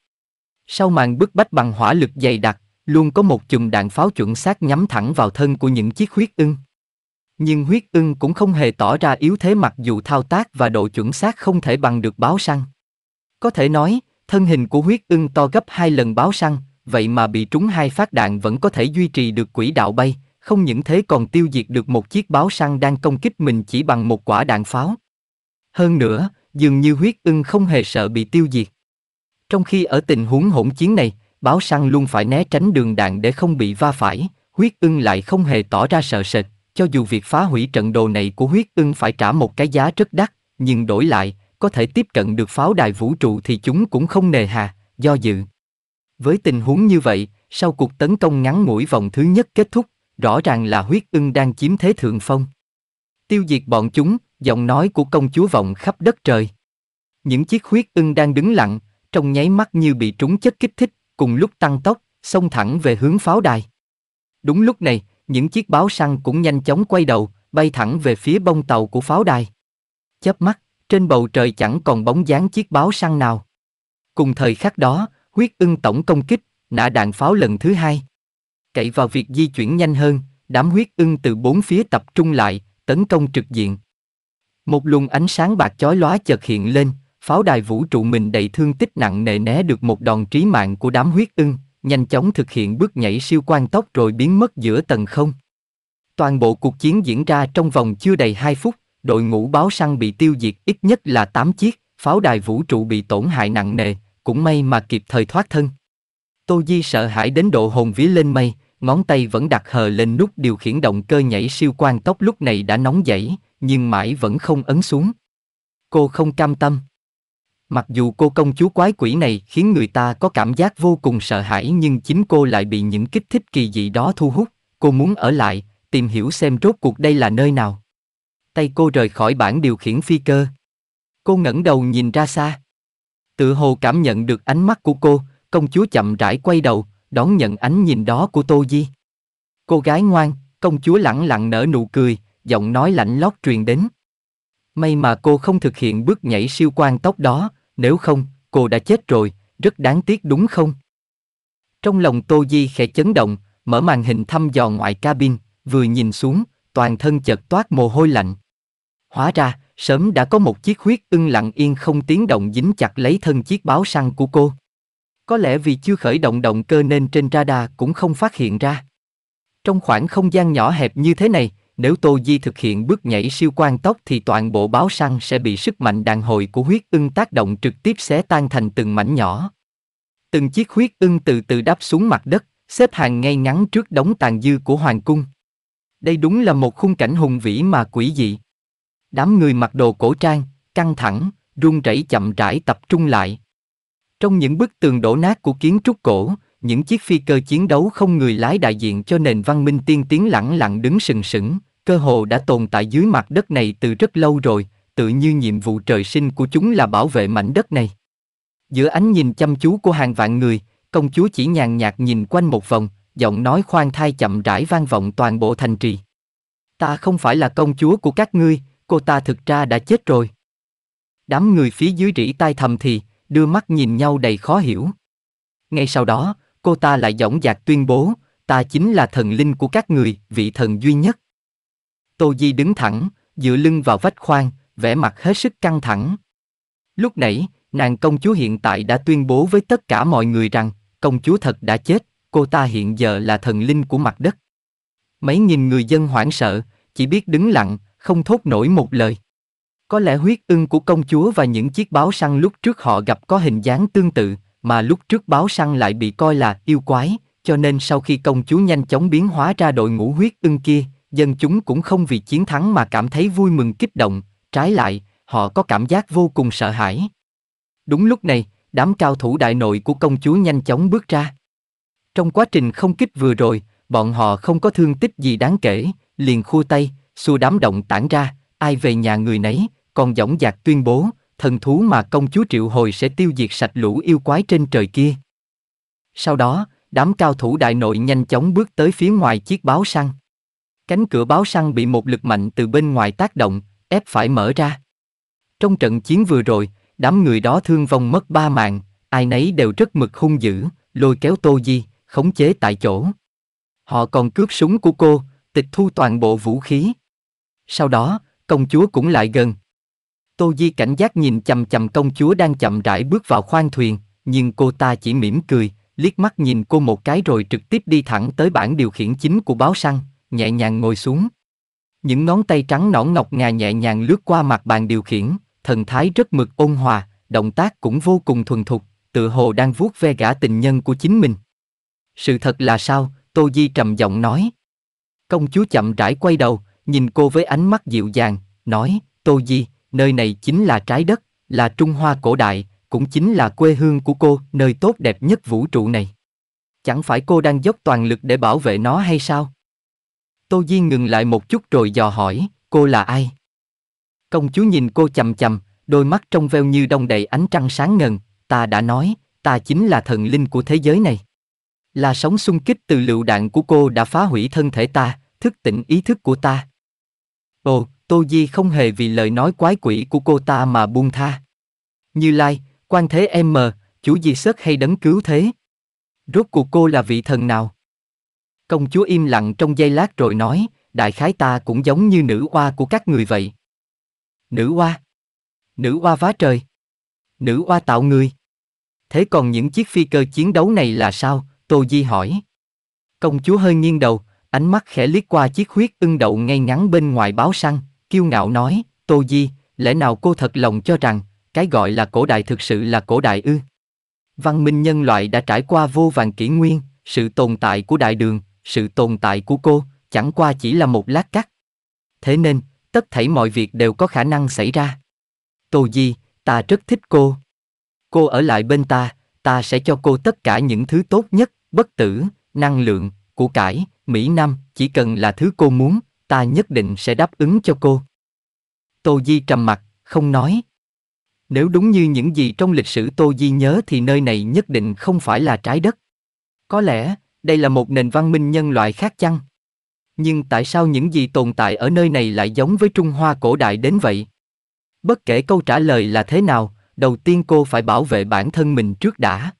Sau màn bức bách bằng hỏa lực dày đặc, luôn có một chùm đạn pháo chuẩn xác nhắm thẳng vào thân của những chiếc huyết ưng. Nhưng huyết ưng cũng không hề tỏ ra yếu thế mặc dù thao tác và độ chuẩn xác không thể bằng được báo săn. Có thể nói, thân hình của huyết ưng to gấp hai lần báo săn, vậy mà bị trúng hai phát đạn vẫn có thể duy trì được quỹ đạo bay, không những thế còn tiêu diệt được một chiếc báo săn đang công kích mình chỉ bằng một quả đạn pháo. Hơn nữa, dường như huyết ưng không hề sợ bị tiêu diệt. Trong khi ở tình huống hỗn chiến này, báo săn luôn phải né tránh đường đạn để không bị va phải, huyết ưng lại không hề tỏ ra sợ sệt, cho dù việc phá hủy trận đồ này của huyết ưng phải trả một cái giá rất đắt, nhưng đổi lại, có thể tiếp cận được pháo đài vũ trụ thì chúng cũng không nề hà, do dự, với tình huống như vậy, sau cuộc tấn công ngắn ngủi vòng thứ nhất kết thúc, rõ ràng là huyết ưng đang chiếm thế thượng phong. Tiêu diệt bọn chúng, giọng nói của công chúa vọng khắp đất trời. Những chiếc huyết ưng đang đứng lặng, trong nháy mắt như bị trúng chất kích thích, cùng lúc tăng tốc, xông thẳng về hướng pháo đài. Đúng lúc này, những chiếc báo săn cũng nhanh chóng quay đầu, bay thẳng về phía bông tàu của pháo đài. Chớp mắt, trên bầu trời chẳng còn bóng dáng chiếc báo săn nào. Cùng thời khắc đó, Huyết ưng tổng công kích, nã đạn pháo lần thứ hai. Cậy vào việc di chuyển nhanh hơn, đám huyết ưng từ bốn phía tập trung lại, tấn công trực diện. Một luồng ánh sáng bạc chói lóa chợt hiện lên, pháo đài vũ trụ mình đầy thương tích nặng nề né được một đòn trí mạng của đám huyết ưng, nhanh chóng thực hiện bước nhảy siêu quan tốc rồi biến mất giữa tầng không. Toàn bộ cuộc chiến diễn ra trong vòng chưa đầy 2 phút, đội ngũ báo săn bị tiêu diệt ít nhất là 8 chiếc, pháo đài vũ trụ bị tổn hại nặng nề, cũng may mà kịp thời thoát thân. Tô Di sợ hãi đến độ hồn vía lên mây, ngón tay vẫn đặt hờ lên nút điều khiển động cơ nhảy siêu quan tốc lúc này đã nóng dãy nhưng mãi vẫn không ấn xuống. Cô không cam tâm. Mặc dù cô công chúa quái quỷ này khiến người ta có cảm giác vô cùng sợ hãi nhưng chính cô lại bị những kích thích kỳ dị đó thu hút, cô muốn ở lại, tìm hiểu xem rốt cuộc đây là nơi nào. Tay cô rời khỏi bảng điều khiển phi cơ. Cô ngẩng đầu nhìn ra xa. Tự hồ cảm nhận được ánh mắt của cô, công chúa chậm rãi quay đầu, đón nhận ánh nhìn đó của Tô Di. Cô gái ngoan, công chúa lẳng lặng nở nụ cười, giọng nói lạnh lót truyền đến. May mà cô không thực hiện bước nhảy siêu quan tốc đó, nếu không, cô đã chết rồi, rất đáng tiếc đúng không? Trong lòng Tô Di khẽ chấn động, mở màn hình thăm dò ngoại cabin, vừa nhìn xuống, toàn thân chợt toát mồ hôi lạnh. Hóa ra, sớm đã có một chiếc huyết ưng lặng yên không tiếng động dính chặt lấy thân chiếc báo săn của cô. Có lẽ vì chưa khởi động động cơ nên trên radar cũng không phát hiện ra. Trong khoảng không gian nhỏ hẹp như thế này, nếu Tô Di thực hiện bước nhảy siêu quan tốc thì toàn bộ báo săn sẽ bị sức mạnh đàn hồi của huyết ưng tác động trực tiếp xé tan thành từng mảnh nhỏ. Từng chiếc huyết ưng từ từ đáp xuống mặt đất, xếp hàng ngay ngắn trước đống tàn dư của hoàng cung. Đây đúng là một khung cảnh hùng vĩ mà quỷ dị. Đám người mặc đồ cổ trang, căng thẳng, run rẩy chậm rãi tập trung lại. Trong những bức tường đổ nát của kiến trúc cổ, những chiếc phi cơ chiến đấu không người lái đại diện cho nền văn minh tiên tiến lẳng lặng đứng sừng sững, cơ hồ đã tồn tại dưới mặt đất này từ rất lâu rồi, tự như nhiệm vụ trời sinh của chúng là bảo vệ mảnh đất này. Giữa ánh nhìn chăm chú của hàng vạn người, công chúa chỉ nhàn nhạt nhìn quanh một vòng, giọng nói khoan thai chậm rãi vang vọng toàn bộ thành trì. Ta không phải là công chúa của các ngươi, cô ta thực ra đã chết rồi. Đám người phía dưới rỉ tai thầm thì, đưa mắt nhìn nhau đầy khó hiểu. Ngay sau đó, cô ta lại dõng dạc tuyên bố, ta chính là thần linh của các người, vị thần duy nhất. Tô Di đứng thẳng, dựa lưng vào vách khoang, vẻ mặt hết sức căng thẳng. Lúc nãy, nàng công chúa hiện tại đã tuyên bố với tất cả mọi người rằng, công chúa thật đã chết, cô ta hiện giờ là thần linh của mặt đất. Mấy nghìn người dân hoảng sợ, chỉ biết đứng lặng, không thốt nổi một lời. Có lẽ huyết ưng của công chúa và những chiếc báo săn lúc trước họ gặp có hình dáng tương tự, mà lúc trước báo săn lại bị coi là yêu quái, cho nên sau khi công chúa nhanh chóng biến hóa ra đội ngũ huyết ưng kia, dân chúng cũng không vì chiến thắng mà cảm thấy vui mừng kích động, trái lại, họ có cảm giác vô cùng sợ hãi. Đúng lúc này, đám cao thủ đại nội của công chúa nhanh chóng bước ra. Trong quá trình không kích vừa rồi, bọn họ không có thương tích gì đáng kể, liền khua tay, xua đám động tản ra, ai về nhà người nấy, còn dõng dạc tuyên bố, thần thú mà công chúa triệu hồi sẽ tiêu diệt sạch lũ yêu quái trên trời kia. Sau đó, đám cao thủ đại nội nhanh chóng bước tới phía ngoài chiếc báo săn. Cánh cửa báo săn bị một lực mạnh từ bên ngoài tác động, ép phải mở ra. Trong trận chiến vừa rồi, đám người đó thương vong mất ba mạng, ai nấy đều rất mực hung dữ, lôi kéo Tô Di, khống chế tại chỗ. Họ còn cướp súng của cô, tịch thu toàn bộ vũ khí. Sau đó, công chúa cũng lại gần. Tô Di cảnh giác nhìn chầm chầm công chúa đang chậm rãi bước vào khoang thuyền, nhưng cô ta chỉ mỉm cười, liếc mắt nhìn cô một cái rồi trực tiếp đi thẳng tới bảng điều khiển chính của báo săn, nhẹ nhàng ngồi xuống. Những ngón tay trắng nõn ngọc ngà nhẹ nhàng lướt qua mặt bàn điều khiển, thần thái rất mực ôn hòa, động tác cũng vô cùng thuần thục, tự hồ đang vuốt ve gã tình nhân của chính mình. Sự thật là sao? Tô Di trầm giọng nói. Công chúa chậm rãi quay đầu, nhìn cô với ánh mắt dịu dàng, nói, Tô Di, nơi này chính là trái đất, là Trung Hoa cổ đại, cũng chính là quê hương của cô, nơi tốt đẹp nhất vũ trụ này. Chẳng phải cô đang dốc toàn lực để bảo vệ nó hay sao? Tô Di ngừng lại một chút rồi dò hỏi, cô là ai? Công chúa nhìn cô chầm chầm, đôi mắt trong veo như đông đầy ánh trăng sáng ngần, ta đã nói, ta chính là thần linh của thế giới này. Là sóng xung kích từ lựu đạn của cô đã phá hủy thân thể ta, thức tỉnh ý thức của ta, Ồ, Tô Di không hề vì lời nói quái quỷ của cô ta mà buông tha. Như Lai, quan thế em mờ, chủ gì sớt hay đấng cứu thế? Rốt cuộc cô là vị thần nào? Công chúa im lặng trong giây lát rồi nói, đại khái ta cũng giống như nữ hoa của các người vậy. Nữ hoa, Nữ hoa vá trời? Nữ hoa tạo người? Thế còn những chiếc phi cơ chiến đấu này là sao? Tô Di hỏi. Công chúa hơi nghiêng đầu, ánh mắt khẽ liếc qua chiếc huyết ưng đậu ngay ngắn bên ngoài báo săn, kiêu ngạo nói, Tô Di, lẽ nào cô thật lòng cho rằng, cái gọi là cổ đại thực sự là cổ đại ư? Văn minh nhân loại đã trải qua vô vàng kỷ nguyên, sự tồn tại của đại đường, sự tồn tại của cô, chẳng qua chỉ là một lát cắt. Thế nên, tất thảy mọi việc đều có khả năng xảy ra. Tô Di, ta rất thích cô. Cô ở lại bên ta, ta sẽ cho cô tất cả những thứ tốt nhất, bất tử, năng lượng, của cải, Mỹ Nam, chỉ cần là thứ cô muốn, ta nhất định sẽ đáp ứng cho cô. Tô Di trầm mặt, không nói. Nếu đúng như những gì trong lịch sử Tô Di nhớ thì nơi này nhất định không phải là trái đất. Có lẽ, đây là một nền văn minh nhân loại khác chăng? Nhưng tại sao những gì tồn tại ở nơi này lại giống với Trung Hoa cổ đại đến vậy? Bất kể câu trả lời là thế nào, đầu tiên cô phải bảo vệ bản thân mình trước đã.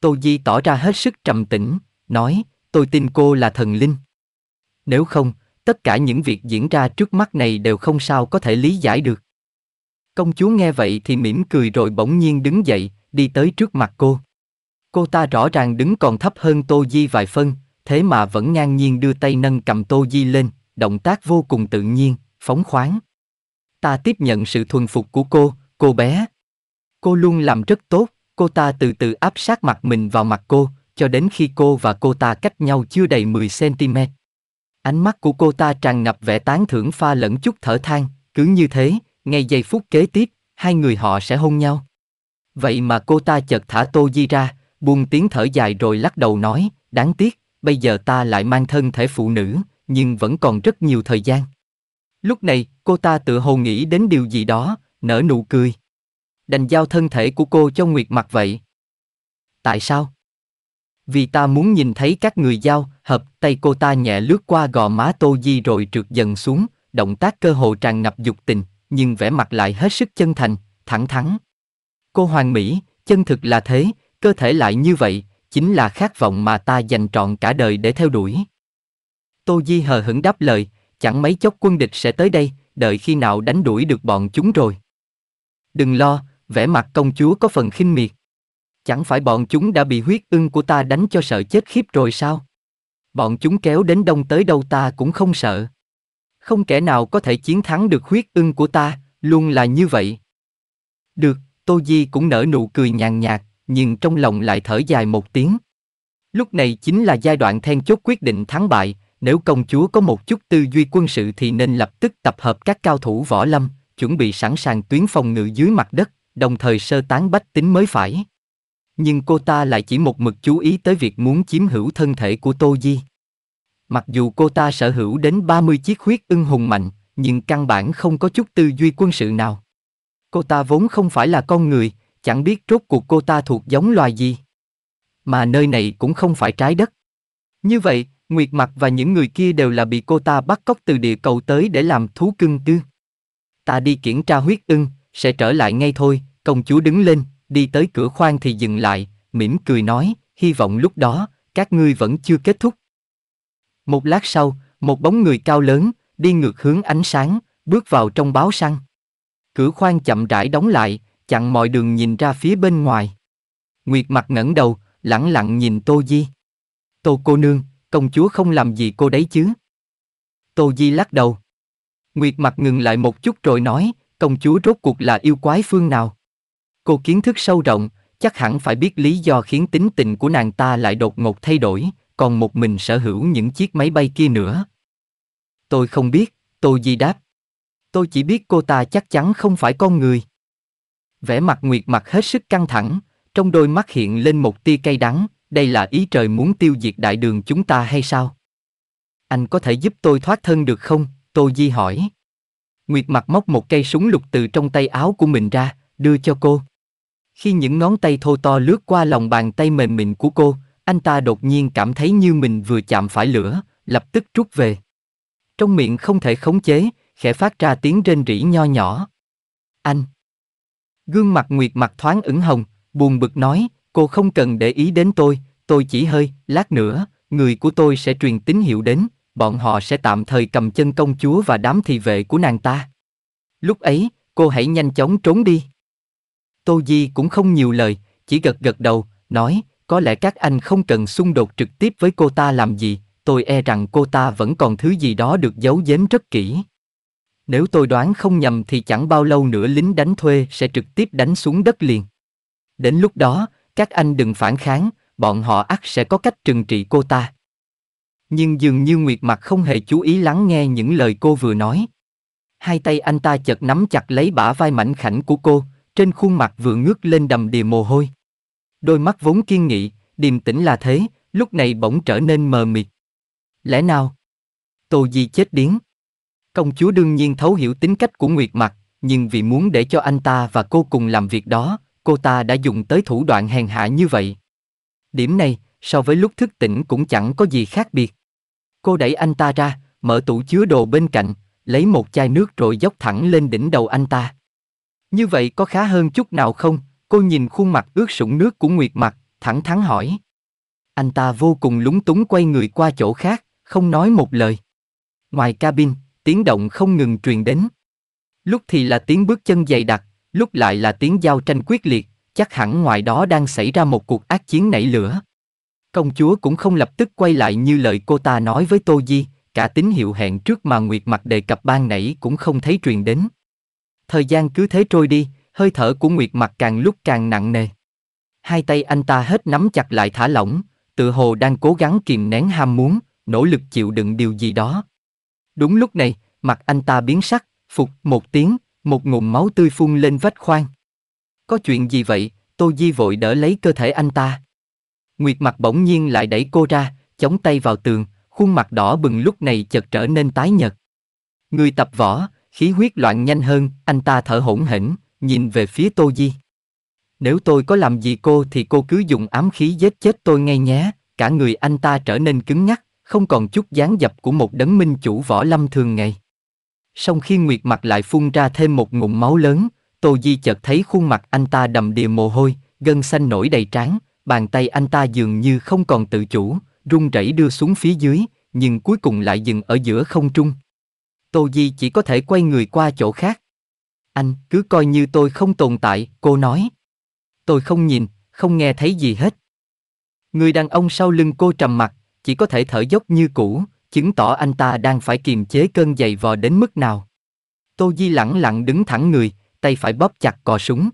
Tô Di tỏ ra hết sức trầm tĩnh, nói, tôi tin cô là thần linh. Nếu không, tất cả những việc diễn ra trước mắt này đều không sao có thể lý giải được. Công chúa nghe vậy thì mỉm cười rồi bỗng nhiên đứng dậy, đi tới trước mặt cô. Cô ta rõ ràng đứng còn thấp hơn Tô Di vài phân, thế mà vẫn ngang nhiên đưa tay nâng cầm Tô Di lên, động tác vô cùng tự nhiên, phóng khoáng. Ta tiếp nhận sự thuần phục của cô, cô bé. Cô luôn làm rất tốt, cô ta từ từ áp sát mặt mình vào mặt cô, cho đến khi cô và cô ta cách nhau chưa đầy 10cm. Ánh mắt của cô ta tràn ngập vẻ tán thưởng pha lẫn chút thở than, cứ như thế, ngay giây phút kế tiếp, hai người họ sẽ hôn nhau. Vậy mà cô ta chợt thả Tô Di ra, buông tiếng thở dài rồi lắc đầu nói, đáng tiếc, bây giờ ta lại mang thân thể phụ nữ, nhưng vẫn còn rất nhiều thời gian. Lúc này, cô ta tự hồ nghĩ đến điều gì đó, nở nụ cười. Đành giao thân thể của cô cho Nguyệt mặt vậy. Tại sao? Vì ta muốn nhìn thấy các người giao, hợp tay cô ta nhẹ lướt qua gò má Tô Di rồi trượt dần xuống, động tác cơ hồ tràn ngập dục tình, nhưng vẻ mặt lại hết sức chân thành, thẳng thắn. Cô Hoàng Mỹ, chân thực là thế, cơ thể lại như vậy, chính là khát vọng mà ta dành trọn cả đời để theo đuổi. Tô Di hờ hững đáp lời, chẳng mấy chốc quân địch sẽ tới đây, đợi khi nào đánh đuổi được bọn chúng rồi. Đừng lo, vẻ mặt công chúa có phần khinh miệt. Chẳng phải bọn chúng đã bị huyết ưng của ta đánh cho sợ chết khiếp rồi sao? Bọn chúng kéo đến đông tới đâu ta cũng không sợ. Không kẻ nào có thể chiến thắng được huyết ưng của ta, luôn là như vậy. Được, Tô Di cũng nở nụ cười nhàn nhạt, nhưng trong lòng lại thở dài một tiếng. Lúc này chính là giai đoạn then chốt quyết định thắng bại, nếu công chúa có một chút tư duy quân sự thì nên lập tức tập hợp các cao thủ võ lâm, chuẩn bị sẵn sàng tuyến phòng ngự dưới mặt đất, đồng thời sơ tán bách tính mới phải nhưng cô ta lại chỉ một mực chú ý tới việc muốn chiếm hữu thân thể của Tô Di. Mặc dù cô ta sở hữu đến 30 chiếc huyết ưng hùng mạnh, nhưng căn bản không có chút tư duy quân sự nào. Cô ta vốn không phải là con người, chẳng biết rốt cuộc cô ta thuộc giống loài gì. Mà nơi này cũng không phải trái đất. Như vậy, Nguyệt mặt và những người kia đều là bị cô ta bắt cóc từ địa cầu tới để làm thú cưng tư. Ta đi kiểm tra huyết ưng, sẽ trở lại ngay thôi, công chúa đứng lên, đi tới cửa khoang thì dừng lại, mỉm cười nói, hy vọng lúc đó, các ngươi vẫn chưa kết thúc. Một lát sau, một bóng người cao lớn, đi ngược hướng ánh sáng, bước vào trong báo săn. Cửa khoang chậm rãi đóng lại, chặn mọi đường nhìn ra phía bên ngoài. Nguyệt mặt ngẩng đầu, lẳng lặng nhìn Tô Di. Tô cô nương, công chúa không làm gì cô đấy chứ? Tô Di lắc đầu. Nguyệt mặt ngừng lại một chút rồi nói, công chúa rốt cuộc là yêu quái phương nào? Cô kiến thức sâu rộng, chắc hẳn phải biết lý do khiến tính tình của nàng ta lại đột ngột thay đổi, còn một mình sở hữu những chiếc máy bay kia nữa. Tôi không biết, tôi Di đáp. Tôi chỉ biết cô ta chắc chắn không phải con người. Vẻ mặt Nguyệt mặt hết sức căng thẳng, trong đôi mắt hiện lên một tia cay đắng, đây là ý trời muốn tiêu diệt đại đường chúng ta hay sao? Anh có thể giúp tôi thoát thân được không? Tôi Di hỏi. Nguyệt mặt móc một cây súng lục từ trong tay áo của mình ra, đưa cho cô. Khi những ngón tay thô to lướt qua lòng bàn tay mềm mịn của cô, anh ta đột nhiên cảm thấy như mình vừa chạm phải lửa, lập tức rút về. Trong miệng không thể khống chế, khẽ phát ra tiếng rên rỉ nho nhỏ. Anh! Gương mặt Nguyệt mặt thoáng ửng hồng, buồn bực nói, cô không cần để ý đến tôi, tôi chỉ hơi, lát nữa, người của tôi sẽ truyền tín hiệu đến, bọn họ sẽ tạm thời cầm chân công chúa và đám thị vệ của nàng ta. Lúc ấy, cô hãy nhanh chóng trốn đi. Tô Di cũng không nhiều lời, chỉ gật gật đầu, nói, có lẽ các anh không cần xung đột trực tiếp với cô ta làm gì, tôi e rằng cô ta vẫn còn thứ gì đó được giấu giếm rất kỹ. Nếu tôi đoán không nhầm thì chẳng bao lâu nữa lính đánh thuê sẽ trực tiếp đánh xuống đất liền. Đến lúc đó, các anh đừng phản kháng, bọn họ ắt sẽ có cách trừng trị cô ta. Nhưng dường như Nguyệt Mặt không hề chú ý lắng nghe những lời cô vừa nói. Hai tay anh ta chợt nắm chặt lấy bả vai mảnh khảnh của cô, trên khuôn mặt vừa ngước lên đầm đìa mồ hôi. Đôi mắt vốn kiên nghị, điềm tĩnh là thế, lúc này bỗng trở nên mờ mịt. Lẽ nào? Tô Di chết điếng. Công chúa đương nhiên thấu hiểu tính cách của Nguyệt Mặt, nhưng vì muốn để cho anh ta và cô cùng làm việc đó, cô ta đã dùng tới thủ đoạn hèn hạ như vậy. Điểm này, so với lúc thức tỉnh cũng chẳng có gì khác biệt. Cô đẩy anh ta ra, mở tủ chứa đồ bên cạnh, lấy một chai nước rồi dốc thẳng lên đỉnh đầu anh ta. Như vậy có khá hơn chút nào không? Cô nhìn khuôn mặt ướt sũng nước của Nguyệt Mặt, thẳng thắn hỏi. Anh ta vô cùng lúng túng quay người qua chỗ khác, không nói một lời. Ngoài cabin, tiếng động không ngừng truyền đến. Lúc thì là tiếng bước chân dày đặc, lúc lại là tiếng giao tranh quyết liệt, chắc hẳn ngoài đó đang xảy ra một cuộc ác chiến nảy lửa. Công chúa cũng không lập tức quay lại như lời cô ta nói với Tô Di, cả tín hiệu hẹn trước mà Nguyệt Mặt đề cập ban nãy cũng không thấy truyền đến. Thời gian cứ thế trôi đi, hơi thở của Nguyệt Mặc càng lúc càng nặng nề. Hai tay anh ta hết nắm chặt lại thả lỏng, tự hồ đang cố gắng kìm nén ham muốn, nỗ lực chịu đựng điều gì đó. Đúng lúc này, mặt anh ta biến sắc, phục một tiếng, một ngụm máu tươi phun lên vách khoang. Có chuyện gì vậy? Tô Di vội đỡ lấy cơ thể anh ta. Nguyệt Mặc bỗng nhiên lại đẩy cô ra, chống tay vào tường, khuôn mặt đỏ bừng lúc này chợt trở nên tái nhợt. Người tập võ, Khí huyết loạn nhanh hơn, anh ta thở hổn hển, nhìn về phía Tô Di. Nếu tôi có làm gì cô thì cô cứ dùng ám khí giết chết tôi ngay nhé, cả người anh ta trở nên cứng ngắc, không còn chút dáng dập của một đấng minh chủ võ lâm thường ngày. Song khi Nguyệt mặt lại phun ra thêm một ngụm máu lớn, Tô Di chợt thấy khuôn mặt anh ta đầm đìa mồ hôi, gân xanh nổi đầy trán, bàn tay anh ta dường như không còn tự chủ, run rẩy đưa xuống phía dưới, nhưng cuối cùng lại dừng ở giữa không trung. Tô Di chỉ có thể quay người qua chỗ khác. Anh, cứ coi như tôi không tồn tại, cô nói. Tôi không nhìn, không nghe thấy gì hết. Người đàn ông sau lưng cô trầm mặt, chỉ có thể thở dốc như cũ, chứng tỏ anh ta đang phải kiềm chế cơn dày vò đến mức nào. Tô Di lẳng lặng đứng thẳng người, tay phải bóp chặt cò súng.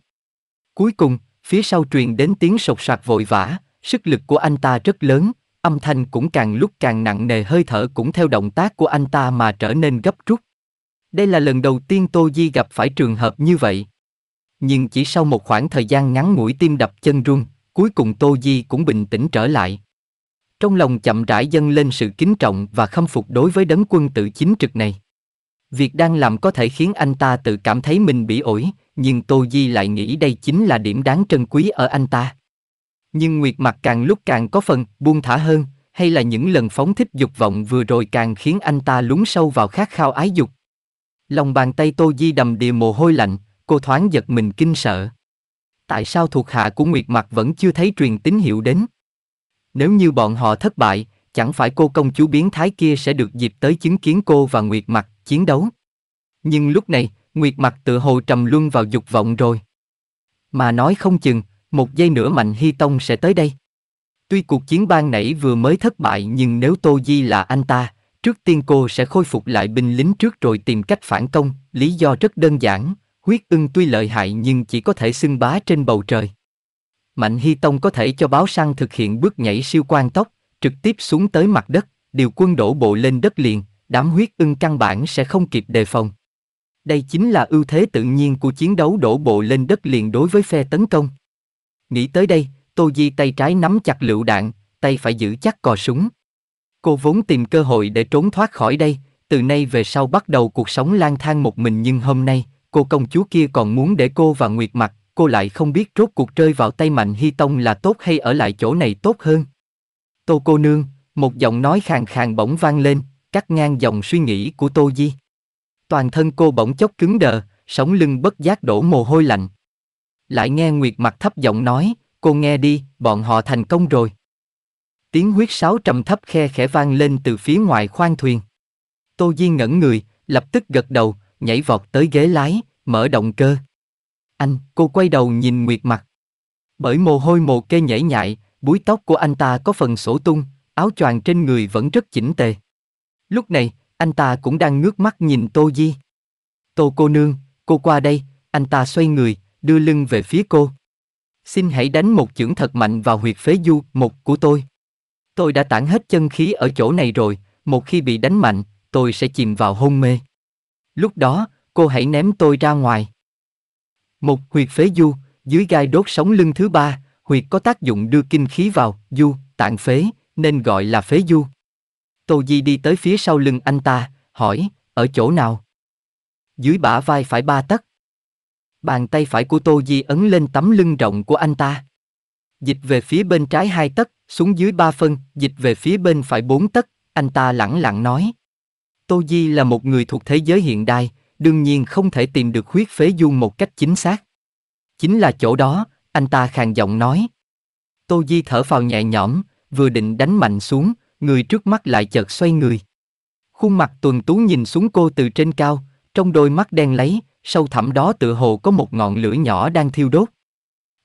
Cuối cùng, phía sau truyền đến tiếng sột soạt vội vã, sức lực của anh ta rất lớn, âm thanh cũng càng lúc càng nặng nề hơi thở cũng theo động tác của anh ta mà trở nên gấp rút. Đây là lần đầu tiên Tô Di gặp phải trường hợp như vậy. Nhưng chỉ sau một khoảng thời gian ngắn mũi tim đập chân run, cuối cùng Tô Di cũng bình tĩnh trở lại. Trong lòng chậm rãi dâng lên sự kính trọng và khâm phục đối với đấng quân tự chính trực này. Việc đang làm có thể khiến anh ta tự cảm thấy mình bị ổi, nhưng Tô Di lại nghĩ đây chính là điểm đáng trân quý ở anh ta. Nhưng Nguyệt Mặt càng lúc càng có phần buông thả hơn, hay là những lần phóng thích dục vọng vừa rồi càng khiến anh ta lún sâu vào khát khao ái dục. Lòng bàn tay Tô Di đầm đìa mồ hôi lạnh, cô thoáng giật mình kinh sợ. Tại sao thuộc hạ của Nguyệt Mặt vẫn chưa thấy truyền tín hiệu đến? Nếu như bọn họ thất bại, chẳng phải cô công chúa biến thái kia sẽ được dịp tới chứng kiến cô và Nguyệt Mặt chiến đấu. Nhưng lúc này, Nguyệt Mặt tự hồ trầm luân vào dục vọng rồi. Mà nói không chừng, một giây nữa Mạnh Hy Tông sẽ tới đây. Tuy cuộc chiến ban nãy vừa mới thất bại nhưng nếu Tô Di là anh ta, trước tiên cô sẽ khôi phục lại binh lính trước rồi tìm cách phản công, lý do rất đơn giản, huyết ưng tuy lợi hại nhưng chỉ có thể xưng bá trên bầu trời. Mạnh Hy Tông có thể cho báo săn thực hiện bước nhảy siêu quan tốc, trực tiếp xuống tới mặt đất, điều quân đổ bộ lên đất liền, đám huyết ưng căn bản sẽ không kịp đề phòng. Đây chính là ưu thế tự nhiên của chiến đấu đổ bộ lên đất liền đối với phe tấn công. Nghĩ tới đây, Tô Di tay trái nắm chặt lựu đạn, tay phải giữ chắc cò súng. Cô vốn tìm cơ hội để trốn thoát khỏi đây, từ nay về sau bắt đầu cuộc sống lang thang một mình nhưng hôm nay, cô công chúa kia còn muốn để cô và Nguyệt mặt, cô lại không biết rốt cuộc rơi vào tay Mạnh Hy Tông là tốt hay ở lại chỗ này tốt hơn. Tô cô nương, một giọng nói khàn khàn bỗng vang lên, cắt ngang dòng suy nghĩ của Tô Di. Toàn thân cô bỗng chốc cứng đờ, sống lưng bất giác đổ mồ hôi lạnh lại nghe Nguyệt mặt thấp giọng nói, cô nghe đi, bọn họ thành công rồi. Tiếng huyết sáo trầm thấp khe khẽ vang lên từ phía ngoài khoang thuyền. Tô Di ngẩn người, lập tức gật đầu, nhảy vọt tới ghế lái, mở động cơ. Anh, cô quay đầu nhìn Nguyệt mặt. Bởi mồ hôi mồ kê nhảy nhại, búi tóc của anh ta có phần sổ tung, áo choàng trên người vẫn rất chỉnh tề. Lúc này, anh ta cũng đang ngước mắt nhìn Tô Di. Tô cô nương, cô qua đây, anh ta xoay người, đưa lưng về phía cô. Xin hãy đánh một chưởng thật mạnh vào huyệt phế du, một của tôi. Tôi đã tản hết chân khí ở chỗ này rồi, một khi bị đánh mạnh, tôi sẽ chìm vào hôn mê. Lúc đó, cô hãy ném tôi ra ngoài. Một huyệt phế du, dưới gai đốt sống lưng thứ ba, huyệt có tác dụng đưa kinh khí vào, du, tạng phế, nên gọi là phế du. Tô Di đi tới phía sau lưng anh ta, hỏi, ở chỗ nào? Dưới bả vai phải ba tấc. Bàn tay phải của Tô Di ấn lên tấm lưng rộng của anh ta. Dịch về phía bên trái hai tấc, xuống dưới ba phân, dịch về phía bên phải bốn tấc, anh ta lẳng lặng nói. Tô Di là một người thuộc thế giới hiện đại, đương nhiên không thể tìm được huyết phế du một cách chính xác. Chính là chỗ đó, anh ta khàn giọng nói. Tô Di thở phào nhẹ nhõm, vừa định đánh mạnh xuống, người trước mắt lại chợt xoay người. Khuôn mặt tuần tú nhìn xuống cô từ trên cao, trong đôi mắt đen lấy, sâu thẳm đó tựa hồ có một ngọn lửa nhỏ đang thiêu đốt.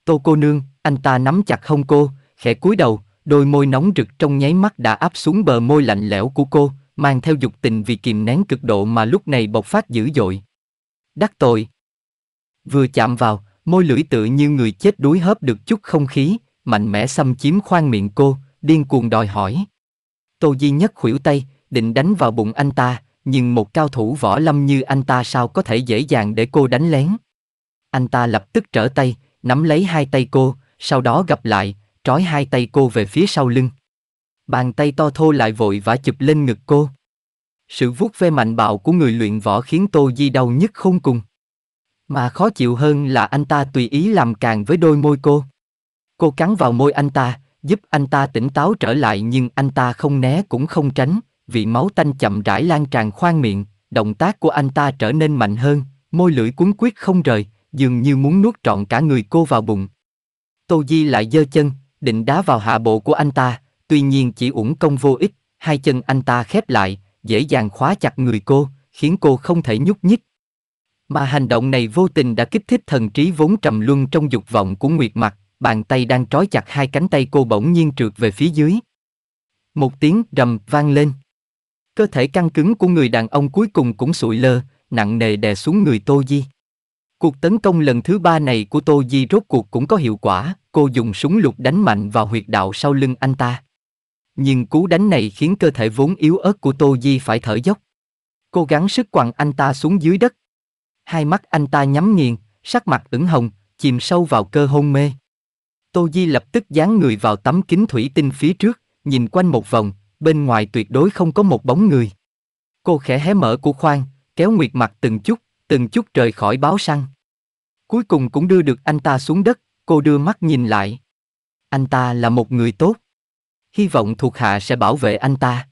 Tô cô nương, anh ta nắm chặt hông cô, khẽ cúi đầu, đôi môi nóng rực trong nháy mắt đã áp xuống bờ môi lạnh lẽo của cô, mang theo dục tình vì kìm nén cực độ mà lúc này bộc phát dữ dội. Đắc tội. Vừa chạm vào, môi lưỡi tựa như người chết đuối hớp được chút không khí, mạnh mẽ xâm chiếm khoang miệng cô, điên cuồng đòi hỏi. Tô Di Nhất khuỷu tay, định đánh vào bụng anh ta, nhưng một cao thủ võ lâm như anh ta sao có thể dễ dàng để cô đánh lén. Anh ta lập tức trở tay, nắm lấy hai tay cô, sau đó gặp lại, trói hai tay cô về phía sau lưng. Bàn tay to thô lại vội vã chụp lên ngực cô. Sự vuốt ve mạnh bạo của người luyện võ khiến Tô Di đau nhức không cùng. Mà khó chịu hơn là anh ta tùy ý làm càng với đôi môi cô. Cô cắn vào môi anh ta, giúp anh ta tỉnh táo trở lại nhưng anh ta không né cũng không tránh, vị máu tanh chậm rãi lan tràn khoang miệng, động tác của anh ta trở nên mạnh hơn, môi lưỡi cuốn quyết không rời, dường như muốn nuốt trọn cả người cô vào bụng. Tô Di lại giơ chân, định đá vào hạ bộ của anh ta, tuy nhiên chỉ uổng công vô ích, hai chân anh ta khép lại, dễ dàng khóa chặt người cô, khiến cô không thể nhúc nhích. Mà hành động này vô tình đã kích thích thần trí vốn trầm luân trong dục vọng của Nguyệt Mặc, bàn tay đang trói chặt hai cánh tay cô bỗng nhiên trượt về phía dưới. Một tiếng rầm vang lên. Cơ thể căng cứng của người đàn ông cuối cùng cũng sụi lơ, nặng nề đè xuống người Tô Di. Cuộc tấn công lần thứ ba này của Tô Di rốt cuộc cũng có hiệu quả, cô dùng súng lục đánh mạnh vào huyệt đạo sau lưng anh ta. Nhưng cú đánh này khiến cơ thể vốn yếu ớt của Tô Di phải thở dốc. Cô gắng sức quằn anh ta xuống dưới đất. Hai mắt anh ta nhắm nghiền, sắc mặt ửng hồng, chìm sâu vào cơ hôn mê. Tô Di lập tức dán người vào tấm kính thủy tinh phía trước, nhìn quanh một vòng, bên ngoài tuyệt đối không có một bóng người. Cô khẽ hé mở của khoang, kéo Nguyệt mặt từng chút, từng chút rời khỏi báo săn. Cuối cùng cũng đưa được anh ta xuống đất, cô đưa mắt nhìn lại. Anh ta là một người tốt. Hy vọng thuộc hạ sẽ bảo vệ anh ta.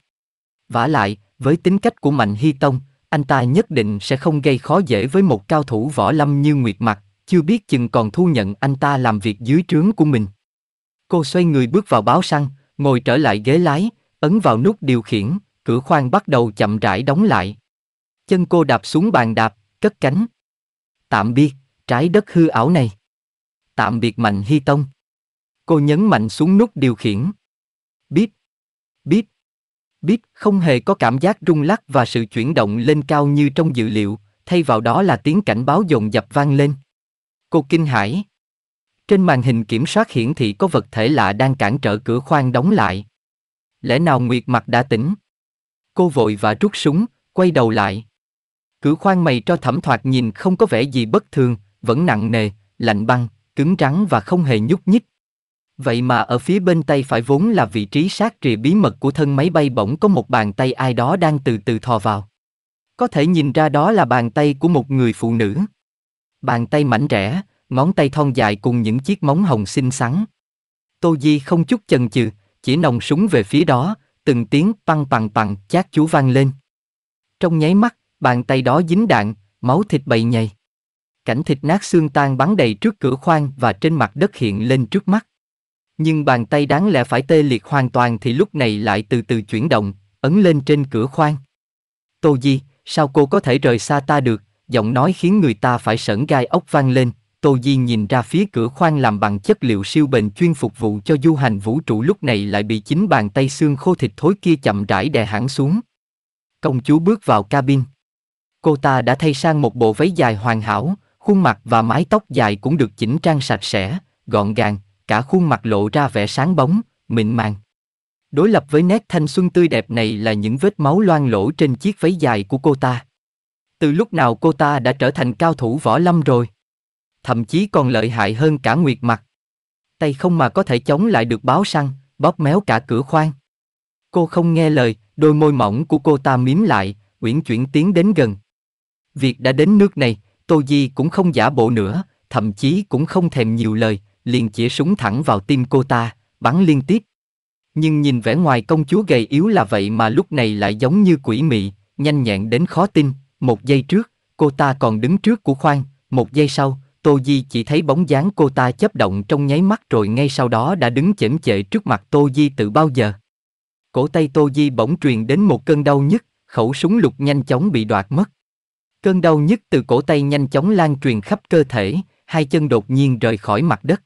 Vả lại, với tính cách của Mạnh Hy Tông, anh ta nhất định sẽ không gây khó dễ với một cao thủ võ lâm như Nguyệt Mặt, chưa biết chừng còn thu nhận anh ta làm việc dưới trướng của mình. Cô xoay người bước vào báo săn, ngồi trở lại ghế lái, ấn vào nút điều khiển, cửa khoang bắt đầu chậm rãi đóng lại. Chân cô đạp xuống bàn đạp, cất cánh. Tạm biệt, trái đất hư ảo này. Tạm biệt Mạnh Hy Tông. Cô nhấn mạnh xuống nút điều khiển. Bíp, bíp, bíp không hề có cảm giác rung lắc và sự chuyển động lên cao như trong dự liệu, thay vào đó là tiếng cảnh báo dồn dập vang lên. Cô kinh hãi. Trên màn hình kiểm soát hiển thị có vật thể lạ đang cản trở cửa khoang đóng lại lẽ nào Nguyệt Mặt đã tỉnh? Cô vội và rút súng, quay đầu lại. Cử khoan mày cho thẩm thoạt nhìn không có vẻ gì bất thường, vẫn nặng nề, lạnh băng, cứng rắn và không hề nhúc nhích. Vậy mà ở phía bên tay phải vốn là vị trí sát rìa bí mật của thân máy bay bỗng có một bàn tay ai đó đang từ từ thò vào. Có thể nhìn ra đó là bàn tay của một người phụ nữ. Bàn tay mảnh rẻ, ngón tay thon dài cùng những chiếc móng hồng xinh xắn. Tô Di không chút chần chừ, chỉ nòng súng về phía đó, từng tiếng băng pằng pằng chát chú vang lên. Trong nháy mắt, bàn tay đó dính đạn, máu thịt bầy nhầy. Cảnh thịt nát xương tan bắn đầy trước cửa khoang và trên mặt đất hiện lên trước mắt. Nhưng bàn tay đáng lẽ phải tê liệt hoàn toàn thì lúc này lại từ từ chuyển động, ấn lên trên cửa khoang. Tô Di, sao cô có thể rời xa ta được, giọng nói khiến người ta phải sởn gai ốc vang lên, Tô Di nhìn ra phía cửa khoang làm bằng chất liệu siêu bền chuyên phục vụ cho du hành vũ trụ lúc này lại bị chính bàn tay xương khô thịt thối kia chậm rãi đè hẳn xuống. Công chúa bước vào cabin. Cô ta đã thay sang một bộ váy dài hoàn hảo, khuôn mặt và mái tóc dài cũng được chỉnh trang sạch sẽ, gọn gàng, cả khuôn mặt lộ ra vẻ sáng bóng, mịn màng. Đối lập với nét thanh xuân tươi đẹp này là những vết máu loang lổ trên chiếc váy dài của cô ta. Từ lúc nào cô ta đã trở thành cao thủ võ lâm rồi? thậm chí còn lợi hại hơn cả nguyệt mặt. Tay không mà có thể chống lại được báo săn, bóp méo cả cửa khoang. Cô không nghe lời, đôi môi mỏng của cô ta mím lại, uyển chuyển tiến đến gần. Việc đã đến nước này, Tô Di cũng không giả bộ nữa, thậm chí cũng không thèm nhiều lời, liền chĩa súng thẳng vào tim cô ta, bắn liên tiếp. Nhưng nhìn vẻ ngoài công chúa gầy yếu là vậy mà lúc này lại giống như quỷ mị, nhanh nhẹn đến khó tin, một giây trước, cô ta còn đứng trước của khoang, một giây sau, Tô Di chỉ thấy bóng dáng cô ta chấp động trong nháy mắt rồi ngay sau đó đã đứng chễm chệ trước mặt Tô Di từ bao giờ. Cổ tay Tô Di bỗng truyền đến một cơn đau nhức, khẩu súng lục nhanh chóng bị đoạt mất. Cơn đau nhức từ cổ tay nhanh chóng lan truyền khắp cơ thể, hai chân đột nhiên rời khỏi mặt đất.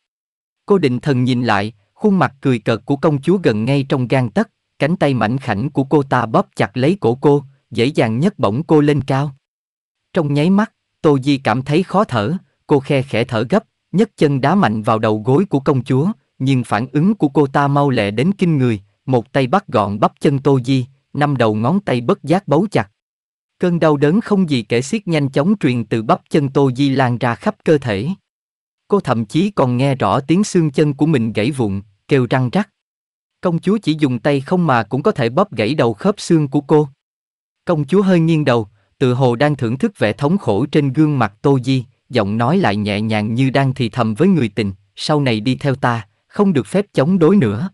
Cô định thần nhìn lại, khuôn mặt cười cợt của công chúa gần ngay trong gang tấc, cánh tay mảnh khảnh của cô ta bóp chặt lấy cổ cô, dễ dàng nhấc bổng cô lên cao. Trong nháy mắt, Tô Di cảm thấy khó thở, cô khe khẽ thở gấp, nhấc chân đá mạnh vào đầu gối của công chúa, nhưng phản ứng của cô ta mau lẹ đến kinh người, một tay bắt gọn bắp chân Tô Di, năm đầu ngón tay bất giác bấu chặt. Cơn đau đớn không gì kể xiết nhanh chóng truyền từ bắp chân Tô Di lan ra khắp cơ thể. Cô thậm chí còn nghe rõ tiếng xương chân của mình gãy vụn, kêu răng rắc. Công chúa chỉ dùng tay không mà cũng có thể bóp gãy đầu khớp xương của cô. Công chúa hơi nghiêng đầu, tự hồ đang thưởng thức vẻ thống khổ trên gương mặt Tô Di, giọng nói lại nhẹ nhàng như đang thì thầm với người tình, sau này đi theo ta, không được phép chống đối nữa.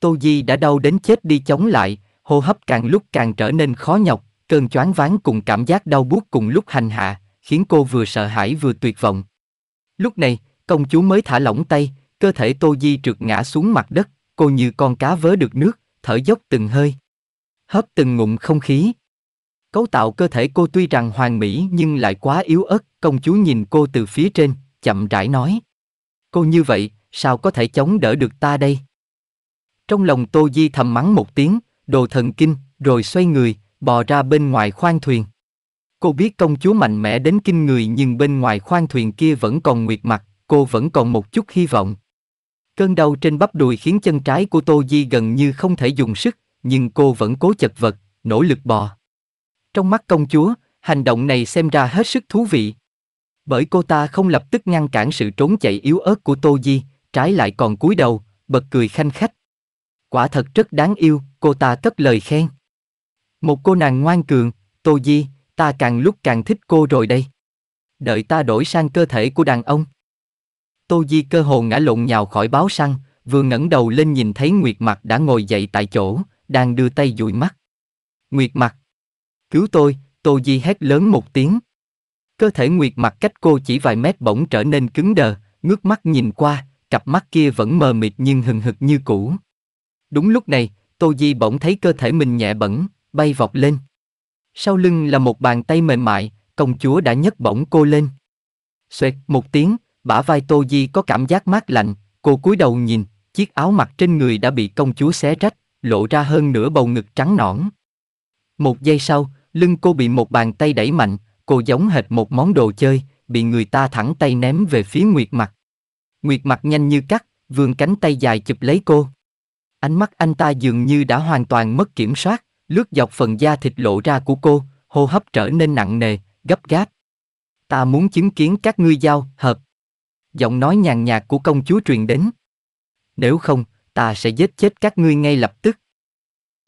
Tô Di đã đau đến chết đi chống lại, hô hấp càng lúc càng trở nên khó nhọc, cơn choáng váng cùng cảm giác đau buốt cùng lúc hành hạ, khiến cô vừa sợ hãi vừa tuyệt vọng. Lúc này, công chúa mới thả lỏng tay, cơ thể Tô Di trượt ngã xuống mặt đất, cô như con cá vớ được nước, thở dốc từng hơi. Hớp từng ngụm không khí. Cấu tạo cơ thể cô tuy rằng hoàn mỹ nhưng lại quá yếu ớt, công chúa nhìn cô từ phía trên, chậm rãi nói. Cô như vậy, sao có thể chống đỡ được ta đây? Trong lòng Tô Di thầm mắng một tiếng, đồ thần kinh, rồi xoay người, bò ra bên ngoài khoang thuyền. Cô biết công chúa mạnh mẽ đến kinh người nhưng bên ngoài khoang thuyền kia vẫn còn nguyệt mặt, cô vẫn còn một chút hy vọng. Cơn đau trên bắp đùi khiến chân trái của Tô Di gần như không thể dùng sức, nhưng cô vẫn cố chật vật, nỗ lực bò. Trong mắt công chúa, hành động này xem ra hết sức thú vị. Bởi cô ta không lập tức ngăn cản sự trốn chạy yếu ớt của Tô Di, trái lại còn cúi đầu, bật cười khanh khách. Quả thật rất đáng yêu, cô ta cất lời khen. Một cô nàng ngoan cường, Tô Di, ta càng lúc càng thích cô rồi đây. Đợi ta đổi sang cơ thể của đàn ông. Tô Di cơ hồ ngã lộn nhào khỏi báo săn, vừa ngẩng đầu lên nhìn thấy Nguyệt mặt đã ngồi dậy tại chỗ, đang đưa tay dụi mắt. Nguyệt mặt Cứu tôi, Tô Di hét lớn một tiếng. Cơ thể Nguyệt mặt cách cô chỉ vài mét bỗng trở nên cứng đờ, ngước mắt nhìn qua, cặp mắt kia vẫn mờ mịt nhưng hừng hực như cũ. Đúng lúc này, Tô Di bỗng thấy cơ thể mình nhẹ bẩn, bay vọt lên. Sau lưng là một bàn tay mềm mại, công chúa đã nhấc bổng cô lên. Xoẹt một tiếng, bả vai Tô Di có cảm giác mát lạnh, cô cúi đầu nhìn, chiếc áo mặc trên người đã bị công chúa xé rách, lộ ra hơn nửa bầu ngực trắng nõn. Một giây sau, Lưng cô bị một bàn tay đẩy mạnh, cô giống hệt một món đồ chơi, bị người ta thẳng tay ném về phía Nguyệt Mặt. Nguyệt Mặt nhanh như cắt, vươn cánh tay dài chụp lấy cô. Ánh mắt anh ta dường như đã hoàn toàn mất kiểm soát, lướt dọc phần da thịt lộ ra của cô, hô hấp trở nên nặng nề, gấp gáp. Ta muốn chứng kiến các ngươi giao, hợp. Giọng nói nhàn nhạt của công chúa truyền đến. Nếu không, ta sẽ giết chết các ngươi ngay lập tức.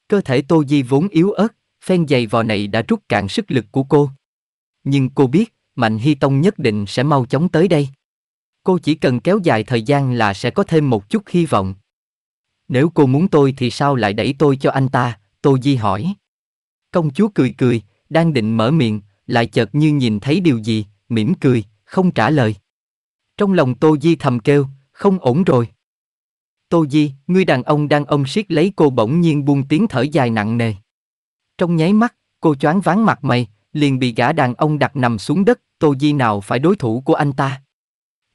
Cơ thể Tô Di vốn yếu ớt, phen giày vò này đã rút cạn sức lực của cô. Nhưng cô biết, Mạnh Hy Tông nhất định sẽ mau chóng tới đây. Cô chỉ cần kéo dài thời gian là sẽ có thêm một chút hy vọng. Nếu cô muốn tôi thì sao lại đẩy tôi cho anh ta, Tô Di hỏi. Công chúa cười cười, đang định mở miệng, lại chợt như nhìn thấy điều gì, mỉm cười, không trả lời. Trong lòng Tô Di thầm kêu, không ổn rồi. Tô Di, người đàn ông đang ôm siết lấy cô bỗng nhiên buông tiếng thở dài nặng nề. Trong nháy mắt, cô choáng váng mặt mày, liền bị gã đàn ông đặt nằm xuống đất, Tô Di nào phải đối thủ của anh ta.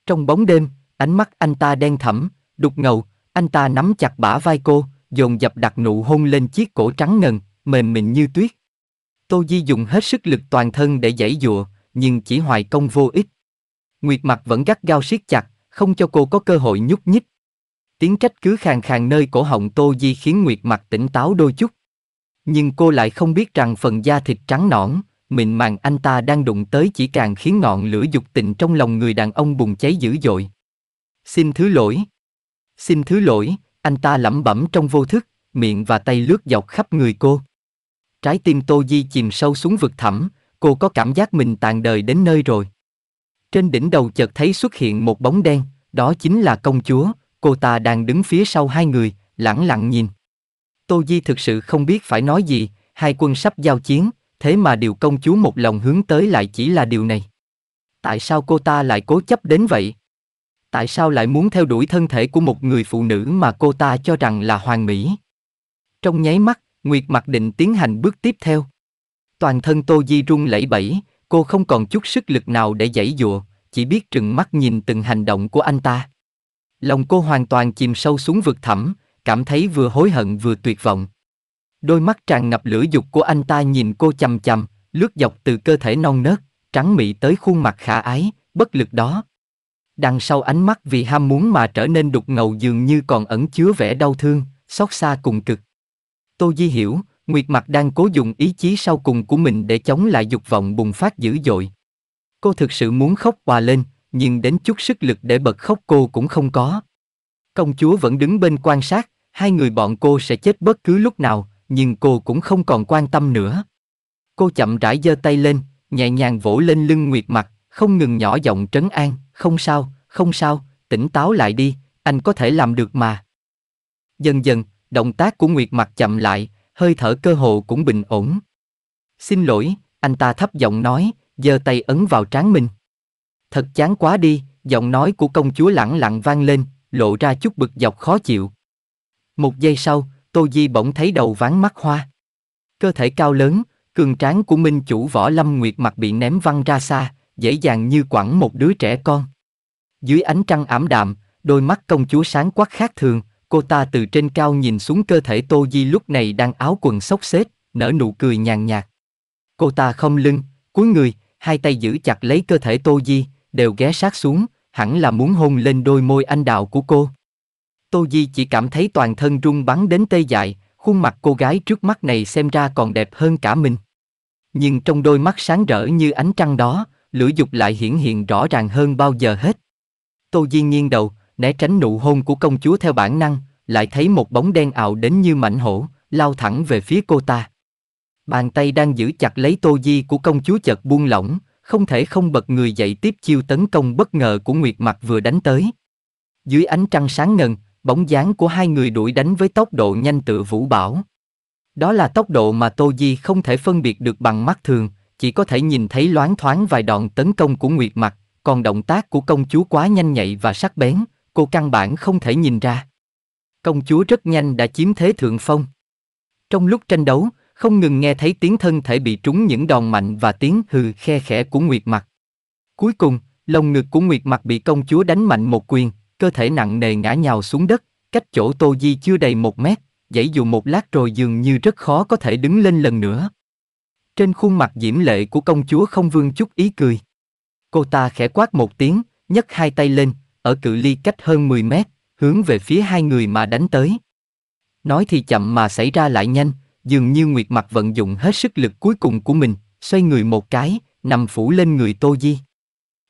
Trong bóng đêm, ánh mắt anh ta đen thẳm, đục ngầu, anh ta nắm chặt bả vai cô, dồn dập đặt nụ hôn lên chiếc cổ trắng ngần, mềm mịn như tuyết. Tô Di dùng hết sức lực toàn thân để giãy dụa, nhưng chỉ hoài công vô ích. Nguyệt mặt vẫn gắt gao siết chặt, không cho cô có cơ hội nhúc nhích. Tiếng trách cứ khàn khàn nơi cổ họng Tô Di khiến Nguyệt mặt tỉnh táo đôi chút. Nhưng cô lại không biết rằng phần da thịt trắng nõn, mịn màng anh ta đang đụng tới chỉ càng khiến ngọn lửa dục tình trong lòng người đàn ông bùng cháy dữ dội. Xin thứ lỗi. Xin thứ lỗi, anh ta lẩm bẩm trong vô thức, miệng và tay lướt dọc khắp người cô. Trái tim Tô Di chìm sâu xuống vực thẳm, cô có cảm giác mình tàn đời đến nơi rồi. Trên đỉnh đầu chợt thấy xuất hiện một bóng đen, đó chính là công chúa, cô ta đang đứng phía sau hai người, lẳng lặng nhìn. Tô Di thực sự không biết phải nói gì, hai quân sắp giao chiến, thế mà điều công chúa một lòng hướng tới lại chỉ là điều này. Tại sao cô ta lại cố chấp đến vậy? Tại sao lại muốn theo đuổi thân thể của một người phụ nữ mà cô ta cho rằng là hoàn mỹ? Trong nháy mắt, Nguyệt mặc định tiến hành bước tiếp theo. Toàn thân Tô Di run lẩy bẩy, cô không còn chút sức lực nào để giãy dụa, chỉ biết trừng mắt nhìn từng hành động của anh ta. Lòng cô hoàn toàn chìm sâu xuống vực thẳm, cảm thấy vừa hối hận vừa tuyệt vọng. Đôi mắt tràn ngập lửa dục của anh ta nhìn cô chằm chằm, lướt dọc từ cơ thể non nớt, trắng mị tới khuôn mặt khả ái, bất lực đó. Đằng sau ánh mắt vì ham muốn mà trở nên đục ngầu dường như còn ẩn chứa vẻ đau thương, xót xa cùng cực. Tô Di hiểu, Nguyệt Mặt đang cố dùng ý chí sau cùng của mình để chống lại dục vọng bùng phát dữ dội. Cô thực sự muốn khóc hòa lên, nhưng đến chút sức lực để bật khóc cô cũng không có. Công chúa vẫn đứng bên quan sát, hai người bọn cô sẽ chết bất cứ lúc nào, nhưng cô cũng không còn quan tâm nữa. Cô chậm rãi giơ tay lên, nhẹ nhàng vỗ lên lưng Nguyệt Mặc, không ngừng nhỏ giọng trấn an, không sao, không sao, tỉnh táo lại đi, anh có thể làm được mà. Dần dần, động tác của Nguyệt Mặc chậm lại, hơi thở cơ hồ cũng bình ổn. Xin lỗi, anh ta thấp giọng nói, giơ tay ấn vào trán mình. Thật chán quá đi, giọng nói của công chúa lẳng lặng vang lên, lộ ra chút bực dọc khó chịu. Một giây sau, Tô Di bỗng thấy đầu ván mắt hoa. Cơ thể cao lớn, cường tráng của minh chủ võ lâm nguyệt mặt bị ném văng ra xa, dễ dàng như quẳng một đứa trẻ con. Dưới ánh trăng ảm đạm, đôi mắt công chúa sáng quắc khác thường, cô ta từ trên cao nhìn xuống cơ thể Tô Di lúc này đang áo quần xốc xếp, nở nụ cười nhàn nhạt. Cô ta không lưng, cúi người, hai tay giữ chặt lấy cơ thể Tô Di, đều ghé sát xuống, hẳn là muốn hôn lên đôi môi anh đào của cô. Tô Di chỉ cảm thấy toàn thân rung bắn đến tê dại, khuôn mặt cô gái trước mắt này xem ra còn đẹp hơn cả mình. Nhưng trong đôi mắt sáng rỡ như ánh trăng đó, lửa dục lại hiển hiện rõ ràng hơn bao giờ hết. Tô Di nghiêng đầu, né tránh nụ hôn của công chúa theo bản năng, lại thấy một bóng đen ảo đến như mảnh hổ, lao thẳng về phía cô ta. Bàn tay đang giữ chặt lấy Tô Di của công chúa chợt buông lỏng, không thể không bật người dậy tiếp chiêu tấn công bất ngờ của Nguyệt Mặc vừa đánh tới. Dưới ánh trăng sáng ngần, bóng dáng của hai người đuổi đánh với tốc độ nhanh tự vũ bảo. Đó là tốc độ mà Tô Di không thể phân biệt được bằng mắt thường, chỉ có thể nhìn thấy loáng thoáng vài đoạn tấn công của Nguyệt Mặc, còn động tác của công chúa quá nhanh nhạy và sắc bén, cô căn bản không thể nhìn ra. Công chúa rất nhanh đã chiếm thế thượng phong. Trong lúc tranh đấu, không ngừng nghe thấy tiếng thân thể bị trúng những đòn mạnh và tiếng hừ khe khẽ của Nguyệt Mặt. Cuối cùng, lồng ngực của Nguyệt Mặt bị công chúa đánh mạnh một quyền, cơ thể nặng nề ngã nhào xuống đất, cách chỗ Tô Di chưa đầy một mét, dãy dù một lát rồi dường như rất khó có thể đứng lên lần nữa. Trên khuôn mặt diễm lệ của công chúa không vương chút ý cười. Cô ta khẽ quát một tiếng, nhấc hai tay lên, ở cự ly cách hơn 10 mét, hướng về phía hai người mà đánh tới. Nói thì chậm mà xảy ra lại nhanh, dường như Nguyệt Mặt vận dụng hết sức lực cuối cùng của mình, xoay người một cái, nằm phủ lên người Tô Di.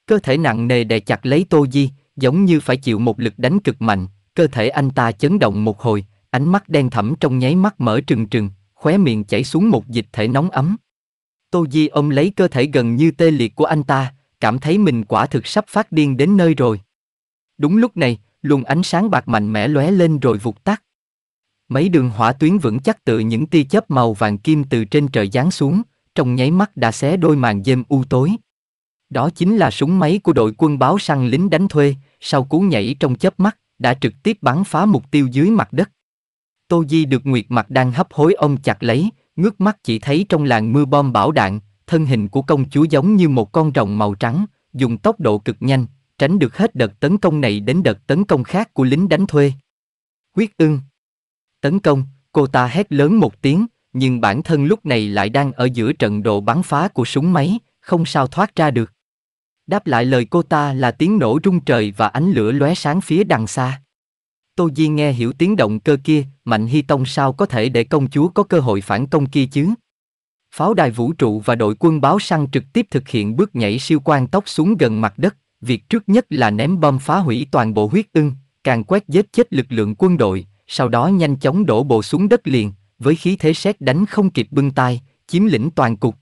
Cơ thể nặng nề đè chặt lấy Tô Di, giống như phải chịu một lực đánh cực mạnh, cơ thể anh ta chấn động một hồi, ánh mắt đen thẳm trong nháy mắt mở trừng trừng, khóe miệng chảy xuống một dịch thể nóng ấm. Tô Di ôm lấy cơ thể gần như tê liệt của anh ta, cảm thấy mình quả thực sắp phát điên đến nơi rồi. Đúng lúc này, luồng ánh sáng bạc mạnh mẽ lóe lên rồi vụt tắt. Mấy đường hỏa tuyến vững chắc tự những tia chớp màu vàng kim từ trên trời giáng xuống, trong nháy mắt đã xé đôi màn dêm u tối. Đó chính là súng máy của đội quân báo săn lính đánh thuê, sau cú nhảy trong chớp mắt, đã trực tiếp bắn phá mục tiêu dưới mặt đất. Tô Di được Nguyệt Mặt đang hấp hối ông chặt lấy, ngước mắt chỉ thấy trong làng mưa bom bão đạn, thân hình của công chúa giống như một con rồng màu trắng, dùng tốc độ cực nhanh, tránh được hết đợt tấn công này đến đợt tấn công khác của lính đánh thuê. quyết ưng tấn công, cô ta hét lớn một tiếng, nhưng bản thân lúc này lại đang ở giữa trận độ bắn phá của súng máy, không sao thoát ra được. Đáp lại lời cô ta là tiếng nổ rung trời và ánh lửa lóe sáng phía đằng xa. Tô Di nghe hiểu tiếng động cơ kia, Mạnh Hy Tông sao có thể để công chúa có cơ hội phản công kia chứ? Pháo đài vũ trụ và đội quân báo săn trực tiếp thực hiện bước nhảy siêu quang tốc xuống gần mặt đất, việc trước nhất là ném bom phá hủy toàn bộ huyết ưng, càng quét giết chết lực lượng quân đội, sau đó nhanh chóng đổ bộ xuống đất liền, với khí thế sét đánh không kịp bưng tay, chiếm lĩnh toàn cục.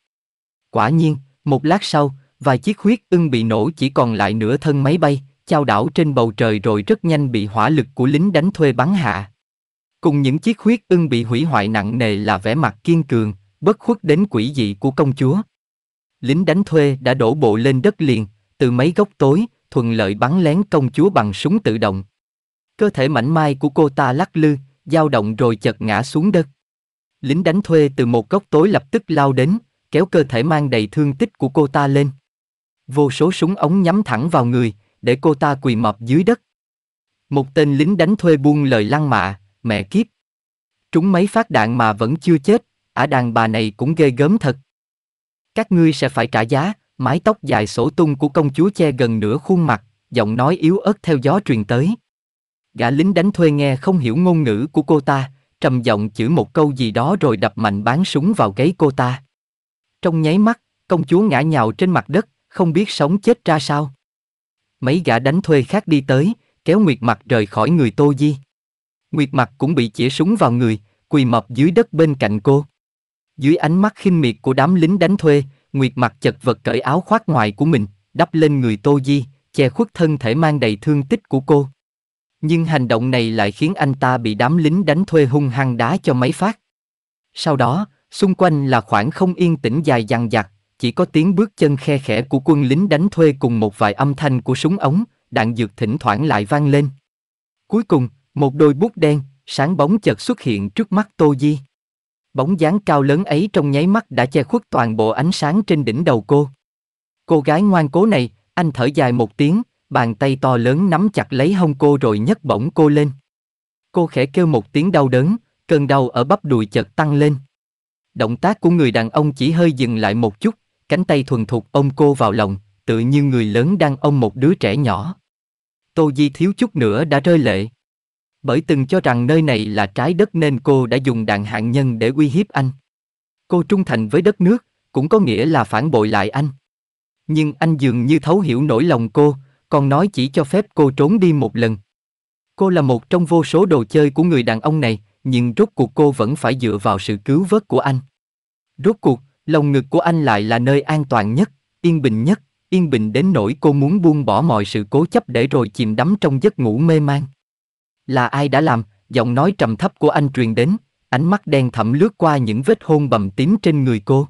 Quả nhiên, một lát sau, vài chiếc huyết ưng bị nổ chỉ còn lại nửa thân máy bay, chao đảo trên bầu trời rồi rất nhanh bị hỏa lực của lính đánh thuê bắn hạ. Cùng những chiếc huyết ưng bị hủy hoại nặng nề là vẻ mặt kiên cường, bất khuất đến quỷ dị của công chúa. Lính đánh thuê đã đổ bộ lên đất liền, từ mấy góc tối, thuận lợi bắn lén công chúa bằng súng tự động. Cơ thể mảnh mai của cô ta lắc lư, dao động rồi chợt ngã xuống đất. Lính đánh thuê từ một góc tối lập tức lao đến, kéo cơ thể mang đầy thương tích của cô ta lên. Vô số súng ống nhắm thẳng vào người, để cô ta quỳ mọp dưới đất. Một tên lính đánh thuê buông lời lăng mạ, mẹ kiếp. Trúng mấy phát đạn mà vẫn chưa chết, ả đàn bà này cũng ghê gớm thật. Các ngươi sẽ phải trả giá, mái tóc dài sổ tung của công chúa che gần nửa khuôn mặt, giọng nói yếu ớt theo gió truyền tới. Gã lính đánh thuê nghe không hiểu ngôn ngữ của cô ta, trầm giọng chữ một câu gì đó rồi đập mạnh bán súng vào gáy cô ta. Trong nháy mắt, công chúa ngã nhào trên mặt đất, không biết sống chết ra sao. Mấy gã đánh thuê khác đi tới, kéo Nguyệt Mặt rời khỏi người Tô Di. Nguyệt Mặt cũng bị chĩa súng vào người, quỳ mập dưới đất bên cạnh cô. Dưới ánh mắt khinh miệt của đám lính đánh thuê, Nguyệt Mặt chật vật cởi áo khoác ngoài của mình, đắp lên người Tô Di, che khuất thân thể mang đầy thương tích của cô. Nhưng hành động này lại khiến anh ta bị đám lính đánh thuê hung hăng đá cho mấy phát. Sau đó, xung quanh là khoảng không yên tĩnh dài dằng dặc, chỉ có tiếng bước chân khe khẽ của quân lính đánh thuê cùng một vài âm thanh của súng ống, đạn dược thỉnh thoảng lại vang lên. Cuối cùng, một đôi bút đen, sáng bóng chợt xuất hiện trước mắt Tô Di. Bóng dáng cao lớn ấy trong nháy mắt đã che khuất toàn bộ ánh sáng trên đỉnh đầu cô. Cô gái ngoan cố này, anh thở dài một tiếng, Bàn tay to lớn nắm chặt lấy hông cô rồi nhấc bổng cô lên. Cô khẽ kêu một tiếng đau đớn, cơn đau ở bắp đùi chợt tăng lên. Động tác của người đàn ông chỉ hơi dừng lại một chút, cánh tay thuần thục ôm cô vào lòng, tự như người lớn đang ôm một đứa trẻ nhỏ. Tô Di thiếu chút nữa đã rơi lệ. Bởi từng cho rằng nơi này là trái đất nên cô đã dùng đạn hạng nhân để uy hiếp anh. Cô trung thành với đất nước, cũng có nghĩa là phản bội lại anh. Nhưng anh dường như thấu hiểu nỗi lòng cô, còn nói chỉ cho phép cô trốn đi một lần. Cô là một trong vô số đồ chơi của người đàn ông này, nhưng rốt cuộc cô vẫn phải dựa vào sự cứu vớt của anh. Rốt cuộc, lòng ngực của anh lại là nơi an toàn nhất, yên bình nhất, yên bình đến nỗi cô muốn buông bỏ mọi sự cố chấp để rồi chìm đắm trong giấc ngủ mê man. Là ai đã làm, giọng nói trầm thấp của anh truyền đến, ánh mắt đen thẳm lướt qua những vết hôn bầm tím trên người cô.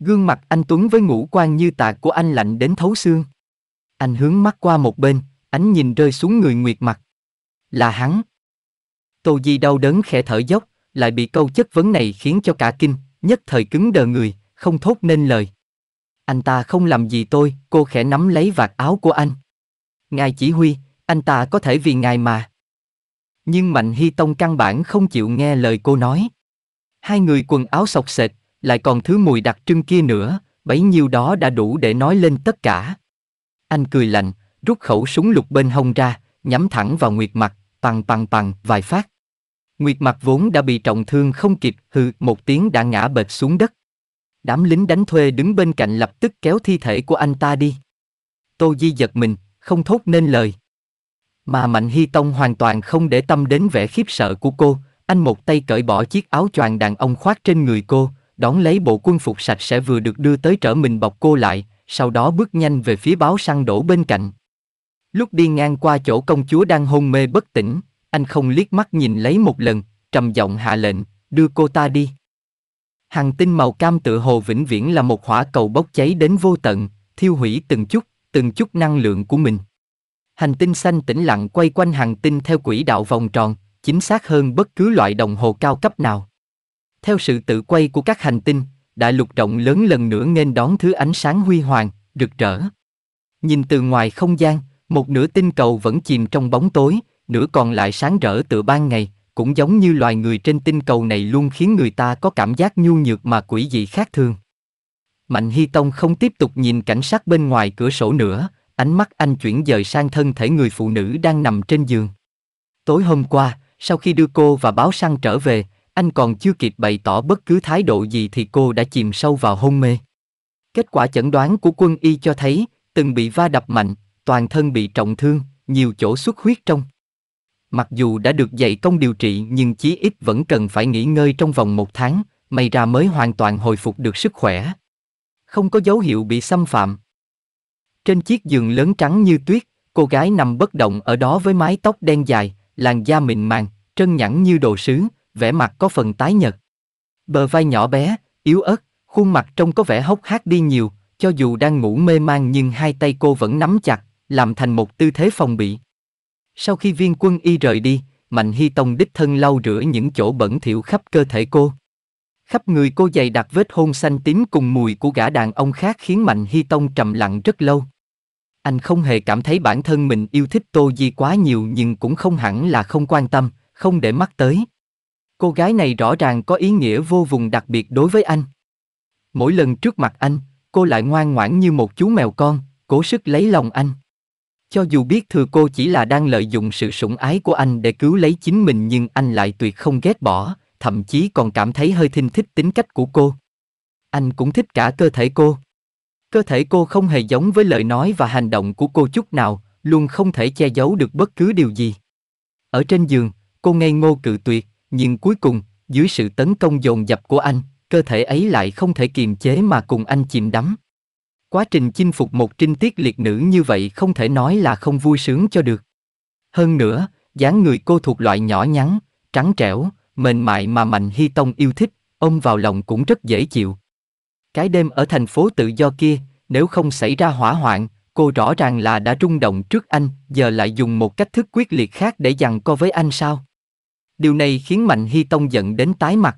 Gương mặt anh Tuấn với ngũ quan như tạc của anh lạnh đến thấu xương. Anh hướng mắt qua một bên, ánh nhìn rơi xuống người Nguyệt mặt. Là hắn. Tô Di đau đớn khẽ thở dốc, lại bị câu chất vấn này khiến cho cả kinh, nhất thời cứng đờ người, không thốt nên lời. Anh ta không làm gì tôi, cô khẽ nắm lấy vạt áo của anh. Ngài chỉ huy, anh ta có thể vì ngài mà. Nhưng Mạnh Hy Tông căn bản không chịu nghe lời cô nói. Hai người quần áo sọc sệt, lại còn thứ mùi đặc trưng kia nữa, bấy nhiêu đó đã đủ để nói lên tất cả. Anh cười lạnh, rút khẩu súng lục bên hông ra, nhắm thẳng vào Nguyệt Mặc, bằng bằng bằng vài phát. Nguyệt Mặc vốn đã bị trọng thương không kịp, hừ một tiếng đã ngã bệt xuống đất. Đám lính đánh thuê đứng bên cạnh lập tức kéo thi thể của anh ta đi. Tô Di giật mình, không thốt nên lời. Mà Mạnh Hy Tông hoàn toàn không để tâm đến vẻ khiếp sợ của cô, anh một tay cởi bỏ chiếc áo choàng đàn ông khoác trên người cô, đón lấy bộ quân phục sạch sẽ vừa được đưa tới trở mình bọc cô lại, sau đó bước nhanh về phía báo săn đổ bên cạnh. Lúc đi ngang qua chỗ công chúa đang hôn mê bất tỉnh, anh không liếc mắt nhìn lấy một lần, trầm giọng hạ lệnh, đưa cô ta đi. Hàng tinh màu cam tự hồ vĩnh viễn là một hỏa cầu bốc cháy đến vô tận, thiêu hủy từng chút, từng chút năng lượng của mình. Hành tinh xanh tĩnh lặng quay quanh hàng tinh theo quỹ đạo vòng tròn, chính xác hơn bất cứ loại đồng hồ cao cấp nào. Theo sự tự quay của các hành tinh, đại lục rộng lớn lần nữa nên đón thứ ánh sáng huy hoàng, rực rỡ. Nhìn từ ngoài không gian, một nửa tinh cầu vẫn chìm trong bóng tối, nửa còn lại sáng rỡ tựa ban ngày, cũng giống như loài người trên tinh cầu này luôn khiến người ta có cảm giác nhu nhược mà quỷ dị khác thường. Mạnh Hy Tông không tiếp tục nhìn cảnh sát bên ngoài cửa sổ nữa, ánh mắt anh chuyển dời sang thân thể người phụ nữ đang nằm trên giường. Tối hôm qua, sau khi đưa cô và báo săn trở về, anh còn chưa kịp bày tỏ bất cứ thái độ gì thì cô đã chìm sâu vào hôn mê. Kết quả chẩn đoán của quân y cho thấy, từng bị va đập mạnh, toàn thân bị trọng thương, nhiều chỗ xuất huyết trong. Mặc dù đã được dạy công điều trị nhưng chí ít vẫn cần phải nghỉ ngơi trong vòng một tháng, may ra mới hoàn toàn hồi phục được sức khỏe. Không có dấu hiệu bị xâm phạm. Trên chiếc giường lớn trắng như tuyết, cô gái nằm bất động ở đó với mái tóc đen dài, làn da mịn màng, trân nhẵn như đồ sứ, vẻ mặt có phần tái nhợt. Bờ vai nhỏ bé, yếu ớt, khuôn mặt trông có vẻ hốc hác đi nhiều, cho dù đang ngủ mê man nhưng hai tay cô vẫn nắm chặt, làm thành một tư thế phòng bị. Sau khi viên quân y rời đi, Mạnh Hy Tông đích thân lau rửa những chỗ bẩn thỉu khắp cơ thể cô. Khắp người cô dày đặc vết hôn xanh tím cùng mùi của gã đàn ông khác khiến Mạnh Hy Tông trầm lặng rất lâu. Anh không hề cảm thấy bản thân mình yêu thích Tô Di quá nhiều nhưng cũng không hẳn là không quan tâm, không để mắt tới. Cô gái này rõ ràng có ý nghĩa vô vùng đặc biệt đối với anh. Mỗi lần trước mặt anh, cô lại ngoan ngoãn như một chú mèo con, cố sức lấy lòng anh. Cho dù biết thừa cô chỉ là đang lợi dụng sự sủng ái của anh để cứu lấy chính mình nhưng anh lại tuyệt không ghét bỏ, thậm chí còn cảm thấy hơi thinh thích tính cách của cô. Anh cũng thích cả cơ thể cô. Cơ thể cô không hề giống với lời nói và hành động của cô chút nào, luôn không thể che giấu được bất cứ điều gì. Ở trên giường, cô ngây ngô cự tuyệt, nhưng cuối cùng, dưới sự tấn công dồn dập của anh, cơ thể ấy lại không thể kiềm chế mà cùng anh chìm đắm. Quá trình chinh phục một trinh tiết liệt nữ như vậy không thể nói là không vui sướng cho được. Hơn nữa, dáng người cô thuộc loại nhỏ nhắn, trắng trẻo, mềm mại mà Mạnh Hy Tông yêu thích, ôm vào lòng cũng rất dễ chịu. Cái đêm ở thành phố tự do kia, nếu không xảy ra hỏa hoạn, cô rõ ràng là đã rung động trước anh, giờ lại dùng một cách thức quyết liệt khác để giằng co với anh sao? Điều này khiến Mạnh Hy Tông giận đến tái mặt.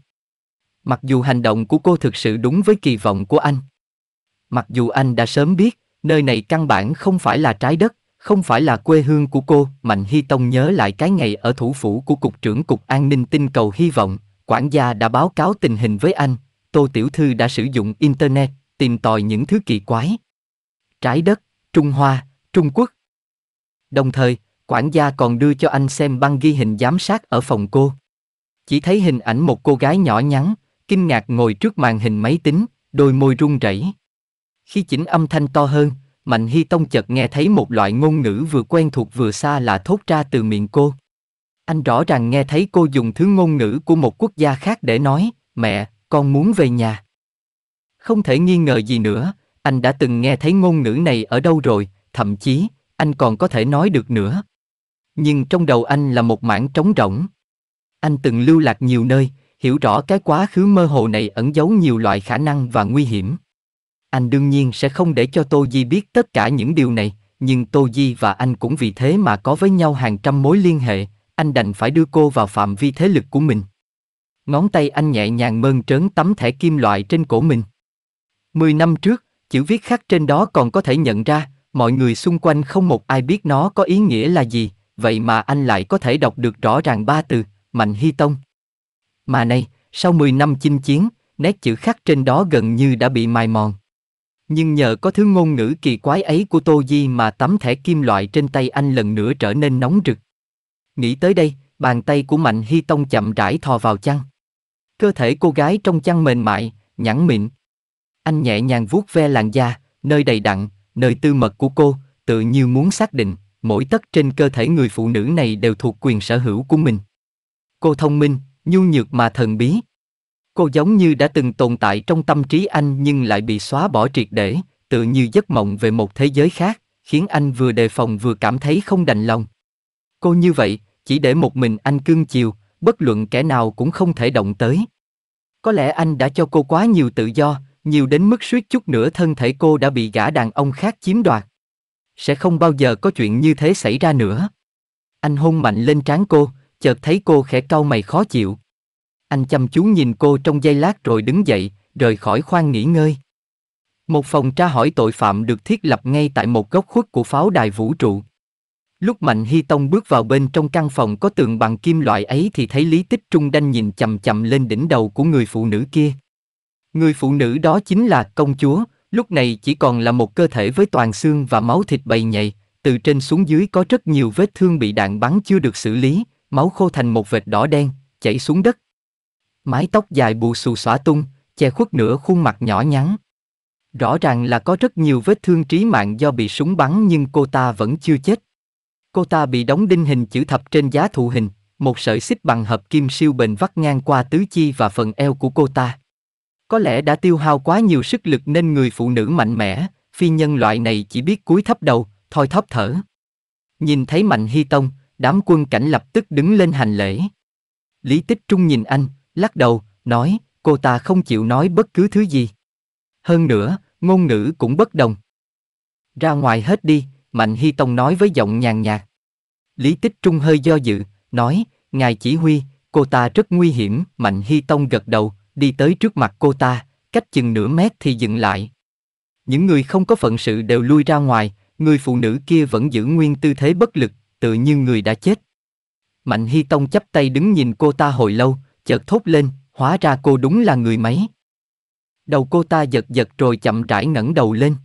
Mặc dù hành động của cô thực sự đúng với kỳ vọng của anh. Mặc dù anh đã sớm biết, nơi này căn bản không phải là trái đất, không phải là quê hương của cô, Mạnh Hy Tông nhớ lại cái ngày ở thủ phủ của Cục trưởng Cục An ninh Tinh cầu Hy vọng, quản gia đã báo cáo tình hình với anh, Tô Tiểu Thư đã sử dụng Internet, tìm tòi những thứ kỳ quái. Trái đất, Trung Hoa, Trung Quốc. Đồng thời, Quản gia còn đưa cho anh xem băng ghi hình giám sát ở phòng cô. Chỉ thấy hình ảnh một cô gái nhỏ nhắn, kinh ngạc ngồi trước màn hình máy tính, đôi môi run rẩy. Khi chỉnh âm thanh to hơn, Mạnh Hy Tông chợt nghe thấy một loại ngôn ngữ vừa quen thuộc vừa xa lạ thốt ra từ miệng cô. Anh rõ ràng nghe thấy cô dùng thứ ngôn ngữ của một quốc gia khác để nói, mẹ, con muốn về nhà. Không thể nghi ngờ gì nữa, anh đã từng nghe thấy ngôn ngữ này ở đâu rồi, thậm chí, anh còn có thể nói được nữa nhưng trong đầu anh là một mảng trống rỗng. Anh từng lưu lạc nhiều nơi, hiểu rõ cái quá khứ mơ hồ này ẩn giấu nhiều loại khả năng và nguy hiểm. Anh đương nhiên sẽ không để cho Tô Di biết tất cả những điều này, nhưng Tô Di và anh cũng vì thế mà có với nhau hàng trăm mối liên hệ, anh đành phải đưa cô vào phạm vi thế lực của mình. Ngón tay anh nhẹ nhàng mơn trớn tấm thẻ kim loại trên cổ mình. Mười năm trước, chữ viết khắc trên đó còn có thể nhận ra, mọi người xung quanh không một ai biết nó có ý nghĩa là gì, vậy mà anh lại có thể đọc được rõ ràng ba từ, Mạnh Hy Tông. Mà này, sau 10 năm chinh chiến, nét chữ khắc trên đó gần như đã bị mài mòn. Nhưng nhờ có thứ ngôn ngữ kỳ quái ấy của Tô Di mà tấm thẻ kim loại trên tay anh lần nữa trở nên nóng rực. Nghĩ tới đây, bàn tay của Mạnh Hy Tông chậm rãi thò vào chăn. Cơ thể cô gái trong chăn mềm mại, nhẵn mịn. Anh nhẹ nhàng vuốt ve làn da, nơi đầy đặn, nơi tư mật của cô, tự như muốn xác định, mỗi tấc trên cơ thể người phụ nữ này đều thuộc quyền sở hữu của mình. Cô thông minh, nhu nhược mà thần bí. Cô giống như đã từng tồn tại trong tâm trí anh nhưng lại bị xóa bỏ triệt để, tự như giấc mộng về một thế giới khác, khiến anh vừa đề phòng vừa cảm thấy không đành lòng. Cô như vậy, chỉ để một mình anh cương chiều, bất luận kẻ nào cũng không thể động tới. Có lẽ anh đã cho cô quá nhiều tự do, nhiều đến mức suýt chút nữa thân thể cô đã bị gã đàn ông khác chiếm đoạt sẽ không bao giờ có chuyện như thế xảy ra nữa. Anh hôn mạnh lên trán cô, chợt thấy cô khẽ cau mày khó chịu. Anh chăm chú nhìn cô trong giây lát rồi đứng dậy, rời khỏi khoang nghỉ ngơi. Một phòng tra hỏi tội phạm được thiết lập ngay tại một góc khuất của pháo đài vũ trụ. Lúc Mạnh Hy Tông bước vào bên trong căn phòng có tường bằng kim loại ấy thì thấy Lý Tích Trung đanh nhìn chầm chầm lên đỉnh đầu của người phụ nữ kia. Người phụ nữ đó chính là công chúa, Lúc này chỉ còn là một cơ thể với toàn xương và máu thịt bầy nhầy, từ trên xuống dưới có rất nhiều vết thương bị đạn bắn chưa được xử lý, máu khô thành một vệt đỏ đen, chảy xuống đất. Mái tóc dài bù xù xõa tung, che khuất nửa khuôn mặt nhỏ nhắn. Rõ ràng là có rất nhiều vết thương trí mạng do bị súng bắn nhưng cô ta vẫn chưa chết. Cô ta bị đóng đinh hình chữ thập trên giá thụ hình, một sợi xích bằng hợp kim siêu bền vắt ngang qua tứ chi và phần eo của cô ta. Có lẽ đã tiêu hao quá nhiều sức lực nên người phụ nữ mạnh mẽ, phi nhân loại này chỉ biết cúi thấp đầu, thoi thóp thở. Nhìn thấy Mạnh Hy Tông, đám quân cảnh lập tức đứng lên hành lễ. Lý Tích Trung nhìn anh, lắc đầu, nói, cô ta không chịu nói bất cứ thứ gì. Hơn nữa, ngôn ngữ cũng bất đồng. Ra ngoài hết đi, Mạnh Hy Tông nói với giọng nhàn nhạt. Lý Tích Trung hơi do dự, nói, Ngài chỉ huy, cô ta rất nguy hiểm, Mạnh Hy Tông gật đầu, đi tới trước mặt cô ta, cách chừng nửa mét thì dừng lại. Những người không có phận sự đều lui ra ngoài, người phụ nữ kia vẫn giữ nguyên tư thế bất lực, tự như người đã chết. Mạnh Hy Tông chắp tay đứng nhìn cô ta hồi lâu, chợt thốt lên, hóa ra cô đúng là người máy. Đầu cô ta giật giật rồi chậm rãi ngẩng đầu lên.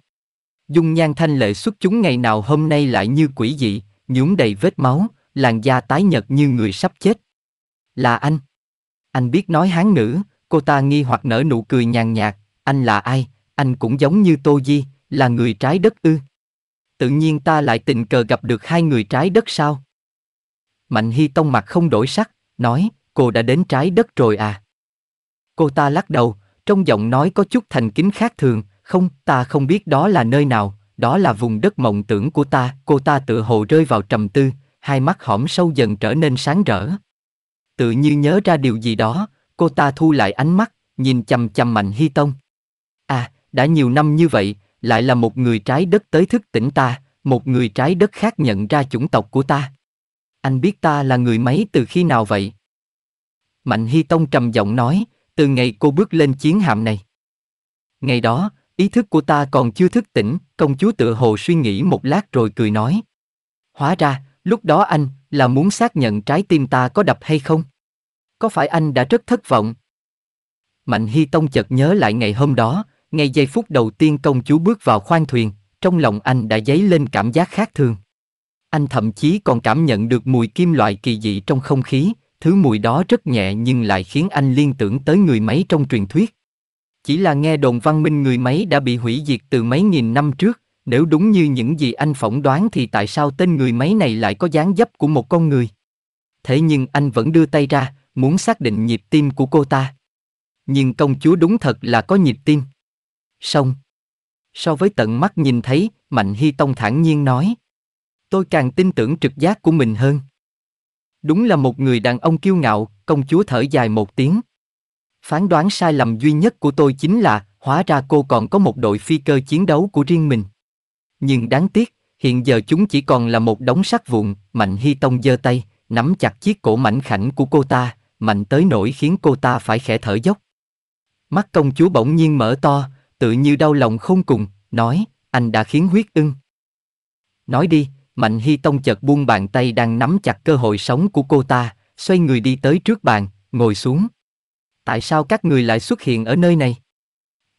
Dung nhan thanh lệ xuất chúng ngày nào hôm nay lại như quỷ dị, nhúng đầy vết máu, làn da tái nhợt như người sắp chết. Là anh. Anh biết nói hán ngữ, cô ta nghi hoặc nở nụ cười nhàn nhạt, anh là ai, anh cũng giống như Tô Di, là người trái đất ư. Tự nhiên ta lại tình cờ gặp được hai người trái đất sao? Mạnh Hy Tông mặt không đổi sắc, nói, cô đã đến trái đất rồi à? Cô ta lắc đầu, trong giọng nói có chút thành kính khác thường, không, ta không biết đó là nơi nào, đó là vùng đất mộng tưởng của ta, cô ta tựa hồ rơi vào trầm tư, hai mắt hõm sâu dần trở nên sáng rỡ. Tự như nhớ ra điều gì đó, Cô ta thu lại ánh mắt, nhìn chầm chầm Mạnh Hy Tông. À, đã nhiều năm như vậy, lại là một người trái đất tới thức tỉnh ta, một người trái đất khác nhận ra chủng tộc của ta. Anh biết ta là người mấy từ khi nào vậy? Mạnh Hy Tông trầm giọng nói, từ ngày cô bước lên chiến hạm này. Ngày đó, ý thức của ta còn chưa thức tỉnh, công chúa tựa hồ suy nghĩ một lát rồi cười nói. Hóa ra, lúc đó anh là muốn xác nhận trái tim ta có đập hay không? có phải anh đã rất thất vọng? Mạnh Hy Tông chợt nhớ lại ngày hôm đó, ngay giây phút đầu tiên công chúa bước vào khoang thuyền, trong lòng anh đã dấy lên cảm giác khác thường. Anh thậm chí còn cảm nhận được mùi kim loại kỳ dị trong không khí, thứ mùi đó rất nhẹ nhưng lại khiến anh liên tưởng tới người máy trong truyền thuyết. Chỉ là nghe đồn văn minh người máy đã bị hủy diệt từ mấy nghìn năm trước, nếu đúng như những gì anh phỏng đoán thì tại sao tên người máy này lại có dáng dấp của một con người? Thế nhưng anh vẫn đưa tay ra, muốn xác định nhịp tim của cô ta. Nhưng công chúa đúng thật là có nhịp tim. Xong. So với tận mắt nhìn thấy, Mạnh Hy Tông thản nhiên nói. Tôi càng tin tưởng trực giác của mình hơn. Đúng là một người đàn ông kiêu ngạo, công chúa thở dài một tiếng. Phán đoán sai lầm duy nhất của tôi chính là, hóa ra cô còn có một đội phi cơ chiến đấu của riêng mình. Nhưng đáng tiếc, hiện giờ chúng chỉ còn là một đống sắt vụn, Mạnh Hy Tông giơ tay, nắm chặt chiếc cổ mảnh khảnh của cô ta, mạnh tới nỗi khiến cô ta phải khẽ thở dốc. Mắt công chúa bỗng nhiên mở to, tự như đau lòng không cùng, nói, anh đã khiến huyết ưng. Nói đi, Mạnh Hy Tông chợt buông bàn tay đang nắm chặt cơ hội sống của cô ta, xoay người đi tới trước bàn, ngồi xuống. Tại sao các người lại xuất hiện ở nơi này?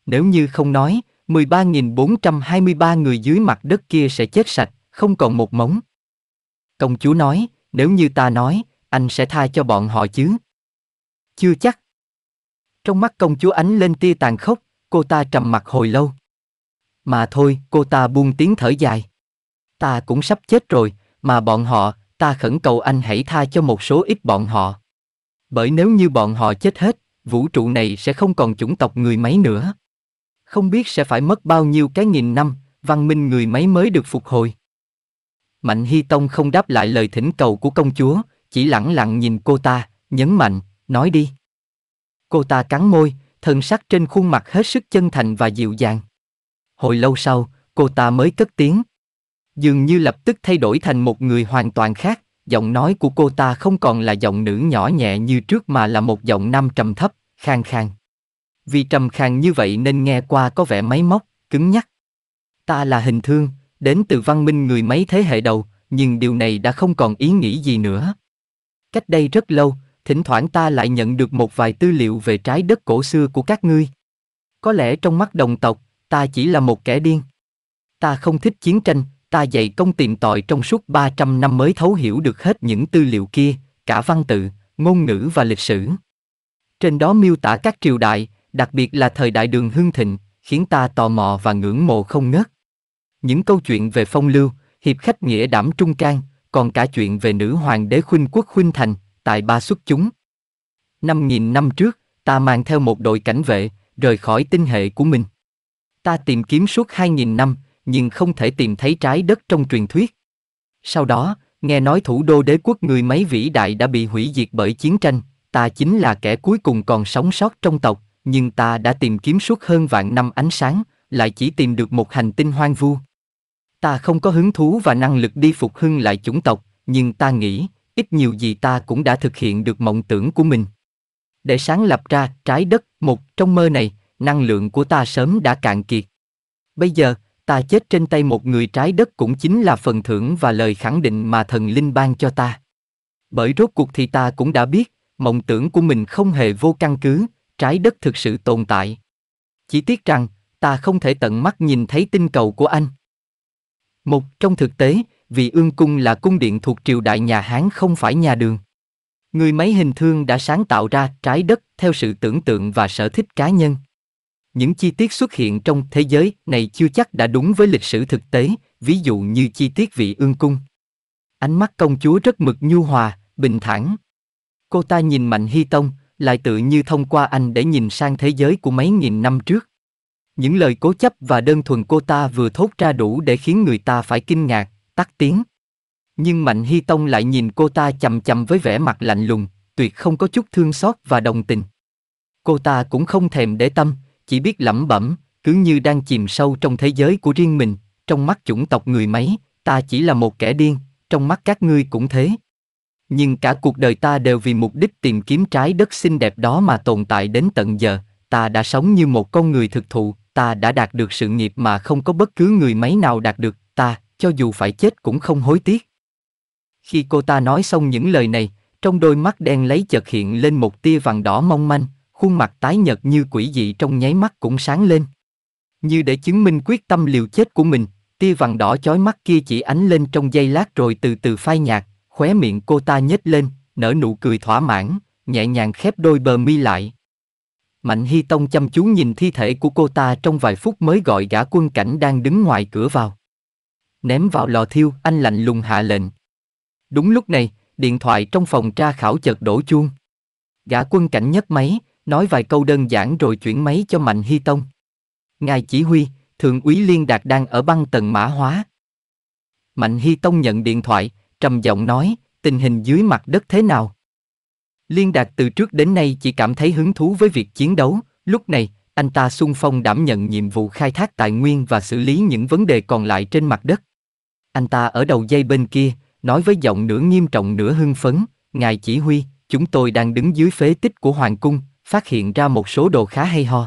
Nếu như không nói, 13.423 người dưới mặt đất kia sẽ chết sạch, không còn một mống Công chúa nói, nếu như ta nói, anh sẽ tha cho bọn họ chứ? Chưa chắc. Trong mắt công chúa ánh lên tia tàn khốc, cô ta trầm mặt hồi lâu. Mà thôi, cô ta buông tiếng thở dài. Ta cũng sắp chết rồi, mà bọn họ, ta khẩn cầu anh hãy tha cho một số ít bọn họ. Bởi nếu như bọn họ chết hết, vũ trụ này sẽ không còn chủng tộc người máy nữa. Không biết sẽ phải mất bao nhiêu cái nghìn năm, văn minh người máy mới được phục hồi. Mạnh Hy Tông không đáp lại lời thỉnh cầu của công chúa, chỉ lặng lặng nhìn cô ta, nhấn mạnh, nói đi. Cô ta cắn môi, thần sắc trên khuôn mặt hết sức chân thành và dịu dàng. Hồi lâu sau, cô ta mới cất tiếng. Dường như lập tức thay đổi thành một người hoàn toàn khác, giọng nói của cô ta không còn là giọng nữ nhỏ nhẹ như trước mà là một giọng nam trầm thấp, khang khang. Vì trầm khang như vậy nên nghe qua có vẻ máy móc, cứng nhắc. Ta là hình thương, đến từ văn minh người mấy thế hệ đầu, nhưng điều này đã không còn ý nghĩ gì nữa. Cách đây rất lâu, thỉnh thoảng ta lại nhận được một vài tư liệu về trái đất cổ xưa của các ngươi. Có lẽ trong mắt đồng tộc, ta chỉ là một kẻ điên. Ta không thích chiến tranh, ta dạy công tìm tòi trong suốt 300 năm mới thấu hiểu được hết những tư liệu kia, cả văn tự, ngôn ngữ và lịch sử. Trên đó miêu tả các triều đại, đặc biệt là thời đại đường hưng thịnh, khiến ta tò mò và ngưỡng mộ không ngớt. Những câu chuyện về phong lưu, hiệp khách nghĩa đảm trung can, còn cả chuyện về nữ hoàng đế khuynh quốc khuynh thành, tài ba xuất chúng. Năm nghìn năm trước, ta mang theo một đội cảnh vệ, rời khỏi tinh hệ của mình. Ta tìm kiếm suốt hai nghìn năm, nhưng không thể tìm thấy trái đất trong truyền thuyết. Sau đó, nghe nói thủ đô đế quốc người mấy vĩ đại đã bị hủy diệt bởi chiến tranh, ta chính là kẻ cuối cùng còn sống sót trong tộc, nhưng ta đã tìm kiếm suốt hơn vạn năm ánh sáng, lại chỉ tìm được một hành tinh hoang vu. Ta không có hứng thú và năng lực đi phục hưng lại chủng tộc, nhưng ta nghĩ, ít nhiều gì ta cũng đã thực hiện được mộng tưởng của mình. Để sáng lập ra trái đất một trong mơ này, năng lượng của ta sớm đã cạn kiệt. Bây giờ, ta chết trên tay một người trái đất cũng chính là phần thưởng và lời khẳng định mà thần linh ban cho ta. Bởi rốt cuộc thì ta cũng đã biết, mộng tưởng của mình không hề vô căn cứ, trái đất thực sự tồn tại. Chỉ tiếc rằng, ta không thể tận mắt nhìn thấy tinh cầu của anh. Một trong thực tế, vì ương cung là cung điện thuộc triều đại nhà Hán không phải nhà đường. Người máy hình thương đã sáng tạo ra trái đất theo sự tưởng tượng và sở thích cá nhân. Những chi tiết xuất hiện trong thế giới này chưa chắc đã đúng với lịch sử thực tế, ví dụ như chi tiết vị ương cung. Ánh mắt công chúa rất mực nhu hòa, bình thản. Cô ta nhìn Mạnh Hy Tông, lại tự như thông qua anh để nhìn sang thế giới của mấy nghìn năm trước. Những lời cố chấp và đơn thuần cô ta vừa thốt ra đủ để khiến người ta phải kinh ngạc, tắt tiếng. Nhưng Mạnh Hy Tông lại nhìn cô ta chầm chầm với vẻ mặt lạnh lùng, tuyệt không có chút thương xót và đồng tình. Cô ta cũng không thèm để tâm, chỉ biết lẩm bẩm, cứ như đang chìm sâu trong thế giới của riêng mình, trong mắt chủng tộc người máy ta chỉ là một kẻ điên, trong mắt các ngươi cũng thế. Nhưng cả cuộc đời ta đều vì mục đích tìm kiếm trái đất xinh đẹp đó mà tồn tại đến tận giờ, ta đã sống như một con người thực thụ, ta đã đạt được sự nghiệp mà không có bất cứ người máy nào đạt được, ta, cho dù phải chết cũng không hối tiếc. Khi cô ta nói xong những lời này, trong đôi mắt đen lấy chợt hiện lên một tia vàng đỏ mong manh, khuôn mặt tái nhợt như quỷ dị trong nháy mắt cũng sáng lên. Như để chứng minh quyết tâm liều chết của mình, tia vàng đỏ chói mắt kia chỉ ánh lên trong giây lát rồi từ từ phai nhạt, khóe miệng cô ta nhếch lên, nở nụ cười thỏa mãn, nhẹ nhàng khép đôi bờ mi lại. Mạnh Hy Tông chăm chú nhìn thi thể của cô ta trong vài phút mới gọi gã quân cảnh đang đứng ngoài cửa vào ném vào lò thiêu, anh lạnh lùng hạ lệnh. Đúng lúc này, điện thoại trong phòng tra khảo chợt đổ chuông. Gã quân cảnh nhấc máy, nói vài câu đơn giản rồi chuyển máy cho Mạnh Hy Tông. Ngài chỉ huy, Thượng úy Liên Đạt đang ở băng tầng mã hóa. Mạnh Hy Tông nhận điện thoại, trầm giọng nói, tình hình dưới mặt đất thế nào? Liên Đạt từ trước đến nay chỉ cảm thấy hứng thú với việc chiến đấu, lúc này, anh ta xung phong đảm nhận nhiệm vụ khai thác tài nguyên và xử lý những vấn đề còn lại trên mặt đất. Anh ta ở đầu dây bên kia, nói với giọng nửa nghiêm trọng nửa hưng phấn, ngài chỉ huy, chúng tôi đang đứng dưới phế tích của hoàng cung, phát hiện ra một số đồ khá hay ho.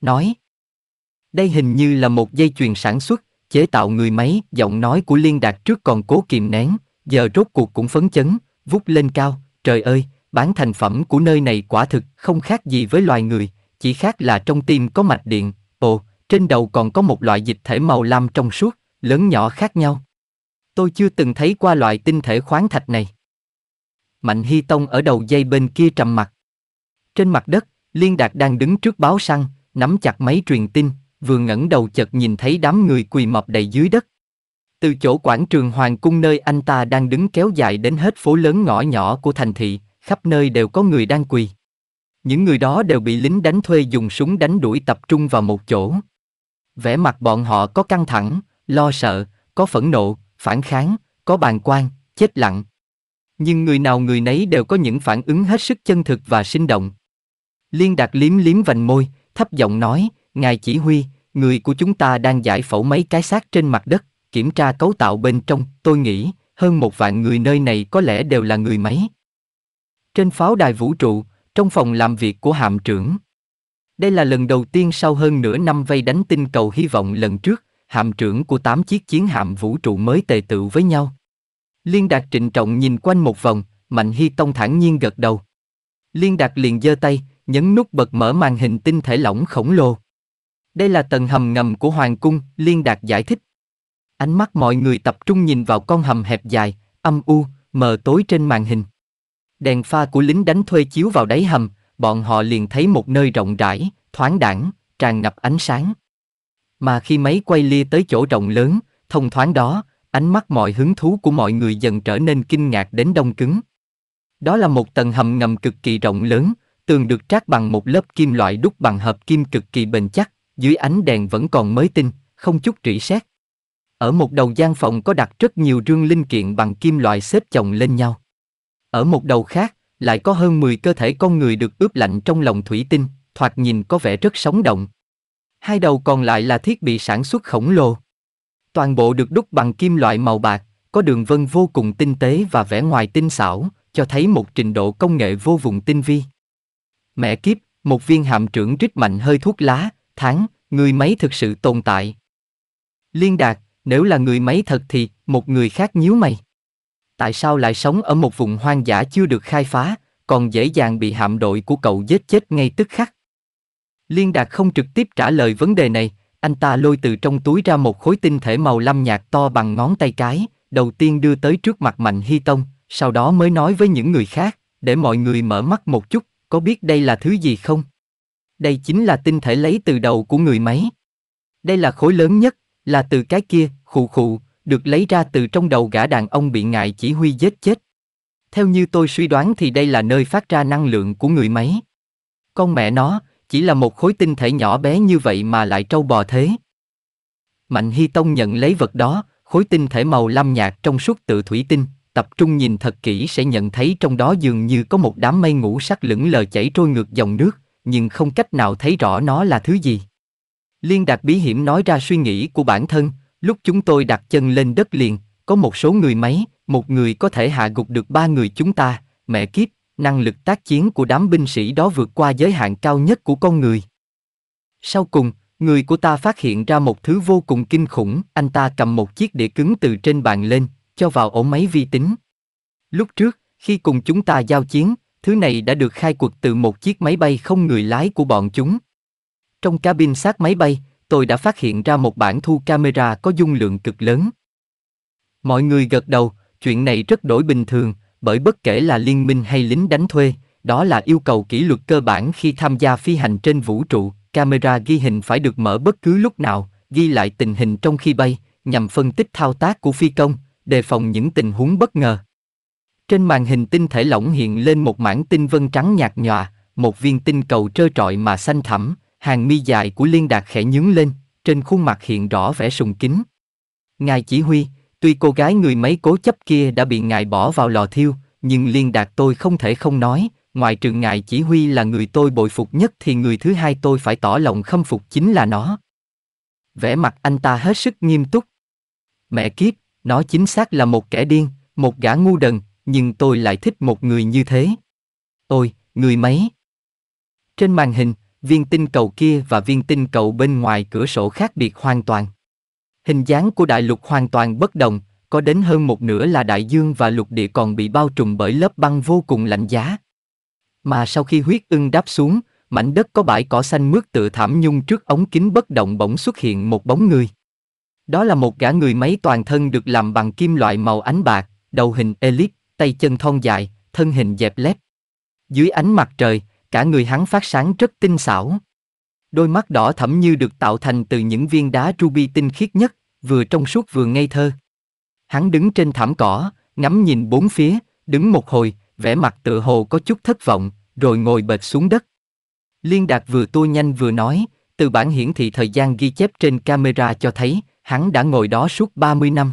Nói, đây hình như là một dây chuyền sản xuất, chế tạo người máy, giọng nói của Liên Đạt trước còn cố kìm nén, giờ rốt cuộc cũng phấn chấn, vút lên cao, trời ơi, bán thành phẩm của nơi này quả thực không khác gì với loài người, chỉ khác là trong tim có mạch điện, ồ, trên đầu còn có một loại dịch thể màu lam trong suốt, lớn nhỏ khác nhau. Tôi chưa từng thấy qua loại tinh thể khoáng thạch này. Mạnh Hy Tông ở đầu dây bên kia trầm mặt. Trên mặt đất, Liên Đạt đang đứng trước báo săn, nắm chặt máy truyền tin, vừa ngẩng đầu chợt nhìn thấy đám người quỳ mọp đầy dưới đất. Từ chỗ quảng trường Hoàng cung nơi anh ta đang đứng kéo dài đến hết phố lớn ngõ nhỏ của thành thị, khắp nơi đều có người đang quỳ. Những người đó đều bị lính đánh thuê dùng súng đánh đuổi tập trung vào một chỗ. Vẻ mặt bọn họ có căng thẳng, lo sợ, có phẫn nộ, phản kháng, có bàn quan, chết lặng. Nhưng người nào người nấy đều có những phản ứng hết sức chân thực và sinh động. Liên Đạt liếm liếm vành môi, thấp giọng nói, Ngài chỉ huy, người của chúng ta đang giải phẫu mấy cái xác trên mặt đất, kiểm tra cấu tạo bên trong, tôi nghĩ, hơn một vạn người nơi này có lẽ đều là người máy. Trên pháo đài vũ trụ, trong phòng làm việc của hạm trưởng. Đây là lần đầu tiên sau hơn nửa năm vây đánh tinh cầu hy vọng lần trước, hạm trưởng của 8 chiếc chiến hạm vũ trụ mới tề tựu với nhau. Liên Đạt trịnh trọng nhìn quanh một vòng, Mạnh Hy Tông thản nhiên gật đầu. Liên Đạt liền giơ tay, nhấn nút bật mở màn hình tinh thể lỏng khổng lồ. Đây là tầng hầm ngầm của Hoàng Cung, Liên Đạt giải thích. Ánh mắt mọi người tập trung nhìn vào con hầm hẹp dài, âm u, mờ tối trên màn hình. Đèn pha của lính đánh thuê chiếu vào đáy hầm, bọn họ liền thấy một nơi rộng rãi, thoáng đẳng, tràn ngập ánh sáng. Mà khi máy quay lia tới chỗ rộng lớn, thông thoáng đó, ánh mắt mọi hứng thú của mọi người dần trở nên kinh ngạc đến đông cứng. Đó là một tầng hầm ngầm cực kỳ rộng lớn, tường được trát bằng một lớp kim loại đúc bằng hợp kim cực kỳ bền chắc, dưới ánh đèn vẫn còn mới tinh, không chút rỉ sét. Ở một đầu gian phòng có đặt rất nhiều rương linh kiện bằng kim loại xếp chồng lên nhau. Ở một đầu khác, lại có hơn 10 cơ thể con người được ướp lạnh trong lòng thủy tinh, thoạt nhìn có vẻ rất sống động hai đầu còn lại là thiết bị sản xuất khổng lồ. Toàn bộ được đúc bằng kim loại màu bạc, có đường vân vô cùng tinh tế và vẻ ngoài tinh xảo, cho thấy một trình độ công nghệ vô vùng tinh vi. Mẹ kiếp, một viên hạm trưởng rít mạnh hơi thuốc lá, tháng, người máy thực sự tồn tại. Liên đạt, nếu là người máy thật thì, một người khác nhíu mày. Tại sao lại sống ở một vùng hoang dã chưa được khai phá, còn dễ dàng bị hạm đội của cậu giết chết ngay tức khắc? Liên Đạt không trực tiếp trả lời vấn đề này, anh ta lôi từ trong túi ra một khối tinh thể màu lam nhạt to bằng ngón tay cái, đầu tiên đưa tới trước mặt Mạnh Hy Tông, sau đó mới nói với những người khác, để mọi người mở mắt một chút, có biết đây là thứ gì không? Đây chính là tinh thể lấy từ đầu của người máy. Đây là khối lớn nhất, là từ cái kia, khụ khụ, được lấy ra từ trong đầu gã đàn ông bị ngại chỉ huy giết chết. Theo như tôi suy đoán thì đây là nơi phát ra năng lượng của người máy. Con mẹ nó, chỉ là một khối tinh thể nhỏ bé như vậy mà lại trâu bò thế. Mạnh Hy Tông nhận lấy vật đó, khối tinh thể màu lam nhạt trong suốt tự thủy tinh, tập trung nhìn thật kỹ sẽ nhận thấy trong đó dường như có một đám mây ngũ sắc lững lờ chảy trôi ngược dòng nước, nhưng không cách nào thấy rõ nó là thứ gì. Liên Đạt bí hiểm nói ra suy nghĩ của bản thân, lúc chúng tôi đặt chân lên đất liền, có một số người máy, một người có thể hạ gục được ba người chúng ta, mẹ kiếp, năng lực tác chiến của đám binh sĩ đó vượt qua giới hạn cao nhất của con người. Sau cùng, người của ta phát hiện ra một thứ vô cùng kinh khủng, anh ta cầm một chiếc đĩa cứng từ trên bàn lên, cho vào ổ máy vi tính. Lúc trước, khi cùng chúng ta giao chiến, thứ này đã được khai quật từ một chiếc máy bay không người lái của bọn chúng. Trong cabin sát máy bay, tôi đã phát hiện ra một bản thu camera có dung lượng cực lớn. Mọi người gật đầu, chuyện này rất đổi bình thường, bởi bất kể là liên minh hay lính đánh thuê, đó là yêu cầu kỷ luật cơ bản khi tham gia phi hành trên vũ trụ, camera ghi hình phải được mở bất cứ lúc nào, ghi lại tình hình trong khi bay, nhằm phân tích thao tác của phi công, đề phòng những tình huống bất ngờ. Trên màn hình tinh thể lỏng hiện lên một mảng tinh vân trắng nhạt nhòa, một viên tinh cầu trơ trọi mà xanh thẳm, hàng mi dài của Liên Đạt khẽ nhướng lên, trên khuôn mặt hiện rõ vẻ sùng kính. Ngài chỉ huy, Tuy cô gái người mấy cố chấp kia đã bị ngài bỏ vào lò thiêu, nhưng liên đạt tôi không thể không nói, ngoài trường ngài chỉ huy là người tôi bồi phục nhất thì người thứ hai tôi phải tỏ lòng khâm phục chính là nó. Vẻ mặt anh ta hết sức nghiêm túc. Mẹ kiếp, nó chính xác là một kẻ điên, một gã ngu đần, nhưng tôi lại thích một người như thế. Tôi, người mấy? Trên màn hình, viên tinh cầu kia và viên tinh cầu bên ngoài cửa sổ khác biệt hoàn toàn. Hình dáng của đại lục hoàn toàn bất đồng, có đến hơn một nửa là đại dương và lục địa còn bị bao trùm bởi lớp băng vô cùng lạnh giá. Mà sau khi huyết ưng đáp xuống, mảnh đất có bãi cỏ xanh mướt tựa thảm nhung trước ống kính bất động bỗng xuất hiện một bóng người. Đó là một gã người máy toàn thân được làm bằng kim loại màu ánh bạc, đầu hình elip, tay chân thon dài, thân hình dẹp lép. Dưới ánh mặt trời, cả người hắn phát sáng rất tinh xảo. Đôi mắt đỏ thẫm như được tạo thành từ những viên đá ruby tinh khiết nhất, vừa trong suốt vừa ngây thơ. Hắn đứng trên thảm cỏ, ngắm nhìn bốn phía, đứng một hồi, vẻ mặt tựa hồ có chút thất vọng, rồi ngồi bệt xuống đất. Liên Đạt vừa tua nhanh vừa nói, từ bản hiển thị thời gian ghi chép trên camera cho thấy, hắn đã ngồi đó suốt 30 năm.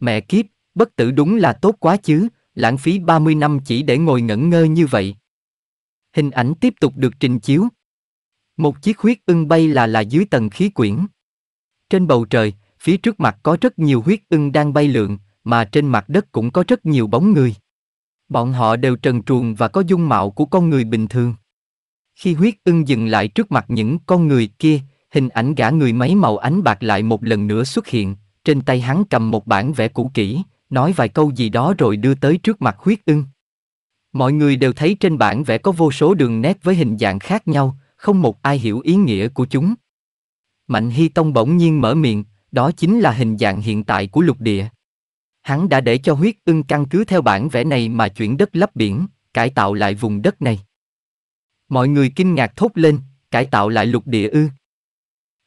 Mẹ kiếp, bất tử đúng là tốt quá chứ, lãng phí 30 năm chỉ để ngồi ngẩn ngơ như vậy. Hình ảnh tiếp tục được trình chiếu. Một chiếc huyết ưng bay là là dưới tầng khí quyển. Trên bầu trời, phía trước mặt có rất nhiều huyết ưng đang bay lượn, mà trên mặt đất cũng có rất nhiều bóng người. Bọn họ đều trần truồng và có dung mạo của con người bình thường. Khi huyết ưng dừng lại trước mặt những con người kia, hình ảnh gã người máy màu ánh bạc lại một lần nữa xuất hiện, trên tay hắn cầm một bản vẽ cũ kỹ, nói vài câu gì đó rồi đưa tới trước mặt huyết ưng. Mọi người đều thấy trên bản vẽ có vô số đường nét với hình dạng khác nhau, không một ai hiểu ý nghĩa của chúng. Mạnh Hy Tông bỗng nhiên mở miệng, đó chính là hình dạng hiện tại của lục địa. Hắn đã để cho huyết ưng căn cứ theo bản vẽ này mà chuyển đất lấp biển, cải tạo lại vùng đất này. Mọi người kinh ngạc thốt lên, cải tạo lại lục địa ư.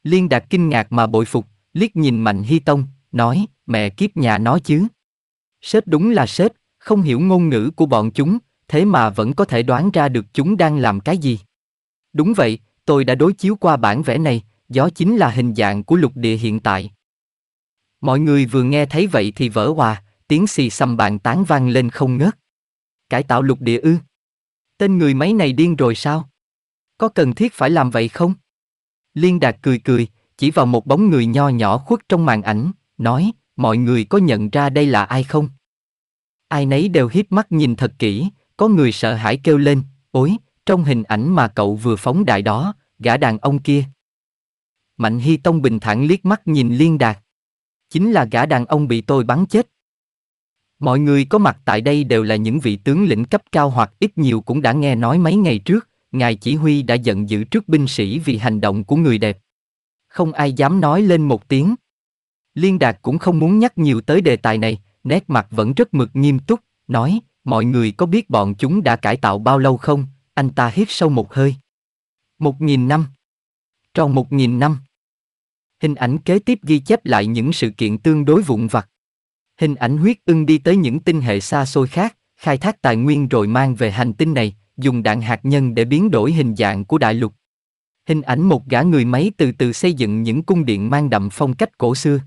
Liên đạt kinh ngạc mà bội phục, liếc nhìn Mạnh Hy Tông, nói, mẹ kiếp nhà nó chứ. Sếp đúng là sếp, không hiểu ngôn ngữ của bọn chúng, thế mà vẫn có thể đoán ra được chúng đang làm cái gì. Đúng vậy, tôi đã đối chiếu qua bản vẽ này, gió chính là hình dạng của lục địa hiện tại. Mọi người vừa nghe thấy vậy thì vỡ hòa, tiếng xì xăm bàn tán vang lên không ngớt. Cải tạo lục địa ư? Tên người máy này điên rồi sao? Có cần thiết phải làm vậy không? Liên Đạt cười cười, chỉ vào một bóng người nho nhỏ khuất trong màn ảnh, nói, mọi người có nhận ra đây là ai không? Ai nấy đều hít mắt nhìn thật kỹ, có người sợ hãi kêu lên, ối, trong hình ảnh mà cậu vừa phóng đại đó, gã đàn ông kia. Mạnh Hy Tông bình thản liếc mắt nhìn Liên Đạt. Chính là gã đàn ông bị tôi bắn chết. Mọi người có mặt tại đây đều là những vị tướng lĩnh cấp cao hoặc ít nhiều cũng đã nghe nói mấy ngày trước, ngài chỉ huy đã giận dữ trước binh sĩ vì hành động của người đẹp. Không ai dám nói lên một tiếng. Liên Đạt cũng không muốn nhắc nhiều tới đề tài này, nét mặt vẫn rất mực nghiêm túc, nói, mọi người có biết bọn chúng đã cải tạo bao lâu không? Anh ta hít sâu một hơi. Một nghìn năm. Trong một nghìn năm. Hình ảnh kế tiếp ghi chép lại những sự kiện tương đối vụn vặt. Hình ảnh huyết ưng đi tới những tinh hệ xa xôi khác, khai thác tài nguyên rồi mang về hành tinh này, dùng đạn hạt nhân để biến đổi hình dạng của đại lục. Hình ảnh một gã người máy từ từ xây dựng những cung điện mang đậm phong cách cổ xưa.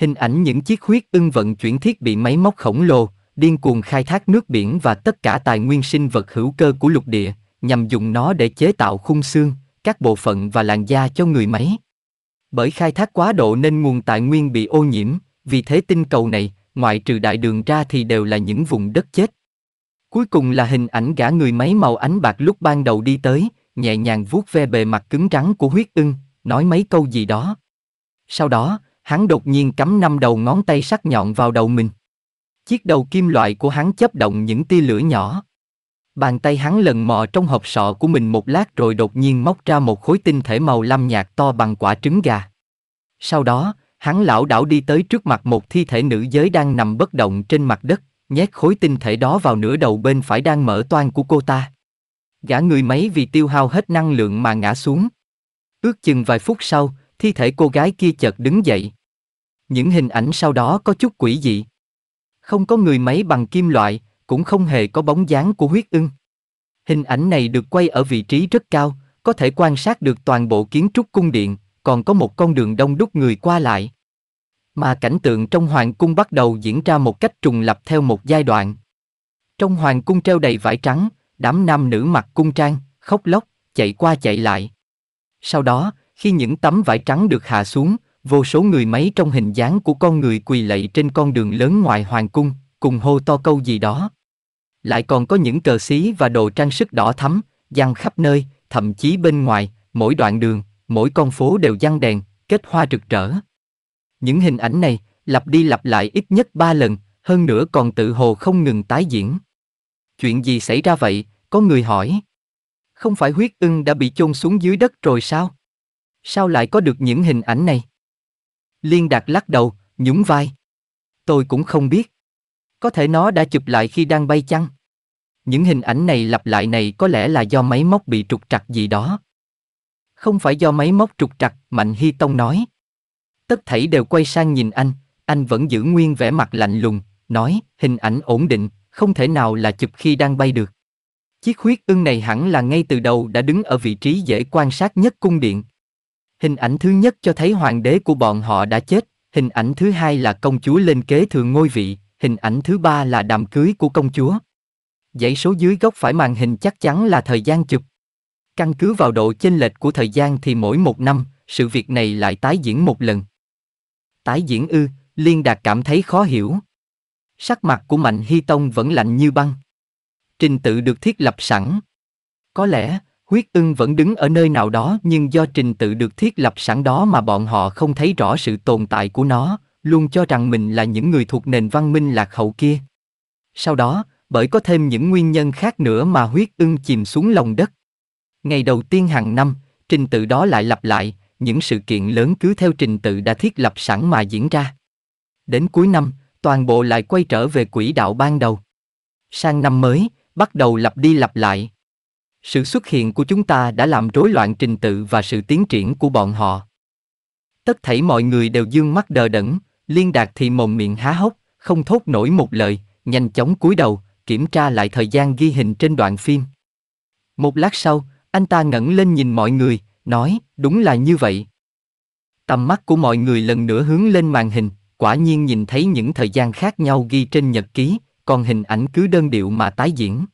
Hình ảnh những chiếc huyết ưng vận chuyển thiết bị máy móc khổng lồ, điên cuồng khai thác nước biển và tất cả tài nguyên sinh vật hữu cơ của lục địa, nhằm dùng nó để chế tạo khung xương, các bộ phận và làn da cho người máy bởi khai thác quá độ nên nguồn tài nguyên bị ô nhiễm, vì thế tinh cầu này, ngoại trừ đại đường ra thì đều là những vùng đất chết. Cuối cùng là hình ảnh gã người máy màu ánh bạc lúc ban đầu đi tới, nhẹ nhàng vuốt ve bề mặt cứng rắn của huyết ưng, nói mấy câu gì đó. Sau đó, hắn đột nhiên cắm năm đầu ngón tay sắc nhọn vào đầu mình. Chiếc đầu kim loại của hắn chấp động những tia lửa nhỏ. Bàn tay hắn lần mò trong hộp sọ của mình một lát rồi đột nhiên móc ra một khối tinh thể màu lam nhạt to bằng quả trứng gà. Sau đó, hắn lão đảo đi tới trước mặt một thi thể nữ giới đang nằm bất động trên mặt đất, nhét khối tinh thể đó vào nửa đầu bên phải đang mở toan của cô ta. Gã người máy vì tiêu hao hết năng lượng mà ngã xuống. Ước chừng vài phút sau, thi thể cô gái kia chợt đứng dậy. Những hình ảnh sau đó có chút quỷ dị. Không có người máy bằng kim loại, cũng không hề có bóng dáng của huyết ưng. Hình ảnh này được quay ở vị trí rất cao, có thể quan sát được toàn bộ kiến trúc cung điện, còn có một con đường đông đúc người qua lại. Mà cảnh tượng trong hoàng cung bắt đầu diễn ra một cách trùng lập theo một giai đoạn. Trong hoàng cung treo đầy vải trắng, đám nam nữ mặc cung trang, khóc lóc, chạy qua chạy lại. Sau đó, khi những tấm vải trắng được hạ xuống, vô số người máy trong hình dáng của con người quỳ lạy trên con đường lớn ngoài hoàng cung, cùng hô to câu gì đó. Lại còn có những cờ xí và đồ trang sức đỏ thắm, giăng khắp nơi, thậm chí bên ngoài, mỗi đoạn đường, mỗi con phố đều giăng đèn, kết hoa rực rỡ. Những hình ảnh này, lặp đi lặp lại ít nhất ba lần, hơn nữa còn tự hồ không ngừng tái diễn. Chuyện gì xảy ra vậy, có người hỏi. Không phải huyết ưng đã bị chôn xuống dưới đất rồi sao? Sao lại có được những hình ảnh này? Liên Đạt lắc đầu, nhún vai. Tôi cũng không biết. Có thể nó đã chụp lại khi đang bay chăng? Những hình ảnh này lặp lại này có lẽ là do máy móc bị trục trặc gì đó. Không phải do máy móc trục trặc, Mạnh Hy Tông nói. Tất thảy đều quay sang nhìn anh, anh vẫn giữ nguyên vẻ mặt lạnh lùng, nói, hình ảnh ổn định, không thể nào là chụp khi đang bay được. Chiếc huyết ưng này hẳn là ngay từ đầu đã đứng ở vị trí dễ quan sát nhất cung điện. Hình ảnh thứ nhất cho thấy hoàng đế của bọn họ đã chết, hình ảnh thứ hai là công chúa lên kế thừa ngôi vị, Hình ảnh thứ ba là đàm cưới của công chúa. Dãy số dưới góc phải màn hình chắc chắn là thời gian chụp. Căn cứ vào độ chênh lệch của thời gian thì mỗi một năm, sự việc này lại tái diễn một lần. Tái diễn ư, Liên Đạt cảm thấy khó hiểu. Sắc mặt của Mạnh Hy Tông vẫn lạnh như băng. Trình tự được thiết lập sẵn. Có lẽ, huyết ưng vẫn đứng ở nơi nào đó nhưng do trình tự được thiết lập sẵn đó mà bọn họ không thấy rõ sự tồn tại của nó, luôn cho rằng mình là những người thuộc nền văn minh lạc hậu kia. Sau đó, bởi có thêm những nguyên nhân khác nữa mà huyết ưng chìm xuống lòng đất. Ngày đầu tiên hàng năm, trình tự đó lại lặp lại, những sự kiện lớn cứ theo trình tự đã thiết lập sẵn mà diễn ra. Đến cuối năm, toàn bộ lại quay trở về quỹ đạo ban đầu. Sang năm mới, bắt đầu lặp đi lặp lại. Sự xuất hiện của chúng ta đã làm rối loạn trình tự và sự tiến triển của bọn họ. Tất thảy mọi người đều dương mắt đờ đẫn, Liên Đạt thì mồm miệng há hốc, không thốt nổi một lời, nhanh chóng cúi đầu, kiểm tra lại thời gian ghi hình trên đoạn phim. Một lát sau, anh ta ngẩng lên nhìn mọi người, nói, đúng là như vậy. Tầm mắt của mọi người lần nữa hướng lên màn hình, quả nhiên nhìn thấy những thời gian khác nhau ghi trên nhật ký, còn hình ảnh cứ đơn điệu mà tái diễn.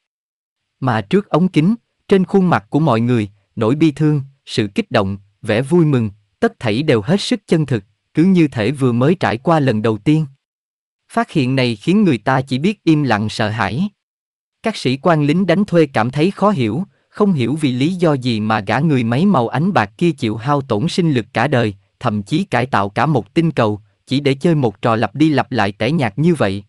Mà trước ống kính, trên khuôn mặt của mọi người, nỗi bi thương, sự kích động, vẻ vui mừng, tất thảy đều hết sức chân thực, cứ như thể vừa mới trải qua lần đầu tiên. Phát hiện này khiến người ta chỉ biết im lặng sợ hãi. Các sĩ quan lính đánh thuê cảm thấy khó hiểu, không hiểu vì lý do gì mà gã người máy màu ánh bạc kia chịu hao tổn sinh lực cả đời, thậm chí cải tạo cả một tinh cầu, chỉ để chơi một trò lặp đi lặp lại tẻ nhạt như vậy.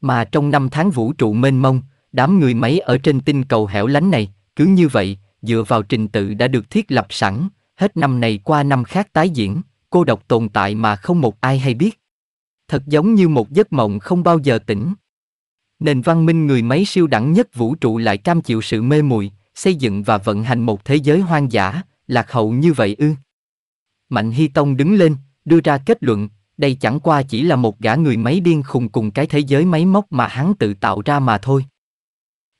Mà trong năm tháng vũ trụ mênh mông, đám người máy ở trên tinh cầu hẻo lánh này, cứ như vậy, dựa vào trình tự đã được thiết lập sẵn, hết năm này qua năm khác tái diễn cô độc tồn tại mà không một ai hay biết. Thật giống như một giấc mộng không bao giờ tỉnh. Nền văn minh người máy siêu đẳng nhất vũ trụ lại cam chịu sự mê muội, xây dựng và vận hành một thế giới hoang dã, lạc hậu như vậy ư. Mạnh Hy Tông đứng lên, đưa ra kết luận, đây chẳng qua chỉ là một gã người máy điên khùng cùng cái thế giới máy móc mà hắn tự tạo ra mà thôi.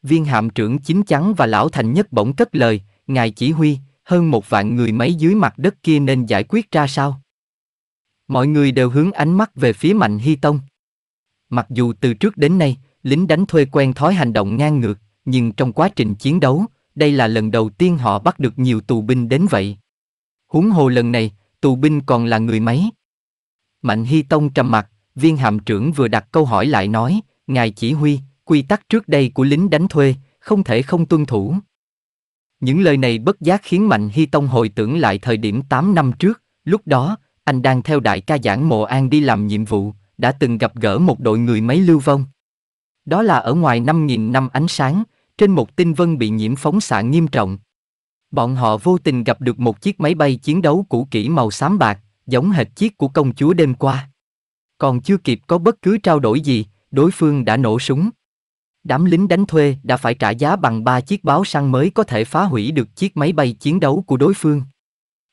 Viên hạm trưởng chính chắn và lão thành nhất bỗng cất lời, ngài chỉ huy, hơn một vạn người máy dưới mặt đất kia nên giải quyết ra sao? Mọi người đều hướng ánh mắt về phía Mạnh Hy Tông. Mặc dù từ trước đến nay, lính đánh thuê quen thói hành động ngang ngược, nhưng trong quá trình chiến đấu, đây là lần đầu tiên họ bắt được nhiều tù binh đến vậy. Huống hồ lần này, tù binh còn là người máy Mạnh Hy Tông trầm mặt, viên hàm trưởng vừa đặt câu hỏi lại nói, Ngài chỉ huy, quy tắc trước đây của lính đánh thuê, không thể không tuân thủ. Những lời này bất giác khiến Mạnh Hy Tông hồi tưởng lại thời điểm 8 năm trước, lúc đó, anh đang theo đại ca giảng Mộ An đi làm nhiệm vụ, đã từng gặp gỡ một đội người máy lưu vong. Đó là ở ngoài 5.000 năm ánh sáng, trên một tinh vân bị nhiễm phóng xạ nghiêm trọng. Bọn họ vô tình gặp được một chiếc máy bay chiến đấu cũ kỹ màu xám bạc, giống hệt chiếc của công chúa đêm qua. Còn chưa kịp có bất cứ trao đổi gì, đối phương đã nổ súng. Đám lính đánh thuê đã phải trả giá bằng 3 chiếc báo săn mới có thể phá hủy được chiếc máy bay chiến đấu của đối phương.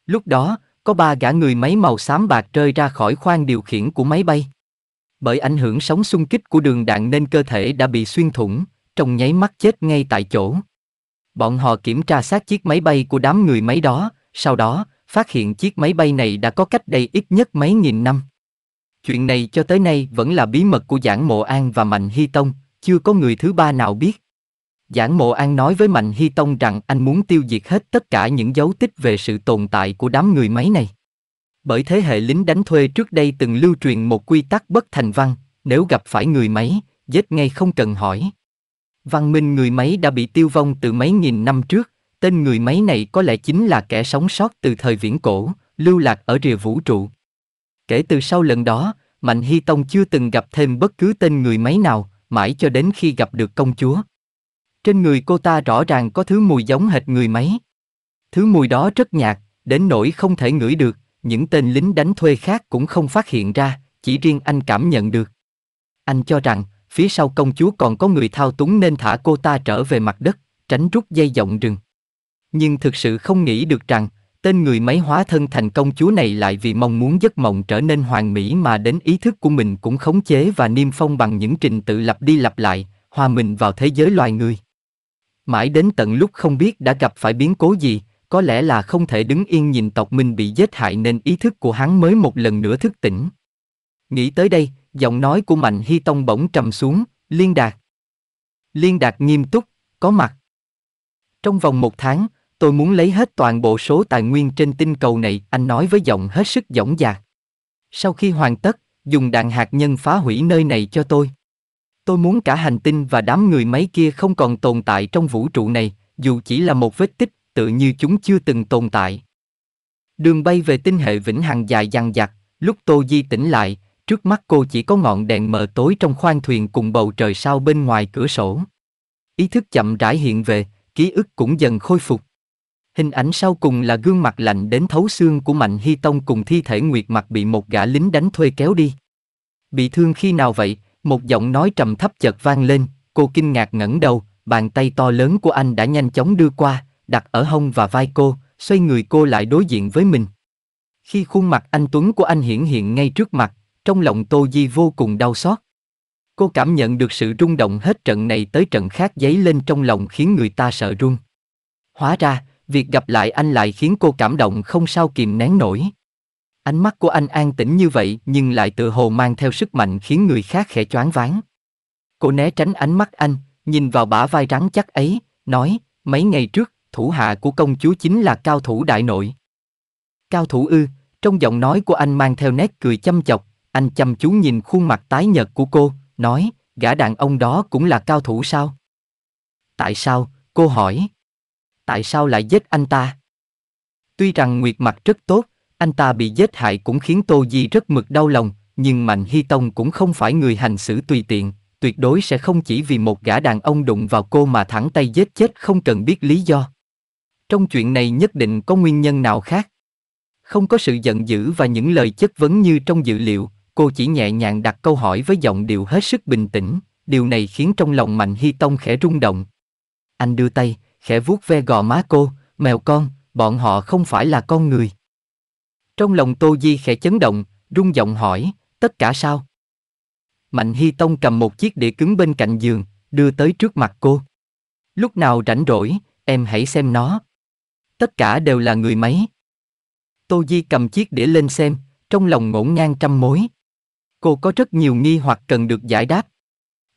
Lúc đó, có ba gã người máy màu xám bạc rơi ra khỏi khoang điều khiển của máy bay. Bởi ảnh hưởng sóng xung kích của đường đạn nên cơ thể đã bị xuyên thủng, trong nháy mắt chết ngay tại chỗ. Bọn họ kiểm tra sát chiếc máy bay của đám người máy đó, sau đó, phát hiện chiếc máy bay này đã có cách đây ít nhất mấy nghìn năm. Chuyện này cho tới nay vẫn là bí mật của giảng Mộ An và Mạnh Hy Tông, chưa có người thứ ba nào biết. Giảng Mộ An nói với Mạnh Hy Tông rằng anh muốn tiêu diệt hết tất cả những dấu tích về sự tồn tại của đám người máy này. Bởi thế hệ lính đánh thuê trước đây từng lưu truyền một quy tắc bất thành văn, nếu gặp phải người máy, giết ngay không cần hỏi. Văn minh người máy đã bị tiêu vong từ mấy nghìn năm trước, tên người máy này có lẽ chính là kẻ sống sót từ thời viễn cổ, lưu lạc ở rìa vũ trụ. Kể từ sau lần đó, Mạnh Hy Tông chưa từng gặp thêm bất cứ tên người máy nào, mãi cho đến khi gặp được công chúa. Trên người cô ta rõ ràng có thứ mùi giống hệt người máy. Thứ mùi đó rất nhạt, đến nỗi không thể ngửi được, những tên lính đánh thuê khác cũng không phát hiện ra, chỉ riêng anh cảm nhận được. Anh cho rằng, phía sau công chúa còn có người thao túng nên thả cô ta trở về mặt đất, tránh rút dây dọng rừng. Nhưng thực sự không nghĩ được rằng, Tên người máy hóa thân thành công chúa này lại vì mong muốn giấc mộng trở nên hoàn mỹ mà đến ý thức của mình cũng khống chế và niêm phong bằng những trình tự lặp đi lặp lại, hòa mình vào thế giới loài người. Mãi đến tận lúc không biết đã gặp phải biến cố gì, có lẽ là không thể đứng yên nhìn tộc mình bị giết hại nên ý thức của hắn mới một lần nữa thức tỉnh. Nghĩ tới đây, giọng nói của Mạnh Hy Tông bỗng trầm xuống, liên đạt. Liên đạt nghiêm túc, có mặt. Trong vòng một tháng, Tôi muốn lấy hết toàn bộ số tài nguyên trên tinh cầu này, anh nói với giọng hết sức dõng dạc. Sau khi hoàn tất, dùng đạn hạt nhân phá hủy nơi này cho tôi. Tôi muốn cả hành tinh và đám người máy kia không còn tồn tại trong vũ trụ này, dù chỉ là một vết tích, tự như chúng chưa từng tồn tại. Đường bay về tinh hệ vĩnh hằng dài dằng dặc, lúc Tô Di tỉnh lại, trước mắt cô chỉ có ngọn đèn mờ tối trong khoang thuyền cùng bầu trời sao bên ngoài cửa sổ. Ý thức chậm rãi hiện về, ký ức cũng dần khôi phục. Hình ảnh sau cùng là gương mặt lạnh đến thấu xương của Mạnh Hy Tông cùng thi thể Nguyệt mặt bị một gã lính đánh thuê kéo đi. Bị thương khi nào vậy? Một giọng nói trầm thấp chợt vang lên, cô kinh ngạc ngẩng đầu, bàn tay to lớn của anh đã nhanh chóng đưa qua, đặt ở hông và vai cô, xoay người cô lại đối diện với mình. Khi khuôn mặt anh Tuấn của anh hiển hiện ngay trước mặt, trong lòng Tô Di vô cùng đau xót. Cô cảm nhận được sự rung động hết trận này tới trận khác dấy lên trong lòng khiến người ta sợ run. Hóa ra, việc gặp lại anh lại khiến cô cảm động không sao kìm nén nổi. Ánh mắt của anh an tĩnh như vậy nhưng lại tự hồ mang theo sức mạnh khiến người khác khẽ choáng váng. Cô né tránh ánh mắt anh, nhìn vào bả vai rắn chắc ấy, nói, mấy ngày trước, thủ hạ của công chúa chính là cao thủ đại nội. Cao thủ ư, trong giọng nói của anh mang theo nét cười chăm chọc, anh chăm chú nhìn khuôn mặt tái nhợt của cô, nói, gã đàn ông đó cũng là cao thủ sao? Tại sao, cô hỏi tại sao lại giết anh ta? Tuy rằng Nguyệt Mặt rất tốt, anh ta bị giết hại cũng khiến Tô Di rất mực đau lòng, nhưng Mạnh Hy Tông cũng không phải người hành xử tùy tiện, tuyệt đối sẽ không chỉ vì một gã đàn ông đụng vào cô mà thẳng tay giết chết không cần biết lý do. Trong chuyện này nhất định có nguyên nhân nào khác. Không có sự giận dữ và những lời chất vấn như trong dự liệu, cô chỉ nhẹ nhàng đặt câu hỏi với giọng điệu hết sức bình tĩnh, điều này khiến trong lòng Mạnh Hy Tông khẽ rung động. Anh đưa tay, khẽ vuốt ve gò má cô, mèo con, bọn họ không phải là con người. Trong lòng Tô Di khẽ chấn động, rung giọng hỏi, tất cả sao? Mạnh Hy Tông cầm một chiếc đĩa cứng bên cạnh giường, đưa tới trước mặt cô. Lúc nào rảnh rỗi, em hãy xem nó. Tất cả đều là người máy. Tô Di cầm chiếc đĩa lên xem, trong lòng ngổn ngang trăm mối. Cô có rất nhiều nghi hoặc cần được giải đáp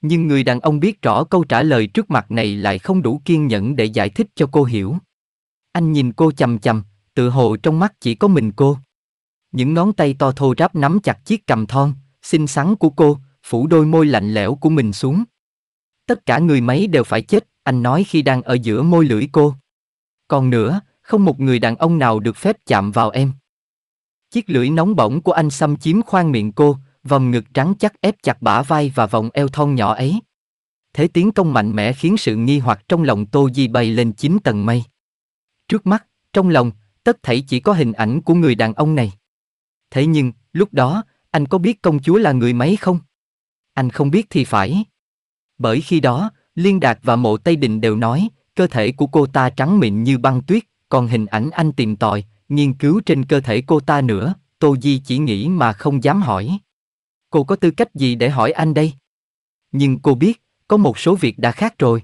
nhưng người đàn ông biết rõ câu trả lời trước mặt này lại không đủ kiên nhẫn để giải thích cho cô hiểu. Anh nhìn cô chầm chầm, tự hồ trong mắt chỉ có mình cô. Những ngón tay to thô ráp nắm chặt chiếc cầm thon, xinh xắn của cô, phủ đôi môi lạnh lẽo của mình xuống. Tất cả người máy đều phải chết, anh nói khi đang ở giữa môi lưỡi cô. Còn nữa, không một người đàn ông nào được phép chạm vào em. Chiếc lưỡi nóng bỏng của anh xâm chiếm khoang miệng cô, vòng ngực trắng chắc ép chặt bả vai và vòng eo thon nhỏ ấy. Thế tiến công mạnh mẽ khiến sự nghi hoặc trong lòng Tô Di bay lên chín tầng mây. Trước mắt, trong lòng, tất thảy chỉ có hình ảnh của người đàn ông này. Thế nhưng, lúc đó, anh có biết công chúa là người mấy không? Anh không biết thì phải. Bởi khi đó, Liên Đạt và Mộ Tây Đình đều nói, cơ thể của cô ta trắng mịn như băng tuyết, còn hình ảnh anh tìm tòi, nghiên cứu trên cơ thể cô ta nữa, Tô Di chỉ nghĩ mà không dám hỏi cô có tư cách gì để hỏi anh đây? Nhưng cô biết, có một số việc đã khác rồi.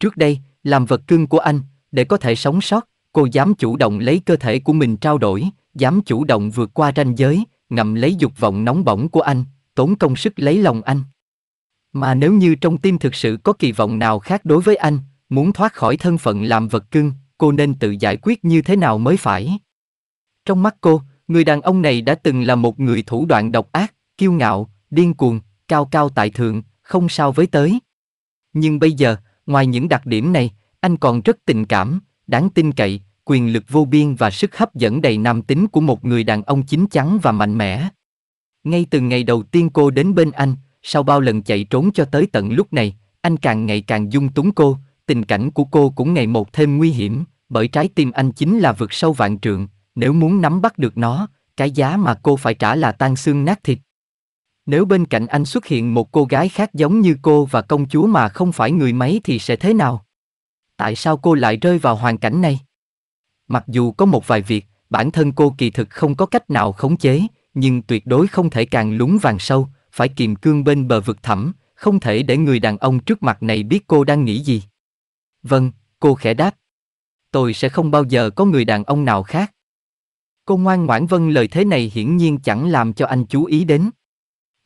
Trước đây, làm vật cưng của anh, để có thể sống sót, cô dám chủ động lấy cơ thể của mình trao đổi, dám chủ động vượt qua ranh giới, ngậm lấy dục vọng nóng bỏng của anh, tốn công sức lấy lòng anh. Mà nếu như trong tim thực sự có kỳ vọng nào khác đối với anh, muốn thoát khỏi thân phận làm vật cưng, cô nên tự giải quyết như thế nào mới phải. Trong mắt cô, người đàn ông này đã từng là một người thủ đoạn độc ác, kiêu ngạo, điên cuồng, cao cao tại thượng, không sao với tới. Nhưng bây giờ, ngoài những đặc điểm này, anh còn rất tình cảm, đáng tin cậy, quyền lực vô biên và sức hấp dẫn đầy nam tính của một người đàn ông chín chắn và mạnh mẽ. Ngay từ ngày đầu tiên cô đến bên anh, sau bao lần chạy trốn cho tới tận lúc này, anh càng ngày càng dung túng cô, tình cảnh của cô cũng ngày một thêm nguy hiểm, bởi trái tim anh chính là vực sâu vạn trượng, nếu muốn nắm bắt được nó, cái giá mà cô phải trả là tan xương nát thịt. Nếu bên cạnh anh xuất hiện một cô gái khác giống như cô và công chúa mà không phải người máy thì sẽ thế nào? Tại sao cô lại rơi vào hoàn cảnh này? Mặc dù có một vài việc, bản thân cô kỳ thực không có cách nào khống chế, nhưng tuyệt đối không thể càng lúng vàng sâu, phải kiềm cương bên bờ vực thẳm, không thể để người đàn ông trước mặt này biết cô đang nghĩ gì. Vâng, cô khẽ đáp. Tôi sẽ không bao giờ có người đàn ông nào khác. Cô ngoan ngoãn vâng lời thế này hiển nhiên chẳng làm cho anh chú ý đến.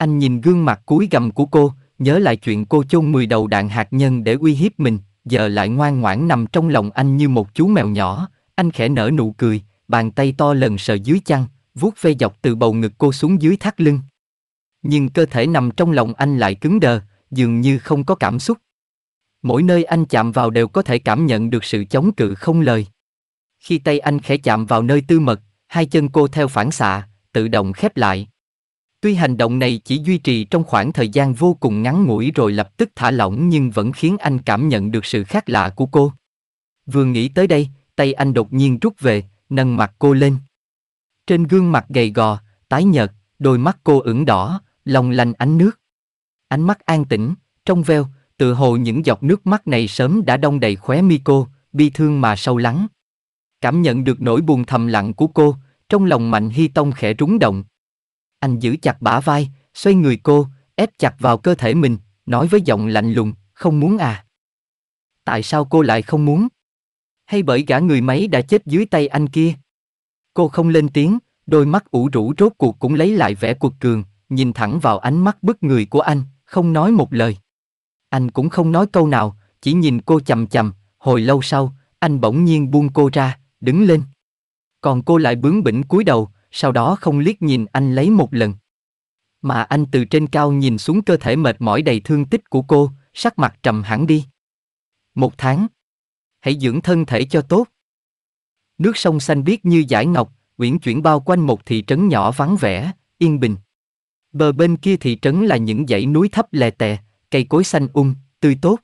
Anh nhìn gương mặt cúi gầm của cô, nhớ lại chuyện cô chôn 10 đầu đạn hạt nhân để uy hiếp mình, giờ lại ngoan ngoãn nằm trong lòng anh như một chú mèo nhỏ, anh khẽ nở nụ cười, bàn tay to lần sờ dưới chăn, vuốt ve dọc từ bầu ngực cô xuống dưới thắt lưng. Nhưng cơ thể nằm trong lòng anh lại cứng đờ, dường như không có cảm xúc. Mỗi nơi anh chạm vào đều có thể cảm nhận được sự chống cự không lời. Khi tay anh khẽ chạm vào nơi tư mật, hai chân cô theo phản xạ, tự động khép lại, Tuy hành động này chỉ duy trì trong khoảng thời gian vô cùng ngắn ngủi rồi lập tức thả lỏng nhưng vẫn khiến anh cảm nhận được sự khác lạ của cô. Vừa nghĩ tới đây, tay anh đột nhiên rút về, nâng mặt cô lên. Trên gương mặt gầy gò, tái nhợt, đôi mắt cô ửng đỏ, lòng lành ánh nước. Ánh mắt an tĩnh, trong veo, tự hồ những giọt nước mắt này sớm đã đông đầy khóe mi cô, bi thương mà sâu lắng. Cảm nhận được nỗi buồn thầm lặng của cô, trong lòng Mạnh Hy Tông khẽ rúng động, anh giữ chặt bả vai, xoay người cô, ép chặt vào cơ thể mình, nói với giọng lạnh lùng, không muốn à. Tại sao cô lại không muốn? Hay bởi gã người máy đã chết dưới tay anh kia? Cô không lên tiếng, đôi mắt ủ rũ rốt cuộc cũng lấy lại vẻ cuộc cường, nhìn thẳng vào ánh mắt bức người của anh, không nói một lời. Anh cũng không nói câu nào, chỉ nhìn cô chầm chầm, hồi lâu sau, anh bỗng nhiên buông cô ra, đứng lên. Còn cô lại bướng bỉnh cúi đầu, sau đó không liếc nhìn anh lấy một lần. Mà anh từ trên cao nhìn xuống cơ thể mệt mỏi đầy thương tích của cô, sắc mặt trầm hẳn đi. Một tháng. Hãy dưỡng thân thể cho tốt. Nước sông xanh biếc như giải ngọc, uyển chuyển bao quanh một thị trấn nhỏ vắng vẻ, yên bình. Bờ bên kia thị trấn là những dãy núi thấp lè tè, cây cối xanh um, tươi tốt.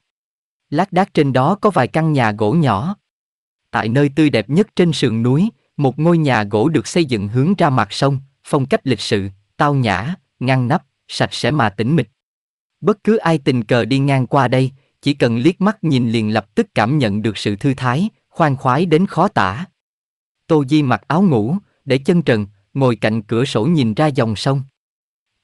Lác đác trên đó có vài căn nhà gỗ nhỏ. Tại nơi tươi đẹp nhất trên sườn núi, một ngôi nhà gỗ được xây dựng hướng ra mặt sông, phong cách lịch sự, tao nhã, ngăn nắp, sạch sẽ mà tĩnh mịch. Bất cứ ai tình cờ đi ngang qua đây, chỉ cần liếc mắt nhìn liền lập tức cảm nhận được sự thư thái, khoan khoái đến khó tả. Tô Di mặc áo ngủ, để chân trần, ngồi cạnh cửa sổ nhìn ra dòng sông.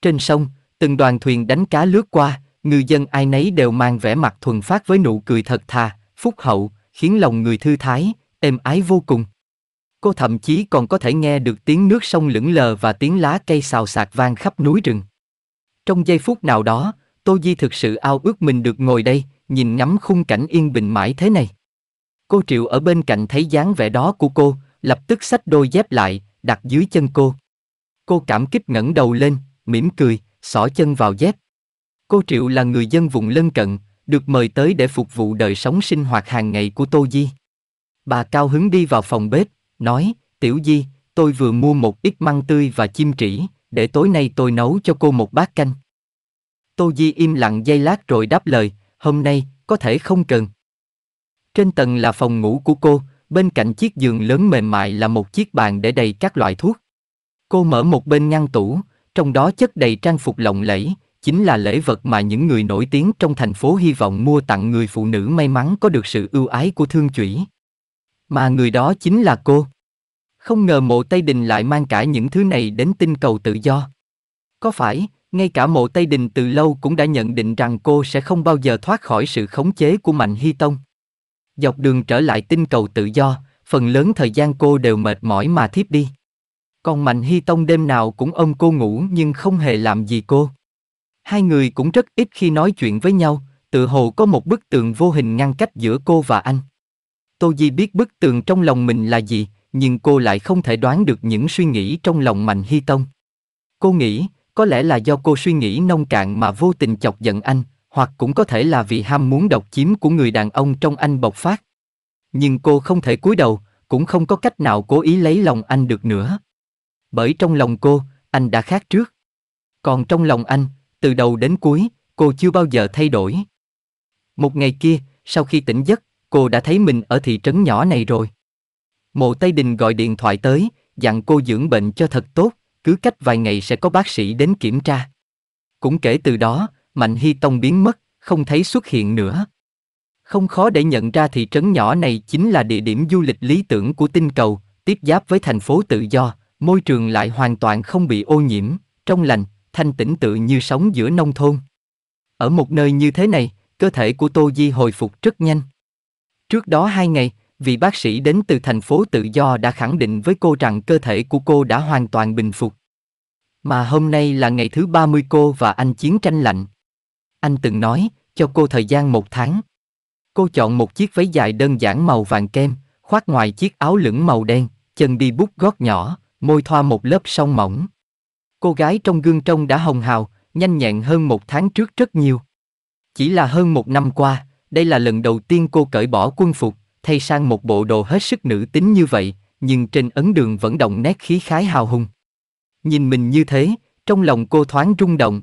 Trên sông, từng đoàn thuyền đánh cá lướt qua, ngư dân ai nấy đều mang vẻ mặt thuần phát với nụ cười thật thà, phúc hậu, khiến lòng người thư thái, êm ái vô cùng cô thậm chí còn có thể nghe được tiếng nước sông lững lờ và tiếng lá cây xào xạc vang khắp núi rừng. Trong giây phút nào đó, Tô Di thực sự ao ước mình được ngồi đây, nhìn ngắm khung cảnh yên bình mãi thế này. Cô Triệu ở bên cạnh thấy dáng vẻ đó của cô, lập tức xách đôi dép lại, đặt dưới chân cô. Cô cảm kích ngẩng đầu lên, mỉm cười, xỏ chân vào dép. Cô Triệu là người dân vùng lân cận, được mời tới để phục vụ đời sống sinh hoạt hàng ngày của Tô Di. Bà cao hứng đi vào phòng bếp, nói, tiểu di, tôi vừa mua một ít măng tươi và chim trĩ, để tối nay tôi nấu cho cô một bát canh. Tô Di im lặng giây lát rồi đáp lời, hôm nay, có thể không cần. Trên tầng là phòng ngủ của cô, bên cạnh chiếc giường lớn mềm mại là một chiếc bàn để đầy các loại thuốc. Cô mở một bên ngăn tủ, trong đó chất đầy trang phục lộng lẫy, chính là lễ vật mà những người nổi tiếng trong thành phố hy vọng mua tặng người phụ nữ may mắn có được sự ưu ái của thương chủy. Mà người đó chính là cô. Không ngờ mộ Tây Đình lại mang cả những thứ này đến tinh cầu tự do. Có phải, ngay cả mộ Tây Đình từ lâu cũng đã nhận định rằng cô sẽ không bao giờ thoát khỏi sự khống chế của Mạnh Hy Tông. Dọc đường trở lại tinh cầu tự do, phần lớn thời gian cô đều mệt mỏi mà thiếp đi. Còn Mạnh Hy Tông đêm nào cũng ôm cô ngủ nhưng không hề làm gì cô. Hai người cũng rất ít khi nói chuyện với nhau, tự hồ có một bức tường vô hình ngăn cách giữa cô và anh. Tô Di biết bức tường trong lòng mình là gì, nhưng cô lại không thể đoán được những suy nghĩ trong lòng Mạnh Hy Tông. Cô nghĩ, có lẽ là do cô suy nghĩ nông cạn mà vô tình chọc giận anh, hoặc cũng có thể là vì ham muốn độc chiếm của người đàn ông trong anh bộc phát. Nhưng cô không thể cúi đầu, cũng không có cách nào cố ý lấy lòng anh được nữa. Bởi trong lòng cô, anh đã khác trước. Còn trong lòng anh, từ đầu đến cuối, cô chưa bao giờ thay đổi. Một ngày kia, sau khi tỉnh giấc, cô đã thấy mình ở thị trấn nhỏ này rồi. Mộ Tây Đình gọi điện thoại tới, dặn cô dưỡng bệnh cho thật tốt, cứ cách vài ngày sẽ có bác sĩ đến kiểm tra. Cũng kể từ đó, Mạnh Hy Tông biến mất, không thấy xuất hiện nữa. Không khó để nhận ra thị trấn nhỏ này chính là địa điểm du lịch lý tưởng của tinh cầu, tiếp giáp với thành phố tự do, môi trường lại hoàn toàn không bị ô nhiễm, trong lành, thanh tĩnh tự như sống giữa nông thôn. Ở một nơi như thế này, cơ thể của Tô Di hồi phục rất nhanh. Trước đó hai ngày, vị bác sĩ đến từ thành phố tự do đã khẳng định với cô rằng cơ thể của cô đã hoàn toàn bình phục. Mà hôm nay là ngày thứ 30 cô và anh chiến tranh lạnh. Anh từng nói, cho cô thời gian một tháng. Cô chọn một chiếc váy dài đơn giản màu vàng kem, khoác ngoài chiếc áo lửng màu đen, chân đi bút gót nhỏ, môi thoa một lớp son mỏng. Cô gái trong gương trông đã hồng hào, nhanh nhẹn hơn một tháng trước rất nhiều. Chỉ là hơn một năm qua, đây là lần đầu tiên cô cởi bỏ quân phục, thay sang một bộ đồ hết sức nữ tính như vậy, nhưng trên ấn đường vẫn động nét khí khái hào hùng. Nhìn mình như thế, trong lòng cô thoáng rung động.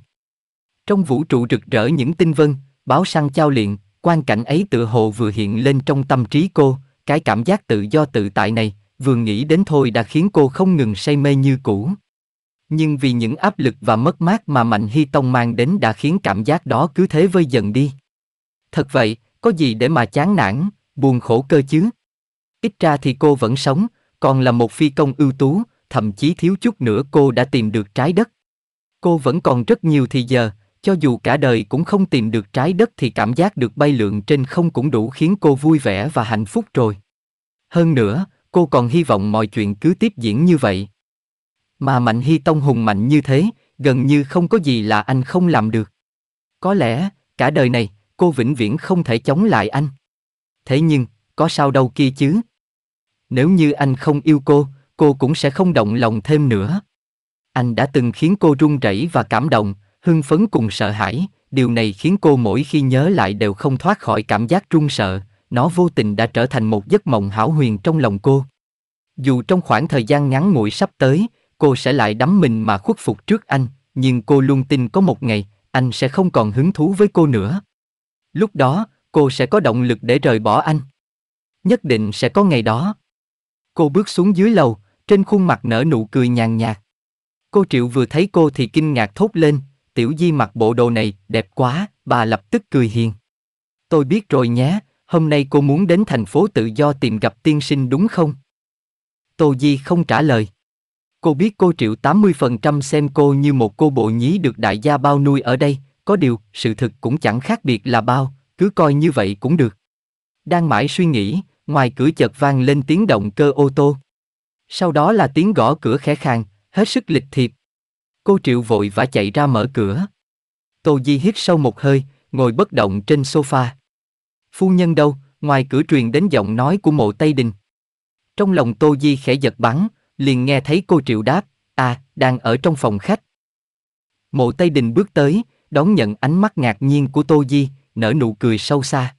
Trong vũ trụ rực rỡ những tinh vân, báo săn trao liện, quan cảnh ấy tựa hồ vừa hiện lên trong tâm trí cô, cái cảm giác tự do tự tại này, vừa nghĩ đến thôi đã khiến cô không ngừng say mê như cũ. Nhưng vì những áp lực và mất mát mà Mạnh Hy Tông mang đến đã khiến cảm giác đó cứ thế vơi dần đi. Thật vậy, có gì để mà chán nản, buồn khổ cơ chứ? Ít ra thì cô vẫn sống, còn là một phi công ưu tú, thậm chí thiếu chút nữa cô đã tìm được trái đất. Cô vẫn còn rất nhiều thì giờ, cho dù cả đời cũng không tìm được trái đất thì cảm giác được bay lượn trên không cũng đủ khiến cô vui vẻ và hạnh phúc rồi. Hơn nữa, cô còn hy vọng mọi chuyện cứ tiếp diễn như vậy. Mà Mạnh Hy Tông hùng mạnh như thế, gần như không có gì là anh không làm được. Có lẽ, cả đời này, cô vĩnh viễn không thể chống lại anh. Thế nhưng, có sao đâu kia chứ? Nếu như anh không yêu cô, cô cũng sẽ không động lòng thêm nữa. Anh đã từng khiến cô run rẩy và cảm động, hưng phấn cùng sợ hãi, điều này khiến cô mỗi khi nhớ lại đều không thoát khỏi cảm giác run sợ, nó vô tình đã trở thành một giấc mộng hảo huyền trong lòng cô. Dù trong khoảng thời gian ngắn ngủi sắp tới, cô sẽ lại đắm mình mà khuất phục trước anh, nhưng cô luôn tin có một ngày, anh sẽ không còn hứng thú với cô nữa. Lúc đó, cô sẽ có động lực để rời bỏ anh. Nhất định sẽ có ngày đó. Cô bước xuống dưới lầu, trên khuôn mặt nở nụ cười nhàn nhạt. Cô Triệu vừa thấy cô thì kinh ngạc thốt lên, tiểu di mặc bộ đồ này, đẹp quá, bà lập tức cười hiền. Tôi biết rồi nhé, hôm nay cô muốn đến thành phố tự do tìm gặp tiên sinh đúng không? Tô Di không trả lời. Cô biết cô Triệu 80% xem cô như một cô bộ nhí được đại gia bao nuôi ở đây, có điều, sự thực cũng chẳng khác biệt là bao, cứ coi như vậy cũng được. Đang mãi suy nghĩ, ngoài cửa chợt vang lên tiếng động cơ ô tô. Sau đó là tiếng gõ cửa khẽ khàng, hết sức lịch thiệp. Cô Triệu vội vã chạy ra mở cửa. Tô Di hít sâu một hơi, ngồi bất động trên sofa. Phu nhân đâu, ngoài cửa truyền đến giọng nói của mộ Tây Đình. Trong lòng Tô Di khẽ giật bắn, liền nghe thấy cô Triệu đáp, à, đang ở trong phòng khách. Mộ Tây Đình bước tới, đón nhận ánh mắt ngạc nhiên của Tô Di, nở nụ cười sâu xa.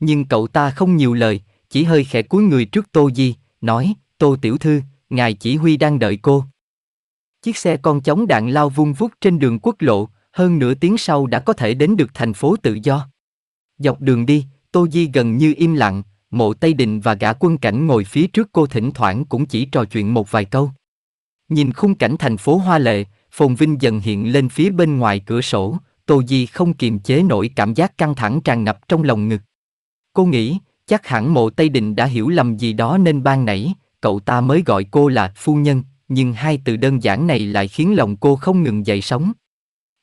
Nhưng cậu ta không nhiều lời, chỉ hơi khẽ cúi người trước Tô Di, nói, Tô Tiểu Thư, ngài chỉ huy đang đợi cô. Chiếc xe con chóng đạn lao vung vút trên đường quốc lộ, hơn nửa tiếng sau đã có thể đến được thành phố tự do. Dọc đường đi, Tô Di gần như im lặng, mộ Tây Định và gã quân cảnh ngồi phía trước cô thỉnh thoảng cũng chỉ trò chuyện một vài câu. Nhìn khung cảnh thành phố hoa lệ, phồn vinh dần hiện lên phía bên ngoài cửa sổ, Tô Di không kiềm chế nổi cảm giác căng thẳng tràn ngập trong lòng ngực. Cô nghĩ, chắc hẳn mộ Tây Định đã hiểu lầm gì đó nên ban nãy, cậu ta mới gọi cô là phu nhân, nhưng hai từ đơn giản này lại khiến lòng cô không ngừng dậy sóng.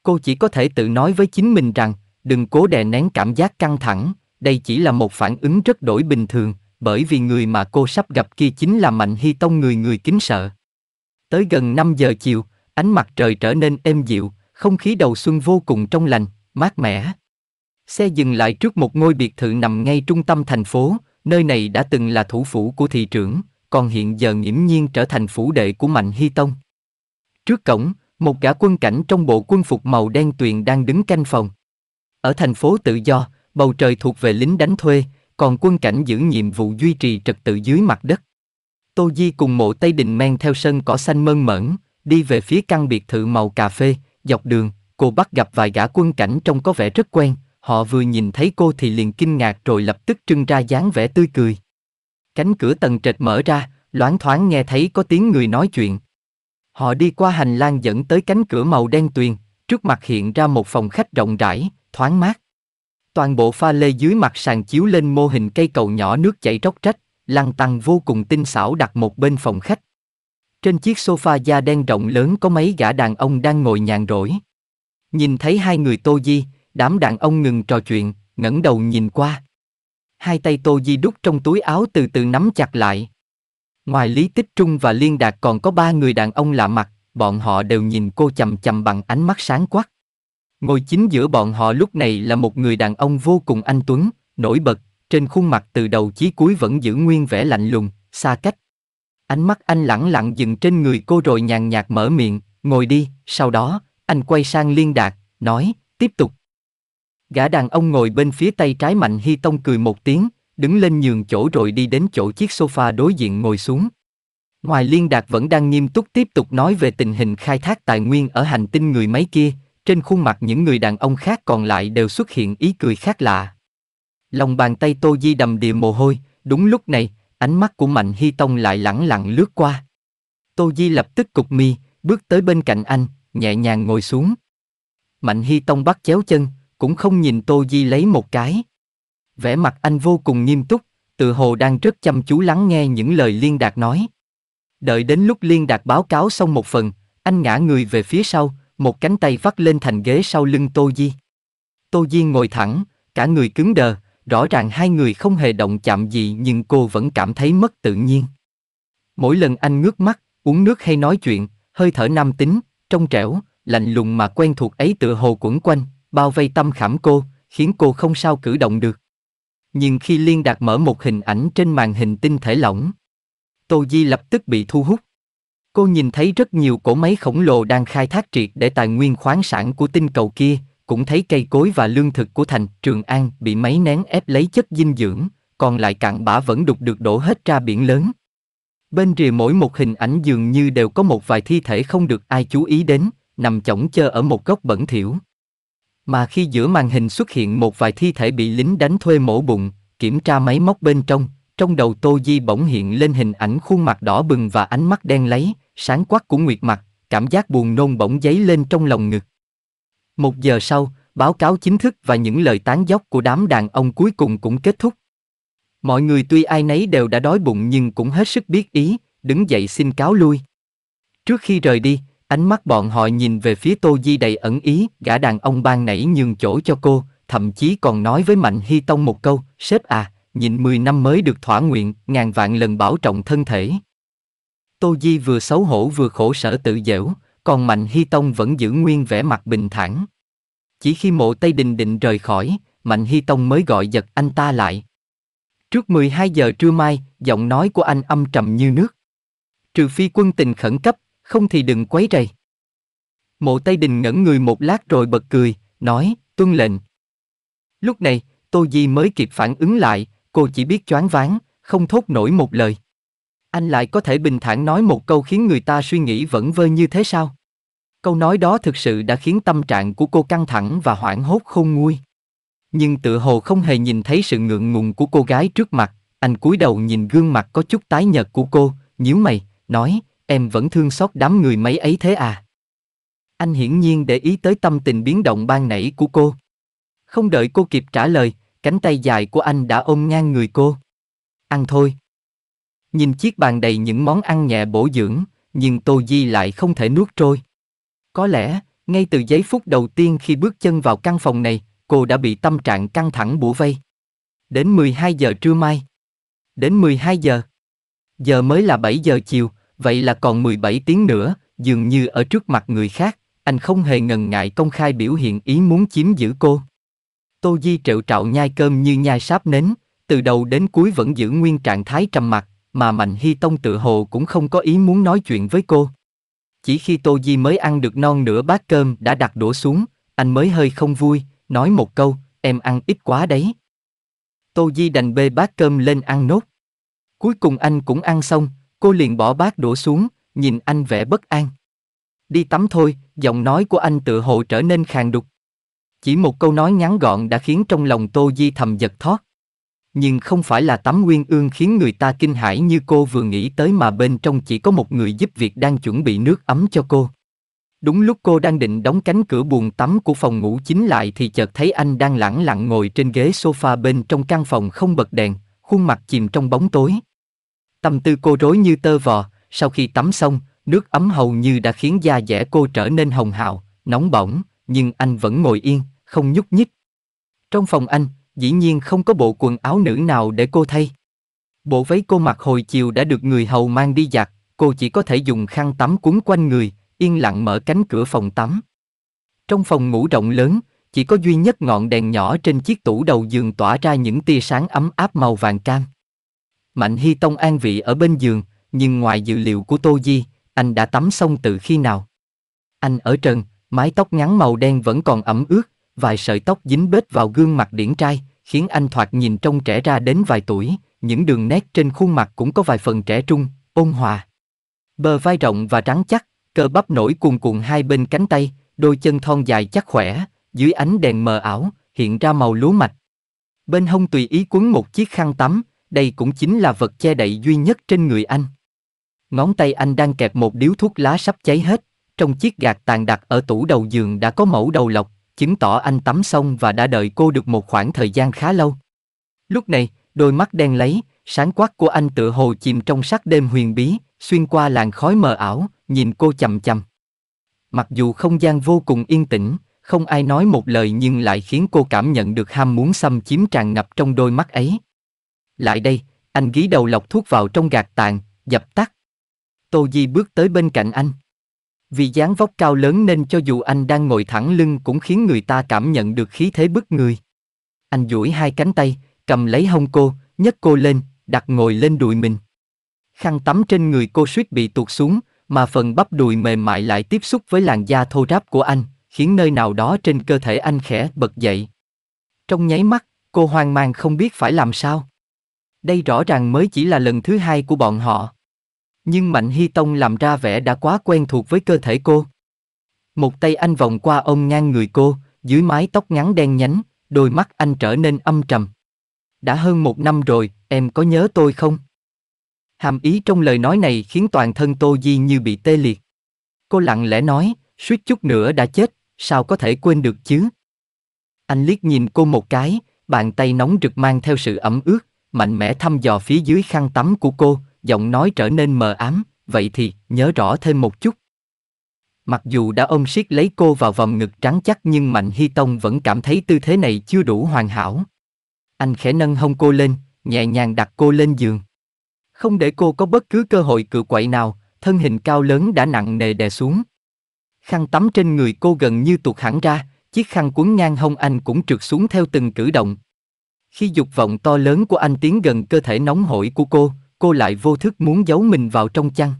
Cô chỉ có thể tự nói với chính mình rằng, đừng cố đè nén cảm giác căng thẳng, đây chỉ là một phản ứng rất đổi bình thường, bởi vì người mà cô sắp gặp kia chính là Mạnh Hy Tông người người kính sợ. Tới gần 5 giờ chiều, Ánh mặt trời trở nên êm dịu, không khí đầu xuân vô cùng trong lành, mát mẻ. Xe dừng lại trước một ngôi biệt thự nằm ngay trung tâm thành phố, nơi này đã từng là thủ phủ của thị trưởng, còn hiện giờ nghiễm nhiên trở thành phủ đệ của Mạnh Hy Tông. Trước cổng, một gã quân cảnh trong bộ quân phục màu đen tuyền đang đứng canh phòng. Ở thành phố tự do, bầu trời thuộc về lính đánh thuê, còn quân cảnh giữ nhiệm vụ duy trì trật tự dưới mặt đất. Tô Di cùng mộ Tây Đình men theo sân cỏ xanh mơn mởn, đi về phía căn biệt thự màu cà phê, dọc đường, cô bắt gặp vài gã quân cảnh trông có vẻ rất quen, họ vừa nhìn thấy cô thì liền kinh ngạc rồi lập tức trưng ra dáng vẻ tươi cười. Cánh cửa tầng trệt mở ra, loáng thoáng nghe thấy có tiếng người nói chuyện. Họ đi qua hành lang dẫn tới cánh cửa màu đen tuyền, trước mặt hiện ra một phòng khách rộng rãi, thoáng mát. Toàn bộ pha lê dưới mặt sàn chiếu lên mô hình cây cầu nhỏ nước chảy róc rách, lăng tăng vô cùng tinh xảo đặt một bên phòng khách. Trên chiếc sofa da đen rộng lớn có mấy gã đàn ông đang ngồi nhàn rỗi. Nhìn thấy hai người Tô Di, đám đàn ông ngừng trò chuyện, ngẩng đầu nhìn qua. Hai tay Tô Di đút trong túi áo từ từ nắm chặt lại. Ngoài Lý Tích Trung và Liên Đạt còn có ba người đàn ông lạ mặt, bọn họ đều nhìn cô chầm chầm bằng ánh mắt sáng quắc. Ngồi chính giữa bọn họ lúc này là một người đàn ông vô cùng anh tuấn, nổi bật, trên khuôn mặt từ đầu chí cuối vẫn giữ nguyên vẻ lạnh lùng, xa cách, Ánh mắt anh lẳng lặng dừng trên người cô rồi nhàn nhạt mở miệng, ngồi đi, sau đó, anh quay sang liên đạt, nói, tiếp tục. Gã đàn ông ngồi bên phía tay trái Mạnh Hy Tông cười một tiếng, đứng lên nhường chỗ rồi đi đến chỗ chiếc sofa đối diện ngồi xuống. Ngoài liên đạt vẫn đang nghiêm túc tiếp tục nói về tình hình khai thác tài nguyên ở hành tinh người máy kia, trên khuôn mặt những người đàn ông khác còn lại đều xuất hiện ý cười khác lạ. Lòng bàn tay Tô Di đầm đìa mồ hôi, đúng lúc này, Ánh mắt của Mạnh Hy Tông lại lẳng lặng lướt qua. Tô Di lập tức cục mi, bước tới bên cạnh anh, nhẹ nhàng ngồi xuống. Mạnh Hy Tông bắt chéo chân, cũng không nhìn Tô Di lấy một cái. Vẻ mặt anh vô cùng nghiêm túc, tự hồ đang rất chăm chú lắng nghe những lời Liên Đạt nói. Đợi đến lúc Liên Đạt báo cáo xong một phần, anh ngã người về phía sau, một cánh tay vắt lên thành ghế sau lưng Tô Di. Tô Di ngồi thẳng, cả người cứng đờ, rõ ràng hai người không hề động chạm gì nhưng cô vẫn cảm thấy mất tự nhiên. Mỗi lần anh ngước mắt, uống nước hay nói chuyện, hơi thở nam tính, trong trẻo, lạnh lùng mà quen thuộc ấy tựa hồ quẩn quanh, bao vây tâm khảm cô, khiến cô không sao cử động được. Nhưng khi Liên Đạt mở một hình ảnh trên màn hình tinh thể lỏng, Tô Di lập tức bị thu hút. Cô nhìn thấy rất nhiều cỗ máy khổng lồ đang khai thác triệt để tài nguyên khoáng sản của tinh cầu kia, cũng thấy cây cối và lương thực của thành Trường An bị máy nén ép lấy chất dinh dưỡng, còn lại cạn bã vẫn đục được đổ hết ra biển lớn. Bên rìa mỗi một hình ảnh dường như đều có một vài thi thể không được ai chú ý đến, nằm chỏng chơ ở một góc bẩn thỉu. Mà khi giữa màn hình xuất hiện một vài thi thể bị lính đánh thuê mổ bụng, kiểm tra máy móc bên trong, trong đầu Tô Di bỗng hiện lên hình ảnh khuôn mặt đỏ bừng và ánh mắt đen lấy, sáng quắc của Nguyệt Mặt, cảm giác buồn nôn bỗng dấy lên trong lòng ngực. Một giờ sau, báo cáo chính thức và những lời tán dốc của đám đàn ông cuối cùng cũng kết thúc. Mọi người tuy ai nấy đều đã đói bụng nhưng cũng hết sức biết ý, đứng dậy xin cáo lui. Trước khi rời đi, ánh mắt bọn họ nhìn về phía Tô Di đầy ẩn ý, gã đàn ông ban nảy nhường chỗ cho cô, thậm chí còn nói với Mạnh Hy Tông một câu, sếp à, nhịn 10 năm mới được thỏa nguyện, ngàn vạn lần bảo trọng thân thể. Tô Di vừa xấu hổ vừa khổ sở tự dễu, còn Mạnh Hy Tông vẫn giữ nguyên vẻ mặt bình thản. Chỉ khi mộ Tây Đình định rời khỏi, Mạnh Hy Tông mới gọi giật anh ta lại. Trước 12 giờ trưa mai, giọng nói của anh âm trầm như nước. Trừ phi quân tình khẩn cấp, không thì đừng quấy rầy. Mộ Tây Đình ngẩn người một lát rồi bật cười, nói, tuân lệnh. Lúc này, Tô Di mới kịp phản ứng lại, cô chỉ biết choáng váng, không thốt nổi một lời. Anh lại có thể bình thản nói một câu khiến người ta suy nghĩ vẫn vơ như thế sao? Câu nói đó thực sự đã khiến tâm trạng của cô căng thẳng và hoảng hốt không nguôi. Nhưng tự hồ không hề nhìn thấy sự ngượng ngùng của cô gái trước mặt, anh cúi đầu nhìn gương mặt có chút tái nhợt của cô, nhíu mày, nói, em vẫn thương xót đám người mấy ấy thế à? Anh hiển nhiên để ý tới tâm tình biến động ban nãy của cô. Không đợi cô kịp trả lời, cánh tay dài của anh đã ôm ngang người cô. Ăn thôi. Nhìn chiếc bàn đầy những món ăn nhẹ bổ dưỡng, nhưng Tô Di lại không thể nuốt trôi. Có lẽ, ngay từ giây phút đầu tiên khi bước chân vào căn phòng này, cô đã bị tâm trạng căng thẳng bủa vây. Đến 12 giờ trưa mai. Đến 12 giờ. Giờ mới là 7 giờ chiều, vậy là còn 17 tiếng nữa, dường như ở trước mặt người khác, anh không hề ngần ngại công khai biểu hiện ý muốn chiếm giữ cô. Tô Di trệu trạo nhai cơm như nhai sáp nến, từ đầu đến cuối vẫn giữ nguyên trạng thái trầm mặc, mà Mạnh Hy Tông tự hồ cũng không có ý muốn nói chuyện với cô. Chỉ khi Tô Di mới ăn được non nửa bát cơm đã đặt đũa xuống, anh mới hơi không vui, nói một câu, em ăn ít quá đấy. Tô Di đành bê bát cơm lên ăn nốt. Cuối cùng anh cũng ăn xong, cô liền bỏ bát đũa xuống, nhìn anh vẻ bất an. Đi tắm thôi, giọng nói của anh tự hồ trở nên khàn đục. Chỉ một câu nói ngắn gọn đã khiến trong lòng Tô Di thầm giật thoát nhưng không phải là tấm nguyên ương khiến người ta kinh hãi như cô vừa nghĩ tới mà bên trong chỉ có một người giúp việc đang chuẩn bị nước ấm cho cô. Đúng lúc cô đang định đóng cánh cửa buồng tắm của phòng ngủ chính lại thì chợt thấy anh đang lẳng lặng ngồi trên ghế sofa bên trong căn phòng không bật đèn, khuôn mặt chìm trong bóng tối. Tâm tư cô rối như tơ vò, sau khi tắm xong, nước ấm hầu như đã khiến da dẻ cô trở nên hồng hào, nóng bỏng, nhưng anh vẫn ngồi yên, không nhúc nhích. Trong phòng anh, dĩ nhiên không có bộ quần áo nữ nào để cô thay. Bộ váy cô mặc hồi chiều đã được người hầu mang đi giặt, cô chỉ có thể dùng khăn tắm cuốn quanh người, yên lặng mở cánh cửa phòng tắm. Trong phòng ngủ rộng lớn, chỉ có duy nhất ngọn đèn nhỏ trên chiếc tủ đầu giường tỏa ra những tia sáng ấm áp màu vàng cam. Mạnh Hy Tông an vị ở bên giường, nhưng ngoài dự liệu của Tô Di, anh đã tắm xong từ khi nào? Anh ở trần, mái tóc ngắn màu đen vẫn còn ẩm ướt, vài sợi tóc dính bết vào gương mặt điển trai, khiến anh thoạt nhìn trông trẻ ra đến vài tuổi, những đường nét trên khuôn mặt cũng có vài phần trẻ trung, ôn hòa. Bờ vai rộng và trắng chắc, cơ bắp nổi cuồn cuộn hai bên cánh tay, đôi chân thon dài chắc khỏe, dưới ánh đèn mờ ảo, hiện ra màu lúa mạch. Bên hông tùy ý quấn một chiếc khăn tắm, đây cũng chính là vật che đậy duy nhất trên người anh. Ngón tay anh đang kẹp một điếu thuốc lá sắp cháy hết, trong chiếc gạt tàn đặt ở tủ đầu giường đã có mẫu đầu lọc, chứng tỏ anh tắm xong và đã đợi cô được một khoảng thời gian khá lâu. Lúc này, đôi mắt đen lấy, sáng quắc của anh tựa hồ chìm trong sắc đêm huyền bí, xuyên qua làn khói mờ ảo, nhìn cô chầm chầm. Mặc dù không gian vô cùng yên tĩnh, không ai nói một lời nhưng lại khiến cô cảm nhận được ham muốn xâm chiếm tràn ngập trong đôi mắt ấy. Lại đây, anh gí đầu lọc thuốc vào trong gạt tàn, dập tắt. Tô Di bước tới bên cạnh anh. Vì dáng vóc cao lớn nên cho dù anh đang ngồi thẳng lưng cũng khiến người ta cảm nhận được khí thế bức người. Anh duỗi hai cánh tay, cầm lấy hông cô, nhấc cô lên, đặt ngồi lên đùi mình. Khăn tắm trên người cô suýt bị tuột xuống, mà phần bắp đùi mềm mại lại tiếp xúc với làn da thô ráp của anh, khiến nơi nào đó trên cơ thể anh khẽ bật dậy. Trong nháy mắt, cô hoang mang không biết phải làm sao. Đây rõ ràng mới chỉ là lần thứ hai của bọn họ. Nhưng Mạnh Hy Tông làm ra vẻ đã quá quen thuộc với cơ thể cô. Một tay anh vòng qua ông ngang người cô, dưới mái tóc ngắn đen nhánh, đôi mắt anh trở nên âm trầm. Đã hơn một năm rồi, em có nhớ tôi không? Hàm ý trong lời nói này khiến toàn thân Tô Di như bị tê liệt. Cô lặng lẽ nói, suýt chút nữa đã chết, sao có thể quên được chứ? Anh liếc nhìn cô một cái, bàn tay nóng rực mang theo sự ẩm ướt, mạnh mẽ thăm dò phía dưới khăn tắm của cô, giọng nói trở nên mờ ám, vậy thì nhớ rõ thêm một chút. Mặc dù đã ôm siết lấy cô vào vòng ngực trắng chắc nhưng Mạnh Hy Tông vẫn cảm thấy tư thế này chưa đủ hoàn hảo. Anh khẽ nâng hông cô lên, nhẹ nhàng đặt cô lên giường. Không để cô có bất cứ cơ hội cự quậy nào, thân hình cao lớn đã nặng nề đè xuống. Khăn tắm trên người cô gần như tuột hẳn ra, chiếc khăn cuốn ngang hông anh cũng trượt xuống theo từng cử động. Khi dục vọng to lớn của anh tiến gần cơ thể nóng hổi của cô, cô lại vô thức muốn giấu mình vào trong chăn.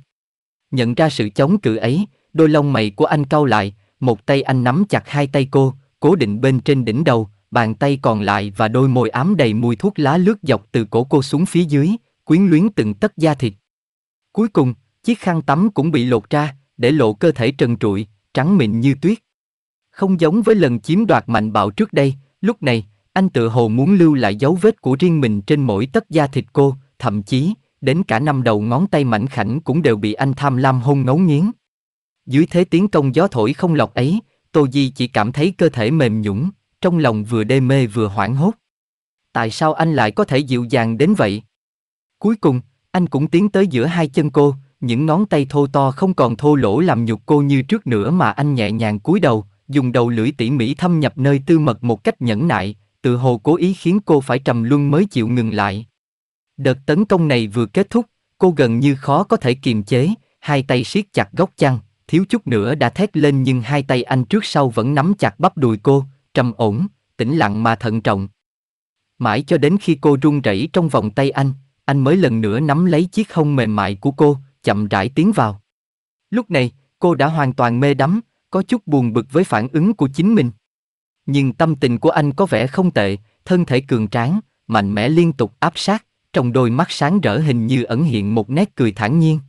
Nhận ra sự chống cự ấy, đôi lông mày của anh cau lại, một tay anh nắm chặt hai tay cô, cố định bên trên đỉnh đầu, bàn tay còn lại và đôi môi ám đầy mùi thuốc lá lướt dọc từ cổ cô xuống phía dưới, quyến luyến từng tấc da thịt. Cuối cùng, chiếc khăn tắm cũng bị lột ra, để lộ cơ thể trần trụi, trắng mịn như tuyết. Không giống với lần chiếm đoạt mạnh bạo trước đây, lúc này, anh tự hồ muốn lưu lại dấu vết của riêng mình trên mỗi tấc da thịt cô, thậm chí, đến cả năm đầu ngón tay mảnh khảnh cũng đều bị anh tham lam hôn ngấu nghiến. Dưới thế tiến công gió thổi không lọc ấy, Tô Di chỉ cảm thấy cơ thể mềm nhũn, trong lòng vừa đê mê vừa hoảng hốt. Tại sao anh lại có thể dịu dàng đến vậy? Cuối cùng, anh cũng tiến tới giữa hai chân cô, những ngón tay thô to không còn thô lỗ làm nhục cô như trước nữa mà anh nhẹ nhàng cúi đầu, dùng đầu lưỡi tỉ mỉ thâm nhập nơi tư mật một cách nhẫn nại, tự hồ cố ý khiến cô phải trầm luân mới chịu ngừng lại. Đợt tấn công này vừa kết thúc, cô gần như khó có thể kiềm chế, hai tay siết chặt góc chăn, thiếu chút nữa đã thét lên nhưng hai tay anh trước sau vẫn nắm chặt bắp đùi cô, trầm ổn, tĩnh lặng mà thận trọng. Mãi cho đến khi cô run rẩy trong vòng tay anh, anh mới lần nữa nắm lấy chiếc hông mềm mại của cô, chậm rãi tiến vào. Lúc này, cô đã hoàn toàn mê đắm, có chút buồn bực với phản ứng của chính mình. Nhưng tâm tình của anh có vẻ không tệ, thân thể cường tráng, mạnh mẽ liên tục áp sát, trong đôi mắt sáng rỡ hình như ẩn hiện một nét cười thản nhiên.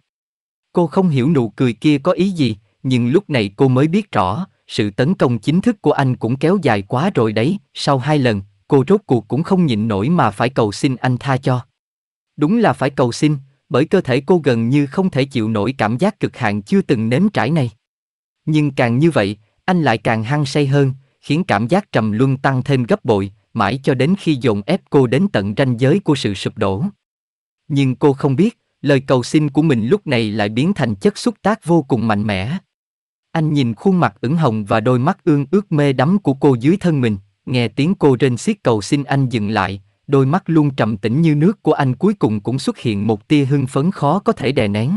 Cô không hiểu nụ cười kia có ý gì, nhưng lúc này cô mới biết rõ, sự tấn công chính thức của anh cũng kéo dài quá rồi đấy, sau hai lần, cô rốt cuộc cũng không nhịn nổi mà phải cầu xin anh tha cho. Đúng là phải cầu xin, bởi cơ thể cô gần như không thể chịu nổi cảm giác cực hạn chưa từng nếm trải này. Nhưng càng như vậy, anh lại càng hăng say hơn, khiến cảm giác trầm luân tăng thêm gấp bội, mãi cho đến khi dồn ép cô đến tận ranh giới của sự sụp đổ. Nhưng cô không biết, lời cầu xin của mình lúc này lại biến thành chất xúc tác vô cùng mạnh mẽ. Anh nhìn khuôn mặt ửng hồng và đôi mắt ương ước mê đắm của cô dưới thân mình, nghe tiếng cô rên xiết cầu xin anh dừng lại, đôi mắt luôn trầm tĩnh như nước của anh cuối cùng cũng xuất hiện một tia hưng phấn khó có thể đè nén.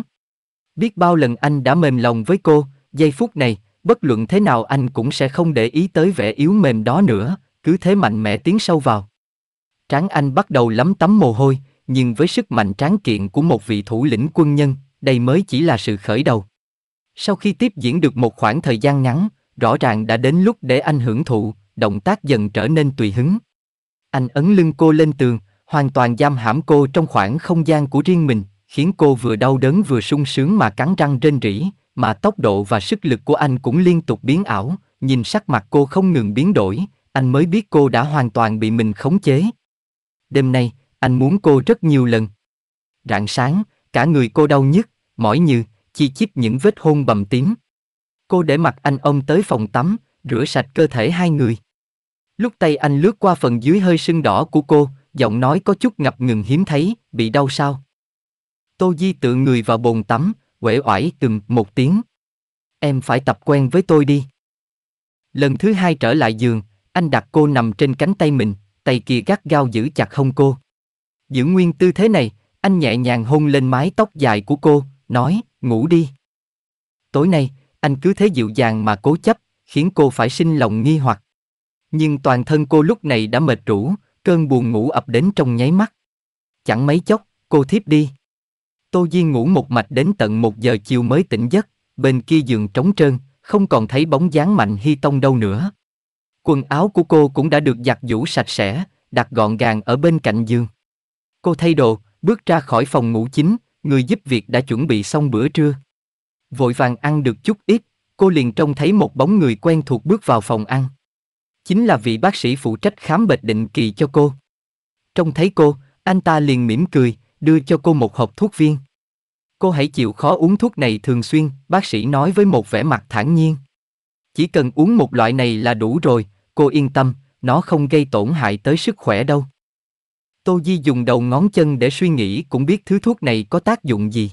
Biết bao lần anh đã mềm lòng với cô, giây phút này, bất luận thế nào anh cũng sẽ không để ý tới vẻ yếu mềm đó nữa, cứ thế mạnh mẽ tiến sâu vào. Tráng Anh bắt đầu lấm tấm mồ hôi, nhưng với sức mạnh tráng kiện của một vị thủ lĩnh quân nhân, đây mới chỉ là sự khởi đầu. Sau khi tiếp diễn được một khoảng thời gian ngắn, rõ ràng đã đến lúc để anh hưởng thụ, động tác dần trở nên tùy hứng. Anh ấn lưng cô lên tường, hoàn toàn giam hãm cô trong khoảng không gian của riêng mình, khiến cô vừa đau đớn vừa sung sướng mà cắn răng rên rỉ, mà tốc độ và sức lực của anh cũng liên tục biến ảo, nhìn sắc mặt cô không ngừng biến đổi, anh mới biết cô đã hoàn toàn bị mình khống chế. Đêm nay, anh muốn cô rất nhiều lần. Rạng sáng, cả người cô đau nhức, mỏi như, chi chít những vết hôn bầm tím. Cô để mặc anh ôm tới phòng tắm, rửa sạch cơ thể hai người. Lúc tay anh lướt qua phần dưới hơi sưng đỏ của cô, giọng nói có chút ngập ngừng hiếm thấy, bị đau sao? Tô Di tự người vào bồn tắm, uể oải từng một tiếng. Em phải tập quen với tôi đi. Lần thứ hai trở lại giường, anh đặt cô nằm trên cánh tay mình, tay kia gắt gao giữ chặt hông cô. Giữ nguyên tư thế này, anh nhẹ nhàng hôn lên mái tóc dài của cô, nói, ngủ đi. Tối nay, anh cứ thế dịu dàng mà cố chấp, khiến cô phải sinh lòng nghi hoặc. Nhưng toàn thân cô lúc này đã mệt rũ, cơn buồn ngủ ập đến trong nháy mắt. Chẳng mấy chốc, cô thiếp đi. Tô Diên ngủ một mạch đến tận một giờ chiều mới tỉnh giấc, bên kia giường trống trơn, không còn thấy bóng dáng mạnh Hy Tông đâu nữa. Quần áo của cô cũng đã được giặt giũ sạch sẽ, đặt gọn gàng ở bên cạnh giường. Cô thay đồ, bước ra khỏi phòng ngủ chính, người giúp việc đã chuẩn bị xong bữa trưa. Vội vàng ăn được chút ít, cô liền trông thấy một bóng người quen thuộc bước vào phòng ăn. Chính là vị bác sĩ phụ trách khám bệnh định kỳ cho cô. Trông thấy cô, anh ta liền mỉm cười, đưa cho cô một hộp thuốc viên. Cô hãy chịu khó uống thuốc này thường xuyên, bác sĩ nói với một vẻ mặt thản nhiên. Chỉ cần uống một loại này là đủ rồi, cô yên tâm, nó không gây tổn hại tới sức khỏe đâu. Tô Di dùng đầu ngón chân để suy nghĩ cũng biết thứ thuốc này có tác dụng gì.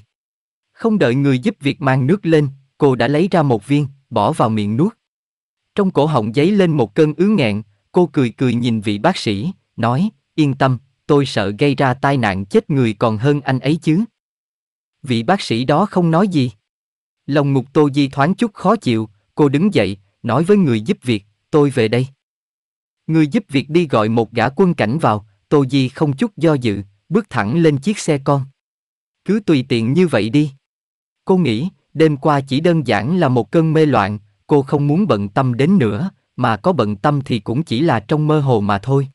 Không đợi người giúp việc mang nước lên, cô đã lấy ra một viên, bỏ vào miệng nuốt. Trong cổ họng giấy lên một cơn ứ nghẹn, cô cười cười nhìn vị bác sĩ, nói, yên tâm, tôi sợ gây ra tai nạn chết người còn hơn anh ấy chứ. Vị bác sĩ đó không nói gì. Lòng ngục Tô Di thoáng chút khó chịu, cô đứng dậy, nói với người giúp việc, tôi về đây. Người giúp việc đi gọi một gã quân cảnh vào, Tô Di không chút do dự, bước thẳng lên chiếc xe con. Cứ tùy tiện như vậy đi. Cô nghĩ, đêm qua chỉ đơn giản là một cơn mê loạn, cô không muốn bận tâm đến nữa, mà có bận tâm thì cũng chỉ là trong mơ hồ mà thôi.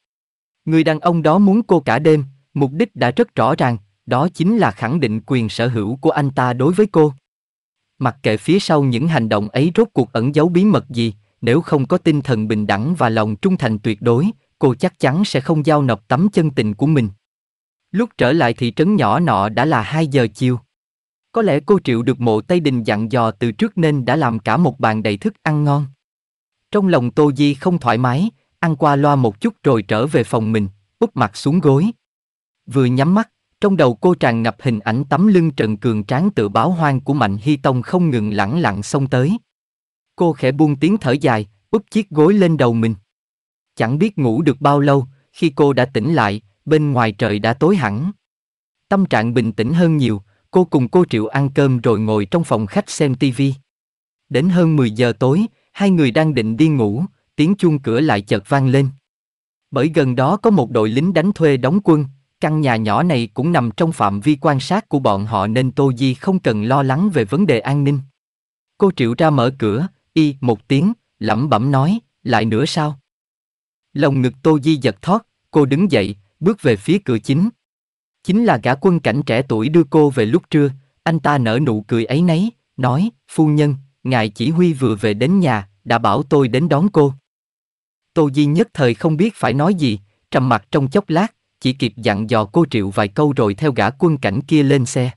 Người đàn ông đó muốn cô cả đêm, mục đích đã rất rõ ràng, đó chính là khẳng định quyền sở hữu của anh ta đối với cô. Mặc kệ phía sau những hành động ấy rốt cuộc ẩn giấu bí mật gì, nếu không có tinh thần bình đẳng và lòng trung thành tuyệt đối, cô chắc chắn sẽ không giao nộp tấm chân tình của mình. Lúc trở lại thị trấn nhỏ nọ đã là 2 giờ chiều. Có lẽ cô triệu được mộ Tây Đình dặn dò từ trước nên đã làm cả một bàn đầy thức ăn ngon. Trong lòng Tô Di không thoải mái, ăn qua loa một chút rồi trở về phòng mình, úp mặt xuống gối. Vừa nhắm mắt, trong đầu cô tràn ngập hình ảnh tấm lưng Trần Cường tráng tự báo hoang của Mạnh Hy Tông không ngừng lẳng lặng xông tới. Cô khẽ buông tiếng thở dài, úp chiếc gối lên đầu mình. Chẳng biết ngủ được bao lâu, khi cô đã tỉnh lại, bên ngoài trời đã tối hẳn. Tâm trạng bình tĩnh hơn nhiều, cô cùng cô Triệu ăn cơm rồi ngồi trong phòng khách xem tivi. Đến hơn 10 giờ tối, hai người đang định đi ngủ, tiếng chuông cửa lại chợt vang lên. Bởi gần đó có một đội lính đánh thuê đóng quân, căn nhà nhỏ này cũng nằm trong phạm vi quan sát của bọn họ nên Tô Di không cần lo lắng về vấn đề an ninh. Cô Triệu ra mở cửa, y một tiếng, lẩm bẩm nói, lại nữa sao? Lòng ngực Tô Di giật thoát, cô đứng dậy, bước về phía cửa chính. Chính là gã quân cảnh trẻ tuổi đưa cô về lúc trưa, anh ta nở nụ cười ấy nấy, nói, phu nhân, ngài chỉ huy vừa về đến nhà, đã bảo tôi đến đón cô. Tô Di nhất thời không biết phải nói gì, trầm mặt trong chốc lát, chỉ kịp dặn dò cô Triệu vài câu rồi theo gã quân cảnh kia lên xe.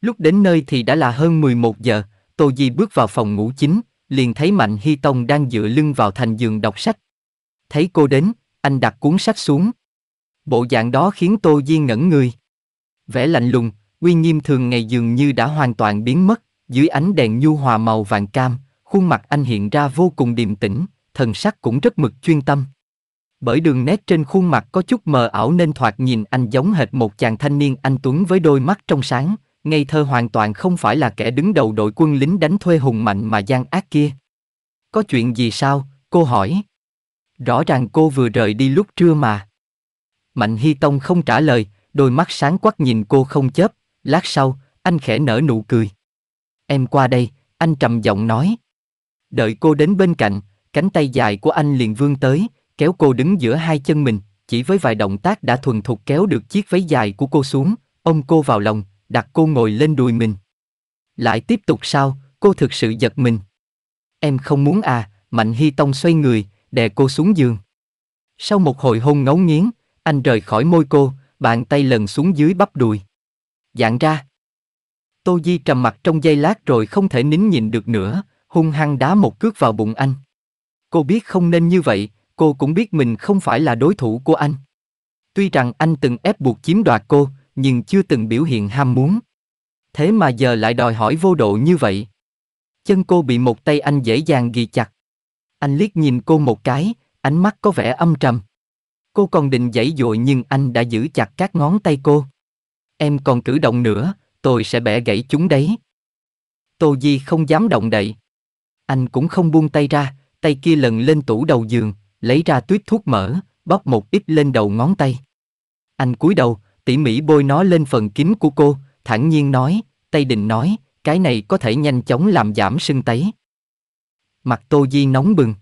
Lúc đến nơi thì đã là hơn 11 giờ, Tô Di bước vào phòng ngủ chính, liền thấy Mạnh Hy Tông đang dựa lưng vào thành giường đọc sách. Thấy cô đến, anh đặt cuốn sách xuống. Bộ dạng đó khiến Tô Di ngẩn người. Vẻ lạnh lùng, uy nghiêm thường ngày dường như đã hoàn toàn biến mất, dưới ánh đèn nhu hòa màu vàng cam, khuôn mặt anh hiện ra vô cùng điềm tĩnh, thần sắc cũng rất mực chuyên tâm. Bởi đường nét trên khuôn mặt có chút mờ ảo nên thoạt nhìn anh giống hệt một chàng thanh niên anh tuấn với đôi mắt trong sáng, ngây thơ hoàn toàn không phải là kẻ đứng đầu đội quân lính đánh thuê hùng mạnh mà gian ác kia. Có chuyện gì sao, cô hỏi. Rõ ràng cô vừa rời đi lúc trưa mà. Mạnh Hy Tông không trả lời, đôi mắt sáng quắc nhìn cô không chớp, lát sau, anh khẽ nở nụ cười. Em qua đây, anh trầm giọng nói. Đợi cô đến bên cạnh, cánh tay dài của anh liền vươn tới, kéo cô đứng giữa hai chân mình, chỉ với vài động tác đã thuần thục kéo được chiếc váy dài của cô xuống, ôm cô vào lòng, đặt cô ngồi lên đùi mình. Lại tiếp tục sao, cô thực sự giật mình. Em không muốn à, Mạnh Hy Tông xoay người, đè cô xuống giường. Sau một hồi hôn ngấu nghiến, anh rời khỏi môi cô, bàn tay lần xuống dưới bắp đùi. Dạng ra. Tô Di trầm mặt trong giây lát rồi không thể nín nhìn được nữa, hung hăng đá một cước vào bụng anh. Cô biết không nên như vậy, cô cũng biết mình không phải là đối thủ của anh. Tuy rằng anh từng ép buộc chiếm đoạt cô, nhưng chưa từng biểu hiện ham muốn. Thế mà giờ lại đòi hỏi vô độ như vậy. Chân cô bị một tay anh dễ dàng ghi chặt. Anh liếc nhìn cô một cái, ánh mắt có vẻ âm trầm. Cô còn định giãy dụa nhưng anh đã giữ chặt các ngón tay cô. Em còn cử động nữa, tôi sẽ bẻ gãy chúng đấy. Tô Di không dám động đậy. Anh cũng không buông tay ra, tay kia lần lên tủ đầu giường, lấy ra tuyết thuốc mỡ, bóp một ít lên đầu ngón tay. Anh cúi đầu, tỉ mỉ bôi nó lên phần kín của cô, thản nhiên nói, Tây Đình nói, cái này có thể nhanh chóng làm giảm sưng tấy. Mặt Tô Di nóng bừng.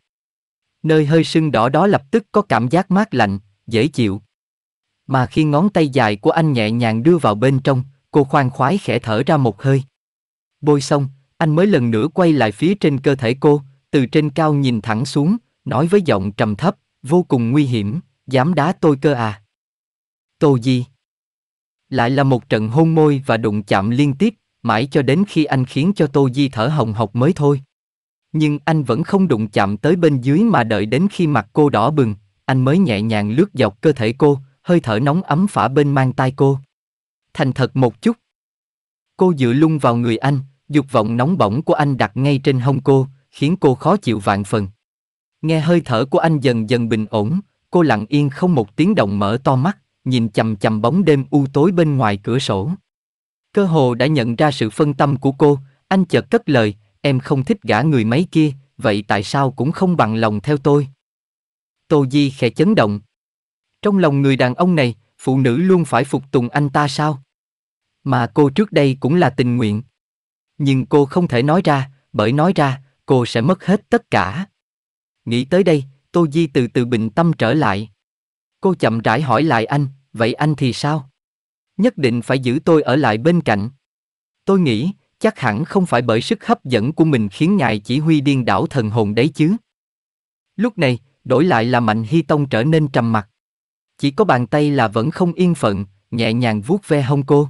Nơi hơi sưng đỏ đó lập tức có cảm giác mát lạnh, dễ chịu. Mà khi ngón tay dài của anh nhẹ nhàng đưa vào bên trong, cô khoan khoái khẽ thở ra một hơi. Bôi xong, anh mới lần nữa quay lại phía trên cơ thể cô, từ trên cao nhìn thẳng xuống, nói với giọng trầm thấp, vô cùng nguy hiểm, dám đá tôi cơ à. Tô Di lại là một trận hôn môi và đụng chạm liên tiếp, mãi cho đến khi anh khiến cho Tô Di thở hồng hộc mới thôi. Nhưng anh vẫn không đụng chạm tới bên dưới mà đợi đến khi mặt cô đỏ bừng, anh mới nhẹ nhàng lướt dọc cơ thể cô, hơi thở nóng ấm phả bên mang tai cô. Thành thật một chút. Cô dựa lung vào người anh, dục vọng nóng bỏng của anh đặt ngay trên hông cô, khiến cô khó chịu vạn phần. Nghe hơi thở của anh dần dần bình ổn, cô lặng yên không một tiếng động mở to mắt, nhìn chằm chằm bóng đêm u tối bên ngoài cửa sổ. Cơ hồ đã nhận ra sự phân tâm của cô, anh chợt cất lời, em không thích gã người mấy kia, vậy tại sao cũng không bằng lòng theo tôi? Tô Di khẽ chấn động. Trong lòng người đàn ông này, phụ nữ luôn phải phục tùng anh ta sao? Mà cô trước đây cũng là tình nguyện. Nhưng cô không thể nói ra, bởi nói ra, cô sẽ mất hết tất cả. Nghĩ tới đây, Tô Di từ từ bình tâm trở lại. Cô chậm rãi hỏi lại anh, vậy anh thì sao? Nhất định phải giữ tôi ở lại bên cạnh. Tôi nghĩ, chắc hẳn không phải bởi sức hấp dẫn của mình khiến ngài chỉ huy điên đảo thần hồn đấy chứ. Lúc này, đổi lại là Mạnh Hy Tông trở nên trầm mặc. Chỉ có bàn tay là vẫn không yên phận, nhẹ nhàng vuốt ve hông cô.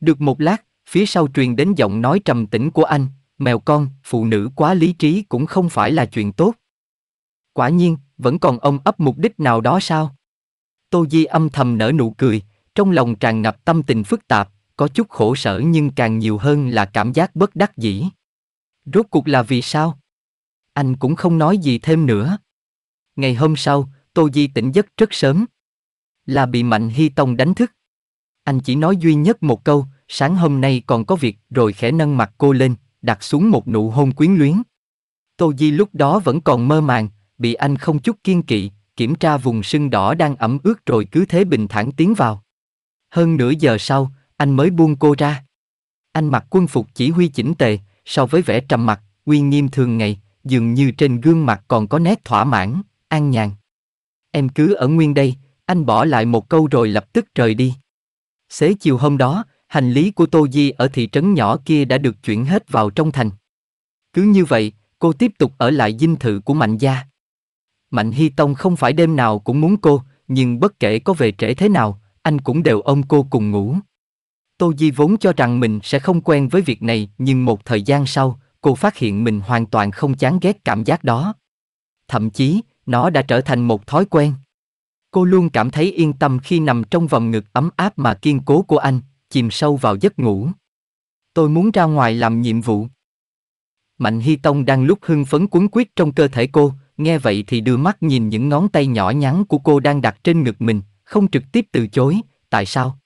Được một lát, phía sau truyền đến giọng nói trầm tĩnh của anh, mèo con, phụ nữ quá lý trí cũng không phải là chuyện tốt. Quả nhiên, vẫn còn ông ấp mục đích nào đó sao? Tô Di âm thầm nở nụ cười, trong lòng tràn ngập tâm tình phức tạp, có chút khổ sở nhưng càng nhiều hơn là cảm giác bất đắc dĩ. Rốt cuộc là vì sao? Anh cũng không nói gì thêm nữa. Ngày hôm sau, Tô Di tỉnh giấc rất sớm. Là bị Mạnh Hy Tông đánh thức. Anh chỉ nói duy nhất một câu, sáng hôm nay còn có việc rồi khẽ nâng mặt cô lên, đặt xuống một nụ hôn quyến luyến. Tô Di lúc đó vẫn còn mơ màng, bị anh không chút kiên kỵ, kiểm tra vùng sưng đỏ đang ẩm ướt rồi cứ thế bình thản tiến vào. Hơn nửa giờ sau, anh mới buông cô ra. Anh mặc quân phục chỉ huy chỉnh tề, so với vẻ trầm mặc, uy nghiêm thường ngày, dường như trên gương mặt còn có nét thỏa mãn, an nhàn. Em cứ ở nguyên đây, anh bỏ lại một câu rồi lập tức rời đi. Xế chiều hôm đó, hành lý của Tô Di ở thị trấn nhỏ kia đã được chuyển hết vào trong thành. Cứ như vậy, cô tiếp tục ở lại dinh thự của Mạnh Gia. Mạnh Hy Tông không phải đêm nào cũng muốn cô, nhưng bất kể có về trễ thế nào, anh cũng đều ôm cô cùng ngủ. Tô Di vốn cho rằng mình sẽ không quen với việc này, nhưng một thời gian sau, cô phát hiện mình hoàn toàn không chán ghét cảm giác đó. Thậm chí, nó đã trở thành một thói quen. Cô luôn cảm thấy yên tâm khi nằm trong vòng ngực ấm áp mà kiên cố của anh, chìm sâu vào giấc ngủ. Tôi muốn ra ngoài làm nhiệm vụ. Mạnh Hy Tông đang lúc hưng phấn cuốn quýt trong cơ thể cô, nghe vậy thì đưa mắt nhìn những ngón tay nhỏ nhắn của cô đang đặt trên ngực mình, không trực tiếp từ chối, tại sao?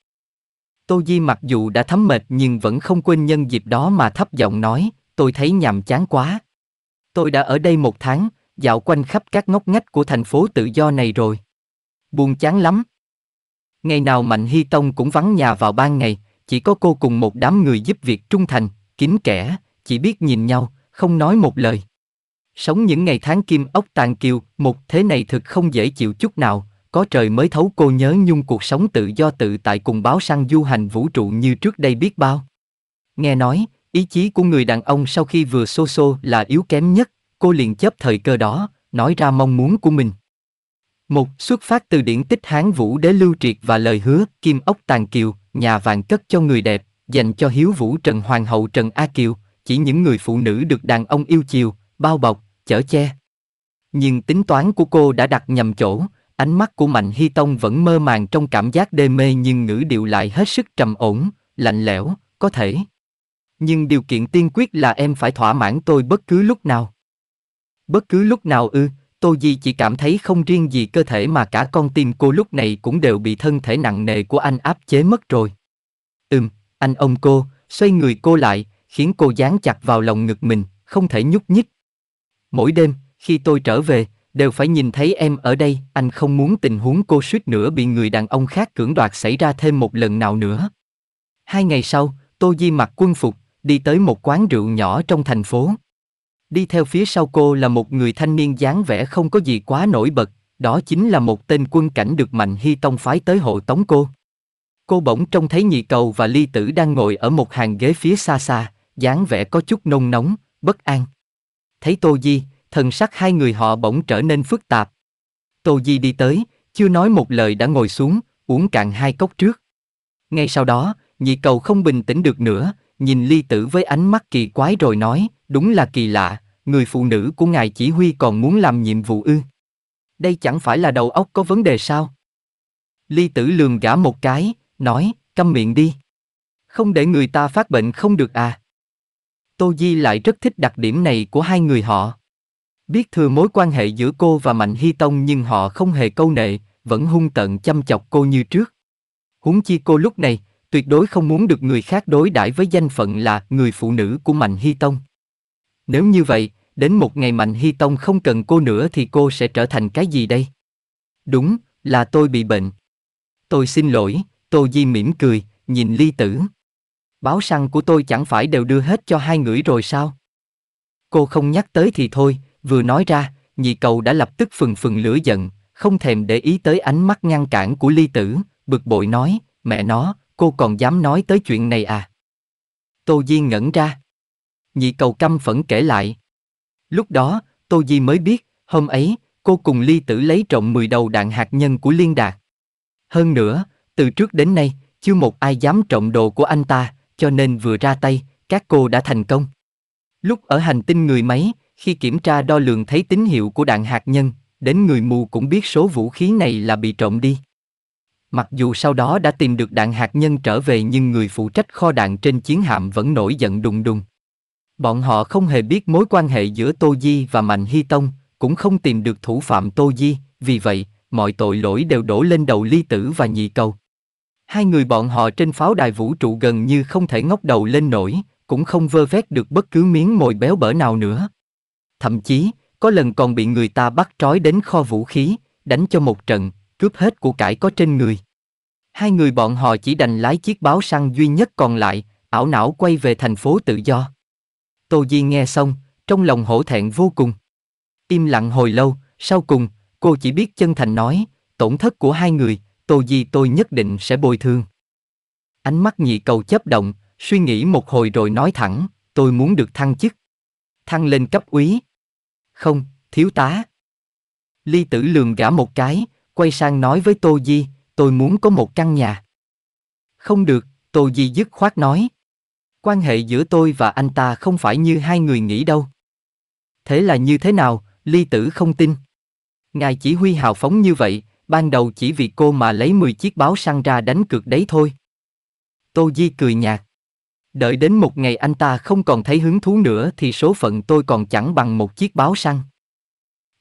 Tô Di mặc dù đã thấm mệt nhưng vẫn không quên nhân dịp đó mà thấp giọng nói, tôi thấy nhàm chán quá. Tôi đã ở đây một tháng, dạo quanh khắp các ngóc ngách của thành phố tự do này rồi. Buồn chán lắm. Ngày nào Mạnh Hy Tông cũng vắng nhà vào ban ngày, chỉ có cô cùng một đám người giúp việc trung thành, kín kẻ, chỉ biết nhìn nhau, không nói một lời. Sống những ngày tháng kim ốc tàn kiều, một thế này thực không dễ chịu chút nào, có trời mới thấu cô nhớ nhung cuộc sống tự do tự tại cùng báo săn du hành vũ trụ như trước đây biết bao. Nghe nói, ý chí của người đàn ông sau khi vừa xô xô là yếu kém nhất, cô liền chấp thời cơ đó, nói ra mong muốn của mình. Một, xuất phát từ điển tích Hán Vũ Đế Lưu Triệt và lời hứa Kim Ốc Tàn Kiều, nhà vàng cất cho người đẹp, dành cho hiếu vũ Trần Hoàng hậu Trần A Kiều, chỉ những người phụ nữ được đàn ông yêu chiều, bao bọc, chở che. Nhưng tính toán của cô đã đặt nhầm chỗ, ánh mắt của Mạnh Hy Tông vẫn mơ màng trong cảm giác đê mê nhưng ngữ điệu lại hết sức trầm ổn, lạnh lẽo, có thể. Nhưng điều kiện tiên quyết là em phải thỏa mãn tôi bất cứ lúc nào. Bất cứ lúc nào ư, tôi gì chỉ cảm thấy không riêng gì cơ thể mà cả con tim cô lúc này cũng đều bị thân thể nặng nề của anh áp chế mất rồi. Ừm, anh ông cô, xoay người cô lại, khiến cô dán chặt vào lòng ngực mình, không thể nhúc nhích. Mỗi đêm, khi tôi trở về, đều phải nhìn thấy em ở đây, anh không muốn tình huống cô suýt nữa bị người đàn ông khác cưỡng đoạt xảy ra thêm một lần nào nữa. Hai ngày sau, Tô Di mặc quân phục, đi tới một quán rượu nhỏ trong thành phố. Đi theo phía sau cô là một người thanh niên dáng vẻ không có gì quá nổi bật, đó chính là một tên quân cảnh được Mạnh Hy Tông phái tới hộ tống cô. Cô bỗng trông thấy nhị cầu và ly tử đang ngồi ở một hàng ghế phía xa xa, dáng vẻ có chút nông nóng, bất an thấy Tô Di, thần sắc hai người họ bỗng trở nên phức tạp. Tô Di đi tới, chưa nói một lời đã ngồi xuống, uống cạn hai cốc trước. Ngay sau đó, nhị cầu không bình tĩnh được nữa, nhìn ly tử với ánh mắt kỳ quái rồi nói, đúng là kỳ lạ, người phụ nữ của ngài chỉ huy còn muốn làm nhiệm vụ ư. Đây chẳng phải là đầu óc có vấn đề sao? Ly tử lường gã một cái, nói, câm miệng đi. Không để người ta phát bệnh không được à. Tô Di lại rất thích đặc điểm này của hai người họ. Biết thừa mối quan hệ giữa cô và Mạnh Hy Tông nhưng họ không hề câu nệ, vẫn hung tận chăm chọc cô như trước. Huống chi cô lúc này, tuyệt đối không muốn được người khác đối đãi với danh phận là người phụ nữ của Mạnh Hy Tông. Nếu như vậy, đến một ngày Mạnh Hy Tông không cần cô nữa thì cô sẽ trở thành cái gì đây? Đúng, là tôi bị bệnh. Tôi xin lỗi, Tô Di mỉm cười, nhìn ly tử báo săn của tôi chẳng phải đều đưa hết cho hai người rồi sao? Cô không nhắc tới thì thôi, vừa nói ra, nhị cầu đã lập tức phừng phừng lửa giận, không thèm để ý tới ánh mắt ngăn cản của ly tử, bực bội nói, mẹ nó, cô còn dám nói tới chuyện này à? Tô Di ngẩn ra. Nhị cầu căm phẫn kể lại. Lúc đó, Tô Di mới biết, hôm ấy, cô cùng ly tử lấy trộm 10 đầu đạn hạt nhân của Liên Đạt. Hơn nữa, từ trước đến nay, chưa một ai dám trộm đồ của anh ta, cho nên vừa ra tay, các cô đã thành công. Lúc ở hành tinh người máy, khi kiểm tra đo lường thấy tín hiệu của đạn hạt nhân, đến người mù cũng biết số vũ khí này là bị trộm đi. Mặc dù sau đó đã tìm được đạn hạt nhân trở về nhưng người phụ trách kho đạn trên chiến hạm vẫn nổi giận đùng đùng. Bọn họ không hề biết mối quan hệ giữa Tô Di và Mạnh Hy Tông, cũng không tìm được thủ phạm Tô Di, vì vậy, mọi tội lỗi đều đổ lên đầu ly tử và nhị cầu. Hai người bọn họ trên pháo đài vũ trụ gần như không thể ngóc đầu lên nổi, cũng không vơ vét được bất cứ miếng mồi béo bở nào nữa. Thậm chí, có lần còn bị người ta bắt trói đến kho vũ khí, đánh cho một trận, cướp hết của cải có trên người. Hai người bọn họ chỉ đành lái chiếc báo săn duy nhất còn lại, ảo não quay về thành phố tự do. Tô Di nghe xong, trong lòng hổ thẹn vô cùng. Im lặng hồi lâu, sau cùng, cô chỉ biết chân thành nói, tổn thất của hai người, Tô Di tôi nhất định sẽ bồi thường. Ánh mắt nhị cầu chấp động, suy nghĩ một hồi rồi nói thẳng, tôi muốn được thăng chức. Thăng lên cấp úy. Không, thiếu tá. Ly tử lường gã một cái, quay sang nói với Tô Di, tôi muốn có một căn nhà. Không được, Tô Di dứt khoát nói. Quan hệ giữa tôi và anh ta không phải như hai người nghĩ đâu. Thế là như thế nào, ly tử không tin. Ngài chỉ huy hào phóng như vậy, ban đầu chỉ vì cô mà lấy 10 chiếc báo săn ra đánh cược đấy thôi. Tô Di cười nhạt. Đợi đến một ngày anh ta không còn thấy hứng thú nữa thì số phận tôi còn chẳng bằng một chiếc báo săn.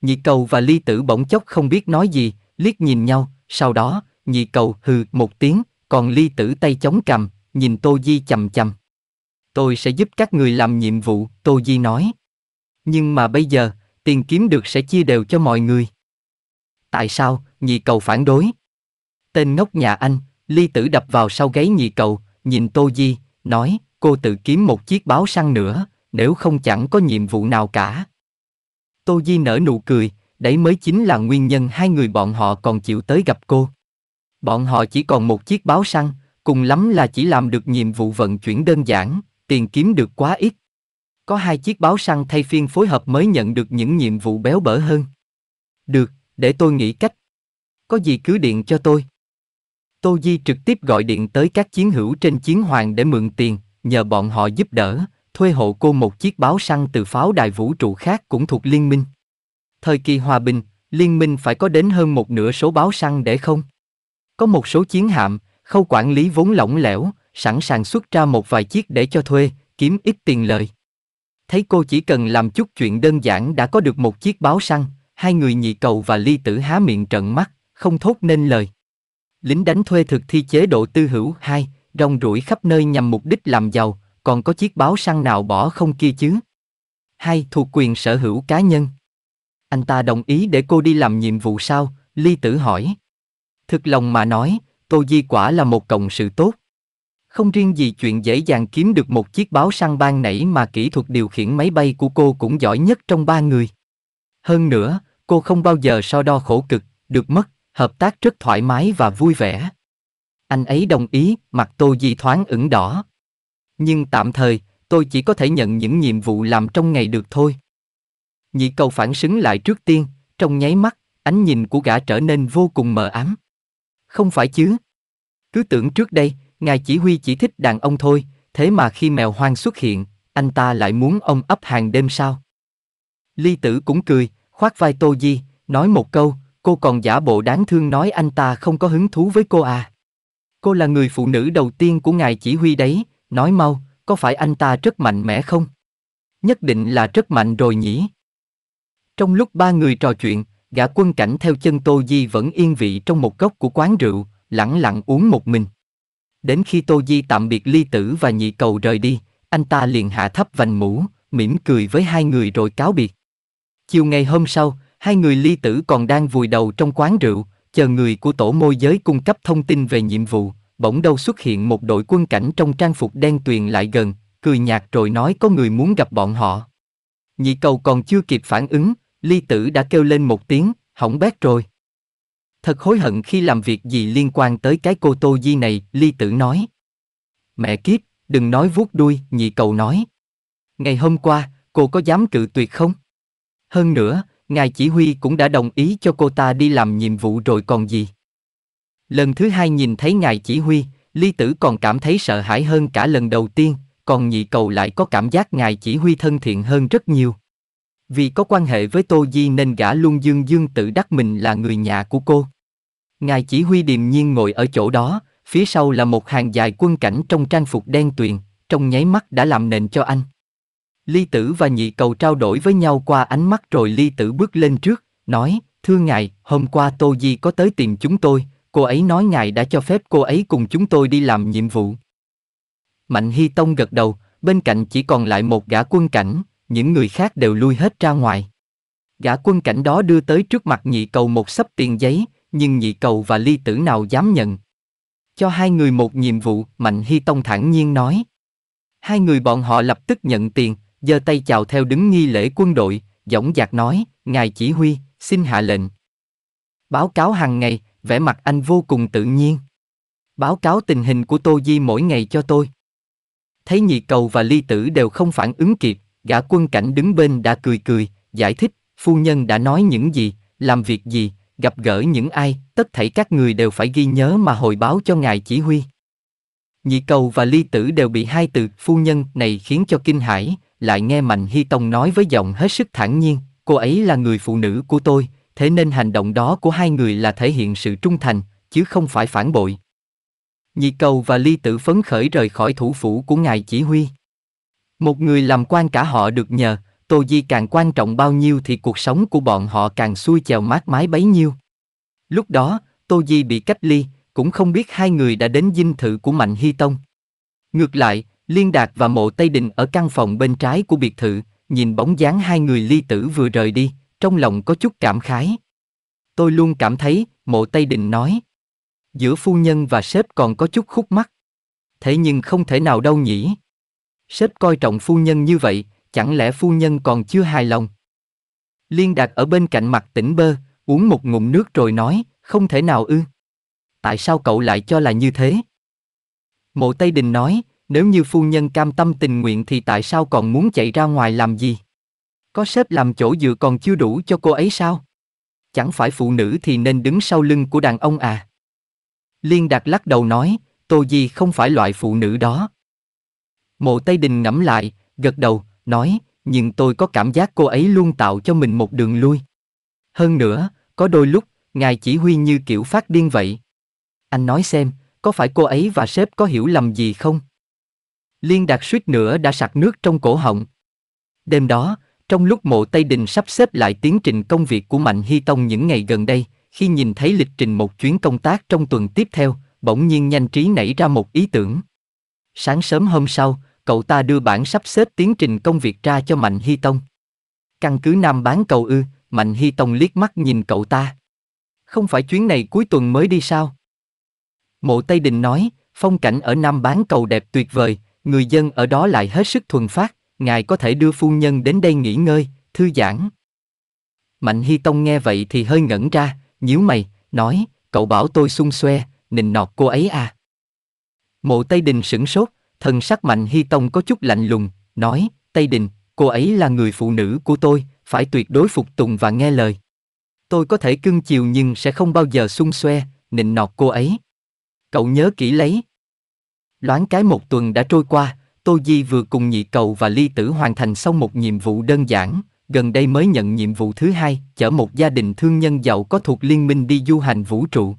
Nhị cầu và ly tử bỗng chốc không biết nói gì, liếc nhìn nhau, sau đó, nhị cầu hừ một tiếng, còn ly tử tay chống cầm, nhìn Tô Di chầm chầm. Tôi sẽ giúp các người làm nhiệm vụ, Tô Di nói. Nhưng mà bây giờ, tiền kiếm được sẽ chia đều cho mọi người. Tại sao, nhị cầu phản đối? Tên ngốc nhà anh, ly tử đập vào sau gáy nhị cầu, nhìn Tô Di, nói, cô tự kiếm một chiếc báo săn nữa, nếu không chẳng có nhiệm vụ nào cả. Tô Di nở nụ cười, đấy mới chính là nguyên nhân hai người bọn họ còn chịu tới gặp cô. Bọn họ chỉ còn một chiếc báo săn, cùng lắm là chỉ làm được nhiệm vụ vận chuyển đơn giản, tiền kiếm được quá ít. Có hai chiếc báo săn thay phiên phối hợp mới nhận được những nhiệm vụ béo bở hơn. Được, để tôi nghĩ cách. Có gì cứ điện cho tôi. Tô Di trực tiếp gọi điện tới các chiến hữu trên chiến hoàng để mượn tiền, nhờ bọn họ giúp đỡ, thuê hộ cô một chiếc báo săn từ pháo đài vũ trụ khác cũng thuộc liên minh. Thời kỳ hòa bình, liên minh phải có đến hơn một nửa số báo săn để không? Có một số chiến hạm, khâu quản lý vốn lỏng lẻo, sẵn sàng xuất ra một vài chiếc để cho thuê, kiếm ít tiền lời. Thấy cô chỉ cần làm chút chuyện đơn giản đã có được một chiếc báo săn, hai người nhị cầu và ly tử há miệng trợn mắt, không thốt nên lời. Lính đánh thuê thực thi chế độ tư hữu hai, rong rủi khắp nơi nhằm mục đích làm giàu, còn có chiếc báo săn nào bỏ không kia chứ? Hai thuộc quyền sở hữu cá nhân. Anh ta đồng ý để cô đi làm nhiệm vụ sao? Ly tử hỏi. Thực lòng mà nói, Tô Di quả là một cộng sự tốt. Không riêng gì chuyện dễ dàng kiếm được một chiếc báo săn ban nảy mà kỹ thuật điều khiển máy bay của cô cũng giỏi nhất trong ba người. Hơn nữa, cô không bao giờ so đo khổ cực, được mất, hợp tác rất thoải mái và vui vẻ. Anh ấy đồng ý, mặt tôi Di thoáng ửng đỏ. Nhưng tạm thời, tôi chỉ có thể nhận những nhiệm vụ làm trong ngày được thôi. Nhị cầu phản xứng lại trước tiên, trong nháy mắt, ánh nhìn của gã trở nên vô cùng mờ ám. Không phải chứ. Cứ tưởng trước đây, ngài chỉ huy chỉ thích đàn ông thôi, thế mà khi mèo hoang xuất hiện, anh ta lại muốn ông ấp hàng đêm sao. Ly tử cũng cười, Khoác vai Tô Di, nói một câu, cô còn giả bộ đáng thương nói anh ta không có hứng thú với cô à. Cô là người phụ nữ đầu tiên của ngài chỉ huy đấy, nói mau, có phải anh ta rất mạnh mẽ không? Nhất định là rất mạnh rồi nhỉ. Trong lúc ba người trò chuyện, gã quân cảnh theo chân Tô Di vẫn yên vị trong một góc của quán rượu, lặng lặng uống một mình. Đến khi Tô Di tạm biệt ly tử và nhị cầu rời đi, anh ta liền hạ thấp vành mũ, mỉm cười với hai người rồi cáo biệt. Chiều ngày hôm sau, hai người ly tử còn đang vùi đầu trong quán rượu, chờ người của tổ môi giới cung cấp thông tin về nhiệm vụ, bỗng đâu xuất hiện một đội quân cảnh trong trang phục đen tuyền lại gần, cười nhạt rồi nói có người muốn gặp bọn họ. Nhị cầu còn chưa kịp phản ứng, ly tử đã kêu lên một tiếng, hỏng bét rồi. Thật hối hận khi làm việc gì liên quan tới cái cô tô di này, ly tử nói. Mẹ kiếp, đừng nói vuốt đuôi, nhị cầu nói. Ngày hôm qua, cô có dám cự tuyệt không? Hơn nữa, ngài chỉ huy cũng đã đồng ý cho cô ta đi làm nhiệm vụ rồi còn gì. Lần thứ hai nhìn thấy ngài chỉ huy, ly tử còn cảm thấy sợ hãi hơn cả lần đầu tiên, còn nhị cầu lại có cảm giác ngài chỉ huy thân thiện hơn rất nhiều. Vì có quan hệ với Tô Di nên gã luôn dương dương tự đắc mình là người nhà của cô. Ngài chỉ huy điềm nhiên ngồi ở chỗ đó, phía sau là một hàng dài quân cảnh trong trang phục đen tuyền, trong nháy mắt đã làm nền cho anh. Ly Tử và Nhị Cầu trao đổi với nhau qua ánh mắt rồi Ly Tử bước lên trước, nói, thưa ngài, hôm qua Tô Di có tới tìm chúng tôi, cô ấy nói ngài đã cho phép cô ấy cùng chúng tôi đi làm nhiệm vụ. Mạnh Hy Tông gật đầu, bên cạnh chỉ còn lại một gã quân cảnh, những người khác đều lui hết ra ngoài. Gã quân cảnh đó đưa tới trước mặt nhị cầu một sấp tiền giấy, nhưng nhị cầu và ly tử nào dám nhận. Cho hai người một nhiệm vụ, Mạnh Hy Tông thản nhiên nói. Hai người bọn họ lập tức nhận tiền, giơ tay chào theo đứng nghi lễ quân đội, dõng dạc nói, ngài chỉ huy, xin hạ lệnh. Báo cáo hàng ngày, vẻ mặt anh vô cùng tự nhiên. Báo cáo tình hình của Tô Di mỗi ngày cho tôi. Thấy nhị cầu và ly tử đều không phản ứng kịp, gã quân cảnh đứng bên đã cười cười, giải thích, phu nhân đã nói những gì, làm việc gì, gặp gỡ những ai, tất thảy các người đều phải ghi nhớ mà hồi báo cho ngài chỉ huy. Nhị cầu và ly tử đều bị hai từ phu nhân này khiến cho kinh hãi, lại nghe Mạnh Hy Tông nói với giọng hết sức thản nhiên, cô ấy là người phụ nữ của tôi, thế nên hành động đó của hai người là thể hiện sự trung thành, chứ không phải phản bội. Nhị cầu và ly tử phấn khởi rời khỏi thủ phủ của ngài chỉ huy. Một người làm quan cả họ được nhờ, Tô Di càng quan trọng bao nhiêu thì cuộc sống của bọn họ càng xuôi chèo mát mái bấy nhiêu. Lúc đó, Tô Di bị cách ly, cũng không biết hai người đã đến dinh thự của Mạnh Hy Tông. Ngược lại, Liên Đạt và Mộ Tây Đình ở căn phòng bên trái của biệt thự, nhìn bóng dáng hai người ly tử vừa rời đi, trong lòng có chút cảm khái. Tôi luôn cảm thấy, Mộ Tây Đình nói, giữa phu nhân và sếp còn có chút khúc mắc. Thế nhưng không thể nào đâu nhỉ. Sếp coi trọng phu nhân như vậy, chẳng lẽ phu nhân còn chưa hài lòng? Liên Đạt ở bên cạnh mặt tỉnh bơ, uống một ngụm nước rồi nói, không thể nào ư tại sao cậu lại cho là như thế? Mộ Tây Đình nói, nếu như phu nhân cam tâm tình nguyện thì tại sao còn muốn chạy ra ngoài làm gì? Có sếp làm chỗ dựa còn chưa đủ cho cô ấy sao? Chẳng phải phụ nữ thì nên đứng sau lưng của đàn ông à? Liên Đạt lắc đầu nói, Tô Di không phải loại phụ nữ đó. Mộ Tây Đình ngẫm lại, gật đầu, nói, nhưng tôi có cảm giác cô ấy luôn tạo cho mình một đường lui. Hơn nữa, có đôi lúc, ngài chỉ huy như kiểu phát điên vậy. Anh nói xem, có phải cô ấy và sếp có hiểu lầm gì không? Liên Đạt suýt nữa đã sặc nước trong cổ họng. Đêm đó, trong lúc mộ Tây Đình sắp xếp lại tiến trình công việc của Mạnh Hy Tông những ngày gần đây, khi nhìn thấy lịch trình một chuyến công tác trong tuần tiếp theo, bỗng nhiên nhanh trí nảy ra một ý tưởng. Sáng sớm hôm sau, cậu ta đưa bản sắp xếp tiến trình công việc ra cho Mạnh Hy Tông. Căn cứ Nam bán cầu ư, Mạnh Hy Tông liếc mắt nhìn cậu ta. Không phải chuyến này cuối tuần mới đi sao? Mộ Tây Đình nói, phong cảnh ở Nam Bán Cầu đẹp tuyệt vời, người dân ở đó lại hết sức thuần phát, ngài có thể đưa phu nhân đến đây nghỉ ngơi, thư giãn. Mạnh Hy Tông nghe vậy thì hơi ngẩn ra, nhíu mày, nói, cậu bảo tôi xung xoe, nịnh nọt cô ấy à. Mộ Tây Đình sửng sốt, thần sắc Mạnh Hy Tông có chút lạnh lùng, nói, Tây Đình, cô ấy là người phụ nữ của tôi, phải tuyệt đối phục tùng và nghe lời. Tôi có thể cưng chiều nhưng sẽ không bao giờ xung xoe, nịnh nọt cô ấy cậu nhớ kỹ lấy. Loáng cái một tuần đã trôi qua, Tô Di vừa cùng nhị cầu và ly tử hoàn thành xong một nhiệm vụ đơn giản, gần đây mới nhận nhiệm vụ thứ hai, chở một gia đình thương nhân giàu có thuộc liên minh đi du hành vũ trụ.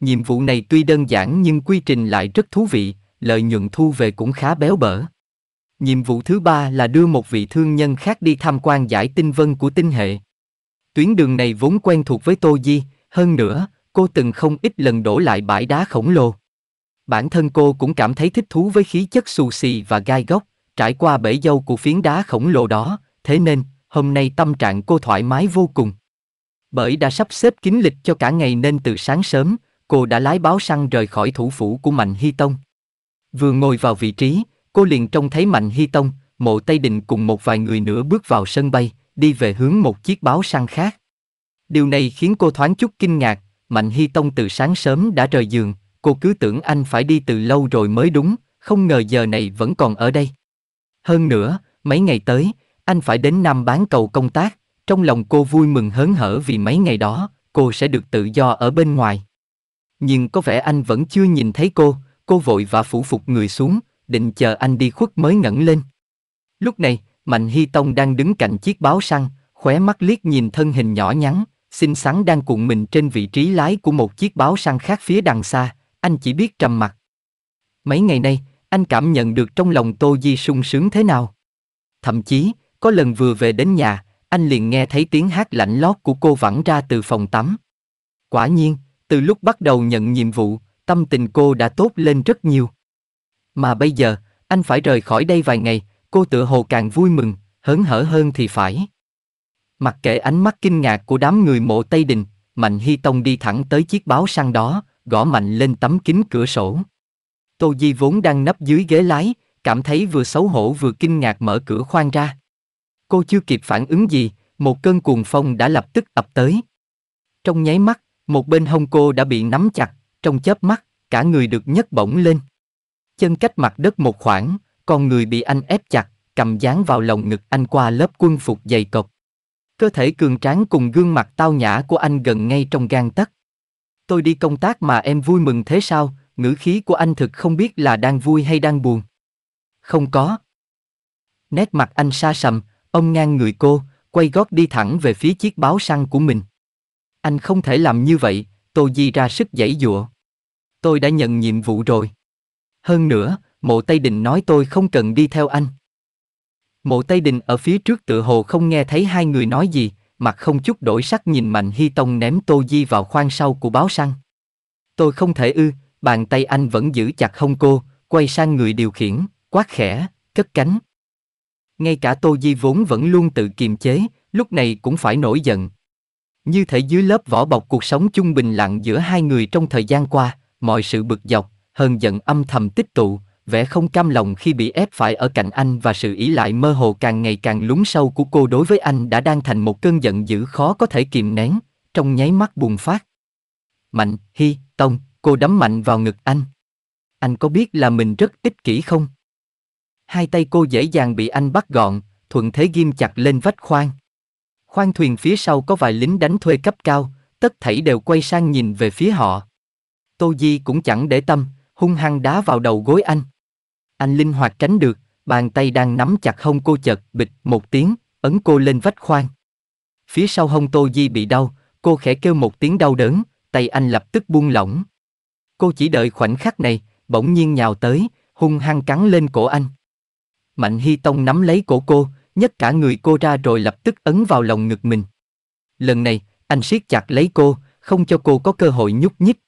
Nhiệm vụ này tuy đơn giản nhưng quy trình lại rất thú vị, lợi nhuận thu về cũng khá béo bở. Nhiệm vụ thứ ba là đưa một vị thương nhân khác đi tham quan giải tinh vân của tinh hệ. Tuyến đường này vốn quen thuộc với Tô Di, hơn nữa, cô từng không ít lần đổ lại bãi đá khổng lồ. Bản thân cô cũng cảm thấy thích thú với khí chất xù xì và gai góc, trải qua bể dâu của phiến đá khổng lồ đó, thế nên, hôm nay tâm trạng cô thoải mái vô cùng. Bởi đã sắp xếp kín lịch cho cả ngày nên từ sáng sớm, cô đã lái báo săn rời khỏi thủ phủ của Mạnh Hy Tông. Vừa ngồi vào vị trí, cô liền trông thấy Mạnh Hy Tông, Mộ Tây Đình cùng một vài người nữa bước vào sân bay, đi về hướng một chiếc báo săn khác. Điều này khiến cô thoáng chút kinh ngạc, Mạnh Hy Tông từ sáng sớm đã rời giường, cô cứ tưởng anh phải đi từ lâu rồi mới đúng, không ngờ giờ này vẫn còn ở đây. Hơn nữa, mấy ngày tới, anh phải đến Nam bán cầu công tác, trong lòng cô vui mừng hớn hở vì mấy ngày đó, cô sẽ được tự do ở bên ngoài. Nhưng có vẻ anh vẫn chưa nhìn thấy cô, cô vội và phủ phục người xuống, định chờ anh đi khuất mới ngẩng lên. Lúc này, Mạnh Hy Tông đang đứng cạnh chiếc báo săn, khóe mắt liếc nhìn thân hình nhỏ nhắn, xinh xắn đang cuộn mình trên vị trí lái của một chiếc báo sang khác phía đằng xa, anh chỉ biết trầm mặt. Mấy ngày nay, anh cảm nhận được trong lòng Tô Di sung sướng thế nào. Thậm chí, có lần vừa về đến nhà, anh liền nghe thấy tiếng hát lạnh lót của cô vẳng ra từ phòng tắm. Quả nhiên, từ lúc bắt đầu nhận nhiệm vụ, tâm tình cô đã tốt lên rất nhiều. Mà bây giờ, anh phải rời khỏi đây vài ngày, cô tựa hồ càng vui mừng, hớn hở hơn thì phải. Mặc kệ ánh mắt kinh ngạc của đám người mộ Tây Đình, Mạnh Hy Tông đi thẳng tới chiếc báo săn đó, gõ mạnh lên tấm kính cửa sổ. Tô Di vốn đang nấp dưới ghế lái, cảm thấy vừa xấu hổ vừa kinh ngạc mở cửa khoang ra. Cô chưa kịp phản ứng gì, một cơn cuồng phong đã lập tức ập tới. Trong nháy mắt, một bên hông cô đã bị nắm chặt, trong chớp mắt, cả người được nhấc bổng lên. Chân cách mặt đất một khoảng, con người bị anh ép chặt, cầm dán vào lồng ngực anh qua lớp quân phục dày cộc. Cơ thể cường tráng cùng gương mặt tao nhã của anh gần ngay trong gan tấc. Tôi đi công tác mà em vui mừng thế sao, ngữ khí của anh thực không biết là đang vui hay đang buồn. Không có. Nét mặt anh xa sầm, ông ngang người cô, quay gót đi thẳng về phía chiếc báo săn của mình. Anh không thể làm như vậy, Tôi Di ra sức giãy dụa. Tôi đã nhận nhiệm vụ rồi. Hơn nữa, mộ Tây Đình nói tôi không cần đi theo anh. Mộ Tây Đình ở phía trước tựa hồ không nghe thấy hai người nói gì, mặt không chút đổi sắc nhìn Mạnh Hy Tông ném Tô Di vào khoang sau của báo săn. Tôi không thể ư, bàn tay anh vẫn giữ chặt hông cô, quay sang người điều khiển, quát khẽ, cất cánh. Ngay cả Tô Di vốn vẫn luôn tự kiềm chế, lúc này cũng phải nổi giận. Như thể dưới lớp vỏ bọc cuộc sống trung bình lặng giữa hai người trong thời gian qua, mọi sự bực dọc, hờn giận âm thầm tích tụ, vẻ không cam lòng khi bị ép phải ở cạnh anh và sự ý lại mơ hồ càng ngày càng lún sâu của cô đối với anh đã đang thành một cơn giận dữ khó có thể kìm nén, trong nháy mắt bùng phát. Mạnh, hi, tông, cô đấm mạnh vào ngực anh. Anh có biết là mình rất ích kỷ không? Hai tay cô dễ dàng bị anh bắt gọn, thuận thế ghim chặt lên vách khoang. Khoang thuyền phía sau có vài lính đánh thuê cấp cao, tất thảy đều quay sang nhìn về phía họ. Tô Di cũng chẳng để tâm, hung hăng đá vào đầu gối anh. Anh linh hoạt tránh được, bàn tay đang nắm chặt hông cô chợt bịch một tiếng, ấn cô lên vách khoang. Phía sau hông Tô Di bị đau, cô khẽ kêu một tiếng đau đớn, tay anh lập tức buông lỏng. Cô chỉ đợi khoảnh khắc này, bỗng nhiên nhào tới, hung hăng cắn lên cổ anh. Mạnh Hy Tông nắm lấy cổ cô, nhấc cả người cô ra rồi lập tức ấn vào lòng ngực mình. Lần này, anh siết chặt lấy cô, không cho cô có cơ hội nhúc nhích.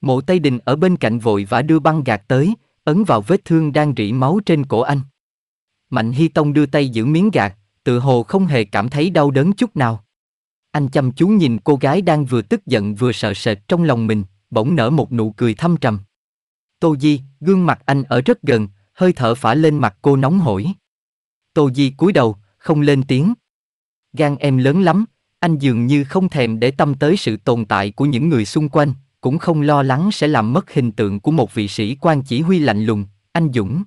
Mộ Tây Đình ở bên cạnh vội vã đưa băng gạt tới, ấn vào vết thương đang rỉ máu trên cổ anh. Mạnh Hy Tông đưa tay giữ miếng gạt, tự hồ không hề cảm thấy đau đớn chút nào. Anh chăm chú nhìn cô gái đang vừa tức giận vừa sợ sệt trong lòng mình, bỗng nở một nụ cười thâm trầm. Tô Di, gương mặt anh ở rất gần, hơi thở phả lên mặt cô nóng hổi. Tô Di cúi đầu, không lên tiếng. Gan em lớn lắm, anh dường như không thèm để tâm tới sự tồn tại của những người xung quanh, cũng không lo lắng sẽ làm mất hình tượng của một vị sĩ quan chỉ huy lạnh lùng, anh Dũng.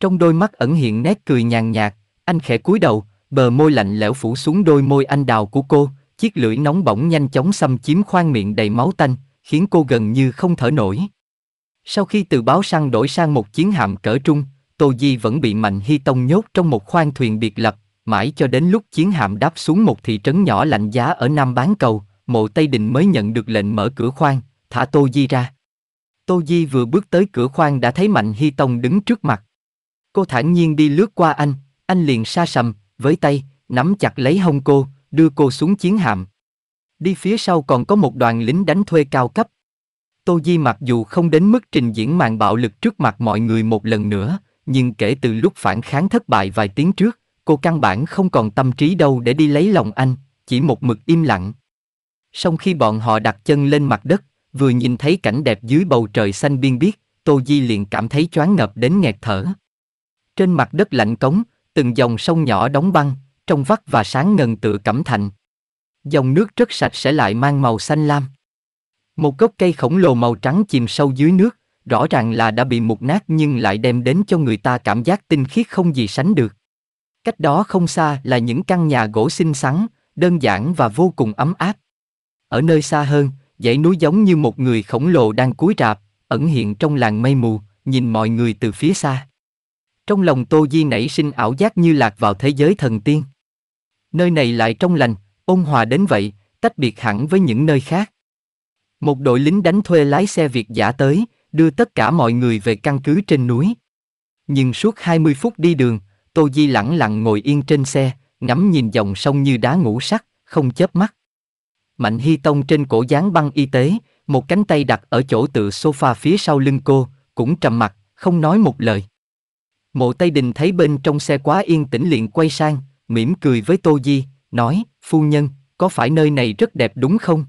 Trong đôi mắt ẩn hiện nét cười nhàn nhạt, anh khẽ cúi đầu, bờ môi lạnh lẽo phủ xuống đôi môi anh đào của cô, chiếc lưỡi nóng bỏng nhanh chóng xâm chiếm khoang miệng đầy máu tanh, khiến cô gần như không thở nổi. Sau khi từ báo săn đổi sang một chiến hạm cỡ trung, Tô Di vẫn bị Mạnh Hy Tông nhốt trong một khoang thuyền biệt lập, mãi cho đến lúc chiến hạm đáp xuống một thị trấn nhỏ lạnh giá ở Nam Bán Cầu, mộ Tây Định mới nhận được lệnh mở cửa khoang, thả Tô Di ra. Tô Di vừa bước tới cửa khoang đã thấy Mạnh Hy Tông đứng trước mặt. Cô thản nhiên đi lướt qua anh, anh liền sa sầm, với tay, nắm chặt lấy hông cô, đưa cô xuống chiến hạm. Đi phía sau còn có một đoàn lính đánh thuê cao cấp. Tô Di mặc dù không đến mức trình diễn màn bạo lực trước mặt mọi người một lần nữa, nhưng kể từ lúc phản kháng thất bại vài tiếng trước, cô căn bản không còn tâm trí đâu để đi lấy lòng anh, chỉ một mực im lặng. sau khi bọn họ đặt chân lên mặt đất, vừa nhìn thấy cảnh đẹp dưới bầu trời xanh biên biếc, Tô Di liền cảm thấy choáng ngợp đến nghẹt thở. Trên mặt đất lạnh cống, từng dòng sông nhỏ đóng băng, trong vắt và sáng ngần tựa cẩm thạnh. Dòng nước rất sạch sẽ lại mang màu xanh lam. Một gốc cây khổng lồ màu trắng chìm sâu dưới nước, rõ ràng là đã bị mục nát nhưng lại đem đến cho người ta cảm giác tinh khiết không gì sánh được. Cách đó không xa là những căn nhà gỗ xinh xắn, đơn giản và vô cùng ấm áp. Ở nơi xa hơn, dãy núi giống như một người khổng lồ đang cúi rạp, ẩn hiện trong làng mây mù, nhìn mọi người từ phía xa. Trong lòng Tô Di nảy sinh ảo giác như lạc vào thế giới thần tiên. Nơi này lại trong lành, ôn hòa đến vậy, tách biệt hẳn với những nơi khác. Một đội lính đánh thuê lái xe Việt giả tới, đưa tất cả mọi người về căn cứ trên núi. Nhưng suốt 20 phút đi đường, Tô Di lặng lặng ngồi yên trên xe, ngắm nhìn dòng sông như đá ngũ sắc, không chớp mắt. Mạnh Hy Tông trên cổ gián băng y tế, một cánh tay đặt ở chỗ tựa sofa phía sau lưng cô, cũng trầm mặt, không nói một lời. Mộ Tây Đình thấy bên trong xe quá yên tĩnh liền quay sang, mỉm cười với Tô Di, nói, phu nhân, có phải nơi này rất đẹp đúng không?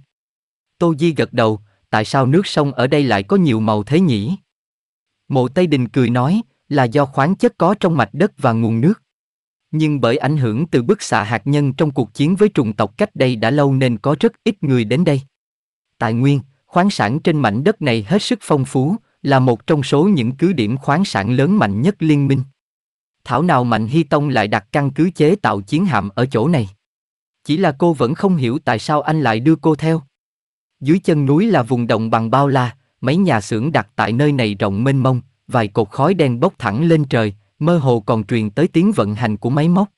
Tô Di gật đầu, tại sao nước sông ở đây lại có nhiều màu thế nhỉ? Mộ Tây Đình cười nói, là do khoáng chất có trong mạch đất và nguồn nước nhưng bởi ảnh hưởng từ bức xạ hạt nhân trong cuộc chiến với trùng tộc cách đây đã lâu nên có rất ít người đến đây. Tài nguyên, khoáng sản trên mảnh đất này hết sức phong phú, là một trong số những cứ điểm khoáng sản lớn mạnh nhất liên minh. Thảo nào Mạnh Hy Tông lại đặt căn cứ chế tạo chiến hạm ở chỗ này. Chỉ là cô vẫn không hiểu tại sao anh lại đưa cô theo. Dưới chân núi là vùng đồng bằng bao la, mấy nhà xưởng đặt tại nơi này rộng mênh mông, vài cột khói đen bốc thẳng lên trời, mơ hồ còn truyền tới tiếng vận hành của máy móc.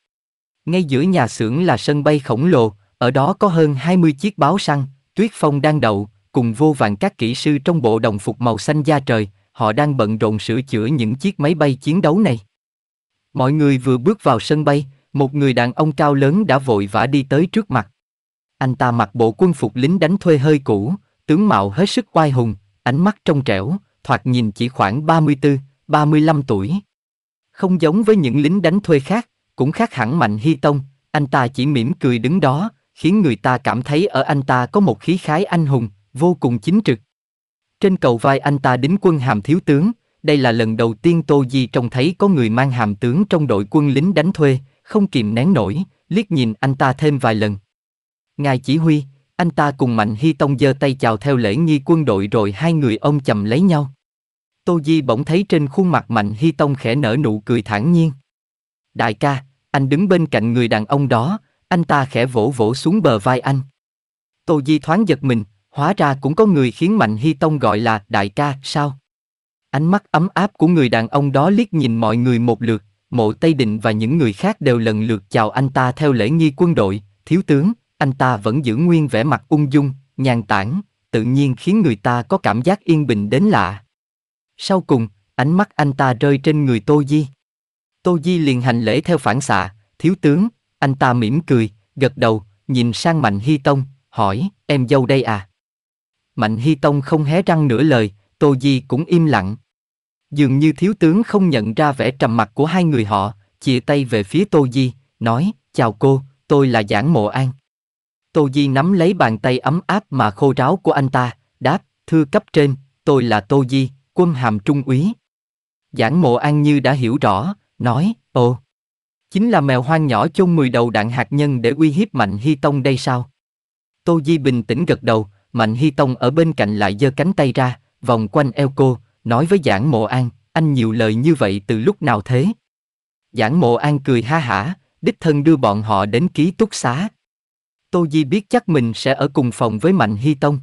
Ngay giữa nhà xưởng là sân bay khổng lồ, ở đó có hơn 20 chiếc báo săn, tuyết phong đang đậu, cùng vô vàng các kỹ sư trong bộ đồng phục màu xanh da trời, họ đang bận rộn sửa chữa những chiếc máy bay chiến đấu này. Mọi người vừa bước vào sân bay, một người đàn ông cao lớn đã vội vã đi tới trước mặt. Anh ta mặc bộ quân phục lính đánh thuê hơi cũ, tướng mạo hết sức oai hùng, ánh mắt trong trẻo, thoạt nhìn chỉ khoảng 34, 35 tuổi. Không giống với những lính đánh thuê khác, cũng khác hẳn Mạnh Hy Tông, anh ta chỉ mỉm cười đứng đó, khiến người ta cảm thấy ở anh ta có một khí khái anh hùng, vô cùng chính trực. Trên cầu vai anh ta đính quân hàm thiếu tướng, đây là lần đầu tiên Tô Di trông thấy có người mang hàm tướng trong đội quân lính đánh thuê, không kìm nén nổi, liếc nhìn anh ta thêm vài lần. Ngài chỉ huy, anh ta cùng Mạnh Hy Tông giơ tay chào theo lễ nghi quân đội rồi hai người ông chầm lấy nhau. Tô Di bỗng thấy trên khuôn mặt Mạnh Hy Tông khẽ nở nụ cười thản nhiên. Đại ca, anh đứng bên cạnh người đàn ông đó, anh ta khẽ vỗ vỗ xuống bờ vai anh. Tô Di thoáng giật mình, hóa ra cũng có người khiến Mạnh Hy Tông gọi là đại ca, sao? Ánh mắt ấm áp của người đàn ông đó liếc nhìn mọi người một lượt, mộ Tây Định và những người khác đều lần lượt chào anh ta theo lễ nghi quân đội, thiếu tướng, anh ta vẫn giữ nguyên vẻ mặt ung dung, nhàn tản, tự nhiên khiến người ta có cảm giác yên bình đến lạ. Sau cùng, ánh mắt anh ta rơi trên người Tô Di. Tô Di liền hành lễ theo phản xạ, thiếu tướng, anh ta mỉm cười, gật đầu, nhìn sang Mạnh Hy Tông, hỏi, em dâu đây à? Mạnh Hy Tông không hé răng nửa lời, Tô Di cũng im lặng. Dường như thiếu tướng không nhận ra vẻ trầm mặc của hai người họ, chia tay về phía Tô Di, nói, chào cô, tôi là Giảng Mộ An. Tô Di nắm lấy bàn tay ấm áp mà khô ráo của anh ta, đáp, thưa cấp trên, tôi là Tô Di, quân hàm trung úy. Giảng mộ an như đã hiểu rõ, nói, ồ, chính là mèo hoang nhỏ chôn 10 đầu đạn hạt nhân để uy hiếp Mạnh Hy Tông đây sao? Tô Di bình tĩnh gật đầu, Mạnh Hy Tông ở bên cạnh lại giơ cánh tay ra, vòng quanh eo cô, nói với Giảng Mộ An, anh nhiều lời như vậy từ lúc nào thế? Giảng Mộ An cười ha hả, đích thân đưa bọn họ đến ký túc xá. Tô Di biết chắc mình sẽ ở cùng phòng với Mạnh Hy Tông.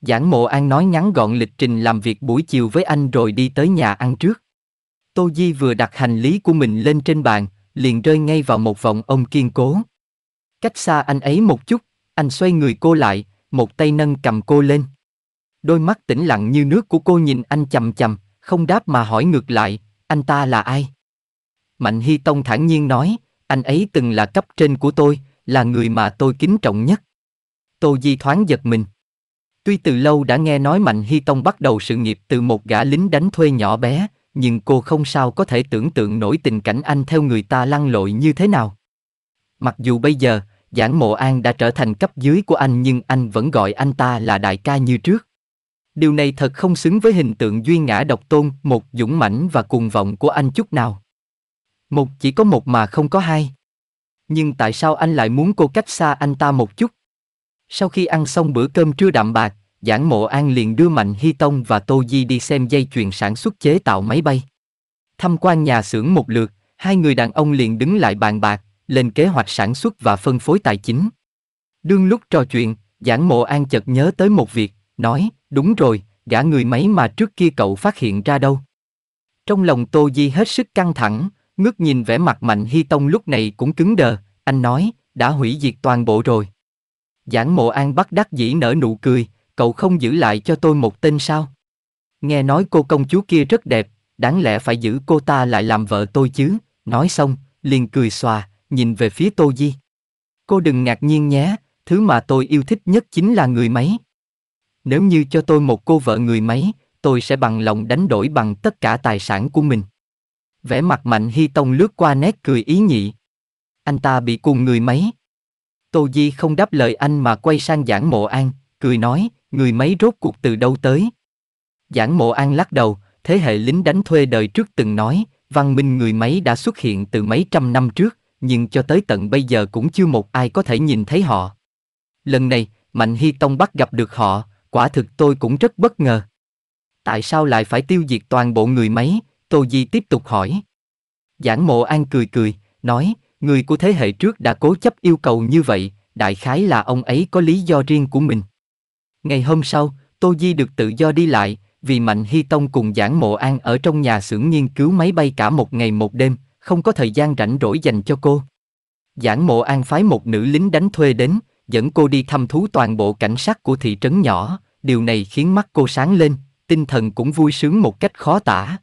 Giảng mộ an nói ngắn gọn lịch trình làm việc buổi chiều với anh rồi đi tới nhà ăn trước. Tô Di vừa đặt hành lý của mình lên trên bàn, liền rơi ngay vào một vòng ông kiên cố. Cách xa anh ấy một chút, anh xoay người cô lại, một tay nâng cầm cô lên. Đôi mắt tĩnh lặng như nước của cô nhìn anh chầm chầm, không đáp mà hỏi ngược lại, anh ta là ai? Mạnh Hy Tông thản nhiên nói, anh ấy từng là cấp trên của tôi, là người mà tôi kính trọng nhất. Tô Di thoáng giật mình. Tuy từ lâu đã nghe nói Mạnh Hy Tông bắt đầu sự nghiệp từ một gã lính đánh thuê nhỏ bé, nhưng cô không sao có thể tưởng tượng nổi tình cảnh anh theo người ta lăn lội như thế nào. Mặc dù bây giờ, Giảng Mộ An đã trở thành cấp dưới của anh nhưng anh vẫn gọi anh ta là đại ca như trước. Điều này thật không xứng với hình tượng duy ngã độc tôn, một dũng mãnh và cuồng vọng của anh chút nào. Một chỉ có một mà không có hai. Nhưng tại sao anh lại muốn cô cách xa anh ta một chút? Sau khi ăn xong bữa cơm trưa đạm bạc, Giảng Mộ An liền đưa Mạnh Hy Tông và Tô Di đi xem dây chuyền sản xuất chế tạo máy bay. Tham quan nhà xưởng một lượt, hai người đàn ông liền đứng lại bàn bạc, lên kế hoạch sản xuất và phân phối tài chính. Đương lúc trò chuyện, Giảng Mộ An chợt nhớ tới một việc, nói, đúng rồi, gã người máy mà trước kia cậu phát hiện ra đâu. Trong lòng Tô Di hết sức căng thẳng, ngước nhìn vẻ mặt Mạnh Hy Tông lúc này cũng cứng đờ, anh nói, đã hủy diệt toàn bộ rồi. Giảng mộ an bắt đắc dĩ nở nụ cười, cậu không giữ lại cho tôi một tên sao? Nghe nói cô công chúa kia rất đẹp, đáng lẽ phải giữ cô ta lại làm vợ tôi chứ, nói xong, liền cười xòa, nhìn về phía Tô Di. Cô đừng ngạc nhiên nhé, thứ mà tôi yêu thích nhất chính là người máy. Nếu như cho tôi một cô vợ người máy, tôi sẽ bằng lòng đánh đổi bằng tất cả tài sản của mình. Vẻ mặt Mạnh Hy Tông lướt qua nét cười ý nhị. Anh ta bị cùng người máy, Tô Di không đáp lời anh mà quay sang Giảng Mộ An, cười nói, người mấy rốt cuộc từ đâu tới. Giảng Mộ An lắc đầu, thế hệ lính đánh thuê đời trước từng nói, văn minh người máy đã xuất hiện từ mấy trăm năm trước, nhưng cho tới tận bây giờ cũng chưa một ai có thể nhìn thấy họ. Lần này, Mạnh Hy Tông bắt gặp được họ, quả thực tôi cũng rất bất ngờ. Tại sao lại phải tiêu diệt toàn bộ người máy? Tô Di tiếp tục hỏi. Giảng Mộ An cười cười, nói, người của thế hệ trước đã cố chấp yêu cầu như vậy, đại khái là ông ấy có lý do riêng của mình. Ngày hôm sau, Tô Di được tự do đi lại, vì Mạnh Hy Tông cùng Giảng Mộ An ở trong nhà xưởng nghiên cứu máy bay cả một ngày một đêm, không có thời gian rảnh rỗi dành cho cô. Giảng Mộ An phái một nữ lính đánh thuê đến, dẫn cô đi thăm thú toàn bộ cảnh sát của thị trấn nhỏ, điều này khiến mắt cô sáng lên, tinh thần cũng vui sướng một cách khó tả.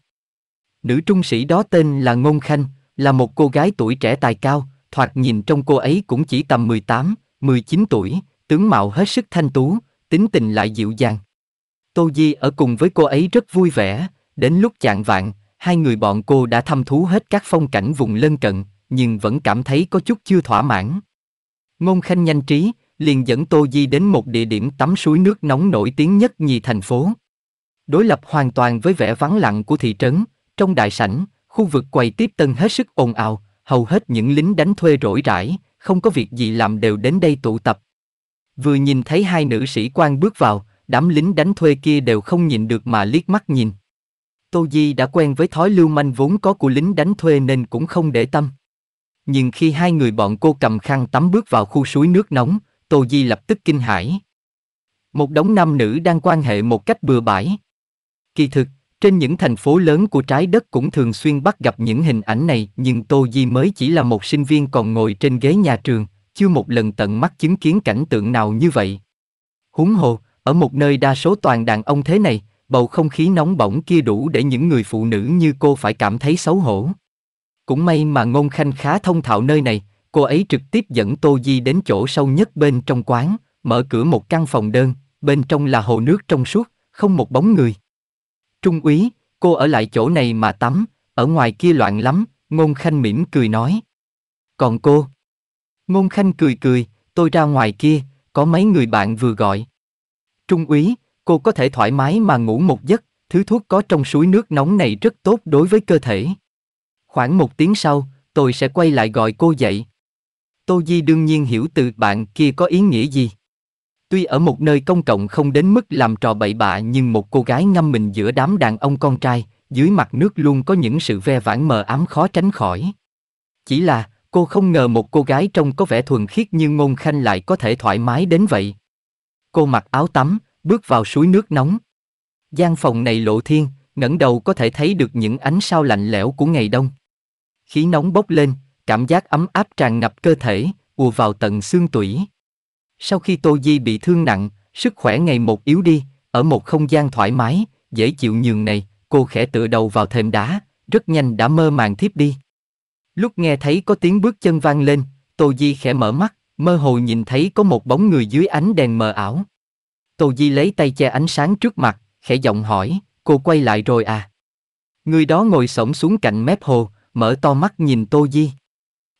Nữ trung sĩ đó tên là Ngôn Khanh, là một cô gái tuổi trẻ tài cao, thoạt nhìn trong cô ấy cũng chỉ tầm 18, 19 tuổi, tướng mạo hết sức thanh tú, tính tình lại dịu dàng. Tô Di ở cùng với cô ấy rất vui vẻ, đến lúc chạng vạn, hai người bọn cô đã thăm thú hết các phong cảnh vùng lân cận, nhưng vẫn cảm thấy có chút chưa thỏa mãn. Ngôn Khanh nhanh trí, liền dẫn Tô Di đến một địa điểm tắm suối nước nóng nổi tiếng nhất nhì thành phố. Đối lập hoàn toàn với vẻ vắng lặng của thị trấn, trong đại sảnh, Khu vực quầy tiếp tân hết sức ồn ào, hầu hết những lính đánh thuê rỗi rãi, không có việc gì làm đều đến đây tụ tập. Vừa nhìn thấy hai nữ sĩ quan bước vào, đám lính đánh thuê kia đều không nhìn được mà liếc mắt nhìn. Tô Di đã quen với thói lưu manh vốn có của lính đánh thuê nên cũng không để tâm. Nhưng khi hai người bọn cô cầm khăn tắm bước vào khu suối nước nóng, Tô Di lập tức kinh hãi. Một đống nam nữ đang quan hệ một cách bừa bãi. Kỳ thực, trên những thành phố lớn của trái đất cũng thường xuyên bắt gặp những hình ảnh này, nhưng Tô Di mới chỉ là một sinh viên còn ngồi trên ghế nhà trường, chưa một lần tận mắt chứng kiến cảnh tượng nào như vậy. Húng hồ, ở một nơi đa số toàn đàn ông thế này, bầu không khí nóng bỏng kia đủ để những người phụ nữ như cô phải cảm thấy xấu hổ. Cũng may mà Ngôn Khanh khá thông thạo nơi này, cô ấy trực tiếp dẫn Tô Di đến chỗ sâu nhất bên trong quán, mở cửa một căn phòng đơn, bên trong là hồ nước trong suốt, không một bóng người. Trung úy, cô ở lại chỗ này mà tắm, ở ngoài kia loạn lắm, Ngôn Khanh mỉm cười nói. Còn cô? Ngôn Khanh cười cười, tôi ra ngoài kia, có mấy người bạn vừa gọi. Trung úy, cô có thể thoải mái mà ngủ một giấc, thứ thuốc có trong suối nước nóng này rất tốt đối với cơ thể. Khoảng một tiếng sau, tôi sẽ quay lại gọi cô dậy. Tô Di đương nhiên hiểu từ bạn kia có ý nghĩa gì. Tuy ở một nơi công cộng không đến mức làm trò bậy bạ nhưng một cô gái ngâm mình giữa đám đàn ông con trai, dưới mặt nước luôn có những sự ve vãn mờ ám khó tránh khỏi. Chỉ là, cô không ngờ một cô gái trông có vẻ thuần khiết như ngôn khanh lại có thể thoải mái đến vậy. Cô mặc áo tắm, bước vào suối nước nóng. gian phòng này lộ thiên, ngẩng đầu có thể thấy được những ánh sao lạnh lẽo của ngày đông. Khí nóng bốc lên, cảm giác ấm áp tràn ngập cơ thể, ùa vào tận xương tủy. Sau khi Tô Di bị thương nặng, sức khỏe ngày một yếu đi, ở một không gian thoải mái, dễ chịu nhường này, cô khẽ tựa đầu vào thềm đá, rất nhanh đã mơ màng thiếp đi. Lúc nghe thấy có tiếng bước chân vang lên, Tô Di khẽ mở mắt, mơ hồ nhìn thấy có một bóng người dưới ánh đèn mờ ảo. Tô Di lấy tay che ánh sáng trước mặt, khẽ giọng hỏi, cô quay lại rồi à? Người đó ngồi xổm xuống cạnh mép hồ, mở to mắt nhìn Tô Di.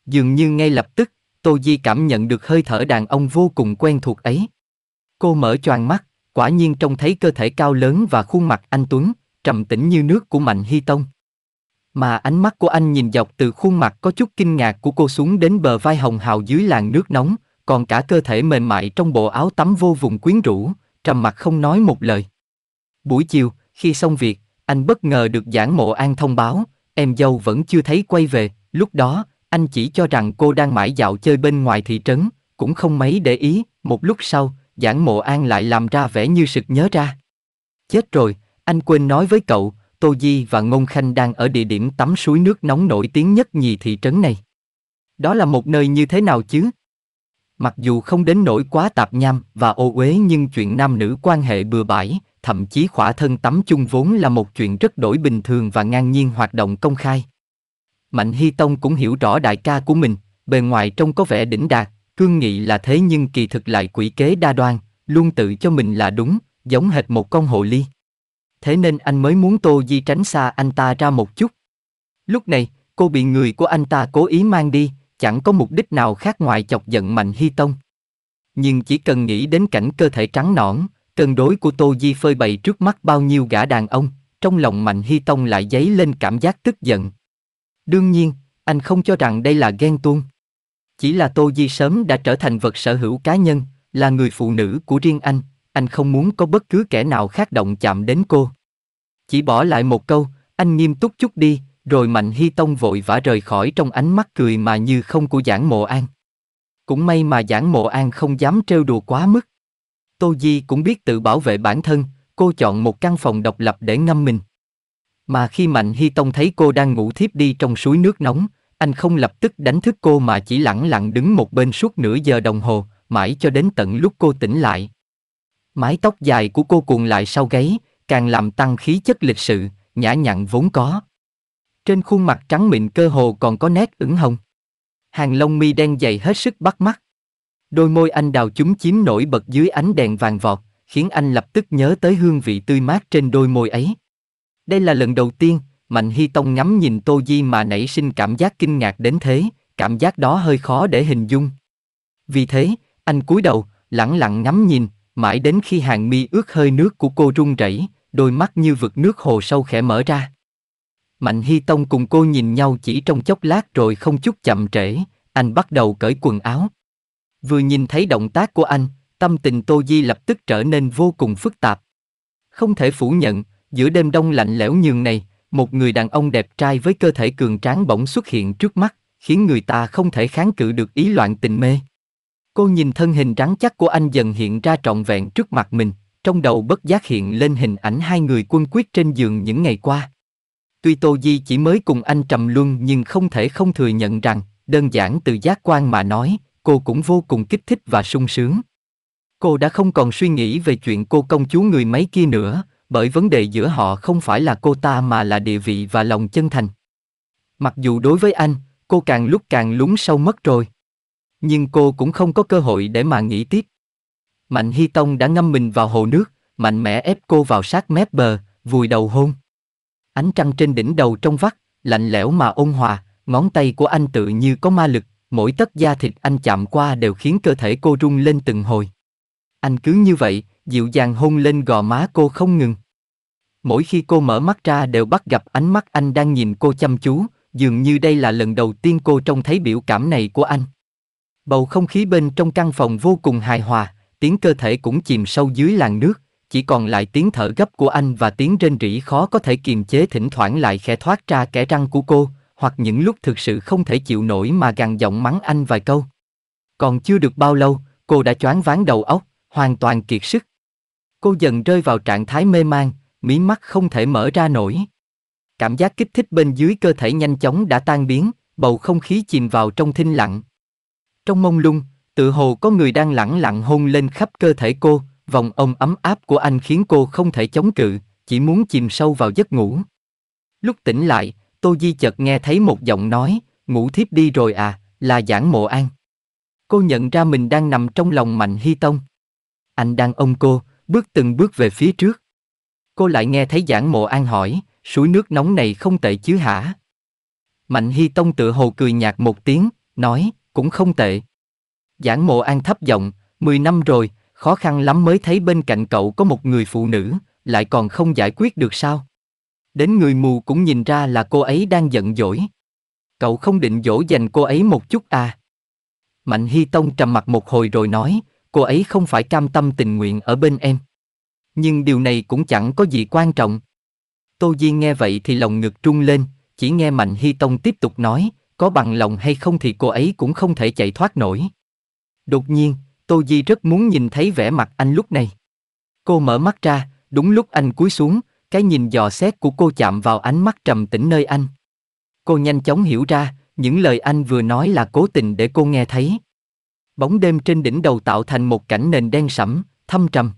Dường như ngay lập tức, Tô Di cảm nhận được hơi thở đàn ông vô cùng quen thuộc ấy. Cô mở choàng mắt, quả nhiên trông thấy cơ thể cao lớn và khuôn mặt anh Tuấn, trầm tĩnh như nước của Mạnh Hy Tông. Mà ánh mắt của anh nhìn dọc từ khuôn mặt có chút kinh ngạc của cô xuống đến bờ vai hồng hào dưới làn nước nóng, còn cả cơ thể mềm mại trong bộ áo tắm vô vùng quyến rũ, trầm mặt không nói một lời. Buổi chiều, khi xong việc, anh bất ngờ được giảng mộ an thông báo, em dâu vẫn chưa thấy quay về, lúc đó, anh chỉ cho rằng cô đang mãi dạo chơi bên ngoài thị trấn, cũng không mấy để ý, một lúc sau, giảng mộ an lại làm ra vẻ như sực nhớ ra. Chết rồi, anh quên nói với cậu, Tô Di và Ngôn Khanh đang ở địa điểm tắm suối nước nóng nổi tiếng nhất nhì thị trấn này. Đó là một nơi như thế nào chứ? Mặc dù không đến nỗi quá tạp nham và ô uế nhưng chuyện nam nữ quan hệ bừa bãi, thậm chí khỏa thân tắm chung vốn là một chuyện rất đổi bình thường và ngang nhiên hoạt động công khai. Mạnh Hy Tông cũng hiểu rõ đại ca của mình, bề ngoài trông có vẻ đỉnh đạt, cương nghị là thế nhưng kỳ thực lại quỷ kế đa đoan, luôn tự cho mình là đúng, giống hệt một con hồ ly. Thế nên anh mới muốn Tô Di tránh xa anh ta ra một chút. Lúc này, cô bị người của anh ta cố ý mang đi, chẳng có mục đích nào khác ngoài chọc giận Mạnh Hy Tông. Nhưng chỉ cần nghĩ đến cảnh cơ thể trắng nõn, cân đối của Tô Di phơi bày trước mắt bao nhiêu gã đàn ông, trong lòng Mạnh Hy Tông lại dấy lên cảm giác tức giận. Đương nhiên, anh không cho rằng đây là ghen tuông. Chỉ là Tô Di sớm đã trở thành vật sở hữu cá nhân, là người phụ nữ của riêng anh, anh không muốn có bất cứ kẻ nào khác động chạm đến cô. Chỉ bỏ lại một câu, anh nghiêm túc chút đi, rồi Mạnh Hy Tông vội vã rời khỏi trong ánh mắt cười mà như không của Giảng Mộ An. Cũng may mà Giảng Mộ An không dám trêu đùa quá mức. Tô Di cũng biết tự bảo vệ bản thân, cô chọn một căn phòng độc lập để ngâm mình. Mà khi Mạnh Hy Tông thấy cô đang ngủ thiếp đi trong suối nước nóng, anh không lập tức đánh thức cô mà chỉ lặng lặng đứng một bên suốt nửa giờ đồng hồ, mãi cho đến tận lúc cô tỉnh lại. Mái tóc dài của cô cuộn lại sau gáy, càng làm tăng khí chất lịch sự, nhã nhặn vốn có. Trên khuôn mặt trắng mịn cơ hồ còn có nét ửng hồng. Hàng lông mi đen dày hết sức bắt mắt. Đôi môi anh đào chúng chiếm nổi bật dưới ánh đèn vàng vọt, khiến anh lập tức nhớ tới hương vị tươi mát trên đôi môi ấy. Đây là lần đầu tiên, Mạnh Hy Tông ngắm nhìn Tô Di mà nảy sinh cảm giác kinh ngạc đến thế, cảm giác đó hơi khó để hình dung. Vì thế, anh cúi đầu, lặng lặng ngắm nhìn, mãi đến khi hàng mi ướt hơi nước của cô run rẩy, đôi mắt như vực nước hồ sâu khẽ mở ra. Mạnh Hy Tông cùng cô nhìn nhau chỉ trong chốc lát rồi không chút chậm trễ, anh bắt đầu cởi quần áo. Vừa nhìn thấy động tác của anh, tâm tình Tô Di lập tức trở nên vô cùng phức tạp. Không thể phủ nhận, Giữa đêm đông lạnh lẽo nhường này, một người đàn ông đẹp trai với cơ thể cường tráng bỗng xuất hiện trước mắt, khiến người ta không thể kháng cự được ý loạn tình mê. Cô nhìn thân hình trắng chắc của anh dần hiện ra trọn vẹn trước mặt mình, trong đầu bất giác hiện lên hình ảnh hai người quân quyết trên giường những ngày qua. Tuy Tô Di chỉ mới cùng anh trầm luân nhưng không thể không thừa nhận rằng, đơn giản từ giác quan mà nói, cô cũng vô cùng kích thích và sung sướng. Cô đã không còn suy nghĩ về chuyện cô công chúa người mấy kia nữa, bởi vấn đề giữa họ không phải là cô ta mà là địa vị và lòng chân thành mặc dù đối với anh cô càng lúc càng lún sâu mất rồi nhưng cô cũng không có cơ hội để mà nghĩ tiếp mạnh hy tông đã ngâm mình vào hồ nước mạnh mẽ ép cô vào sát mép bờ vùi đầu hôn ánh trăng trên đỉnh đầu trong vắt lạnh lẽo mà ôn hòa ngón tay của anh tự như có ma lực mỗi tấc da thịt anh chạm qua đều khiến cơ thể cô rung lên từng hồi anh cứ như vậy dịu dàng hôn lên gò má cô không ngừng mỗi khi cô mở mắt ra đều bắt gặp ánh mắt anh đang nhìn cô chăm chú, dường như đây là lần đầu tiên cô trông thấy biểu cảm này của anh. Bầu không khí bên trong căn phòng vô cùng hài hòa, tiếng cơ thể cũng chìm sâu dưới làn nước, chỉ còn lại tiếng thở gấp của anh và tiếng rên rỉ khó có thể kiềm chế thỉnh thoảng lại khẽ thoát ra kẻ răng của cô, hoặc những lúc thực sự không thể chịu nổi mà gằn giọng mắng anh vài câu. Còn chưa được bao lâu, cô đã choáng váng đầu óc, hoàn toàn kiệt sức. Cô dần rơi vào trạng thái mê man, mí mắt không thể mở ra nổi. Cảm giác kích thích bên dưới cơ thể nhanh chóng đã tan biến, bầu không khí chìm vào trong thinh lặng. Trong mông lung, tự hồ có người đang lẳng lặng hôn lên khắp cơ thể cô, vòng ôm ấm áp của anh khiến cô không thể chống cự, chỉ muốn chìm sâu vào giấc ngủ. Lúc tỉnh lại, Tô Di chợt nghe thấy một giọng nói, ngủ thiếp đi rồi à, là giảng mộ an. Cô nhận ra mình đang nằm trong lòng Mạnh Hy Tông. Anh đang ôm cô, bước từng bước về phía trước. Cô lại nghe thấy giảng mộ an hỏi, suối nước nóng này không tệ chứ hả? Mạnh Hy Tông tựa hồ cười nhạt một tiếng, nói, cũng không tệ. Giảng mộ an thấp giọng, mười năm rồi, khó khăn lắm mới thấy bên cạnh cậu có một người phụ nữ, lại còn không giải quyết được sao? Đến người mù cũng nhìn ra là cô ấy đang giận dỗi. Cậu không định dỗ dành cô ấy một chút à? Mạnh Hy Tông trầm mặt một hồi rồi nói, cô ấy không phải cam tâm tình nguyện ở bên em nhưng điều này cũng chẳng có gì quan trọng. Tô Di nghe vậy thì lòng ngực trung lên, chỉ nghe Mạnh Hy Tông tiếp tục nói, có bằng lòng hay không thì cô ấy cũng không thể chạy thoát nổi. Đột nhiên, Tô Di rất muốn nhìn thấy vẻ mặt anh lúc này. Cô mở mắt ra, đúng lúc anh cúi xuống, cái nhìn dò xét của cô chạm vào ánh mắt trầm tĩnh nơi anh. Cô nhanh chóng hiểu ra, những lời anh vừa nói là cố tình để cô nghe thấy. Bóng đêm trên đỉnh đầu tạo thành một cảnh nền đen sẫm, thâm trầm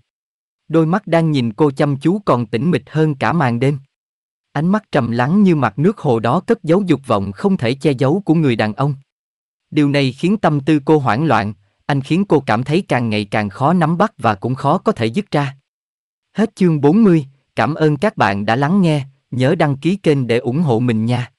đôi mắt đang nhìn cô chăm chú còn tĩnh mịch hơn cả màn đêm. Ánh mắt trầm lắng như mặt nước hồ đó cất giấu dục vọng không thể che giấu của người đàn ông. Điều này khiến tâm tư cô hoảng loạn, anh khiến cô cảm thấy càng ngày càng khó nắm bắt và cũng khó có thể dứt ra. Hết chương 40, cảm ơn các bạn đã lắng nghe, nhớ đăng ký kênh để ủng hộ mình nha.